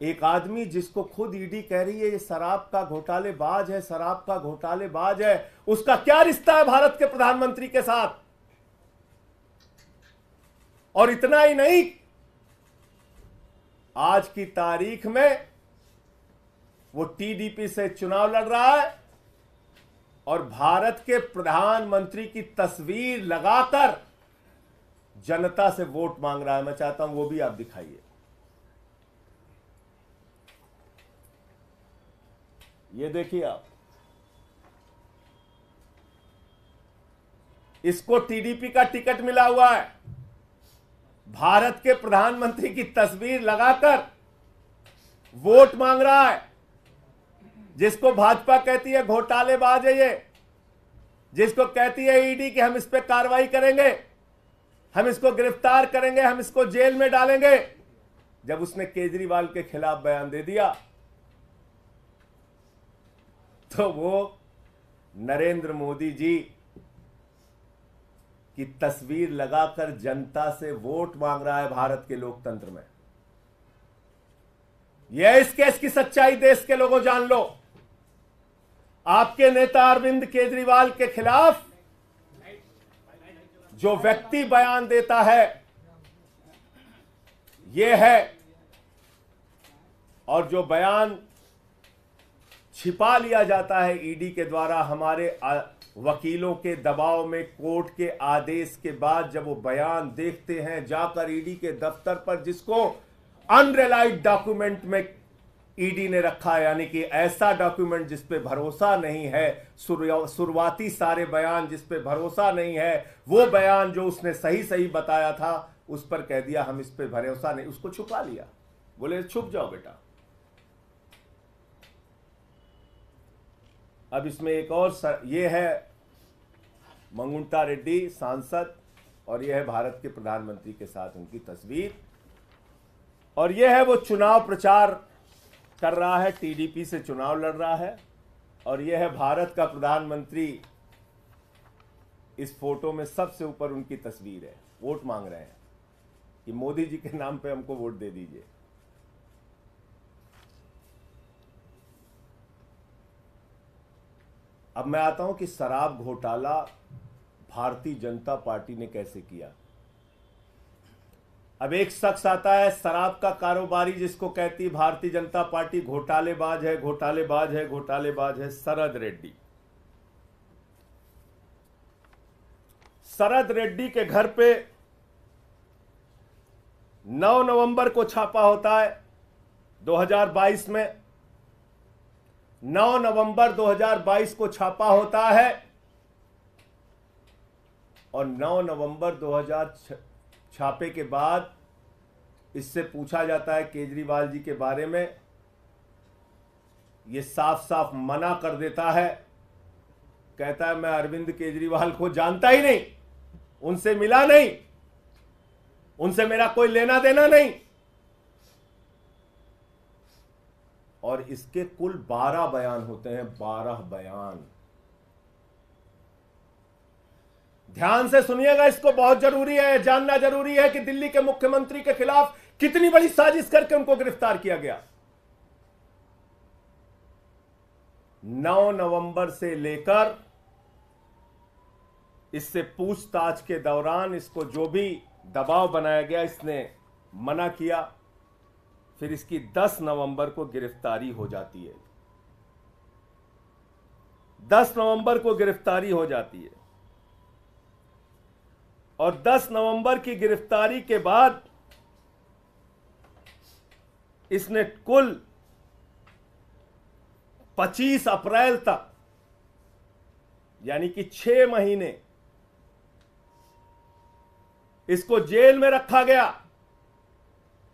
Speaker 1: एक आदमी जिसको खुद ईडी कह रही है ये शराब का घोटाले बाज है शराब का घोटाले बाज है उसका क्या रिश्ता है भारत के प्रधानमंत्री के साथ और इतना ही नहीं आज की तारीख में वो टीडीपी से चुनाव लड़ रहा है और भारत के प्रधानमंत्री की तस्वीर लगाकर जनता से वोट मांग रहा है मैं चाहता हूं वो भी आप दिखाइए ये देखिए आप इसको टीडीपी का टिकट मिला हुआ है भारत के प्रधानमंत्री की तस्वीर लगाकर वोट मांग रहा है जिसको भाजपा कहती है घोटालेबाज है ये जिसको कहती है ईडी कि हम इस पर कार्रवाई करेंगे हम इसको गिरफ्तार करेंगे हम इसको जेल में डालेंगे जब उसने केजरीवाल के खिलाफ बयान दे दिया तो वो नरेंद्र मोदी जी की तस्वीर लगाकर जनता से वोट मांग रहा है भारत के लोकतंत्र में यह इस केस की सच्चाई देश के लोगों जान लो आपके नेता अरविंद केजरीवाल के खिलाफ जो व्यक्ति बयान देता है यह है और जो बयान छिपा लिया जाता है ईडी के द्वारा हमारे वकीलों के दबाव में कोर्ट के आदेश के बाद जब वो बयान देखते हैं जाकर ईडी के दफ्तर पर जिसको अनरिलाइड डॉक्यूमेंट में ईडी ने रखा है यानी कि ऐसा डॉक्यूमेंट जिस पे भरोसा नहीं है शुरुआती सारे बयान जिस पे भरोसा नहीं है वो बयान जो उसने सही सही बताया था उस पर कह दिया हम इस पे भरोसा नहीं उसको छुपा लिया बोले छुप जाओ बेटा अब इसमें एक और सर, ये है मंगुंटा रेड्डी सांसद और यह है भारत के प्रधानमंत्री के साथ उनकी तस्वीर और यह है वो चुनाव प्रचार कर रहा है टीडीपी से चुनाव लड़ रहा है और यह है भारत का प्रधानमंत्री इस फोटो में सबसे ऊपर उनकी तस्वीर है वोट मांग रहे हैं कि मोदी जी के नाम पे हमको वोट दे दीजिए अब मैं आता हूं कि शराब घोटाला भारतीय जनता पार्टी ने कैसे किया अब एक शख्स आता है शराब का कारोबारी जिसको कहती भारतीय जनता पार्टी घोटालेबाज है घोटालेबाज है घोटालेबाज है शरद रेड्डी शरद रेड्डी के घर पे 9 नवंबर को छापा होता है 2022 में 9 नवंबर 2022 को छापा होता है और 9 नवंबर 2000 छापे के बाद इससे पूछा जाता है केजरीवाल जी के बारे में ये साफ साफ मना कर देता है कहता है मैं अरविंद केजरीवाल को जानता ही नहीं उनसे मिला नहीं उनसे मेरा कोई लेना देना नहीं और इसके कुल बारह बयान होते हैं बारह बयान ध्यान से सुनिएगा इसको बहुत जरूरी है जानना जरूरी है कि दिल्ली के मुख्यमंत्री के खिलाफ कितनी बड़ी साजिश करके उनको गिरफ्तार किया गया 9 नवंबर से लेकर इससे पूछताछ के दौरान इसको जो भी दबाव बनाया गया इसने मना किया फिर इसकी 10 नवंबर को गिरफ्तारी हो जाती है 10 नवंबर को गिरफ्तारी हो जाती है और 10 नवंबर की गिरफ्तारी के बाद इसने कुल 25 अप्रैल तक यानी कि छह महीने इसको जेल में रखा गया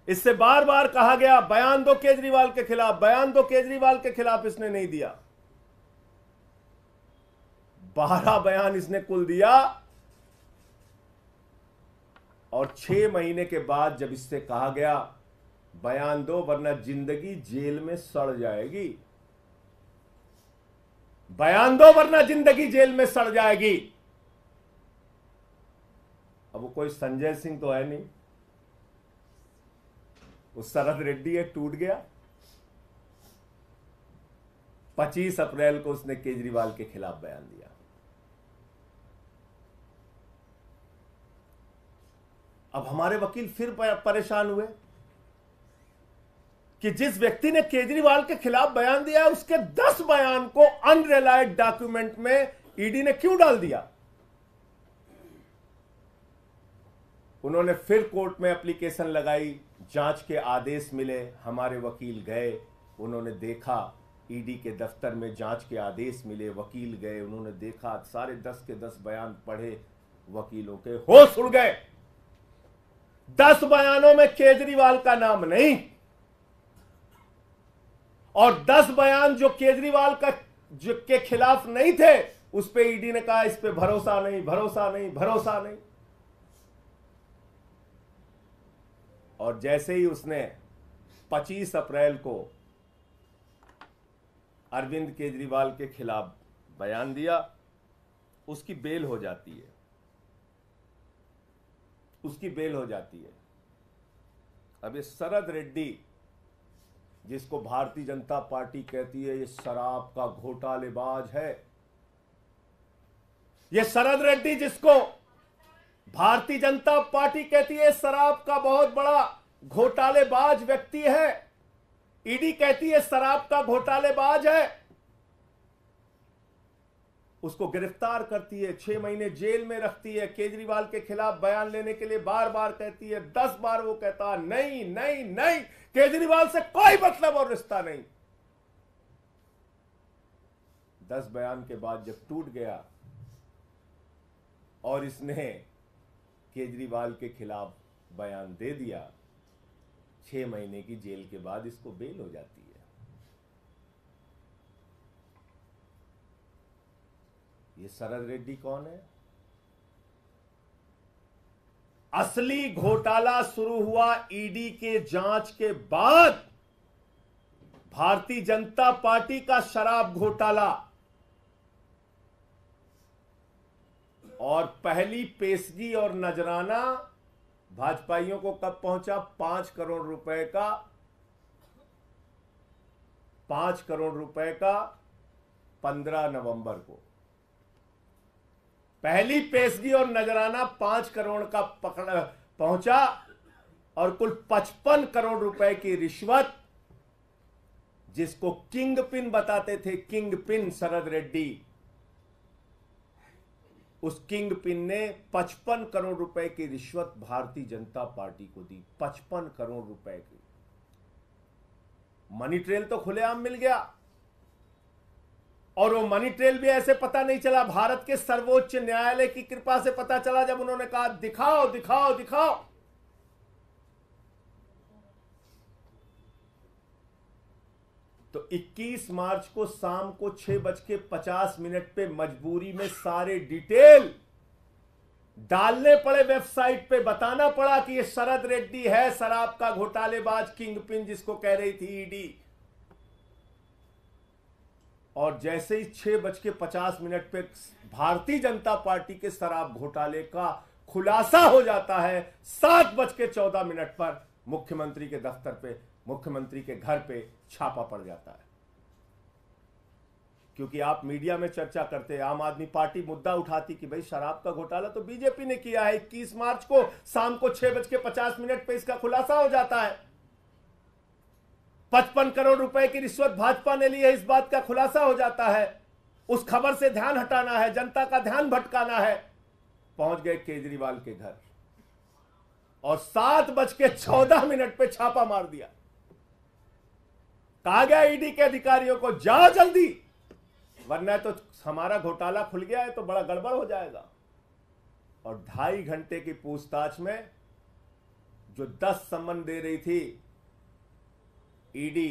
Speaker 1: इससे बार बार कहा गया बयान दो केजरीवाल के खिलाफ बयान दो केजरीवाल के खिलाफ इसने नहीं दिया बारह बयान इसने कुल दिया और छह महीने के बाद जब इससे कहा गया बयान दो वरना जिंदगी जेल में सड़ जाएगी बयान दो वरना जिंदगी जेल में सड़ जाएगी अब वो कोई संजय सिंह तो है नहीं शरद रेड्डी है टूट गया 25 अप्रैल को उसने केजरीवाल के खिलाफ बयान दिया अब हमारे वकील फिर परेशान हुए कि जिस व्यक्ति ने केजरीवाल के खिलाफ बयान दिया है उसके 10 बयान को अनरिलायड डॉक्यूमेंट में ईडी e ने क्यों डाल दिया उन्होंने फिर कोर्ट में एप्लीकेशन लगाई जांच के आदेश मिले हमारे वकील गए उन्होंने देखा ईडी के दफ्तर में जांच के आदेश मिले वकील गए उन्होंने देखा सारे दस के दस बयान पढ़े वकीलों के होश उड़ गए दस बयानों में केजरीवाल का नाम नहीं और दस बयान जो केजरीवाल का जो के खिलाफ नहीं थे उस पर ईडी ने कहा इस पर भरोसा नहीं भरोसा नहीं भरोसा नहीं और जैसे ही उसने 25 अप्रैल को अरविंद केजरीवाल के खिलाफ बयान दिया उसकी बेल हो जाती है उसकी बेल हो जाती है अब ये शरद रेड्डी जिसको भारतीय जनता पार्टी कहती है ये शराब का घोटालेबाज है ये शरद रेड्डी जिसको भारतीय जनता पार्टी कहती है शराब का बहुत बड़ा घोटालेबाज व्यक्ति है ईडी कहती है शराब का घोटालेबाज है उसको गिरफ्तार करती है छह महीने जेल में रखती है केजरीवाल के खिलाफ बयान लेने के लिए बार बार कहती है दस बार वो कहता नहीं नहीं नहीं केजरीवाल से कोई मतलब और रिश्ता नहीं दस बयान के बाद जब टूट गया और इसने केजरीवाल के खिलाफ बयान दे दिया छह महीने की जेल के बाद इसको बेल हो जाती है ये शरद रेड्डी कौन है असली घोटाला शुरू हुआ ईडी के जांच के बाद भारतीय जनता पार्टी का शराब घोटाला और पहली पेशगी और नजराना भाजपाइयों को कब पहुंचा पांच करोड़ रुपए का पांच करोड़ रुपए का पंद्रह नवंबर को पहली पेशगी और नजराना पांच करोड़ का पकड़ पहुंचा और कुल पचपन करोड़ रुपए की रिश्वत जिसको किंग पिन बताते थे किंग पिन शरद रेड्डी उस किंग पिन ने 55 करोड़ रुपए की रिश्वत भारतीय जनता पार्टी को दी 55 करोड़ रुपए की मनी ट्रेल तो खुलेआम मिल गया और वो मनी ट्रेल भी ऐसे पता नहीं चला भारत के सर्वोच्च न्यायालय की कृपा से पता चला जब उन्होंने कहा दिखाओ दिखाओ दिखाओ तो 21 मार्च को शाम को छह बज के पचास मिनट पे मजबूरी में सारे डिटेल डालने पड़े वेबसाइट पे बताना पड़ा कि ये शरद रेड्डी है शराब का घोटालेबाज किंग पिन जिसको कह रही थी ईडी और जैसे ही छह बज के पचास मिनट पे भारतीय जनता पार्टी के शराब घोटाले का खुलासा हो जाता है सात बज के चौदह मिनट पर मुख्यमंत्री के दफ्तर पे मुख्यमंत्री के घर पे छापा पड़ जाता है क्योंकि आप मीडिया में चर्चा करते हैं आम आदमी पार्टी मुद्दा उठाती कि भाई शराब का घोटाला तो बीजेपी ने किया है इक्कीस मार्च को शाम को छह बज के पचास मिनट पर इसका खुलासा हो जाता है पचपन करोड़ रुपए की रिश्वत भाजपा ने ली है इस बात का खुलासा हो जाता है उस खबर से ध्यान हटाना है जनता का ध्यान भटकाना है पहुंच गए केजरीवाल के घर और सात बज के चौदह मिनट पे छापा मार दिया कहा गया ईडी के अधिकारियों को जाओ जल्दी वरना तो हमारा घोटाला खुल गया है तो बड़ा गड़बड़ हो जाएगा और ढाई घंटे की पूछताछ में जो दस सम्मन दे रही थी ईडी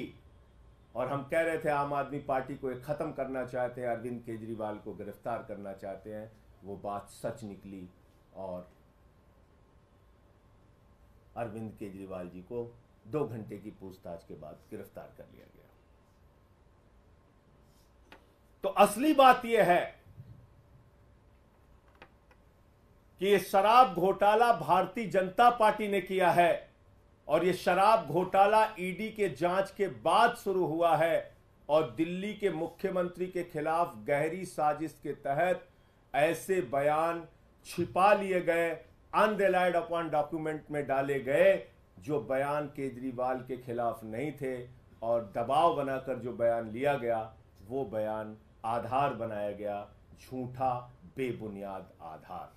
Speaker 1: और हम कह रहे थे आम आदमी पार्टी को एक खत्म करना चाहते हैं अरविंद केजरीवाल को गिरफ्तार करना चाहते हैं वो बात सच निकली और अरविंद केजरीवाल जी को दो घंटे की पूछताछ के बाद गिरफ्तार कर लिया गया तो असली बात यह है कि यह शराब घोटाला भारतीय जनता पार्टी ने किया है और यह शराब घोटाला ईडी के जांच के बाद शुरू हुआ है और दिल्ली के मुख्यमंत्री के खिलाफ गहरी साजिश के तहत ऐसे बयान छिपा लिए गए अनरिलाइड अपॉन डॉक्यूमेंट में डाले गए जो बयान केजरीवाल के खिलाफ नहीं थे और दबाव बनाकर जो बयान लिया गया वो बयान आधार बनाया गया झूठा बेबुनियाद आधार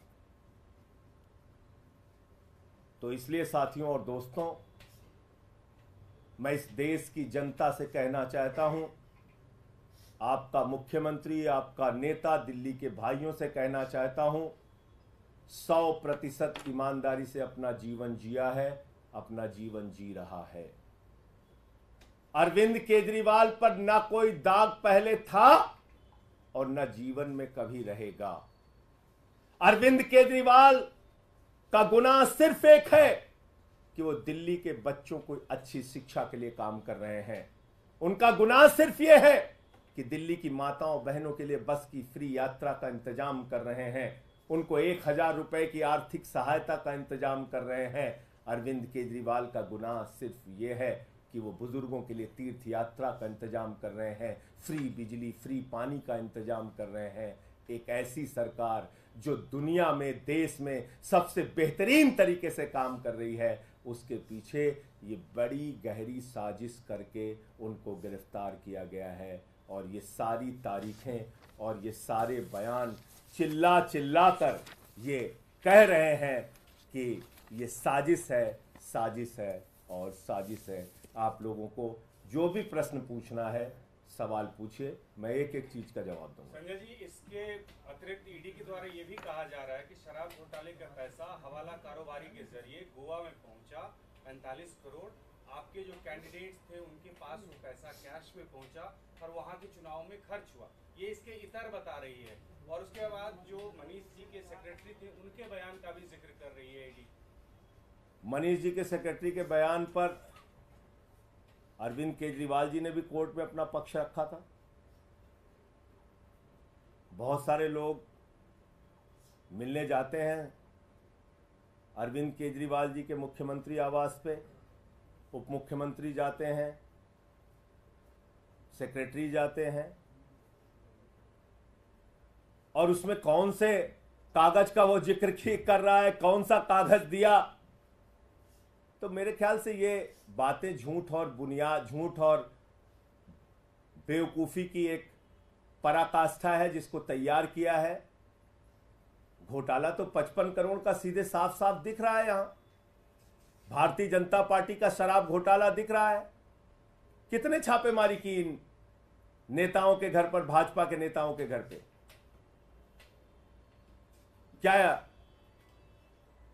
Speaker 1: तो इसलिए साथियों और दोस्तों मैं इस देश की जनता से कहना चाहता हूं आपका मुख्यमंत्री आपका नेता दिल्ली के भाइयों से कहना चाहता हूं सौ प्रतिशत ईमानदारी से अपना जीवन जिया है अपना जीवन जी रहा है अरविंद केजरीवाल पर ना कोई दाग पहले था और ना जीवन में कभी रहेगा अरविंद केजरीवाल का गुनाह सिर्फ एक है कि वो दिल्ली के बच्चों को अच्छी शिक्षा के लिए काम कर रहे हैं उनका गुनाह सिर्फ यह है कि दिल्ली की माताओं बहनों के लिए बस की फ्री यात्रा का इंतजाम कर रहे हैं उनको एक हजार रुपए की आर्थिक सहायता का इंतजाम कर रहे हैं अरविंद केजरीवाल का गुनाह सिर्फ ये है कि वो बुज़ुर्गों के लिए तीर्थ यात्रा का इंतजाम कर रहे हैं फ्री बिजली फ्री पानी का इंतजाम कर रहे हैं एक ऐसी सरकार जो दुनिया में देश में सबसे बेहतरीन तरीके से काम कर रही है उसके पीछे ये बड़ी गहरी साजिश करके उनको गिरफ्तार किया गया है और ये सारी तारीखें और ये सारे बयान चिल्ला चिल्ला कर ये कह रहे हैं कि ये साजिश है साजिश है और साजिश है आप लोगों को जो भी प्रश्न पूछना है सवाल पूछिए मैं एक एक चीज का जवाब दूंगा
Speaker 3: संजय जी इसके अतिरिक्त ईडी e के द्वारा ये भी कहा जा रहा है कि शराब घोटाले का पैसा हवाला कारोबारी के जरिए गोवा में पहुंचा पैंतालीस करोड़ आपके जो कैंडिडेट्स थे उनके पास वो पैसा कैश में पहुंचा और वहां के चुनाव में खर्च हुआ ये इसके इतर बता रही है और उसके बाद जो मनीष जी के सेक्रेटरी थे उनके बयान का भी जिक्र कर रही है ईडी e
Speaker 1: मनीष जी के सेक्रेटरी के बयान पर अरविंद केजरीवाल जी ने भी कोर्ट में अपना पक्ष रखा था बहुत सारे लोग मिलने जाते हैं अरविंद केजरीवाल जी के मुख्यमंत्री आवास पे उप मुख्यमंत्री जाते हैं सेक्रेटरी जाते हैं और उसमें कौन से कागज का वो जिक्र (laughs) कर रहा है कौन सा कागज दिया तो मेरे ख्याल से ये बातें झूठ और बुनियाद झूठ और बेवकूफ़ी की एक पराकाष्ठा है जिसको तैयार किया है घोटाला तो पचपन करोड़ का सीधे साफ साफ दिख रहा है यहाँ भारतीय जनता पार्टी का शराब घोटाला दिख रहा है कितने छापेमारी की इन नेताओं के घर पर भाजपा के नेताओं के घर पे क्या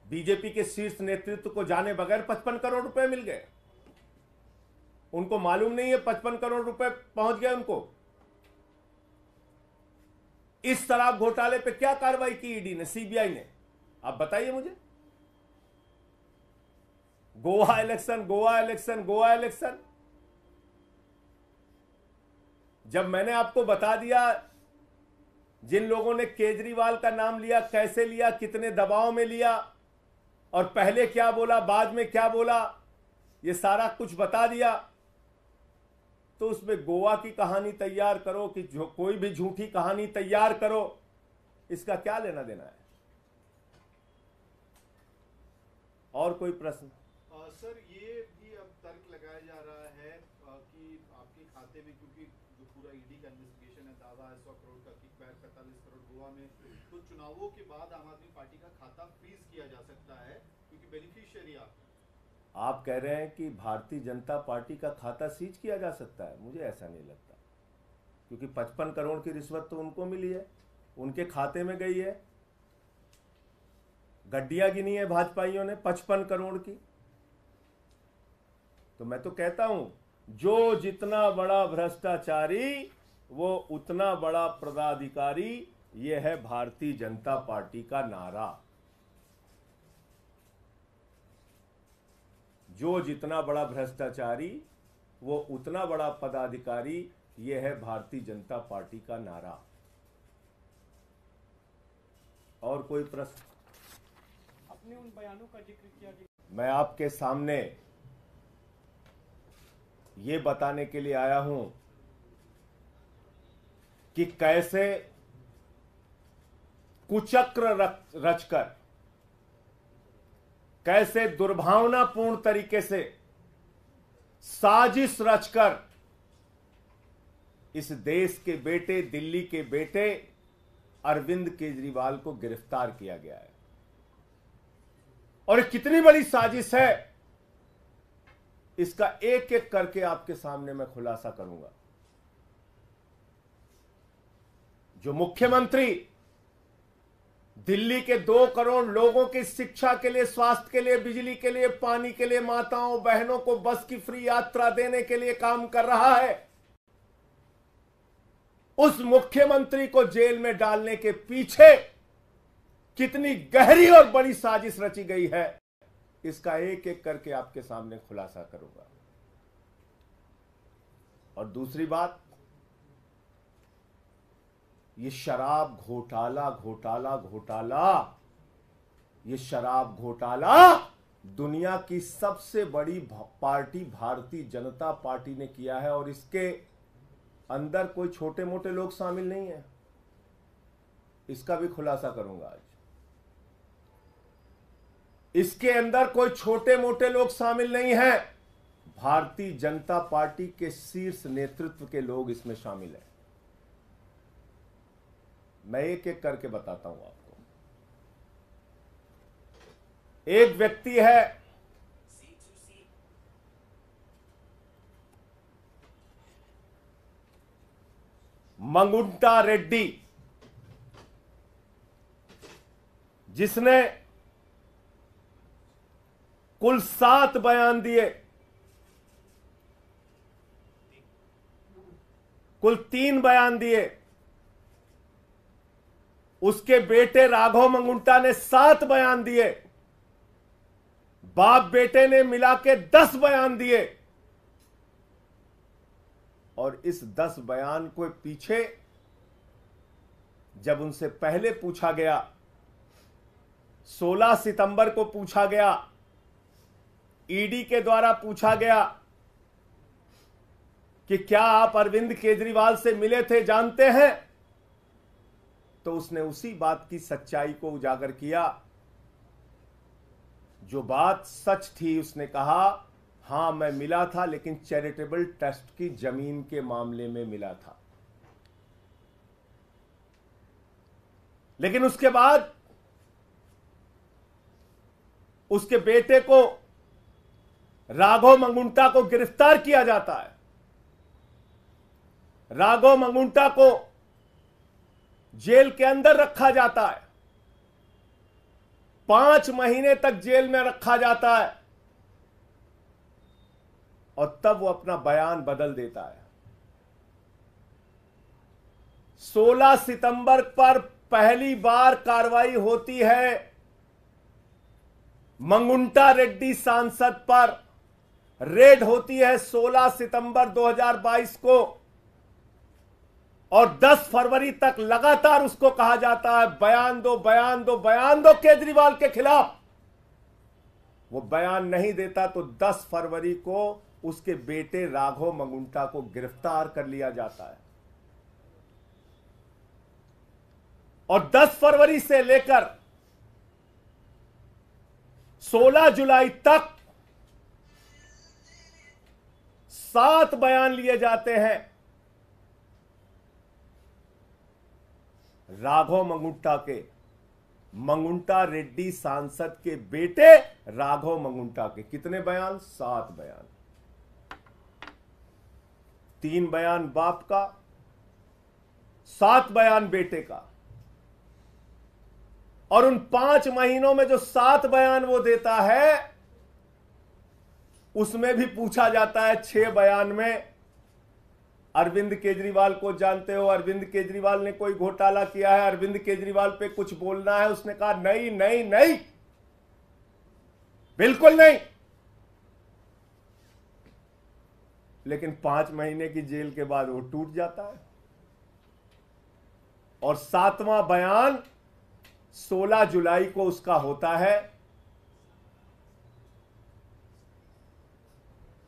Speaker 1: बीजेपी के शीर्ष नेतृत्व को जाने बगैर पचपन करोड़ रुपए मिल गए उनको मालूम नहीं है पचपन करोड़ रुपए पहुंच गए उनको इस शराब घोटाले पे क्या कार्रवाई की ईडी ने सीबीआई ने आप बताइए मुझे Goa election Goa election Goa election जब मैंने आपको बता दिया जिन लोगों ने केजरीवाल का नाम लिया कैसे लिया कितने दबाव में लिया और पहले क्या बोला बाद में क्या बोला ये सारा कुछ बता दिया तो उसमें गोवा की कहानी तैयार करो कि जो कोई भी झूठी कहानी तैयार करो इसका क्या लेना देना है और कोई प्रश्न
Speaker 4: सर ये भी अब तर्क लगाया जा रहा है कि आपके खाते में क्योंकि जो पूरा ईडी e का इन्वेस्टिगेशन है दावा है सौ करोड़ का किकबैक पैंतालीस करोड़ गोवा में तो चुनावों के बाद आम आदमी पार्टी का खाता फ्रीज किया जा सकता है क्योंकि बेनिफिशियरी आप
Speaker 1: आप कह रहे हैं कि भारतीय जनता पार्टी का खाता सीज किया जा सकता है मुझे ऐसा नहीं लगता क्योंकि 55 करोड़ की रिश्वत तो उनको मिली है उनके खाते में गई है गड्डिया गिनी है भाजपाइयों ने 55 करोड़ की तो मैं तो कहता हूं जो जितना बड़ा भ्रष्टाचारी वो उतना बड़ा पदाधिकारी यह है भारतीय जनता पार्टी का नारा जो जितना बड़ा भ्रष्टाचारी वो उतना बड़ा पदाधिकारी यह है भारतीय जनता पार्टी का नारा और कोई प्रश्न
Speaker 5: अपने उन बयानों का जिक्र किया
Speaker 1: मैं आपके सामने ये बताने के लिए आया हूं कि कैसे कुचक्र रचकर कैसे दुर्भावनापूर्ण तरीके से साजिश रचकर इस देश के बेटे दिल्ली के बेटे अरविंद केजरीवाल को गिरफ्तार किया गया है और कितनी बड़ी साजिश है इसका एक एक करके आपके सामने मैं खुलासा करूंगा जो मुख्यमंत्री दिल्ली के दो करोड़ लोगों की शिक्षा के लिए स्वास्थ्य के लिए बिजली के लिए पानी के लिए माताओं बहनों को बस की फ्री यात्रा देने के लिए काम कर रहा है उस मुख्यमंत्री को जेल में डालने के पीछे कितनी गहरी और बड़ी साजिश रची गई है इसका एक एक करके आपके सामने खुलासा करूंगा और दूसरी बात ये शराब घोटाला घोटाला घोटाला ये शराब घोटाला दुनिया की सबसे बड़ी पार्टी भारतीय जनता पार्टी ने किया है और इसके अंदर कोई छोटे मोटे लोग शामिल नहीं है इसका भी खुलासा करूंगा आज इसके अंदर कोई छोटे मोटे लोग शामिल नहीं है भारतीय जनता पार्टी के शीर्ष नेतृत्व के लोग इसमें शामिल हैं मैं एक एक करके बताता हूं आपको
Speaker 2: एक व्यक्ति है
Speaker 1: मंगुंटा रेड्डी जिसने कुल सात बयान दिए कुल तीन बयान दिए उसके बेटे राघव मंगुंटा ने सात बयान दिए बाप बेटे ने मिला के दस बयान दिए और इस दस बयान को पीछे जब उनसे पहले पूछा गया 16 सितंबर को पूछा गया ईडी के द्वारा पूछा गया कि क्या आप अरविंद केजरीवाल से मिले थे जानते हैं तो उसने उसी बात की सच्चाई को उजागर किया जो बात सच थी उसने कहा हां मैं मिला था लेकिन चैरिटेबल ट्रस्ट की जमीन के मामले में मिला था लेकिन उसके बाद उसके बेटे को राघव मंगुंटा को गिरफ्तार किया जाता है राघव मंगुंटा को जेल के अंदर रखा जाता है पांच महीने तक जेल में रखा जाता है और तब वो अपना बयान बदल देता है 16 सितंबर पर पहली बार कार्रवाई होती है मंगुंटा रेड्डी सांसद पर रेड होती है 16 सितंबर 2022 को और 10 फरवरी तक लगातार उसको कहा जाता है बयान दो बयान दो बयान दो केजरीवाल के खिलाफ वो बयान नहीं देता तो 10 फरवरी को उसके बेटे राघव मंगुंटा को गिरफ्तार कर लिया जाता है और 10 फरवरी से लेकर 16 जुलाई तक सात बयान लिए जाते हैं राघव मंगुंटा के मंगुंटा रेड्डी सांसद के बेटे राघव मंगुंटा के कितने बयान सात बयान तीन बयान बाप का सात बयान बेटे का और उन पांच महीनों में जो सात बयान वो देता है उसमें भी पूछा जाता है छह बयान में अरविंद केजरीवाल को जानते हो अरविंद केजरीवाल ने कोई घोटाला किया है अरविंद केजरीवाल पे कुछ बोलना है उसने कहा नहीं नहीं नहीं बिल्कुल नहीं लेकिन पांच महीने की जेल के बाद वो टूट जाता है और सातवां बयान 16 जुलाई को उसका होता है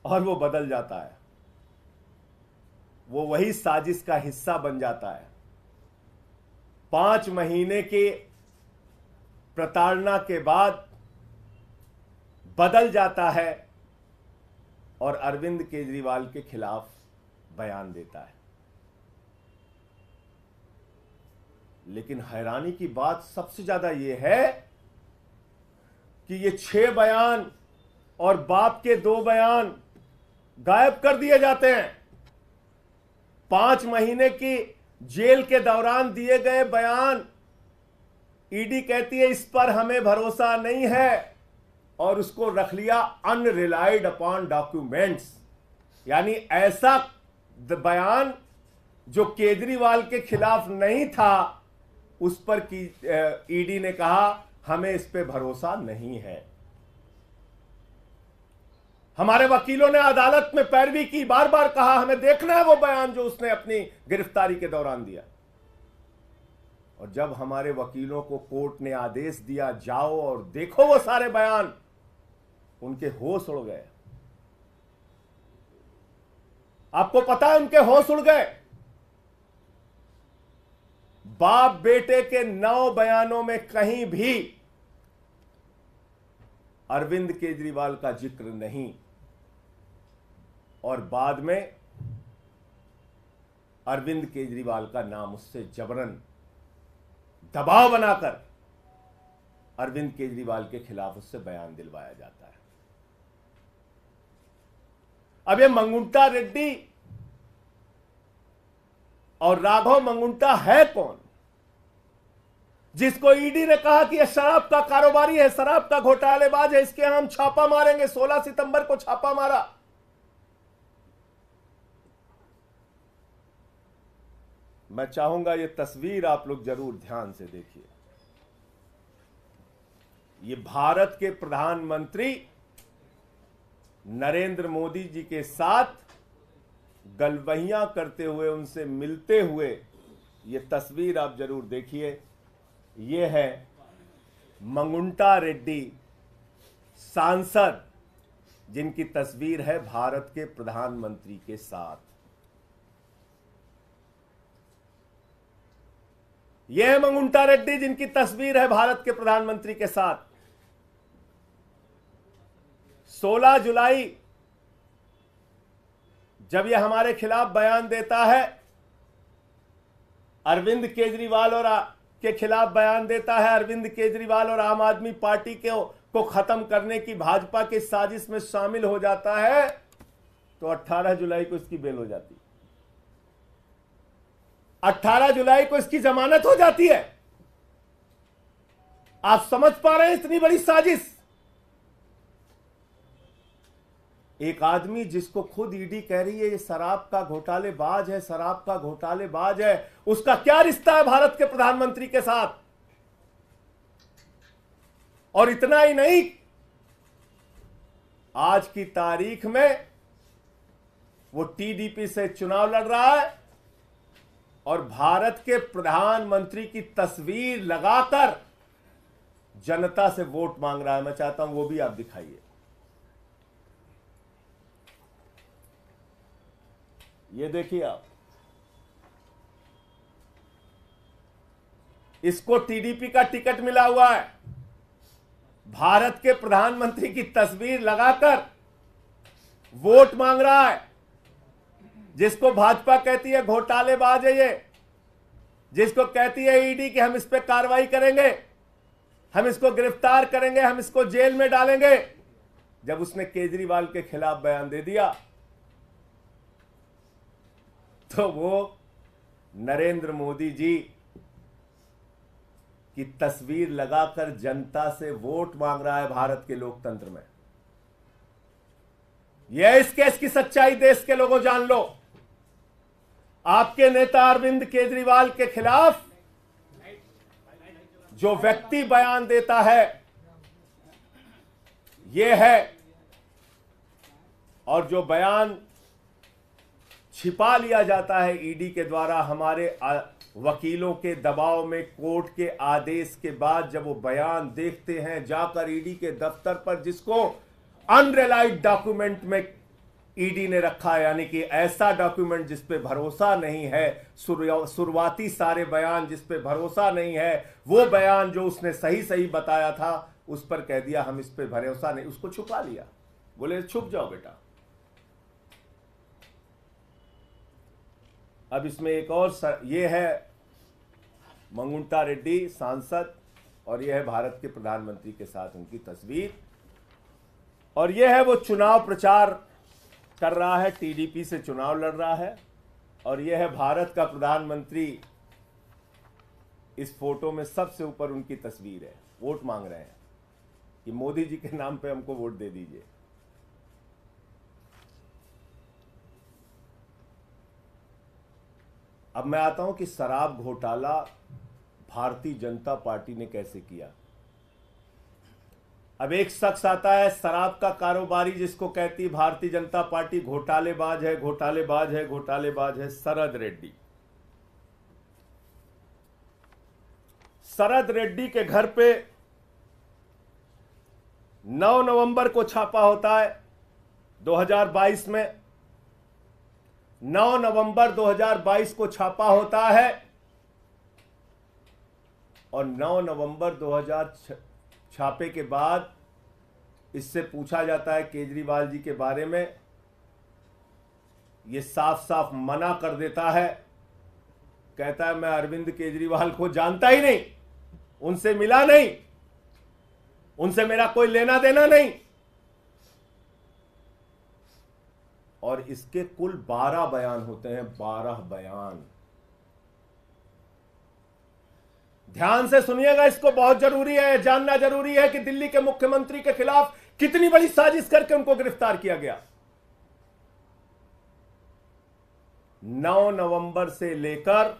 Speaker 1: और वो बदल जाता है वो वही साजिश का हिस्सा बन जाता है पांच महीने के प्रताड़ना के बाद बदल जाता है और अरविंद केजरीवाल के खिलाफ बयान देता है लेकिन हैरानी की बात सबसे ज्यादा यह है कि ये छह बयान और बाप के दो बयान गायब कर दिए जाते हैं पांच महीने की जेल के दौरान दिए गए बयान ईडी e कहती है इस पर हमें भरोसा नहीं है और उसको रख लिया अनरिलाइड अपॉन डॉक्यूमेंट्स यानी ऐसा बयान जो केजरीवाल के खिलाफ नहीं था उस पर की ईडी e ने कहा हमें इस पे भरोसा नहीं है हमारे वकीलों ने अदालत में पैरवी की बार बार कहा हमें देखना है वो बयान जो उसने अपनी गिरफ्तारी के दौरान दिया और जब हमारे वकीलों को कोर्ट ने आदेश दिया जाओ और देखो वो सारे बयान उनके होश उड़ गए आपको पता है उनके होश उड़ गए बाप बेटे के नौ बयानों में कहीं भी अरविंद केजरीवाल का जिक्र नहीं और बाद में अरविंद केजरीवाल का नाम उससे जबरन दबाव बनाकर अरविंद केजरीवाल के खिलाफ उससे बयान दिलवाया जाता है अब ये मंगुंटा रेड्डी और राघव मंगुंटा है कौन जिसको ईडी ने कहा कि यह शराब का कारोबारी है शराब का घोटालेबाज है इसके हम छापा मारेंगे 16 सितंबर को छापा मारा मैं चाहूंगा ये तस्वीर आप लोग जरूर ध्यान से देखिए ये भारत के प्रधानमंत्री नरेंद्र मोदी जी के साथ गलवहियां करते हुए उनसे मिलते हुए ये तस्वीर आप जरूर देखिए ये है मंगुंटा रेड्डी सांसद जिनकी तस्वीर है भारत के प्रधानमंत्री के साथ ये मंगुंटा रेड्डी जिनकी तस्वीर है भारत के प्रधानमंत्री के साथ 16 जुलाई जब यह हमारे खिलाफ बयान देता है अरविंद केजरीवाल और आ, के खिलाफ बयान देता है अरविंद केजरीवाल और आम आदमी पार्टी के को खत्म करने की भाजपा की साजिश में शामिल हो जाता है तो 18 जुलाई को इसकी बेल हो जाती 18 जुलाई को इसकी जमानत हो जाती है आप समझ पा रहे हैं इतनी बड़ी साजिश एक आदमी जिसको खुद ईडी कह रही है ये शराब का घोटाले बाज है शराब का घोटाले बाज है उसका क्या रिश्ता है भारत के प्रधानमंत्री के साथ और इतना ही नहीं आज की तारीख में वो टीडीपी से चुनाव लड़ रहा है और भारत के प्रधानमंत्री की तस्वीर लगाकर जनता से वोट मांग रहा है मैं चाहता हूं वो भी आप दिखाइए ये देखिए आप इसको टीडीपी का टिकट मिला हुआ है भारत के प्रधानमंत्री की तस्वीर लगाकर वोट मांग रहा है जिसको भाजपा कहती है घोटालेबाज है ये जिसको कहती है ईडी e कि हम इस पर कार्रवाई करेंगे हम इसको गिरफ्तार करेंगे हम इसको जेल में डालेंगे जब उसने केजरीवाल के खिलाफ बयान दे दिया तो वो नरेंद्र मोदी जी की तस्वीर लगाकर जनता से वोट मांग रहा है भारत के लोकतंत्र में यह इस केस की सच्चाई देश के लोगों जान लो आपके नेता अरविंद केजरीवाल के खिलाफ जो व्यक्ति बयान देता है ये है और जो बयान छिपा लिया जाता है ईडी e के द्वारा हमारे वकीलों के दबाव में कोर्ट के आदेश के बाद जब वो बयान देखते हैं जाकर ईडी e के दफ्तर पर जिसको अनरिलाइड डॉक्यूमेंट में ईडी ने रखा यानी कि ऐसा डॉक्यूमेंट जिस पे भरोसा नहीं है शुरुआती सारे बयान जिस पे भरोसा नहीं है वो बयान जो उसने सही सही बताया था उस पर कह दिया हम इस पे भरोसा नहीं उसको छुपा लिया बोले छुप जाओ बेटा अब इसमें एक और सर, ये है मंगुंटा रेड्डी सांसद और यह है भारत के प्रधानमंत्री के साथ उनकी तस्वीर और यह है वो चुनाव प्रचार कर रहा है टीडीपी से चुनाव लड़ रहा है और यह है भारत का प्रधानमंत्री इस फोटो में सबसे ऊपर उनकी तस्वीर है वोट मांग रहे हैं कि मोदी जी के नाम पे हमको वोट दे दीजिए अब मैं आता हूं कि शराब घोटाला भारतीय जनता पार्टी ने कैसे किया अब एक शख्स आता है शराब का कारोबारी जिसको कहती भारतीय जनता पार्टी घोटालेबाज है घोटालेबाज है घोटालेबाज है शरद रेड्डी शरद रेड्डी के घर पे 9 नवंबर को छापा होता है 2022 में 9 नवंबर 2022 को छापा होता है और 9 नवंबर 2006 छापे के बाद इससे पूछा जाता है केजरीवाल जी के बारे में ये साफ साफ मना कर देता है कहता है मैं अरविंद केजरीवाल को जानता ही नहीं उनसे मिला नहीं उनसे मेरा कोई लेना देना नहीं और इसके कुल बारह बयान होते हैं बारह बयान ध्यान से सुनिएगा इसको बहुत जरूरी है जानना जरूरी है कि दिल्ली के मुख्यमंत्री के खिलाफ कितनी बड़ी साजिश करके उनको गिरफ्तार किया गया 9 नवंबर से लेकर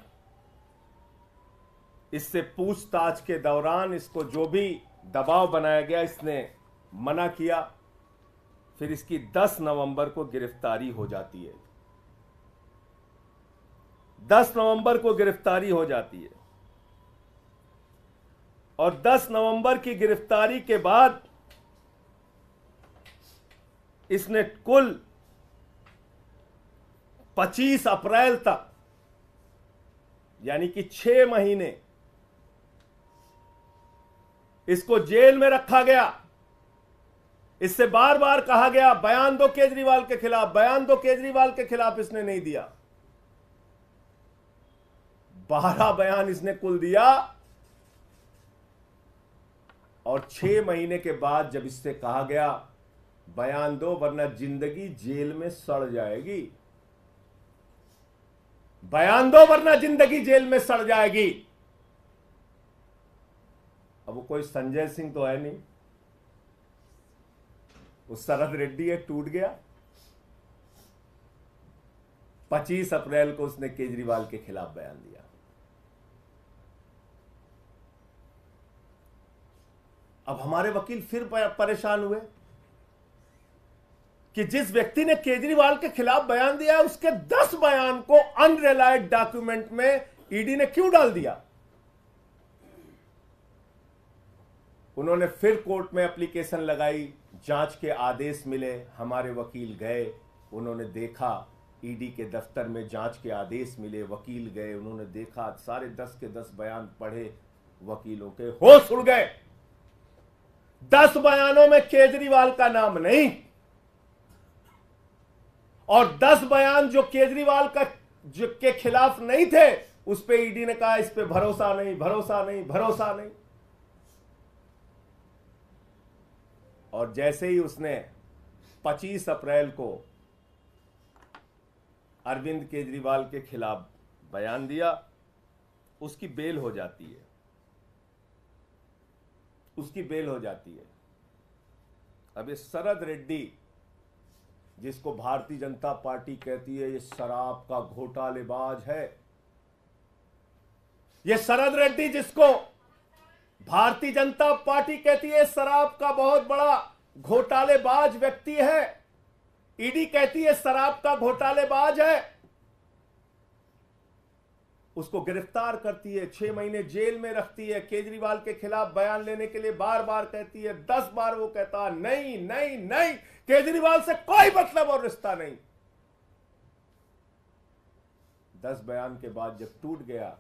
Speaker 1: इससे पूछताछ के दौरान इसको जो भी दबाव बनाया गया इसने मना किया फिर इसकी 10 नवंबर को गिरफ्तारी हो जाती है 10 नवंबर को गिरफ्तारी हो जाती है और 10 नवंबर की गिरफ्तारी के बाद इसने कुल 25 अप्रैल तक यानी कि छह महीने इसको जेल में रखा गया इससे बार बार कहा गया बयान दो केजरीवाल के खिलाफ बयान दो केजरीवाल के खिलाफ इसने नहीं दिया बारह बयान इसने कुल दिया और छह महीने के बाद जब इससे कहा गया बयान दो वरना जिंदगी जेल में सड़ जाएगी बयान दो वरना जिंदगी जेल में सड़ जाएगी अब वो कोई संजय सिंह तो है नहीं वो शरद रेड्डी है टूट गया पच्चीस अप्रैल को उसने केजरीवाल के खिलाफ बयान दिया अब हमारे वकील फिर परेशान हुए कि जिस व्यक्ति ने केजरीवाल के खिलाफ बयान दिया है उसके दस बयान को अनरिलायड डॉक्यूमेंट में ईडी e ने क्यों डाल दिया उन्होंने फिर कोर्ट में एप्लीकेशन लगाई जांच के आदेश मिले हमारे वकील गए उन्होंने देखा ईडी e के दफ्तर में जांच के आदेश मिले वकील गए उन्होंने देखा सारे दस के दस बयान पढ़े वकीलों के होश उड़ गए दस बयानों में केजरीवाल का नाम नहीं और दस बयान जो केजरीवाल का जो के खिलाफ नहीं थे उस पर ईडी ने कहा इस पर भरोसा नहीं भरोसा नहीं भरोसा नहीं और जैसे ही उसने 25 अप्रैल को अरविंद केजरीवाल के खिलाफ बयान दिया उसकी बेल हो जाती है उसकी बेल हो जाती है अब ये शरद रेड्डी जिसको भारतीय जनता पार्टी कहती है ये शराब का घोटालेबाज है ये शरद रेड्डी जिसको भारतीय जनता पार्टी कहती है शराब का बहुत बड़ा घोटालेबाज व्यक्ति है ईडी कहती है शराब का घोटालेबाज है उसको गिरफ्तार करती है छह महीने जेल में रखती है केजरीवाल के खिलाफ बयान लेने के लिए बार बार कहती है दस बार वो कहता नहीं नहीं नहीं केजरीवाल से कोई मतलब और रिश्ता नहीं दस बयान के बाद जब टूट गया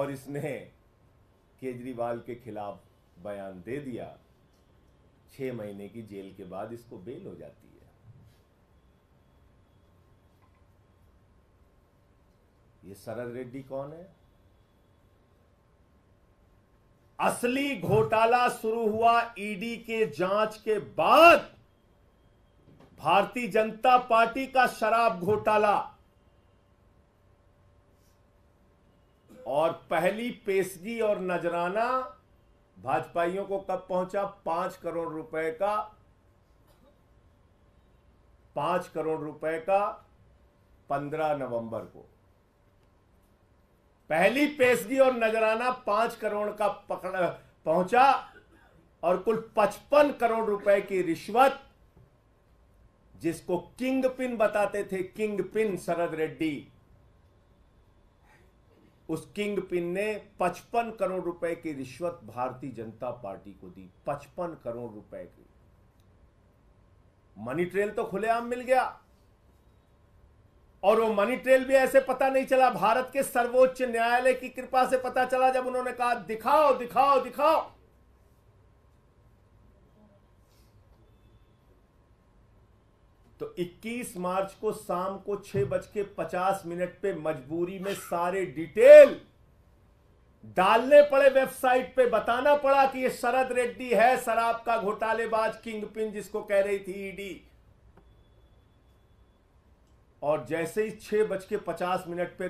Speaker 1: और इसने केजरीवाल के खिलाफ बयान दे दिया छह महीने की जेल के बाद इसको बेल हो जाती ये शरद रेड्डी कौन है असली घोटाला शुरू हुआ ईडी के जांच के बाद भारतीय जनता पार्टी का शराब घोटाला और पहली पेशगी और नजराना भाजपाइयों को कब पहुंचा पांच करोड़ रुपए का पांच करोड़ रुपए का पंद्रह नवंबर को पहली पेशगी और नजराना पांच करोड़ का पकड़ पहुंचा और कुल पचपन करोड़ रुपए की रिश्वत जिसको किंग पिन बताते थे किंग पिन शरद रेड्डी उस किंग पिन ने पचपन करोड़ रुपए की रिश्वत भारतीय जनता पार्टी को दी पचपन करोड़ रुपए की मनी ट्रेल तो खुलेआम मिल गया और वो मनी ट्रेल भी ऐसे पता नहीं चला भारत के सर्वोच्च न्यायालय की कृपा से पता चला जब उन्होंने कहा दिखाओ दिखाओ दिखाओ तो 21 मार्च को शाम को छह बज के पचास मिनट पे मजबूरी में सारे डिटेल डालने पड़े वेबसाइट पे बताना पड़ा कि ये शरद रेड्डी है शराब का घोटालेबाज किंग पिन जिसको कह रही थी ईडी और जैसे ही छह बज के पचास मिनट पे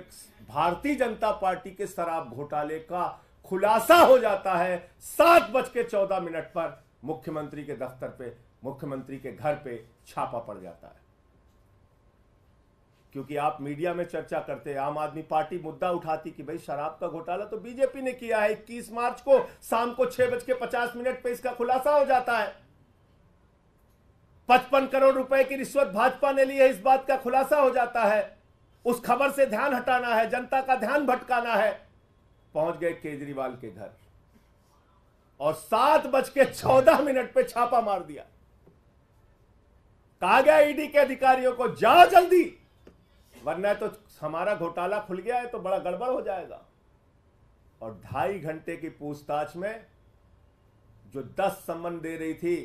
Speaker 1: भारतीय जनता पार्टी के शराब घोटाले का खुलासा हो जाता है सात बज के चौदह मिनट पर मुख्यमंत्री के दफ्तर पे मुख्यमंत्री के घर पे छापा पड़ जाता है क्योंकि आप मीडिया में चर्चा करते हैं आम आदमी पार्टी मुद्दा उठाती कि भाई शराब का घोटाला तो बीजेपी ने किया है इक्कीस मार्च को शाम को छह बज के पचास मिनट पे इसका खुलासा हो जाता है पचपन करोड़ रुपए की रिश्वत भाजपा ने ली है इस बात का खुलासा हो जाता है उस खबर से ध्यान हटाना है जनता का ध्यान भटकाना है पहुंच गए केजरीवाल के घर और सात बज के चौदह मिनट पे छापा मार दिया कहा गया ईडी के अधिकारियों को जा जल्दी वरना तो हमारा घोटाला खुल गया है तो बड़ा गड़बड़ हो जाएगा और ढाई घंटे की पूछताछ में जो दस संबंध दे रही थी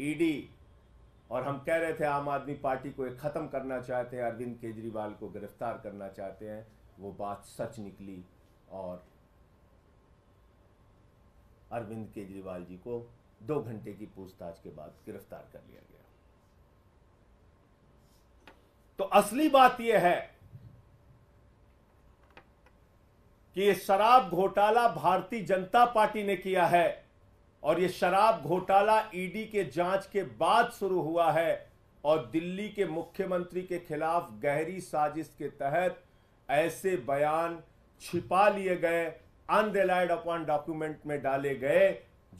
Speaker 1: ईडी e और हम कह रहे थे आम आदमी पार्टी को एक ख़त्म करना चाहते हैं अरविंद केजरीवाल को गिरफ्तार करना चाहते हैं वो बात सच निकली और अरविंद केजरीवाल जी को दो घंटे की पूछताछ के बाद गिरफ्तार कर लिया गया तो असली बात यह है कि शराब घोटाला भारतीय जनता पार्टी ने किया है और ये शराब घोटाला ईडी के जांच के बाद शुरू हुआ है और दिल्ली के मुख्यमंत्री के खिलाफ गहरी साजिश के तहत ऐसे बयान छिपा लिए गए अनरिलाइड अपॉन डॉक्यूमेंट में डाले गए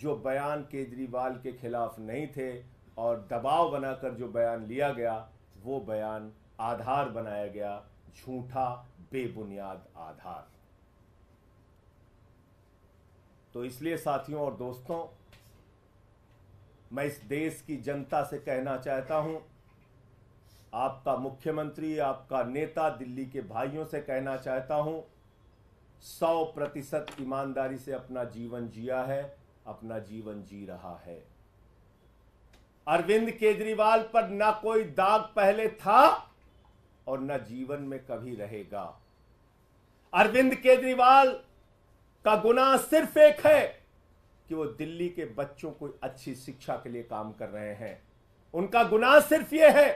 Speaker 1: जो बयान केजरीवाल के खिलाफ नहीं थे और दबाव बनाकर जो बयान लिया गया वो बयान आधार बनाया गया झूठा बेबुनियाद आधार तो इसलिए साथियों और दोस्तों मैं इस देश की जनता से कहना चाहता हूं आपका मुख्यमंत्री आपका नेता दिल्ली के भाइयों से कहना चाहता हूं सौ प्रतिशत ईमानदारी से अपना जीवन जिया है अपना जीवन जी रहा है अरविंद केजरीवाल पर ना कोई दाग पहले था और ना जीवन में कभी रहेगा अरविंद केजरीवाल का गुना सिर्फ एक है कि वो दिल्ली के बच्चों को अच्छी शिक्षा के लिए काम कर रहे हैं उनका गुनाह सिर्फ यह है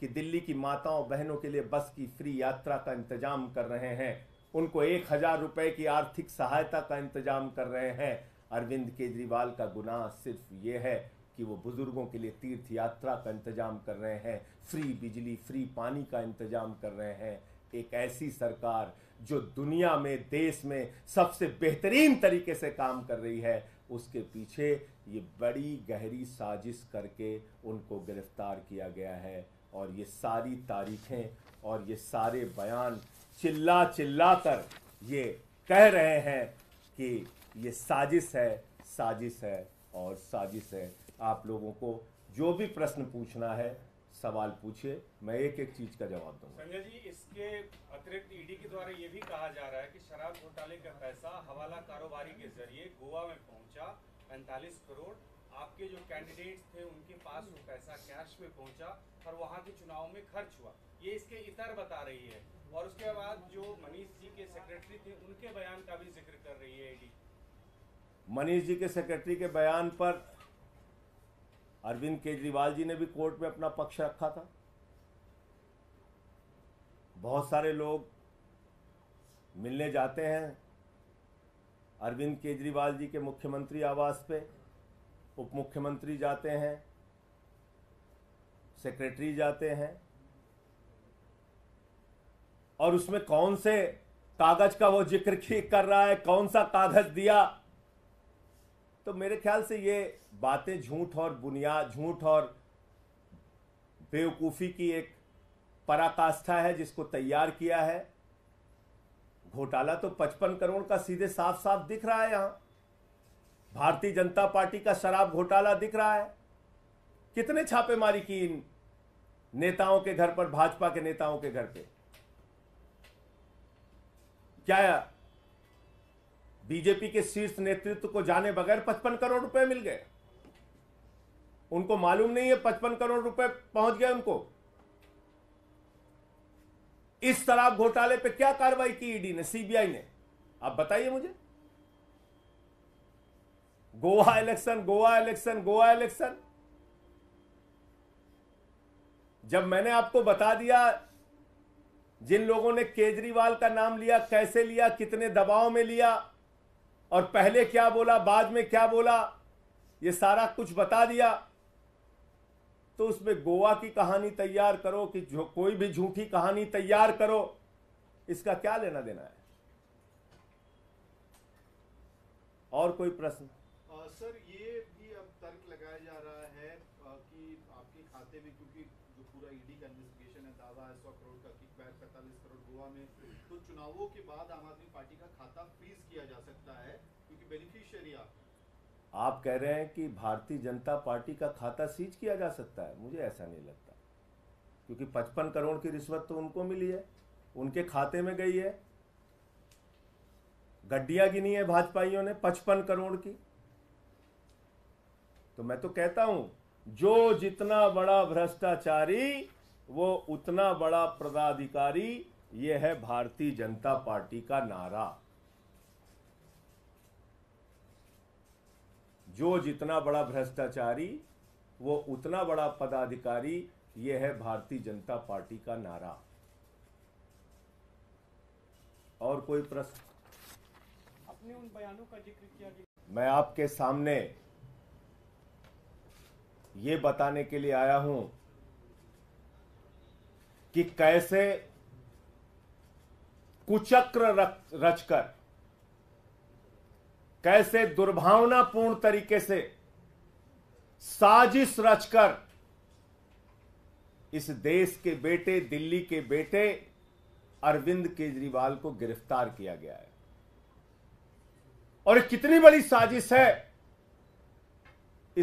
Speaker 1: कि दिल्ली की माताओं बहनों के लिए बस की फ्री यात्रा का इंतजाम कर रहे हैं उनको एक हजार रुपए की आर्थिक सहायता का इंतजाम कर रहे हैं अरविंद केजरीवाल का गुनाह सिर्फ यह है कि वो बुजुर्गों के लिए तीर्थ यात्रा का इंतजाम कर रहे हैं फ्री बिजली फ्री पानी का इंतजाम कर रहे हैं एक ऐसी सरकार जो दुनिया में देश में सबसे बेहतरीन तरीके से काम कर रही है उसके पीछे ये बड़ी गहरी साजिश करके उनको गिरफ्तार किया गया है और ये सारी तारीखें और ये सारे बयान चिल्ला चिल्ला कर ये कह रहे हैं कि ये साजिश है साजिश है और साजिश है आप लोगों को जो भी प्रश्न पूछना है सवाल पूछिए मैं एक एक चीज का जवाब दूंगा
Speaker 3: संजय जी इसके अतिरिक्त ईडी e के द्वारा ये भी कहा जा रहा है कि शराब घोटाले का पैसा हवाला कारोबारी के जरिए गोवा में पहुंचा पैंतालीस करोड़ आपके जो कैंडिडेट्स थे उनके पास वो पैसा कैश में पहुंचा और वहाँ के चुनाव में खर्च हुआ ये इसके इतर बता रही है और उसके बाद जो मनीष जी के सेक्रेटरी थे उनके बयान का भी जिक्र कर रही है ईडी
Speaker 1: e मनीष जी के सेक्रेटरी के बयान पर अरविंद केजरीवाल जी ने भी कोर्ट में अपना पक्ष रखा था बहुत सारे लोग मिलने जाते हैं अरविंद केजरीवाल जी के मुख्यमंत्री आवास पे उप मुख्यमंत्री जाते हैं सेक्रेटरी जाते हैं और उसमें कौन से कागज का वो जिक्र (laughs) कर रहा है कौन सा कागज दिया तो मेरे ख्याल से ये बातें झूठ और बुनियाद झूठ और बेवकूफ़ी की एक पराकाष्ठा है जिसको तैयार किया है घोटाला तो पचपन करोड़ का सीधे साफ साफ दिख रहा है यहाँ भारतीय जनता पार्टी का शराब घोटाला दिख रहा है कितने छापेमारी की इन नेताओं के घर पर भाजपा के नेताओं के घर पे क्या बीजेपी के शीर्ष नेतृत्व को जाने बगैर पचपन करोड़ रुपए मिल गए उनको मालूम नहीं है पचपन करोड़ रुपए पहुंच गए उनको इस शराब घोटाले पे क्या कार्रवाई की ईडी ने सीबीआई ने आप बताइए मुझे Goa election Goa election Goa election जब मैंने आपको बता दिया जिन लोगों ने केजरीवाल का नाम लिया कैसे लिया कितने दबाव में लिया और पहले क्या बोला बाद में क्या बोला ये सारा कुछ बता दिया तो उसमें गोवा की कहानी तैयार करो कि जो कोई भी झूठी कहानी तैयार करो इसका क्या लेना देना है और कोई
Speaker 4: प्रश्न सर ये भी अब तर्क लगाया जा रहा है कि आपके खाते में क्योंकि जो पूरा ईडी e का इन्वेस्टिगेशन है दावा है सौ करोड़ का किकबैक करोड़ गोवा में तो चुनावों के बाद आम आदमी पार्टी का खाता फ्रीज किया जा सकता है क्योंकि बेनिफिशियरी आप
Speaker 1: आप कह रहे हैं कि भारतीय जनता पार्टी का खाता सीज किया जा सकता है मुझे ऐसा नहीं लगता क्योंकि 55 करोड़ की रिश्वत तो उनको मिली है उनके खाते में गई है गड्डिया गिनी है भाजपाइयों ने 55 करोड़ की तो मैं तो कहता हूं जो जितना बड़ा भ्रष्टाचारी वो उतना बड़ा पदाधिकारी यह है भारतीय जनता पार्टी का नारा जो जितना बड़ा भ्रष्टाचारी वो उतना बड़ा पदाधिकारी यह है भारतीय जनता पार्टी का नारा और कोई प्रश्न
Speaker 5: अपने उन बयानों का जिक्र किया मैं
Speaker 1: आपके सामने ये बताने के लिए आया हूं कि कैसे कुचक्र रचकर कैसे दुर्भावनापूर्ण तरीके से साजिश रचकर इस देश के बेटे दिल्ली के बेटे अरविंद केजरीवाल को गिरफ्तार किया गया है और कितनी बड़ी साजिश है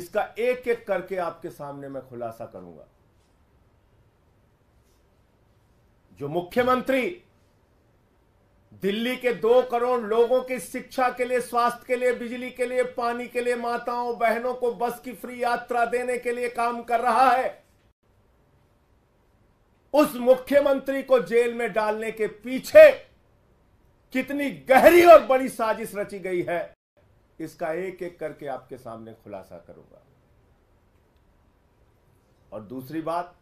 Speaker 1: इसका एक एक करके आपके सामने मैं खुलासा करूंगा जो मुख्यमंत्री दिल्ली के दो करोड़ लोगों की शिक्षा के लिए स्वास्थ्य के लिए बिजली के लिए पानी के लिए माताओं बहनों को बस की फ्री यात्रा देने के लिए काम कर रहा है उस मुख्यमंत्री को जेल में डालने के पीछे कितनी गहरी और बड़ी साजिश रची गई है इसका एक एक करके आपके सामने खुलासा करूंगा और दूसरी बात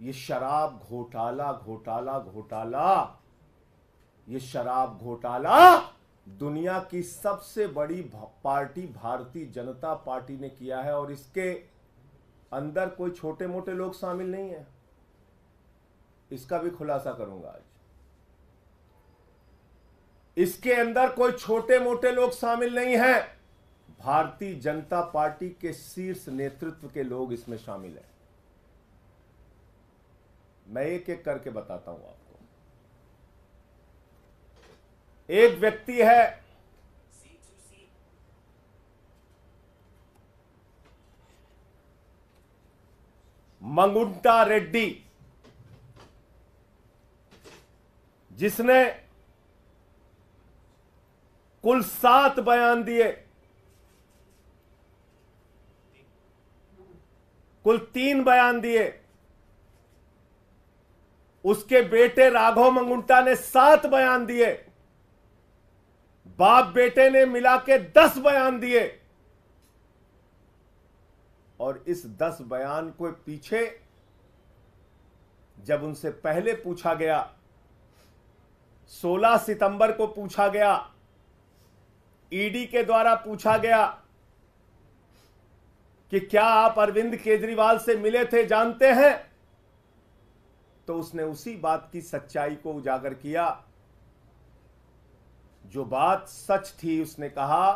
Speaker 1: ये शराब घोटाला घोटाला घोटाला ये शराब घोटाला दुनिया की सबसे बड़ी पार्टी भारतीय जनता पार्टी ने किया है और इसके अंदर कोई छोटे मोटे लोग शामिल नहीं है इसका भी खुलासा करूंगा आज इसके अंदर कोई छोटे मोटे लोग शामिल नहीं है भारतीय जनता पार्टी के शीर्ष नेतृत्व के लोग इसमें शामिल हैं मैं एक एक करके बताता
Speaker 2: हूं आपको एक व्यक्ति है
Speaker 1: मंगुंटा रेड्डी जिसने कुल सात बयान दिए कुल तीन बयान दिए उसके बेटे राघव मंगुंटा ने सात बयान दिए बाप बेटे ने मिला के दस बयान दिए और इस दस बयान को पीछे जब उनसे पहले पूछा गया 16 सितंबर को पूछा गया ईडी के द्वारा पूछा गया कि क्या आप अरविंद केजरीवाल से मिले थे जानते हैं तो उसने उसी बात की सच्चाई को उजागर किया जो बात सच थी उसने कहा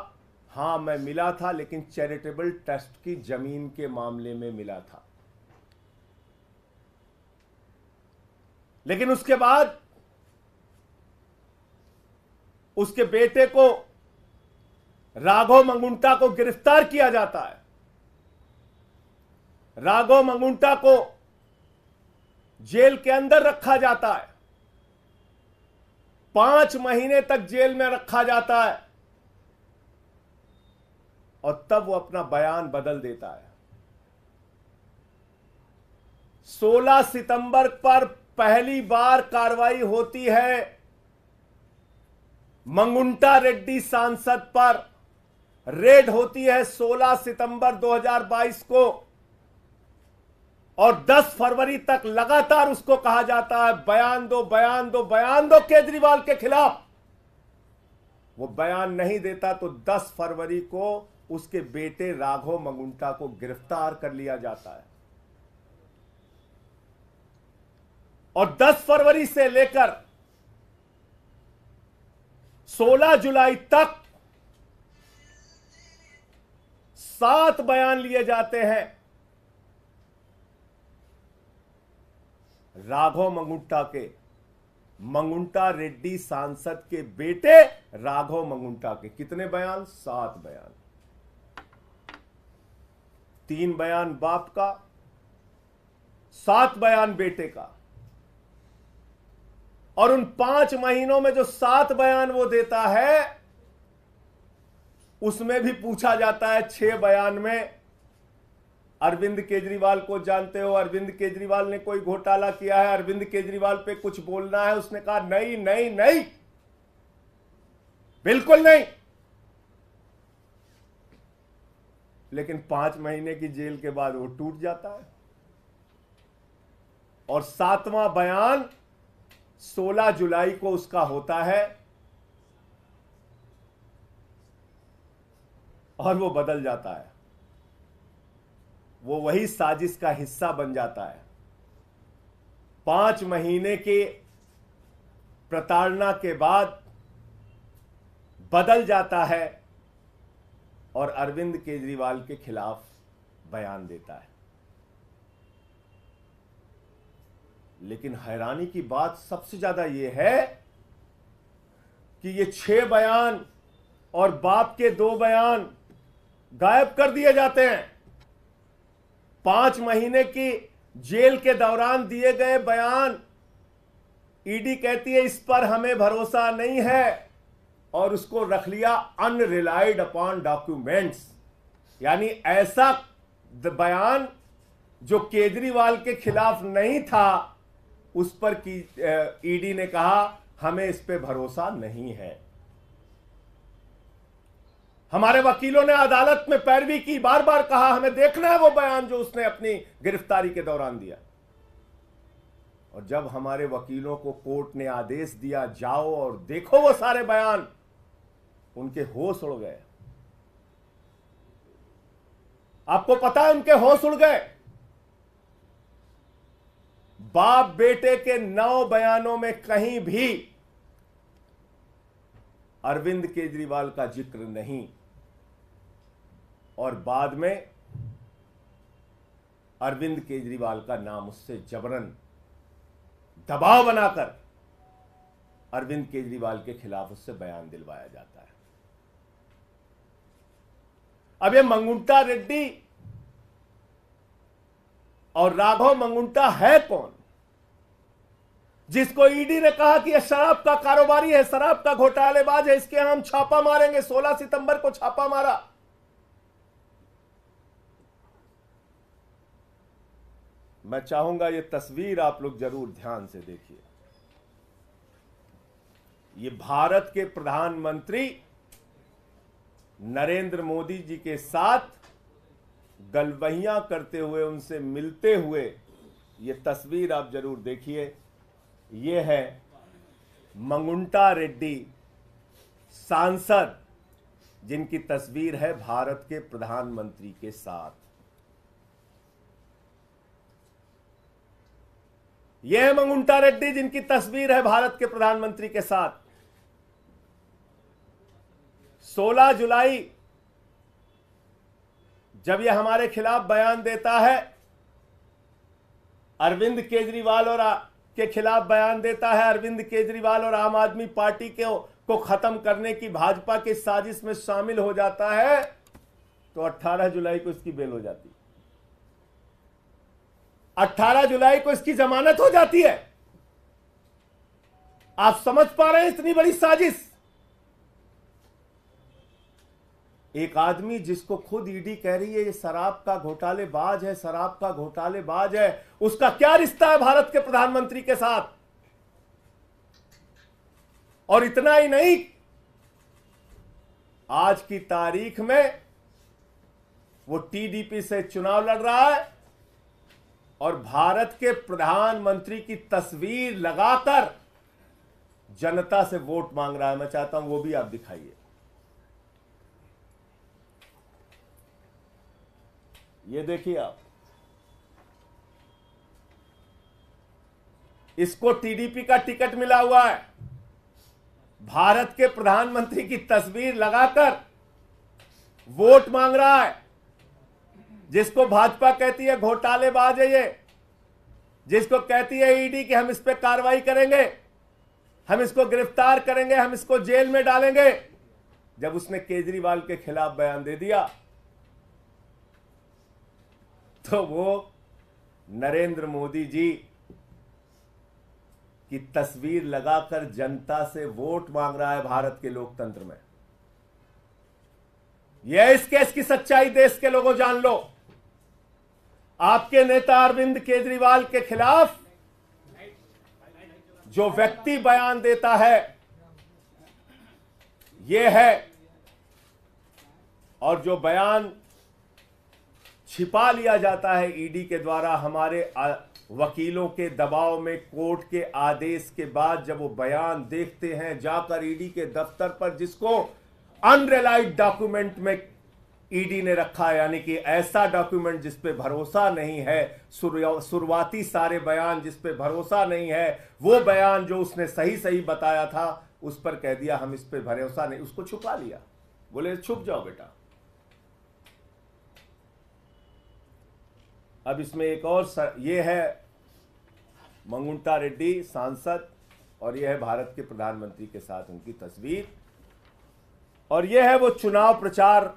Speaker 1: हां मैं मिला था लेकिन चैरिटेबल ट्रस्ट की जमीन के मामले में मिला था लेकिन उसके बाद उसके बेटे को राघव मंगुंटा को गिरफ्तार किया जाता है राघव मंगुंटा को जेल के अंदर रखा जाता है पांच महीने तक जेल में रखा जाता है और तब वो अपना बयान बदल देता है 16 सितंबर पर पहली बार कार्रवाई होती है मंगुंटा रेड्डी सांसद पर रेड होती है 16 सितंबर 2022 को और 10 फरवरी तक लगातार उसको कहा जाता है बयान दो बयान दो बयान दो केजरीवाल के खिलाफ वो बयान नहीं देता तो 10 फरवरी को उसके बेटे राघव मंगुंटा को गिरफ्तार कर लिया जाता है और 10 फरवरी से लेकर 16 जुलाई तक सात बयान लिए जाते हैं राघव मंगुंटा के मंगुंटा रेड्डी सांसद के बेटे राघव मंगुंटा के कितने बयान सात बयान तीन बयान बाप का सात बयान बेटे का और उन पांच महीनों में जो सात बयान वो देता है उसमें भी पूछा जाता है छह बयान में अरविंद केजरीवाल को जानते हो अरविंद केजरीवाल ने कोई घोटाला किया है अरविंद केजरीवाल पे कुछ बोलना है उसने कहा नहीं नहीं नहीं बिल्कुल नहीं लेकिन पांच महीने की जेल के बाद वो टूट जाता है और सातवां बयान 16 जुलाई को उसका होता है और वो बदल जाता है वो वही साजिश का हिस्सा बन जाता है पांच महीने के प्रताड़ना के बाद बदल जाता है और अरविंद केजरीवाल के खिलाफ बयान देता है लेकिन हैरानी की बात सबसे ज्यादा यह है कि ये छह बयान और बाप के दो बयान गायब कर दिए जाते हैं पांच महीने की जेल के दौरान दिए गए बयान ईडी e कहती है इस पर हमें भरोसा नहीं है और उसको रख लिया अनरिलाइड अपॉन डॉक्यूमेंट्स यानी ऐसा बयान जो केजरीवाल के खिलाफ नहीं था उस पर ईडी e ने कहा हमें इस पे भरोसा नहीं है हमारे वकीलों ने अदालत में पैरवी की बार बार कहा हमें देखना है वो बयान जो उसने अपनी गिरफ्तारी के दौरान दिया और जब हमारे वकीलों को कोर्ट ने आदेश दिया जाओ और देखो वो सारे बयान उनके होश उड़ गए आपको पता है उनके होश उड़ गए बाप बेटे के नौ बयानों में कहीं भी अरविंद केजरीवाल का जिक्र नहीं और बाद में अरविंद केजरीवाल का नाम उससे जबरन दबाव बनाकर अरविंद केजरीवाल के खिलाफ उससे बयान दिलवाया जाता है अब ये मंगुंटा रेड्डी और राघव मंगुंटा है कौन जिसको ईडी ने कहा कि यह शराब का कारोबारी है शराब का घोटालेबाज है इसके हम छापा मारेंगे 16 सितंबर को छापा मारा मैं चाहूंगा ये तस्वीर आप लोग जरूर ध्यान से देखिए ये भारत के प्रधानमंत्री नरेंद्र मोदी जी के साथ गलवहियां करते हुए उनसे मिलते हुए ये तस्वीर आप जरूर देखिए ये है मंगुंटा रेड्डी सांसद जिनकी तस्वीर है भारत के प्रधानमंत्री के साथ ये मंगुंटा रेड्डी जिनकी तस्वीर है भारत के प्रधानमंत्री के साथ 16 जुलाई जब यह हमारे खिलाफ बयान देता है अरविंद केजरीवाल और आ, के खिलाफ बयान देता है अरविंद केजरीवाल और आम आदमी पार्टी के को खत्म करने की भाजपा की साजिश में शामिल हो जाता है तो 18 जुलाई को इसकी बेल हो जाती है 18 जुलाई को इसकी जमानत हो जाती है आप समझ पा रहे हैं इतनी बड़ी साजिश एक आदमी जिसको खुद ईडी कह रही है ये शराब का घोटाले बाज है शराब का घोटाले बाज है उसका क्या रिश्ता है भारत के प्रधानमंत्री के साथ और इतना ही नहीं आज की तारीख में वो टीडीपी से चुनाव लड़ रहा है और भारत के प्रधानमंत्री की तस्वीर लगाकर जनता से वोट मांग रहा है मैं चाहता हूं वो भी आप दिखाइए ये देखिए आप इसको टीडीपी का टिकट मिला हुआ है भारत के प्रधानमंत्री की तस्वीर लगाकर वोट मांग रहा है जिसको भाजपा कहती है घोटालेबाज है ये जिसको कहती है ईडी कि हम इस पर कार्रवाई करेंगे हम इसको गिरफ्तार करेंगे हम इसको जेल में डालेंगे जब उसने केजरीवाल के खिलाफ बयान दे दिया तो वो नरेंद्र मोदी जी की तस्वीर लगाकर जनता से वोट मांग रहा है भारत के लोकतंत्र में यह इस केस की सच्चाई देश के लोगों जान लो आपके नेता अरविंद केजरीवाल के खिलाफ जो व्यक्ति बयान देता है यह है और जो बयान छिपा लिया जाता है ईडी के द्वारा हमारे वकीलों के दबाव में कोर्ट के आदेश के बाद जब वो बयान देखते हैं जाकर ईडी के दफ्तर पर जिसको अनरिलाइड डॉक्यूमेंट में ईडी e ने रखा यानी कि ऐसा डॉक्यूमेंट जिस पे भरोसा नहीं है शुरुआती सारे बयान जिस पे भरोसा नहीं है वो बयान जो उसने सही सही बताया था उस पर कह दिया हम इस पे भरोसा नहीं उसको छुपा लिया बोले छुप जाओ बेटा अब इसमें एक और सर, ये है मंगुंटा रेड्डी सांसद और यह है भारत के प्रधानमंत्री के साथ उनकी तस्वीर और यह है वो चुनाव प्रचार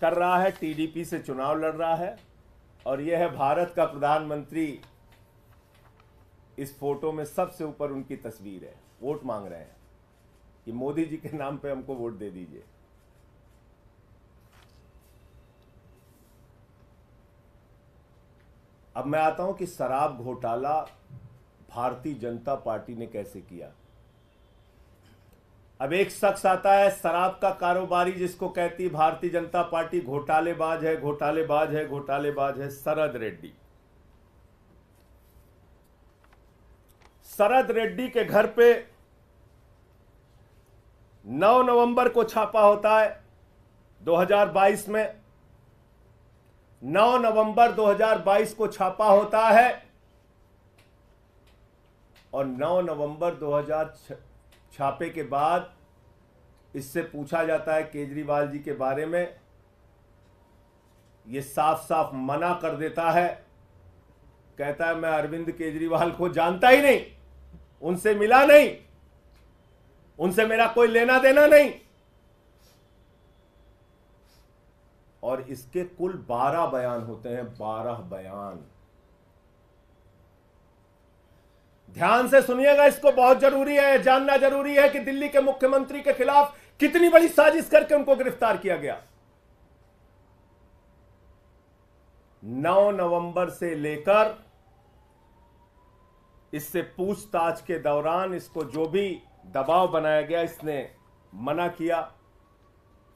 Speaker 1: कर रहा है टीडीपी से चुनाव लड़ रहा है और यह है भारत का प्रधानमंत्री इस फोटो में सबसे ऊपर उनकी तस्वीर है वोट मांग रहे हैं कि मोदी जी के नाम पे हमको वोट दे दीजिए अब मैं आता हूं कि शराब घोटाला भारतीय जनता पार्टी ने कैसे किया अब एक शख्स आता है शराब का कारोबारी जिसको कहती भारतीय जनता पार्टी घोटालेबाज है घोटालेबाज है घोटालेबाज है शरद रेड्डी शरद रेड्डी के घर पे 9 नवंबर को छापा होता है 2022 में 9 नवंबर 2022 को छापा होता है और 9 नवंबर 2006 छापे के बाद इससे पूछा जाता है केजरीवाल जी के बारे में ये साफ साफ मना कर देता है कहता है मैं अरविंद केजरीवाल को जानता ही नहीं उनसे मिला नहीं उनसे मेरा कोई लेना देना नहीं और इसके कुल बारह बयान होते हैं बारह बयान ध्यान से सुनिएगा इसको बहुत जरूरी है जानना जरूरी है कि दिल्ली के मुख्यमंत्री के खिलाफ कितनी बड़ी साजिश करके उनको गिरफ्तार किया गया 9 नवंबर से लेकर इससे पूछताछ के दौरान इसको जो भी दबाव बनाया गया इसने मना किया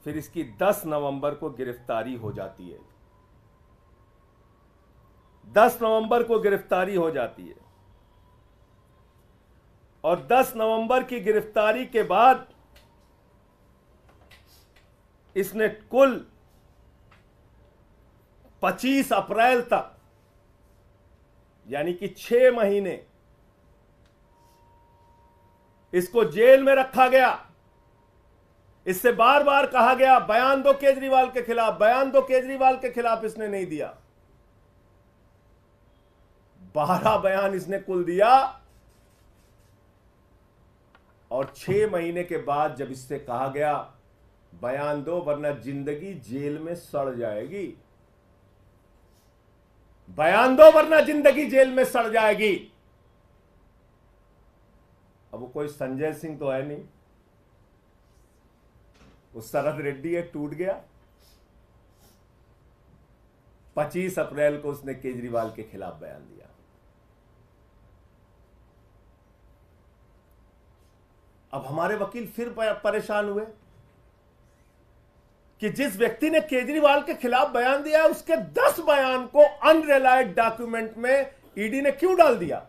Speaker 1: फिर इसकी 10 नवंबर को गिरफ्तारी हो जाती है 10 नवंबर को गिरफ्तारी हो जाती है और 10 नवंबर की गिरफ्तारी के बाद इसने कुल 25 अप्रैल तक यानी कि छह महीने इसको जेल में रखा गया इससे बार बार कहा गया बयान दो केजरीवाल के खिलाफ बयान दो केजरीवाल के खिलाफ इसने नहीं दिया बारह बयान इसने कुल दिया और छह महीने के बाद जब इससे कहा गया बयान दो वरना जिंदगी जेल में सड़ जाएगी बयान दो वरना जिंदगी जेल में सड़ जाएगी अब वो कोई संजय सिंह तो है नहीं वो शरद रेड्डी है टूट गया 25 अप्रैल को उसने केजरीवाल के खिलाफ बयान दिया अब हमारे वकील फिर परेशान हुए कि जिस व्यक्ति ने केजरीवाल के खिलाफ बयान दिया उसके दस बयान को अनरिलाइड डॉक्यूमेंट में ईडी e ने क्यों डाल दिया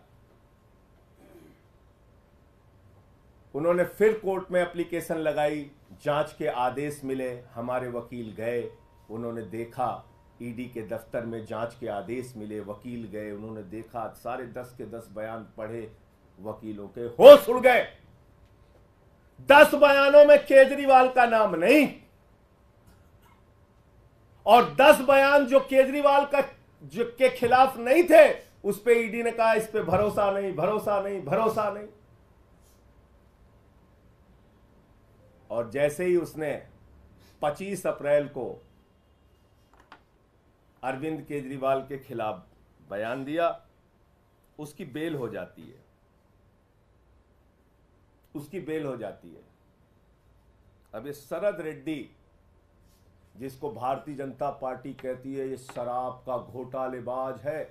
Speaker 1: उन्होंने फिर कोर्ट में एप्लीकेशन लगाई जांच के आदेश मिले हमारे वकील गए उन्होंने देखा ईडी e के दफ्तर में जांच के आदेश मिले वकील गए उन्होंने देखा सारे दस के दस बयान पढ़े वकीलों के होश उड़ गए दस बयानों में केजरीवाल का नाम नहीं और दस बयान जो केजरीवाल का जो के खिलाफ नहीं थे उस पर ईडी ने कहा इस पर भरोसा नहीं भरोसा नहीं भरोसा नहीं और जैसे ही उसने 25 अप्रैल को अरविंद केजरीवाल के खिलाफ बयान दिया उसकी बेल हो जाती है उसकी बेल हो जाती है अब ये शरद रेड्डी जिसको भारतीय जनता पार्टी कहती है ये शराब का घोटालेबाज है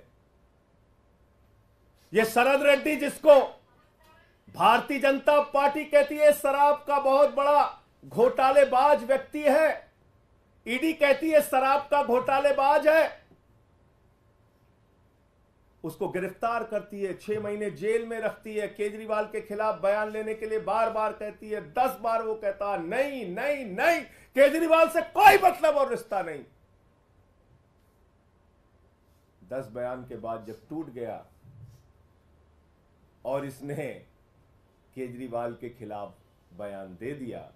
Speaker 1: ये शरद रेड्डी जिसको भारतीय जनता पार्टी कहती है शराब का बहुत बड़ा घोटालेबाज व्यक्ति है ईडी कहती है शराब का घोटालेबाज है उसको गिरफ्तार करती है छह महीने जेल में रखती है केजरीवाल के खिलाफ बयान लेने के लिए बार बार कहती है दस बार वो कहता नहीं नहीं नहीं केजरीवाल से कोई मतलब और रिश्ता नहीं दस बयान के बाद जब टूट गया और इसने केजरीवाल के खिलाफ बयान दे दिया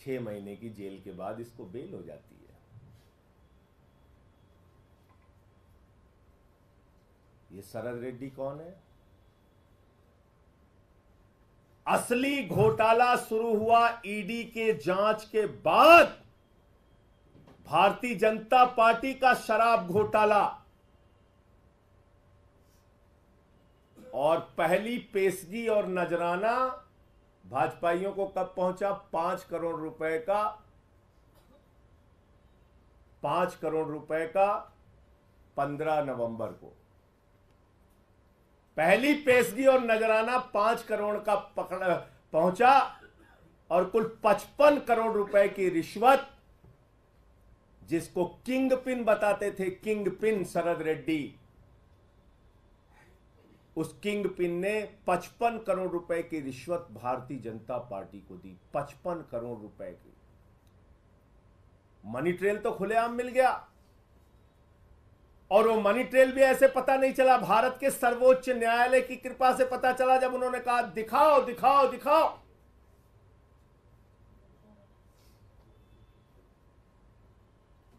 Speaker 1: छह महीने की जेल के बाद इसको बेल हो जाती ये शरद रेड्डी कौन है असली घोटाला शुरू हुआ ईडी के जांच के बाद भारतीय जनता पार्टी का शराब घोटाला और पहली पेशगी और नजराना भाजपाइयों को कब पहुंचा पांच करोड़ रुपए का पांच करोड़ रुपए का पंद्रह नवंबर को पहली पेशगी और नजराना पांच करोड़ का पकड़ पहुंचा और कुल पचपन करोड़ रुपए की रिश्वत जिसको किंग पिन बताते थे किंग पिन शरद रेड्डी उस किंग पिन ने पचपन करोड़ रुपए की रिश्वत भारतीय जनता पार्टी को दी पचपन करोड़ रुपए की मनी ट्रेल तो खुलेआम मिल गया और वो मनी ट्रेल भी ऐसे पता नहीं चला भारत के सर्वोच्च न्यायालय की कृपा से पता चला जब उन्होंने कहा दिखाओ दिखाओ दिखाओ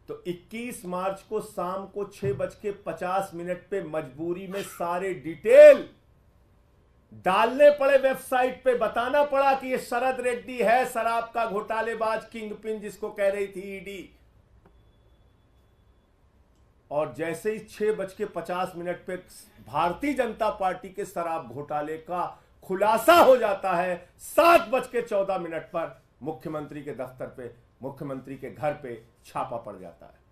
Speaker 1: तो 21 मार्च को शाम को छह बज के पचास मिनट पे मजबूरी में सारे डिटेल डालने पड़े वेबसाइट पे बताना पड़ा कि ये शरद रेड्डी है शराब का घोटालेबाज किंग पिन जिसको कह रही थी ईडी और जैसे ही छह बज के पचास मिनट पे भारतीय जनता पार्टी के शराब घोटाले का खुलासा हो जाता है सात बज के चौदह मिनट पर मुख्यमंत्री के दफ्तर पे मुख्यमंत्री के घर पे छापा पड़ जाता है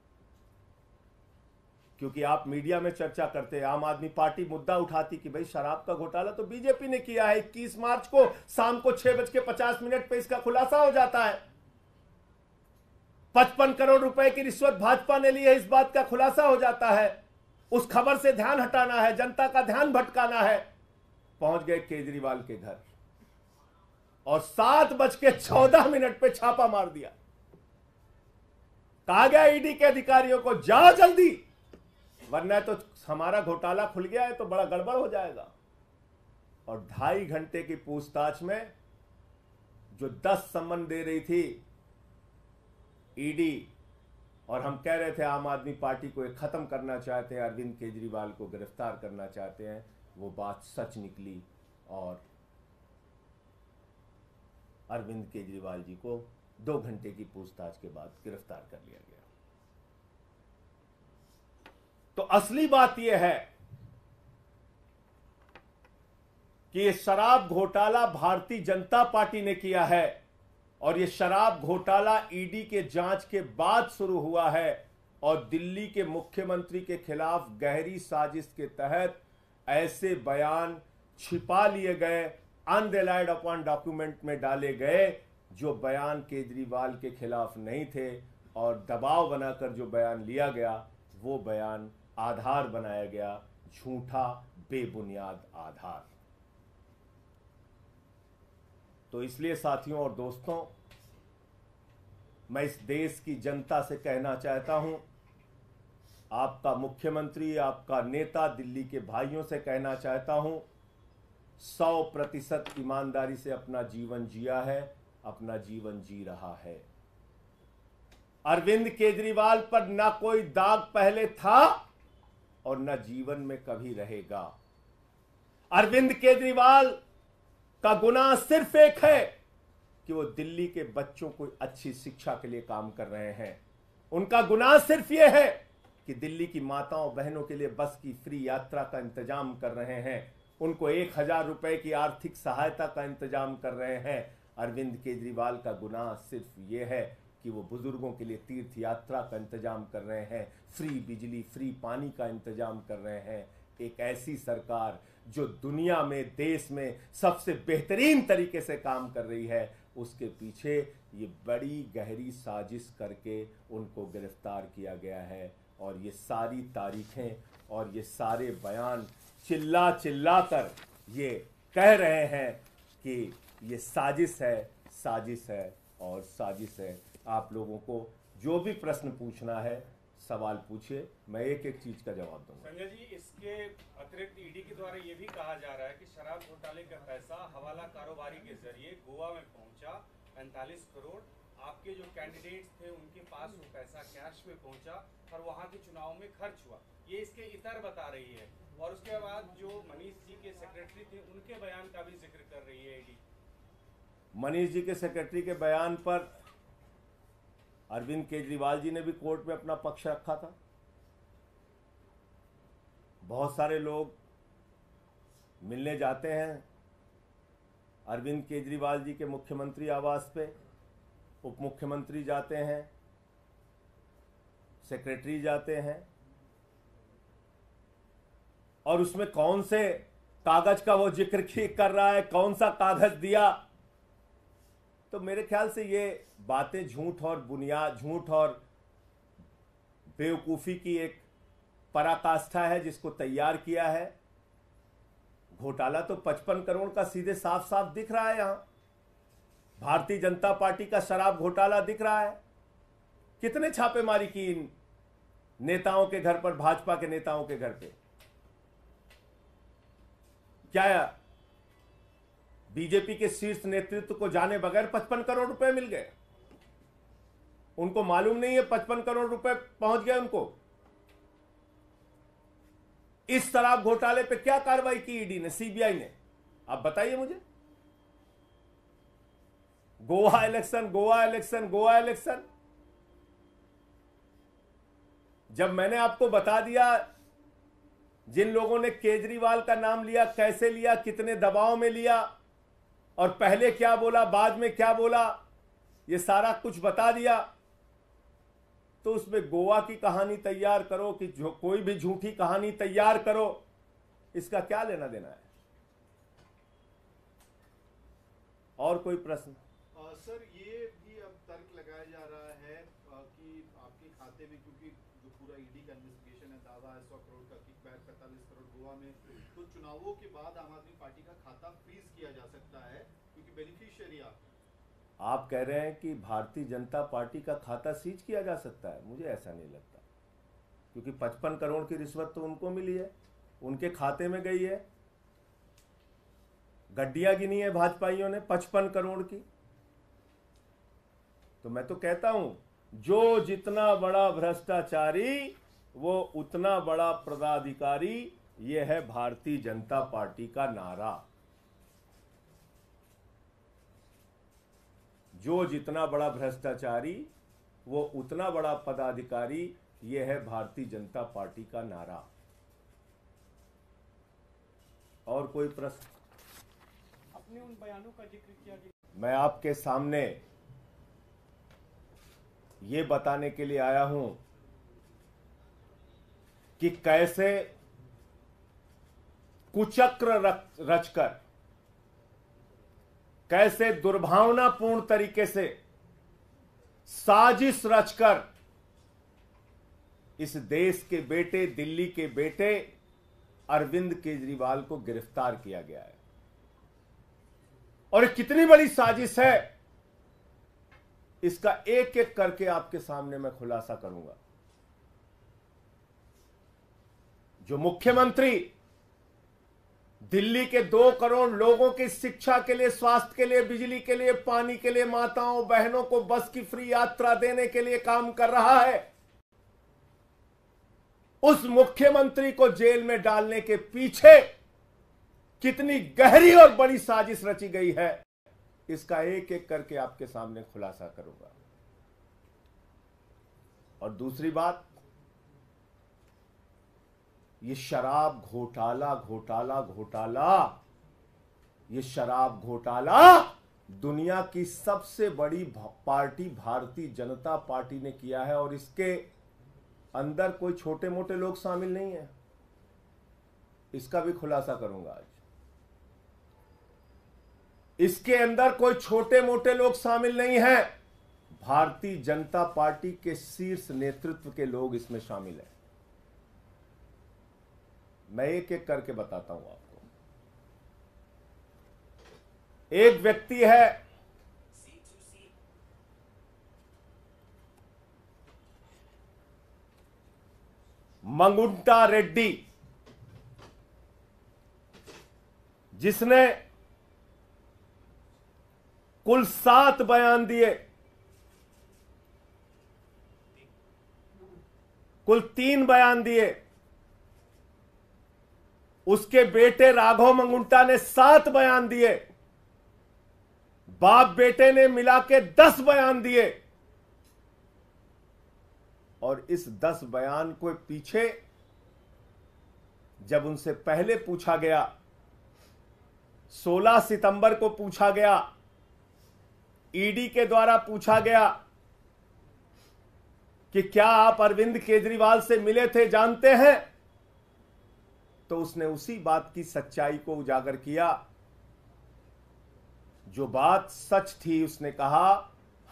Speaker 1: क्योंकि आप मीडिया में चर्चा करते हैं आम आदमी पार्टी मुद्दा उठाती कि भाई शराब का घोटाला तो बीजेपी ने किया है इक्कीस मार्च को शाम को छह बज के पचास मिनट पर इसका खुलासा हो जाता है पचपन करोड़ रुपए की रिश्वत भाजपा ने ली है इस बात का खुलासा हो जाता है उस खबर से ध्यान हटाना है जनता का ध्यान भटकाना है पहुंच गए केजरीवाल के घर और सात बज के चौदह मिनट पे छापा मार दिया कहा गया ईडी के अधिकारियों को जाओ जल्दी वरना तो हमारा घोटाला खुल गया है तो बड़ा गड़बड़ हो जाएगा और ढाई घंटे की पूछताछ में जो दस संबंध दे रही थी ईडी और हम कह रहे थे आम आदमी पार्टी को एक ख़त्म करना चाहते हैं अरविंद केजरीवाल को गिरफ्तार करना चाहते हैं वो बात सच निकली और अरविंद केजरीवाल जी को दो घंटे की पूछताछ के बाद गिरफ्तार कर लिया गया तो असली बात यह है कि यह शराब घोटाला भारतीय जनता पार्टी ने किया है और ये शराब घोटाला ईडी के जांच के बाद शुरू हुआ है और दिल्ली के मुख्यमंत्री के खिलाफ गहरी साजिश के तहत ऐसे बयान छिपा लिए गए अनरिलाइड अपॉन डॉक्यूमेंट में डाले गए जो बयान केजरीवाल के खिलाफ नहीं थे और दबाव बनाकर जो बयान लिया गया वो बयान आधार बनाया गया झूठा बेबुनियाद आधार तो इसलिए साथियों और दोस्तों मैं इस देश की जनता से कहना चाहता हूं आपका मुख्यमंत्री आपका नेता दिल्ली के भाइयों से कहना चाहता हूं सौ प्रतिशत ईमानदारी से अपना जीवन जिया है अपना जीवन जी रहा है अरविंद केजरीवाल पर ना कोई दाग पहले था और ना जीवन में कभी रहेगा अरविंद केजरीवाल का गुना सिर्फ एक है कि वो दिल्ली के बच्चों को अच्छी शिक्षा के लिए काम कर रहे हैं उनका गुनाह सिर्फ यह है कि दिल्ली की माताओं बहनों के लिए बस की फ्री यात्रा का इंतजाम कर रहे हैं उनको एक हजार रुपए की आर्थिक सहायता का इंतजाम कर रहे हैं अरविंद केजरीवाल का गुनाह सिर्फ ये है कि वो बुजुर्गों के लिए तीर्थ यात्रा का इंतजाम कर रहे हैं फ्री बिजली फ्री पानी का इंतजाम कर रहे हैं एक ऐसी सरकार जो दुनिया में देश में सबसे बेहतरीन तरीके से काम कर रही है उसके पीछे ये बड़ी गहरी साजिश करके उनको गिरफ्तार किया गया है और ये सारी तारीखें और ये सारे बयान चिल्ला चिल्ला कर ये कह रहे हैं कि ये साजिश है साजिश है और साजिश है आप लोगों को जो भी प्रश्न पूछना है सवाल पूछिए मैं एक एक चीज का जवाब
Speaker 3: दूंगा संजय जी इसके अतिरिक्त ईडी e के द्वारा ये भी कहा जा रहा है कि शराब घोटाले का पैसा हवाला कारोबारी के जरिए गोवा में पहुंचा पैंतालीस करोड़ आपके जो कैंडिडेट्स थे उनके पास वो पैसा कैश में पहुंचा और वहां के चुनाव में खर्च हुआ ये इसके इतर बता रही है और उसके बाद जो मनीष जी के सेक्रेटरी थे उनके बयान का भी जिक्र कर रही है ईडी
Speaker 1: e मनीष जी के सेक्रेटरी के बयान पर अरविंद केजरीवाल जी ने भी कोर्ट में अपना पक्ष रखा था बहुत सारे लोग मिलने जाते हैं अरविंद केजरीवाल जी के मुख्यमंत्री आवास पे उप मुख्यमंत्री जाते हैं सेक्रेटरी जाते हैं और उसमें कौन से कागज का वो जिक्र (laughs) कर रहा है कौन सा कागज दिया तो मेरे ख्याल से ये बातें झूठ और बुनियाद झूठ और बेवकूफ़ी की एक पराकाष्ठा है जिसको तैयार किया है घोटाला तो पचपन करोड़ का सीधे साफ साफ दिख रहा है यहाँ भारतीय जनता पार्टी का शराब घोटाला दिख रहा है कितने छापेमारी की इन नेताओं के घर पर भाजपा के नेताओं के घर पे क्या बीजेपी के शीर्ष नेतृत्व को जाने बगैर पचपन करोड़ रुपए मिल गए उनको मालूम नहीं है पचपन करोड़ रुपए पहुंच गए उनको इस शराब घोटाले पे क्या कार्रवाई की ईडी ने सीबीआई ने आप बताइए मुझे Goa election Goa election Goa election जब मैंने आपको बता दिया जिन लोगों ने केजरीवाल का नाम लिया कैसे लिया कितने दबाव में लिया और पहले क्या बोला बाद में क्या बोला ये सारा कुछ बता दिया तो उसमें गोवा की कहानी तैयार करो कि जो कोई भी झूठी कहानी तैयार करो इसका क्या लेना देना है और कोई प्रश्न
Speaker 4: सर ये भी अब तर्क लगाया जा रहा है कि आपके खाते में क्योंकि जो पूरा ईडी e का इन्वेस्टिगेशन है दावा है सौ करोड़ का किक बैक पैंतालीस करोड़ गोवा में तो चुनावों के बाद आम आदमी पार्टी का खाता फ्रीज किया जा सकता है क्योंकि बेनिफिशियरी आप
Speaker 1: आप कह रहे हैं कि भारतीय जनता पार्टी का खाता सीज किया जा सकता है मुझे ऐसा नहीं लगता क्योंकि 55 करोड़ की रिश्वत तो उनको मिली है उनके खाते में गई है गड्डिया गिनी है भाजपाइयों ने 55 करोड़ की तो मैं तो कहता हूं जो जितना बड़ा भ्रष्टाचारी वो उतना बड़ा पदाधिकारी ये है भारतीय जनता पार्टी का नारा जो जितना बड़ा भ्रष्टाचारी वो उतना बड़ा पदाधिकारी ये है भारतीय जनता पार्टी का नारा और कोई प्रश्न
Speaker 5: अपने उन बयानों का जिक्र किया
Speaker 1: मैं आपके सामने ये बताने के लिए आया हूं कि कैसे कुचक्र रचकर कैसे दुर्भावनापूर्ण तरीके से साजिश रचकर इस देश के बेटे दिल्ली के बेटे अरविंद केजरीवाल को गिरफ्तार किया गया है और कितनी बड़ी साजिश है इसका एक एक करके आपके सामने मैं खुलासा करूंगा जो मुख्यमंत्री दिल्ली के दो करोड़ लोगों की शिक्षा के लिए स्वास्थ्य के लिए बिजली के लिए पानी के लिए माताओं बहनों को बस की फ्री यात्रा देने के लिए काम कर रहा है उस मुख्यमंत्री को जेल में डालने के पीछे कितनी गहरी और बड़ी साजिश रची गई है इसका एक एक करके आपके सामने खुलासा करूंगा और दूसरी बात ये शराब घोटाला घोटाला घोटाला ये शराब घोटाला दुनिया की सबसे बड़ी पार्टी भारतीय जनता पार्टी ने किया है और इसके अंदर कोई छोटे मोटे लोग शामिल नहीं है इसका भी खुलासा करूंगा आज इसके अंदर कोई छोटे मोटे लोग शामिल नहीं है भारतीय जनता पार्टी के शीर्ष नेतृत्व के लोग इसमें शामिल हैं मैं एक एक करके बताता हूं आपको
Speaker 2: एक व्यक्ति है मंगुंटा
Speaker 1: रेड्डी जिसने कुल सात बयान दिए कुल तीन बयान दिए उसके बेटे राघव मंगुंटा ने सात बयान दिए बाप बेटे ने मिला के दस बयान दिए और इस दस बयान को पीछे जब उनसे पहले पूछा गया 16 सितंबर को पूछा गया ईडी के द्वारा पूछा गया कि क्या आप अरविंद केजरीवाल से मिले थे जानते हैं तो उसने उसी बात की सच्चाई को उजागर किया जो बात सच थी उसने कहा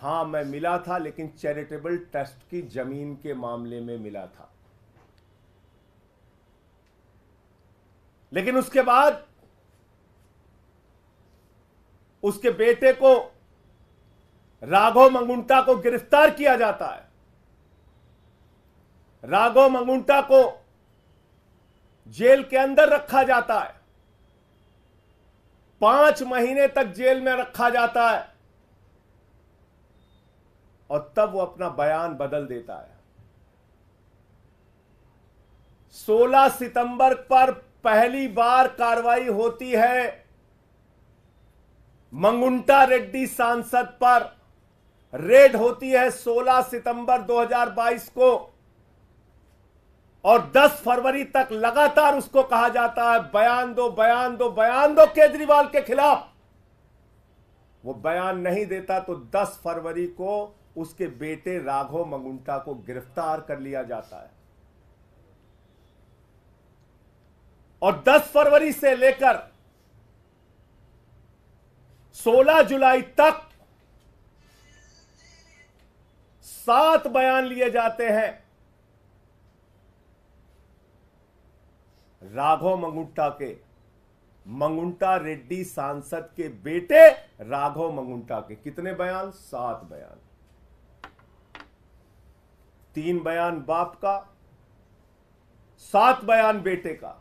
Speaker 1: हां मैं मिला था लेकिन चैरिटेबल ट्रस्ट की जमीन के मामले में मिला था लेकिन उसके बाद उसके बेटे को राघव मंगुंटा को गिरफ्तार किया जाता है राघव मंगुंटा को जेल के अंदर रखा जाता है पांच महीने तक जेल में रखा जाता है और तब वो अपना बयान बदल देता है 16 सितंबर पर पहली बार कार्रवाई होती है मंगुंटा रेड्डी सांसद पर रेड होती है 16 सितंबर 2022 को और 10 फरवरी तक लगातार उसको कहा जाता है बयान दो बयान दो बयान दो केजरीवाल के खिलाफ वो बयान नहीं देता तो 10 फरवरी को उसके बेटे राघव मंगुंटा को गिरफ्तार कर लिया जाता है और 10 फरवरी से लेकर 16 जुलाई तक सात बयान लिए जाते हैं राघव मंगुंटा के मंगुंटा रेड्डी सांसद के बेटे राघव मंगुंटा के कितने बयान सात बयान तीन बयान बाप का सात बयान बेटे का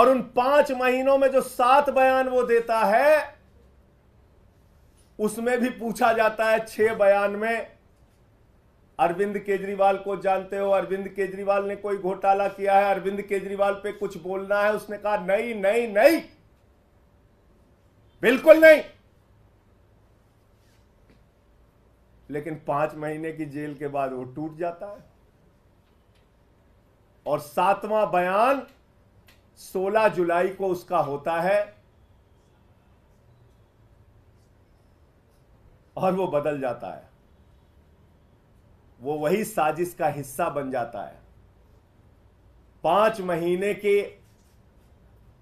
Speaker 1: और उन पांच महीनों में जो सात बयान वो देता है उसमें भी पूछा जाता है छह बयान में अरविंद केजरीवाल को जानते हो अरविंद केजरीवाल ने कोई घोटाला किया है अरविंद केजरीवाल पे कुछ बोलना है उसने कहा नहीं नहीं नहीं बिल्कुल नहीं लेकिन पांच महीने की जेल के बाद वो टूट जाता है और सातवां बयान 16 जुलाई को उसका होता है और वो बदल जाता है वो वही साजिश का हिस्सा बन जाता है पांच महीने के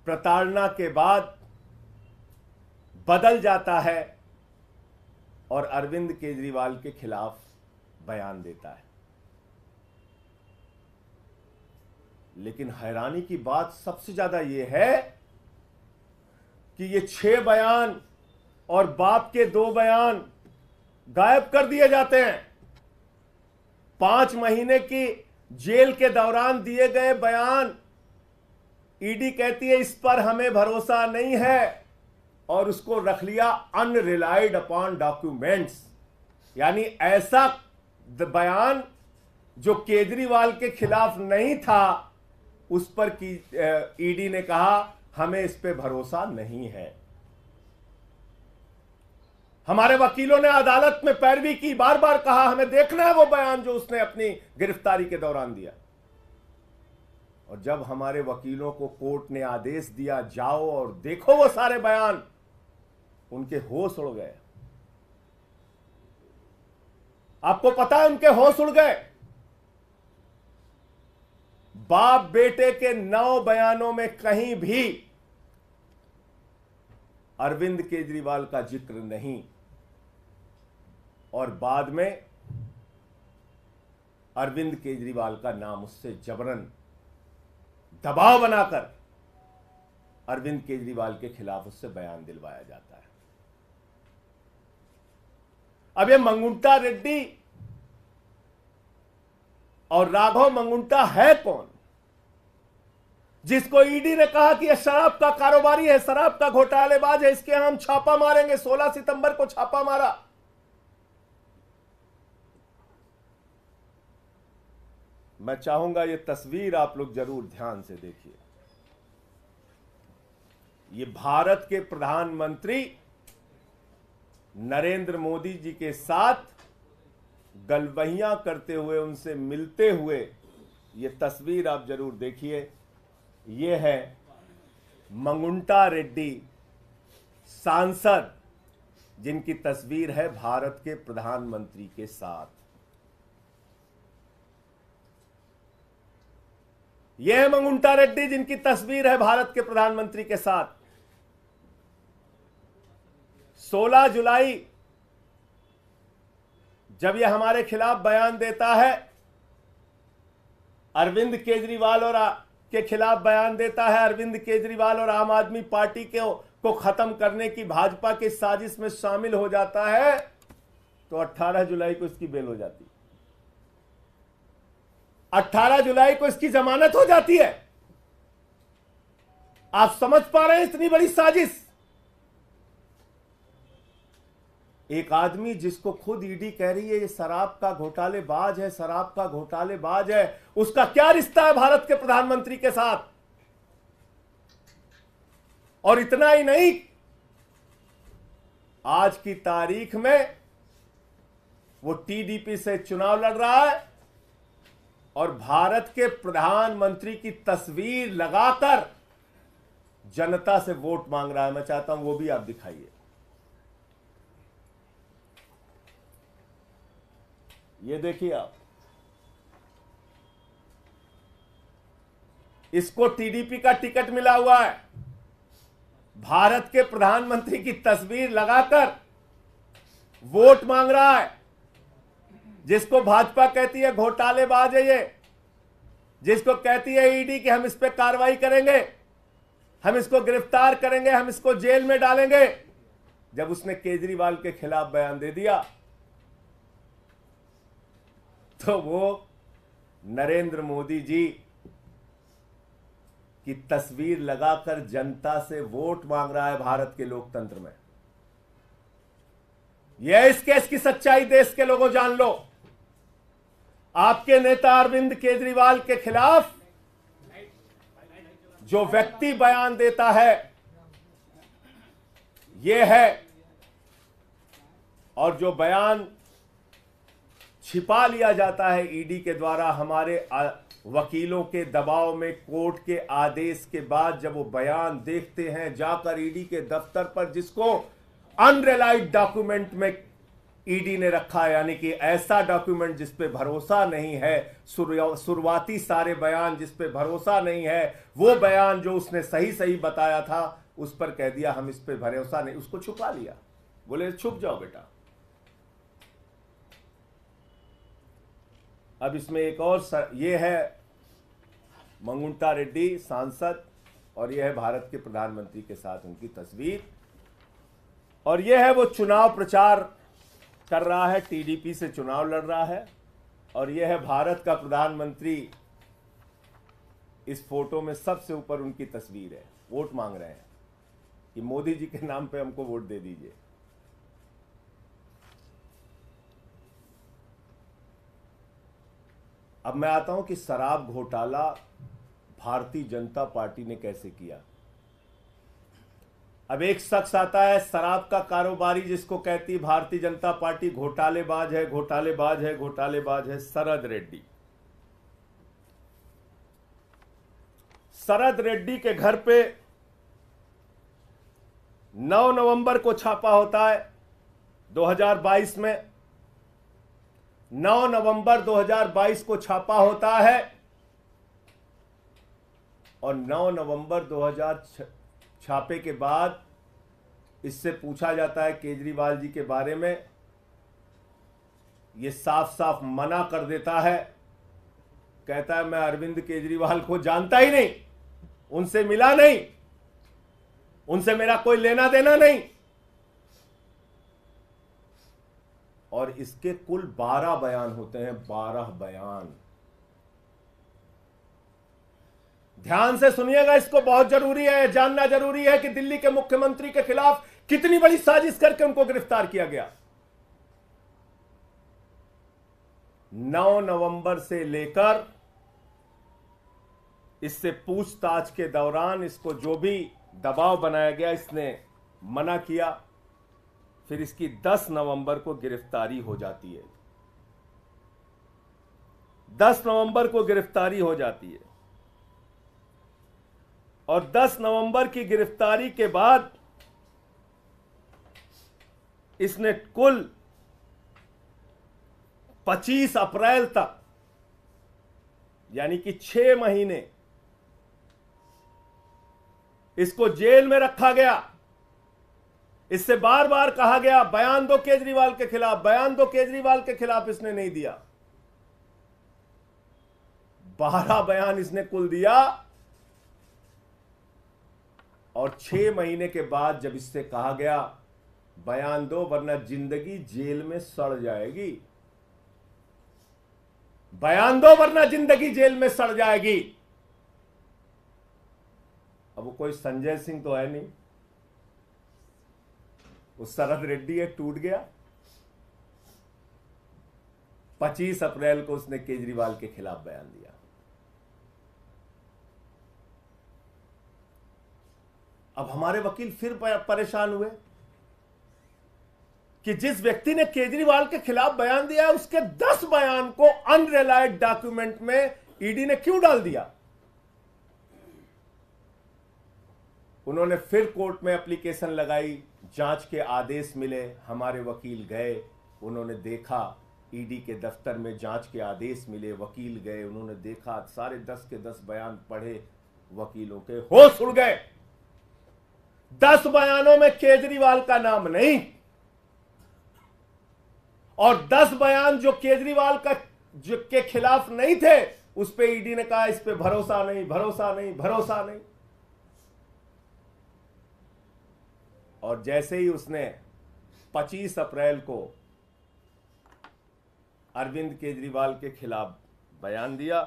Speaker 1: प्रताड़ना के बाद बदल जाता है और अरविंद केजरीवाल के खिलाफ बयान देता है लेकिन हैरानी की बात सबसे ज्यादा यह है कि ये छह बयान और बाप के दो बयान गायब कर दिए जाते हैं पांच महीने की जेल के दौरान दिए गए बयान ईडी कहती है इस पर हमें भरोसा नहीं है और उसको रख लिया अनरिलाइड अपॉन डॉक्यूमेंट्स यानी ऐसा बयान जो केजरीवाल के खिलाफ नहीं था उस पर की ईडी ने कहा हमें इस पर भरोसा नहीं है हमारे वकीलों ने अदालत में पैरवी की बार बार कहा हमें देखना है वो बयान जो उसने अपनी गिरफ्तारी के दौरान दिया और जब हमारे वकीलों को कोर्ट ने आदेश दिया जाओ और देखो वो सारे बयान उनके होश उड़ गए आपको पता है उनके होश उड़ गए बाप बेटे के नौ बयानों में कहीं भी अरविंद केजरीवाल का जिक्र नहीं और बाद में अरविंद केजरीवाल का नाम उससे जबरन दबाव बनाकर अरविंद केजरीवाल के खिलाफ उससे बयान दिलवाया जाता है अब ये मंगुंटा रेड्डी और राघव मंगुंटा है कौन जिसको ईडी ने कहा कि यह शराब का कारोबारी है शराब का घोटालेबाज है इसके हम छापा मारेंगे 16 सितंबर को छापा मारा मैं चाहूंगा ये तस्वीर आप लोग जरूर ध्यान से देखिए ये भारत के प्रधानमंत्री नरेंद्र मोदी जी के साथ गलवहियां करते हुए उनसे मिलते हुए ये तस्वीर आप जरूर देखिए ये है मंगुंटा रेड्डी सांसद जिनकी तस्वीर है भारत के प्रधानमंत्री के साथ ये मंगुंटा रेड्डी जिनकी तस्वीर है भारत के प्रधानमंत्री के साथ 16 जुलाई जब यह हमारे खिलाफ बयान देता है अरविंद केजरीवाल और के खिलाफ बयान देता है अरविंद केजरीवाल और आम आदमी पार्टी के को खत्म करने की भाजपा की साजिश में शामिल हो जाता है तो 18 जुलाई को इसकी बेल हो जाती है 18 जुलाई को इसकी जमानत हो जाती है आप समझ पा रहे हैं इतनी बड़ी साजिश एक आदमी जिसको खुद ईडी कह रही है ये शराब का घोटालेबाज है शराब का घोटालेबाज है उसका क्या रिश्ता है भारत के प्रधानमंत्री के साथ और इतना ही नहीं आज की तारीख में वो टीडीपी से चुनाव लड़ रहा है और भारत के प्रधानमंत्री की तस्वीर लगाकर जनता से वोट मांग रहा है मैं चाहता हूं वो भी आप दिखाइए ये देखिए आप इसको टीडीपी का टिकट मिला हुआ है भारत के प्रधानमंत्री की तस्वीर लगाकर वोट मांग रहा है जिसको भाजपा कहती है घोटालेबाज है ये जिसको कहती है ईडी e कि हम इस पर कार्रवाई करेंगे हम इसको गिरफ्तार करेंगे हम इसको जेल में डालेंगे जब उसने केजरीवाल के खिलाफ बयान दे दिया तो वो नरेंद्र मोदी जी की तस्वीर लगाकर जनता से वोट मांग रहा है भारत के लोकतंत्र में यह इस केस की सच्चाई देश के लोगों जान लो आपके नेता अरविंद केजरीवाल के खिलाफ जो व्यक्ति बयान देता है ये है और जो बयान छिपा लिया जाता है ईडी के द्वारा हमारे वकीलों के दबाव में कोर्ट के आदेश के बाद जब वो बयान देखते हैं जाकर ईडी के दफ्तर पर जिसको अनरिलाइड डॉक्यूमेंट में ईडी ने रखा यानी कि ऐसा डॉक्यूमेंट जिस पे भरोसा नहीं है शुरुआती सारे बयान जिस पे भरोसा नहीं है वो बयान जो उसने सही सही बताया था उस पर कह दिया हम इस पे भरोसा नहीं उसको छुपा लिया बोले छुप जाओ बेटा अब इसमें एक और सर, ये है मंगुंटा रेड्डी सांसद और यह है भारत के प्रधानमंत्री के साथ उनकी तस्वीर और यह है वो चुनाव प्रचार कर रहा है टीडीपी से चुनाव लड़ रहा है और यह है भारत का प्रधानमंत्री इस फोटो में सबसे ऊपर उनकी तस्वीर है वोट मांग रहे हैं कि मोदी जी के नाम पे हमको वोट दे दीजिए अब मैं आता हूं कि शराब घोटाला भारतीय जनता पार्टी ने कैसे किया अब एक शख्स आता है शराब का कारोबारी जिसको कहती भारतीय जनता पार्टी घोटालेबाज है घोटालेबाज है घोटालेबाज है शरद रेड्डी शरद रेड्डी के घर पे 9 नवंबर को छापा होता है 2022 में 9 नवंबर 2022 को छापा होता है और 9 नवंबर 2006 छापे के बाद इससे पूछा जाता है केजरीवाल जी के बारे में ये साफ साफ मना कर देता है कहता है मैं अरविंद केजरीवाल को जानता ही नहीं उनसे मिला नहीं उनसे मेरा कोई
Speaker 2: लेना देना नहीं
Speaker 1: और इसके कुल बारह बयान होते हैं बारह बयान ध्यान से सुनिएगा इसको बहुत जरूरी है जानना जरूरी है कि दिल्ली के मुख्यमंत्री के खिलाफ कितनी बड़ी साजिश करके उनको गिरफ्तार किया गया 9 नवंबर से लेकर इससे पूछताछ के दौरान इसको जो भी दबाव बनाया गया इसने मना किया फिर इसकी 10 नवंबर को गिरफ्तारी हो जाती है 10 नवंबर को गिरफ्तारी हो जाती है और 10 नवंबर की गिरफ्तारी के बाद इसने कुल 25 अप्रैल तक यानी कि छह महीने इसको जेल में रखा गया इससे बार बार कहा गया बयान दो केजरीवाल के खिलाफ बयान दो केजरीवाल के खिलाफ इसने नहीं दिया बारह बयान इसने कुल दिया और छह महीने के बाद जब इससे कहा गया बयान दो वरना जिंदगी जेल में सड़ जाएगी बयान दो वरना जिंदगी जेल में सड़ जाएगी अब वो कोई संजय सिंह तो है नहीं वो शरद रेड्डी है टूट गया 25 अप्रैल को उसने केजरीवाल के खिलाफ बयान दिया अब हमारे वकील फिर परेशान हुए कि जिस व्यक्ति ने केजरीवाल के खिलाफ बयान दिया है उसके दस बयान को अनरिलायड डॉक्यूमेंट में ईडी e ने क्यों डाल दिया उन्होंने फिर कोर्ट में एप्लीकेशन लगाई जांच के आदेश मिले हमारे वकील गए उन्होंने देखा ईडी e के दफ्तर में जांच के आदेश मिले वकील गए उन्होंने देखा सारे दस के दस बयान पढ़े वकीलों के होश उड़ गए दस बयानों में केजरीवाल का नाम नहीं और दस बयान जो केजरीवाल का जो के खिलाफ नहीं थे उस पर ईडी ने कहा इस पर भरोसा नहीं भरोसा नहीं भरोसा नहीं और जैसे ही उसने 25 अप्रैल को अरविंद केजरीवाल के खिलाफ बयान दिया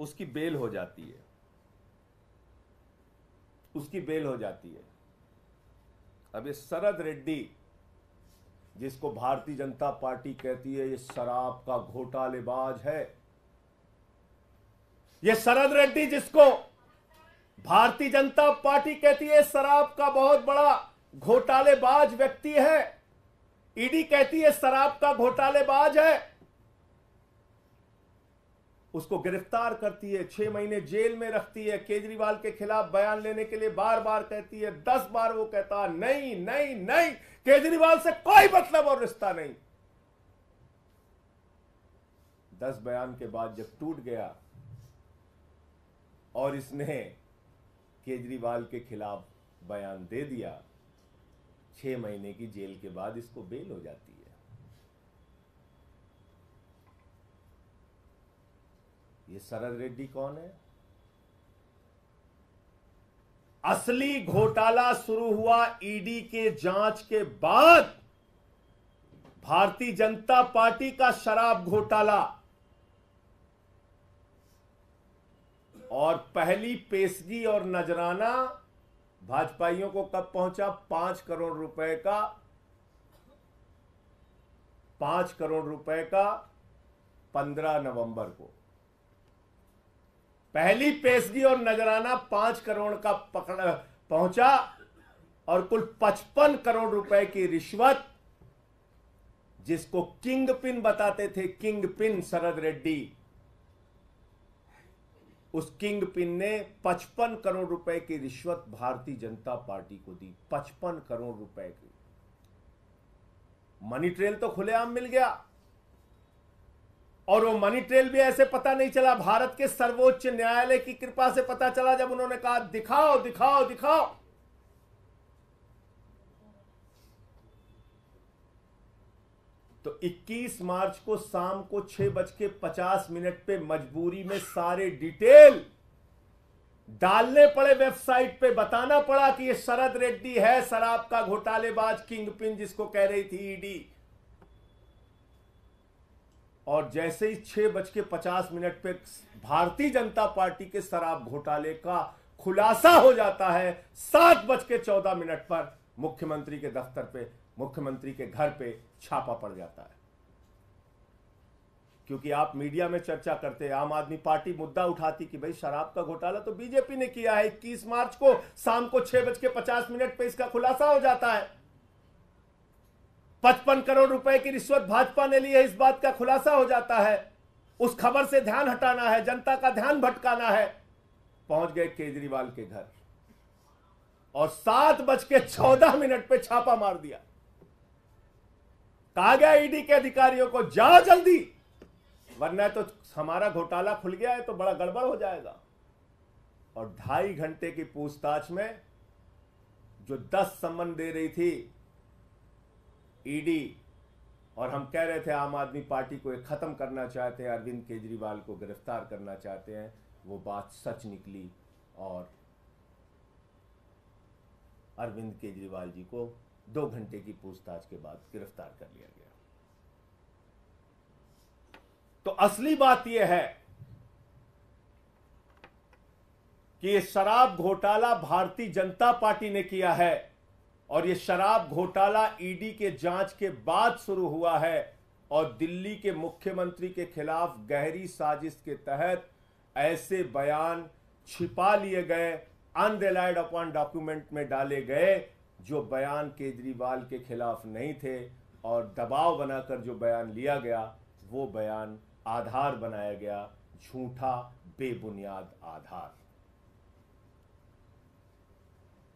Speaker 1: उसकी बेल हो जाती है उसकी बेल हो जाती है अब ये शरद रेड्डी जिसको भारतीय जनता पार्टी कहती है ये शराब का घोटालेबाज है ये शरद रेड्डी जिसको भारतीय जनता पार्टी कहती है शराब का बहुत बड़ा घोटालेबाज व्यक्ति है ईडी कहती है शराब का घोटालेबाज है उसको गिरफ्तार करती है छह महीने जेल में रखती है केजरीवाल के खिलाफ बयान लेने के लिए बार बार कहती है दस बार वो कहता नहीं नहीं नहीं केजरीवाल से कोई मतलब और रिश्ता नहीं दस बयान के बाद जब टूट गया और इसने केजरीवाल के खिलाफ बयान दे दिया छह महीने की जेल के बाद इसको बेल हो जाती ये शरद रेड्डी कौन है असली घोटाला शुरू हुआ ईडी के जांच के बाद भारतीय जनता पार्टी का शराब घोटाला और पहली पेशगी और नजराना भाजपाइयों को कब पहुंचा पांच करोड़ रुपए का पांच करोड़ रुपए का पंद्रह नवंबर को पहली पेशगी और नजराना पांच करोड़ का पकड़ पहुंचा और कुल पचपन करोड़ रुपए की रिश्वत जिसको किंग पिन बताते थे किंग पिन शरद रेड्डी उस किंग पिन ने पचपन करोड़ रुपए की रिश्वत भारतीय जनता पार्टी को दी पचपन करोड़ रुपए की मनी ट्रेल तो खुलेआम मिल गया और वो मनी ट्रेल भी ऐसे पता नहीं चला भारत के सर्वोच्च न्यायालय की कृपा से पता चला जब उन्होंने कहा दिखाओ दिखाओ दिखाओ तो 21 मार्च को शाम को छह बज के पचास मिनट पे मजबूरी में सारे डिटेल डालने पड़े वेबसाइट पे बताना पड़ा कि ये शरद रेड्डी है शराब का घोटालेबाज किंग पिन जिसको कह रही थी ईडी और जैसे ही छह बज के पचास मिनट पे भारतीय जनता पार्टी के शराब घोटाले का खुलासा हो जाता है सात बज के चौदह मिनट पर मुख्यमंत्री के दफ्तर पे मुख्यमंत्री के घर पे छापा पड़ जाता है क्योंकि आप मीडिया में चर्चा करते हैं आम आदमी पार्टी मुद्दा उठाती कि भाई शराब का घोटाला तो बीजेपी ने किया है इक्कीस मार्च को शाम को छह बज के पचास मिनट पर इसका खुलासा हो जाता है पचपन करोड़ रुपए की रिश्वत भाजपा ने ली है इस बात का खुलासा हो जाता है उस खबर से ध्यान हटाना है जनता का ध्यान भटकाना है पहुंच गए केजरीवाल के घर और सात बज के चौदह मिनट पे छापा मार दिया कहा गया ईडी के अधिकारियों को जा जल्दी वरना तो हमारा घोटाला खुल गया है तो बड़ा गड़बड़ हो जाएगा और ढाई घंटे की पूछताछ में जो दस समन दे रही थी ईडी और हम कह रहे थे आम आदमी पार्टी को एक ख़त्म करना चाहते हैं अरविंद केजरीवाल को गिरफ्तार करना चाहते हैं वो बात सच निकली और अरविंद केजरीवाल जी को दो घंटे की पूछताछ के बाद गिरफ्तार कर लिया गया तो असली बात यह है कि शराब घोटाला भारतीय जनता पार्टी ने किया है और ये शराब घोटाला ईडी के जांच के बाद शुरू हुआ है और दिल्ली के मुख्यमंत्री के खिलाफ गहरी साजिश के तहत ऐसे बयान छिपा लिए गए अनरिलाइड अपॉन डॉक्यूमेंट में डाले गए जो बयान केजरीवाल के खिलाफ नहीं थे और दबाव बनाकर जो बयान लिया गया वो बयान आधार बनाया गया झूठा बेबुनियाद आधार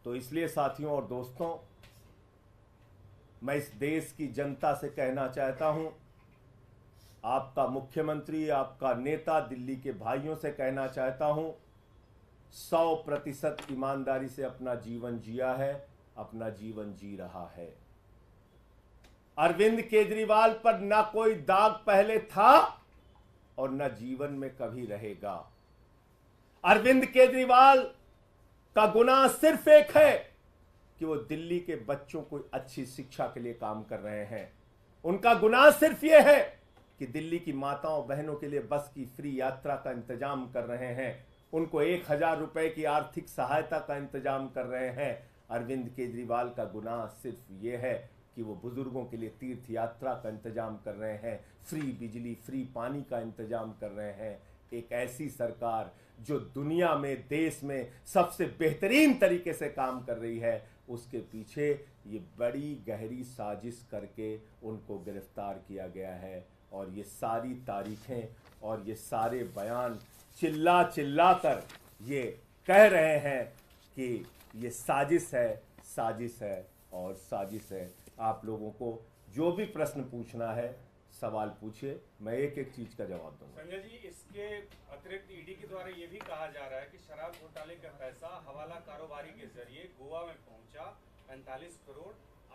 Speaker 1: तो इसलिए साथियों और दोस्तों मैं इस देश की जनता से कहना चाहता हूं आपका मुख्यमंत्री आपका नेता दिल्ली के भाइयों से कहना चाहता हूं सौ प्रतिशत ईमानदारी से अपना जीवन जिया है अपना जीवन जी रहा है अरविंद केजरीवाल पर ना कोई दाग पहले था और ना जीवन में कभी रहेगा अरविंद केजरीवाल का गुना सिर्फ एक है कि वो दिल्ली के बच्चों को अच्छी शिक्षा के लिए काम कर रहे हैं उनका गुनाह सिर्फ यह है कि दिल्ली की माताओं बहनों के लिए बस की फ्री यात्रा का इंतजाम कर रहे हैं उनको एक हजार रुपए की आर्थिक सहायता का इंतजाम कर रहे हैं अरविंद केजरीवाल का गुनाह सिर्फ ये है कि वो बुजुर्गों के लिए तीर्थ यात्रा का इंतजाम कर रहे हैं फ्री बिजली फ्री पानी का इंतजाम कर रहे हैं एक ऐसी सरकार जो दुनिया में देश में सबसे बेहतरीन तरीके से काम कर रही है उसके पीछे ये बड़ी गहरी साजिश करके उनको गिरफ्तार किया गया है और ये सारी तारीखें और ये सारे बयान चिल्ला चिल्ला कर ये कह रहे हैं कि ये साजिश है साजिश है और साजिश है आप लोगों को जो भी प्रश्न पूछना है सवाल पूछिए मैं एक एक चीज का जवाब दूंगा
Speaker 3: संजय जी इसके अतिरिक्त ईडी e के द्वारा ये भी कहा जा रहा है कि शराब घोटाले का पैसा हवाला कारोबारी के जरिए गोवा में पहुंचा पैंतालीस करोड़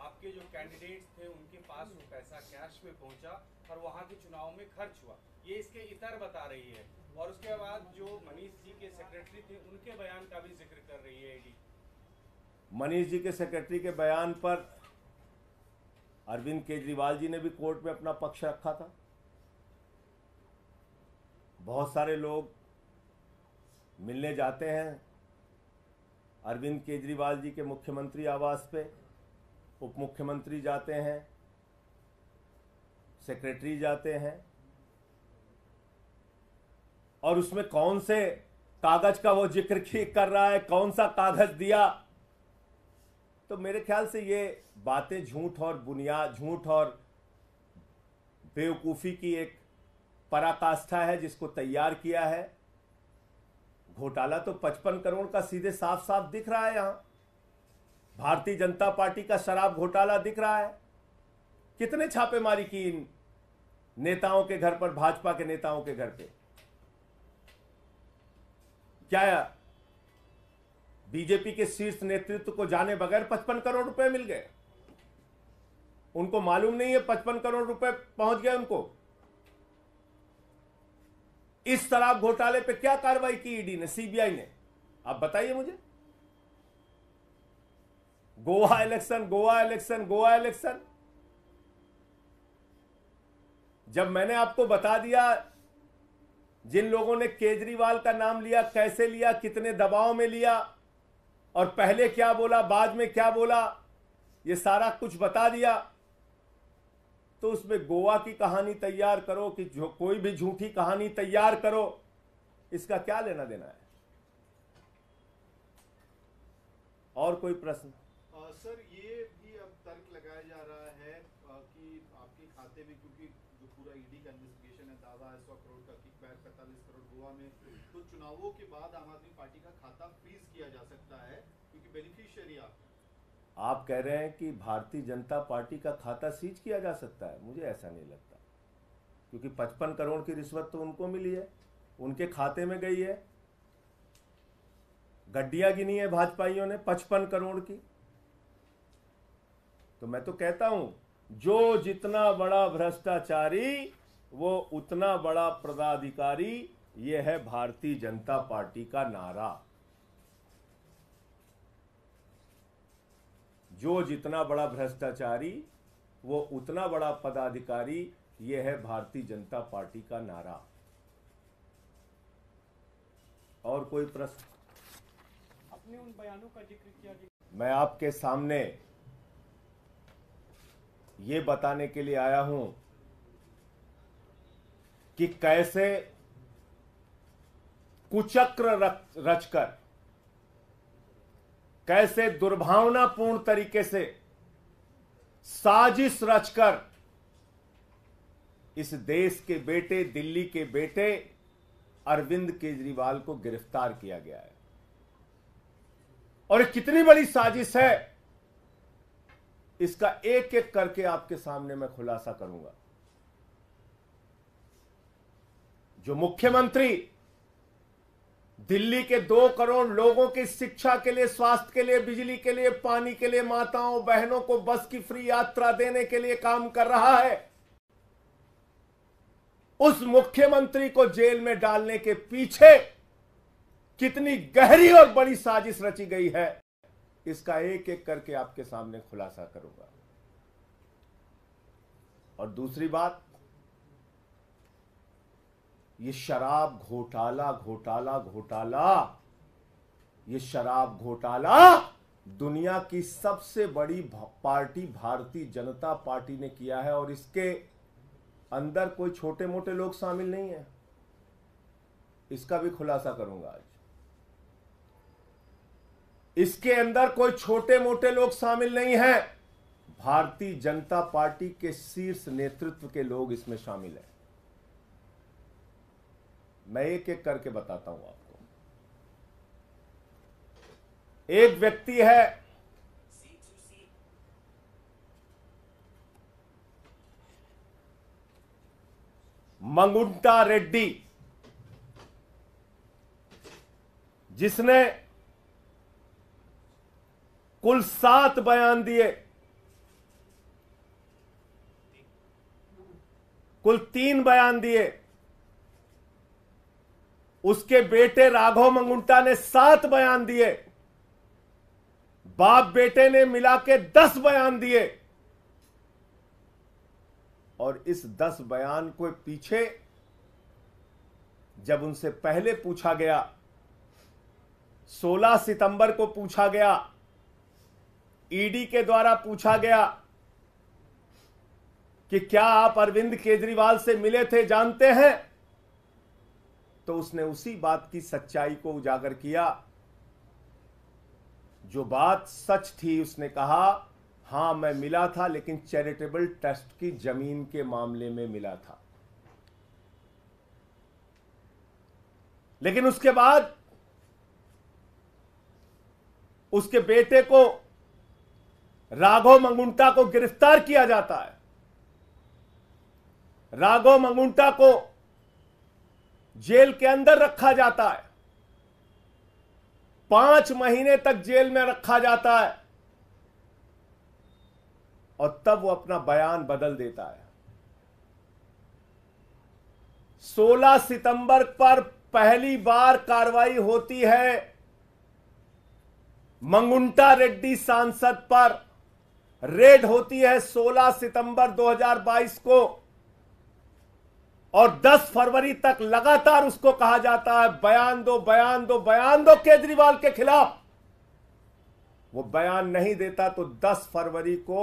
Speaker 3: आपके जो कैंडिडेट्स थे उनके पास वो पैसा कैश में पहुंचा और वहां के चुनाव में खर्च हुआ ये इसके इतर बता रही है और उसके बाद जो मनीष जी के सेक्रेटरी थे उनके बयान का भी जिक्र कर रही है ईडी
Speaker 1: e मनीष जी के सेक्रेटरी के बयान पर अरविंद केजरीवाल जी ने भी कोर्ट में अपना पक्ष रखा था बहुत सारे लोग मिलने जाते हैं अरविंद केजरीवाल जी के मुख्यमंत्री आवास पे उप मुख्यमंत्री जाते हैं सेक्रेटरी जाते हैं और उसमें कौन से कागज का वो जिक्र (laughs) कर रहा है कौन सा कागज दिया तो मेरे ख्याल से ये बातें झूठ और बुनियाद झूठ और बेवकूफ़ी की एक पराकाष्ठा है जिसको तैयार किया है घोटाला तो पचपन करोड़ का सीधे साफ साफ दिख रहा है यहाँ भारतीय जनता पार्टी का शराब घोटाला दिख रहा है कितने छापेमारी की इन नेताओं के घर पर भाजपा के नेताओं के घर पे क्या बीजेपी के शीर्ष नेतृत्व को जाने बगैर पचपन करोड़ रुपए मिल गए उनको मालूम नहीं है पचपन करोड़ रुपए पहुंच गए उनको इस शराब घोटाले पे क्या कार्रवाई की ईडी ने सीबीआई ने आप बताइए मुझे Goa election Goa election Goa election जब मैंने आपको बता दिया जिन लोगों ने केजरीवाल का नाम लिया कैसे लिया कितने दबाव में लिया और पहले क्या बोला बाद में क्या बोला ये सारा कुछ बता दिया तो उसमें गोवा की कहानी तैयार करो कि जो कोई भी झूठी कहानी तैयार करो इसका क्या लेना देना है और कोई प्रश्न
Speaker 4: चुनावों के बाद आम आदमी पार्टी का खाता फ्रीज किया जा सकता है क्योंकि बेनिफिशियरी आप
Speaker 1: आप कह रहे हैं कि भारतीय जनता पार्टी का खाता सीज किया जा सकता है मुझे ऐसा नहीं लगता क्योंकि 55 करोड़ की रिश्वत तो उनको मिली है उनके खाते में गई है गड्डिया गिनी है भाजपाइयों ने 55 करोड़ की तो मैं तो कहता हूं जो जितना बड़ा भ्रष्टाचारी वो उतना बड़ा पदाधिकारी यह है भारतीय जनता पार्टी का नारा जो जितना बड़ा भ्रष्टाचारी वो उतना बड़ा पदाधिकारी यह है भारतीय जनता पार्टी का नारा और कोई प्रश्न
Speaker 5: अपने उन बयानों का जिक्र किया
Speaker 1: मैं आपके सामने ये बताने के लिए आया हूं कि कैसे कुचक्र रचकर कैसे दुर्भावनापूर्ण तरीके से साजिश रचकर इस देश के बेटे दिल्ली के बेटे अरविंद केजरीवाल को गिरफ्तार किया गया है और कितनी बड़ी साजिश है इसका एक एक करके आपके सामने मैं खुलासा करूंगा जो मुख्यमंत्री दिल्ली के दो करोड़ लोगों की शिक्षा के लिए स्वास्थ्य के लिए बिजली के लिए पानी के लिए माताओं बहनों को बस की फ्री यात्रा देने के लिए काम कर रहा है उस मुख्यमंत्री को जेल में डालने के पीछे कितनी गहरी और बड़ी साजिश रची गई है इसका एक एक करके आपके सामने खुलासा करूंगा और दूसरी बात ये शराब घोटाला घोटाला घोटाला ये शराब घोटाला दुनिया की सबसे बड़ी पार्टी भारतीय जनता पार्टी ने किया है और इसके अंदर कोई छोटे मोटे लोग शामिल नहीं है इसका भी खुलासा करूंगा आज इसके अंदर कोई छोटे मोटे लोग शामिल नहीं है भारतीय जनता पार्टी के शीर्ष नेतृत्व के लोग इसमें शामिल हैं मैं एक एक करके बताता हूं आपको
Speaker 2: एक व्यक्ति है
Speaker 1: मंगुंटा रेड्डी जिसने कुल सात बयान दिए कुल तीन बयान दिए उसके बेटे राघव मंगुंटा ने सात बयान दिए बाप बेटे ने मिला के दस बयान दिए और इस दस बयान को पीछे जब उनसे पहले पूछा गया 16 सितंबर को पूछा गया ईडी के द्वारा पूछा गया कि क्या आप अरविंद केजरीवाल से मिले थे जानते हैं तो उसने उसी बात की सच्चाई को उजागर किया जो बात सच थी उसने कहा हां मैं मिला था लेकिन चैरिटेबल ट्रस्ट की जमीन के मामले में मिला था लेकिन उसके बाद उसके बेटे को राघव मंगुंटा को गिरफ्तार किया जाता है राघव मंगुंटा को जेल के अंदर रखा जाता है पांच महीने तक जेल में रखा जाता है और तब वो अपना बयान बदल देता है 16 सितंबर पर पहली बार कार्रवाई होती है मंगुंटा रेड्डी सांसद पर रेड होती है 16 सितंबर 2022 को और 10 फरवरी तक लगातार उसको कहा जाता है बयान दो बयान दो बयान दो केजरीवाल के खिलाफ वो बयान नहीं देता तो 10 फरवरी को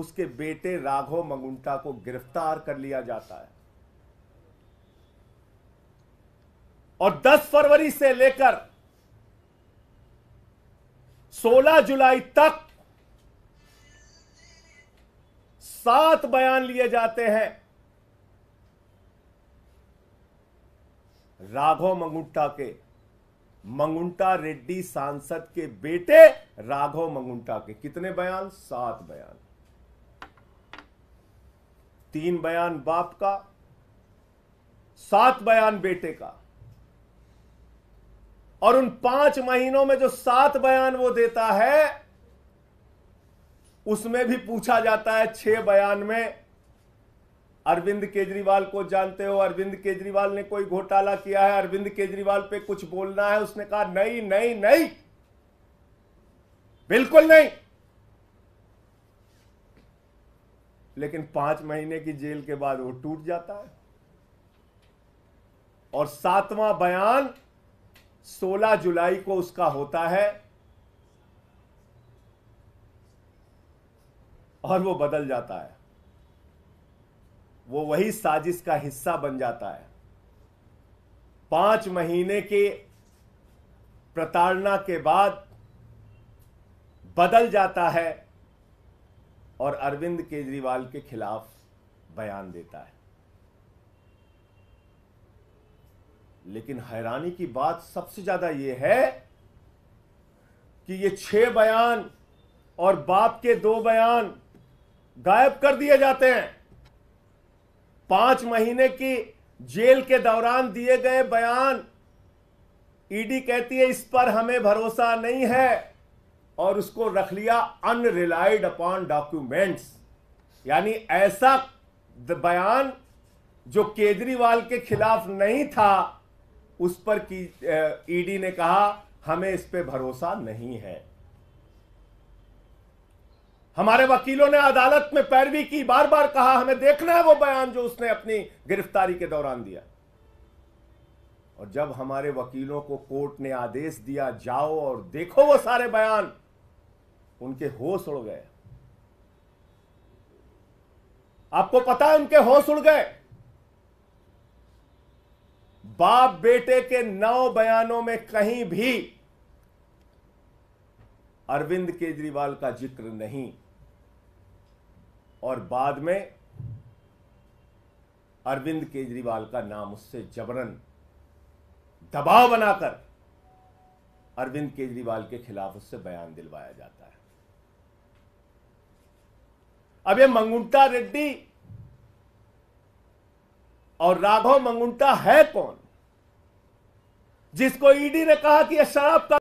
Speaker 1: उसके बेटे राघव मंगुंटा को गिरफ्तार कर लिया जाता है और 10 फरवरी से लेकर 16 जुलाई तक सात बयान लिए जाते हैं राघव मंगुंटा के मंगुंटा रेड्डी सांसद के बेटे राघव मंगुंटा के कितने बयान सात बयान तीन बयान बाप का सात बयान बेटे का और उन पांच महीनों में जो सात बयान वो देता है उसमें भी पूछा जाता है छह बयान में अरविंद केजरीवाल को जानते हो अरविंद केजरीवाल ने कोई घोटाला किया है अरविंद केजरीवाल पे कुछ बोलना है उसने कहा नहीं नहीं नहीं बिल्कुल नहीं लेकिन पांच महीने की जेल के बाद वो टूट जाता है और सातवां बयान 16 जुलाई को उसका होता है और वो बदल जाता है वो वही साजिश का हिस्सा बन जाता है पांच महीने के प्रताड़ना के बाद बदल जाता है और अरविंद केजरीवाल के खिलाफ बयान देता है लेकिन हैरानी की बात सबसे ज्यादा यह है कि ये छह बयान और बाप के दो बयान गायब कर दिए जाते हैं पांच महीने की जेल के दौरान दिए गए बयान ईडी e कहती है इस पर हमें भरोसा नहीं है और उसको रख लिया अनरिलाइड अपॉन डॉक्यूमेंट्स यानी ऐसा बयान जो केजरीवाल के खिलाफ नहीं था उस पर की ईडी e ने कहा हमें इस पे भरोसा नहीं है हमारे वकीलों ने अदालत में पैरवी की बार बार कहा हमें देखना है वो बयान जो उसने अपनी गिरफ्तारी के दौरान दिया और जब हमारे वकीलों को कोर्ट ने आदेश दिया जाओ और देखो वो सारे बयान उनके होश उड़ गए आपको पता है उनके होश उड़ गए बाप बेटे के नौ बयानों में कहीं भी अरविंद केजरीवाल का जिक्र नहीं और बाद में अरविंद केजरीवाल का नाम उससे जबरन दबाव बनाकर अरविंद केजरीवाल के खिलाफ उससे बयान दिलवाया जाता है अब ये मंगुंटा रेड्डी
Speaker 2: और राघव मंगुंटा है कौन जिसको ईडी ने कहा कि यह शराब का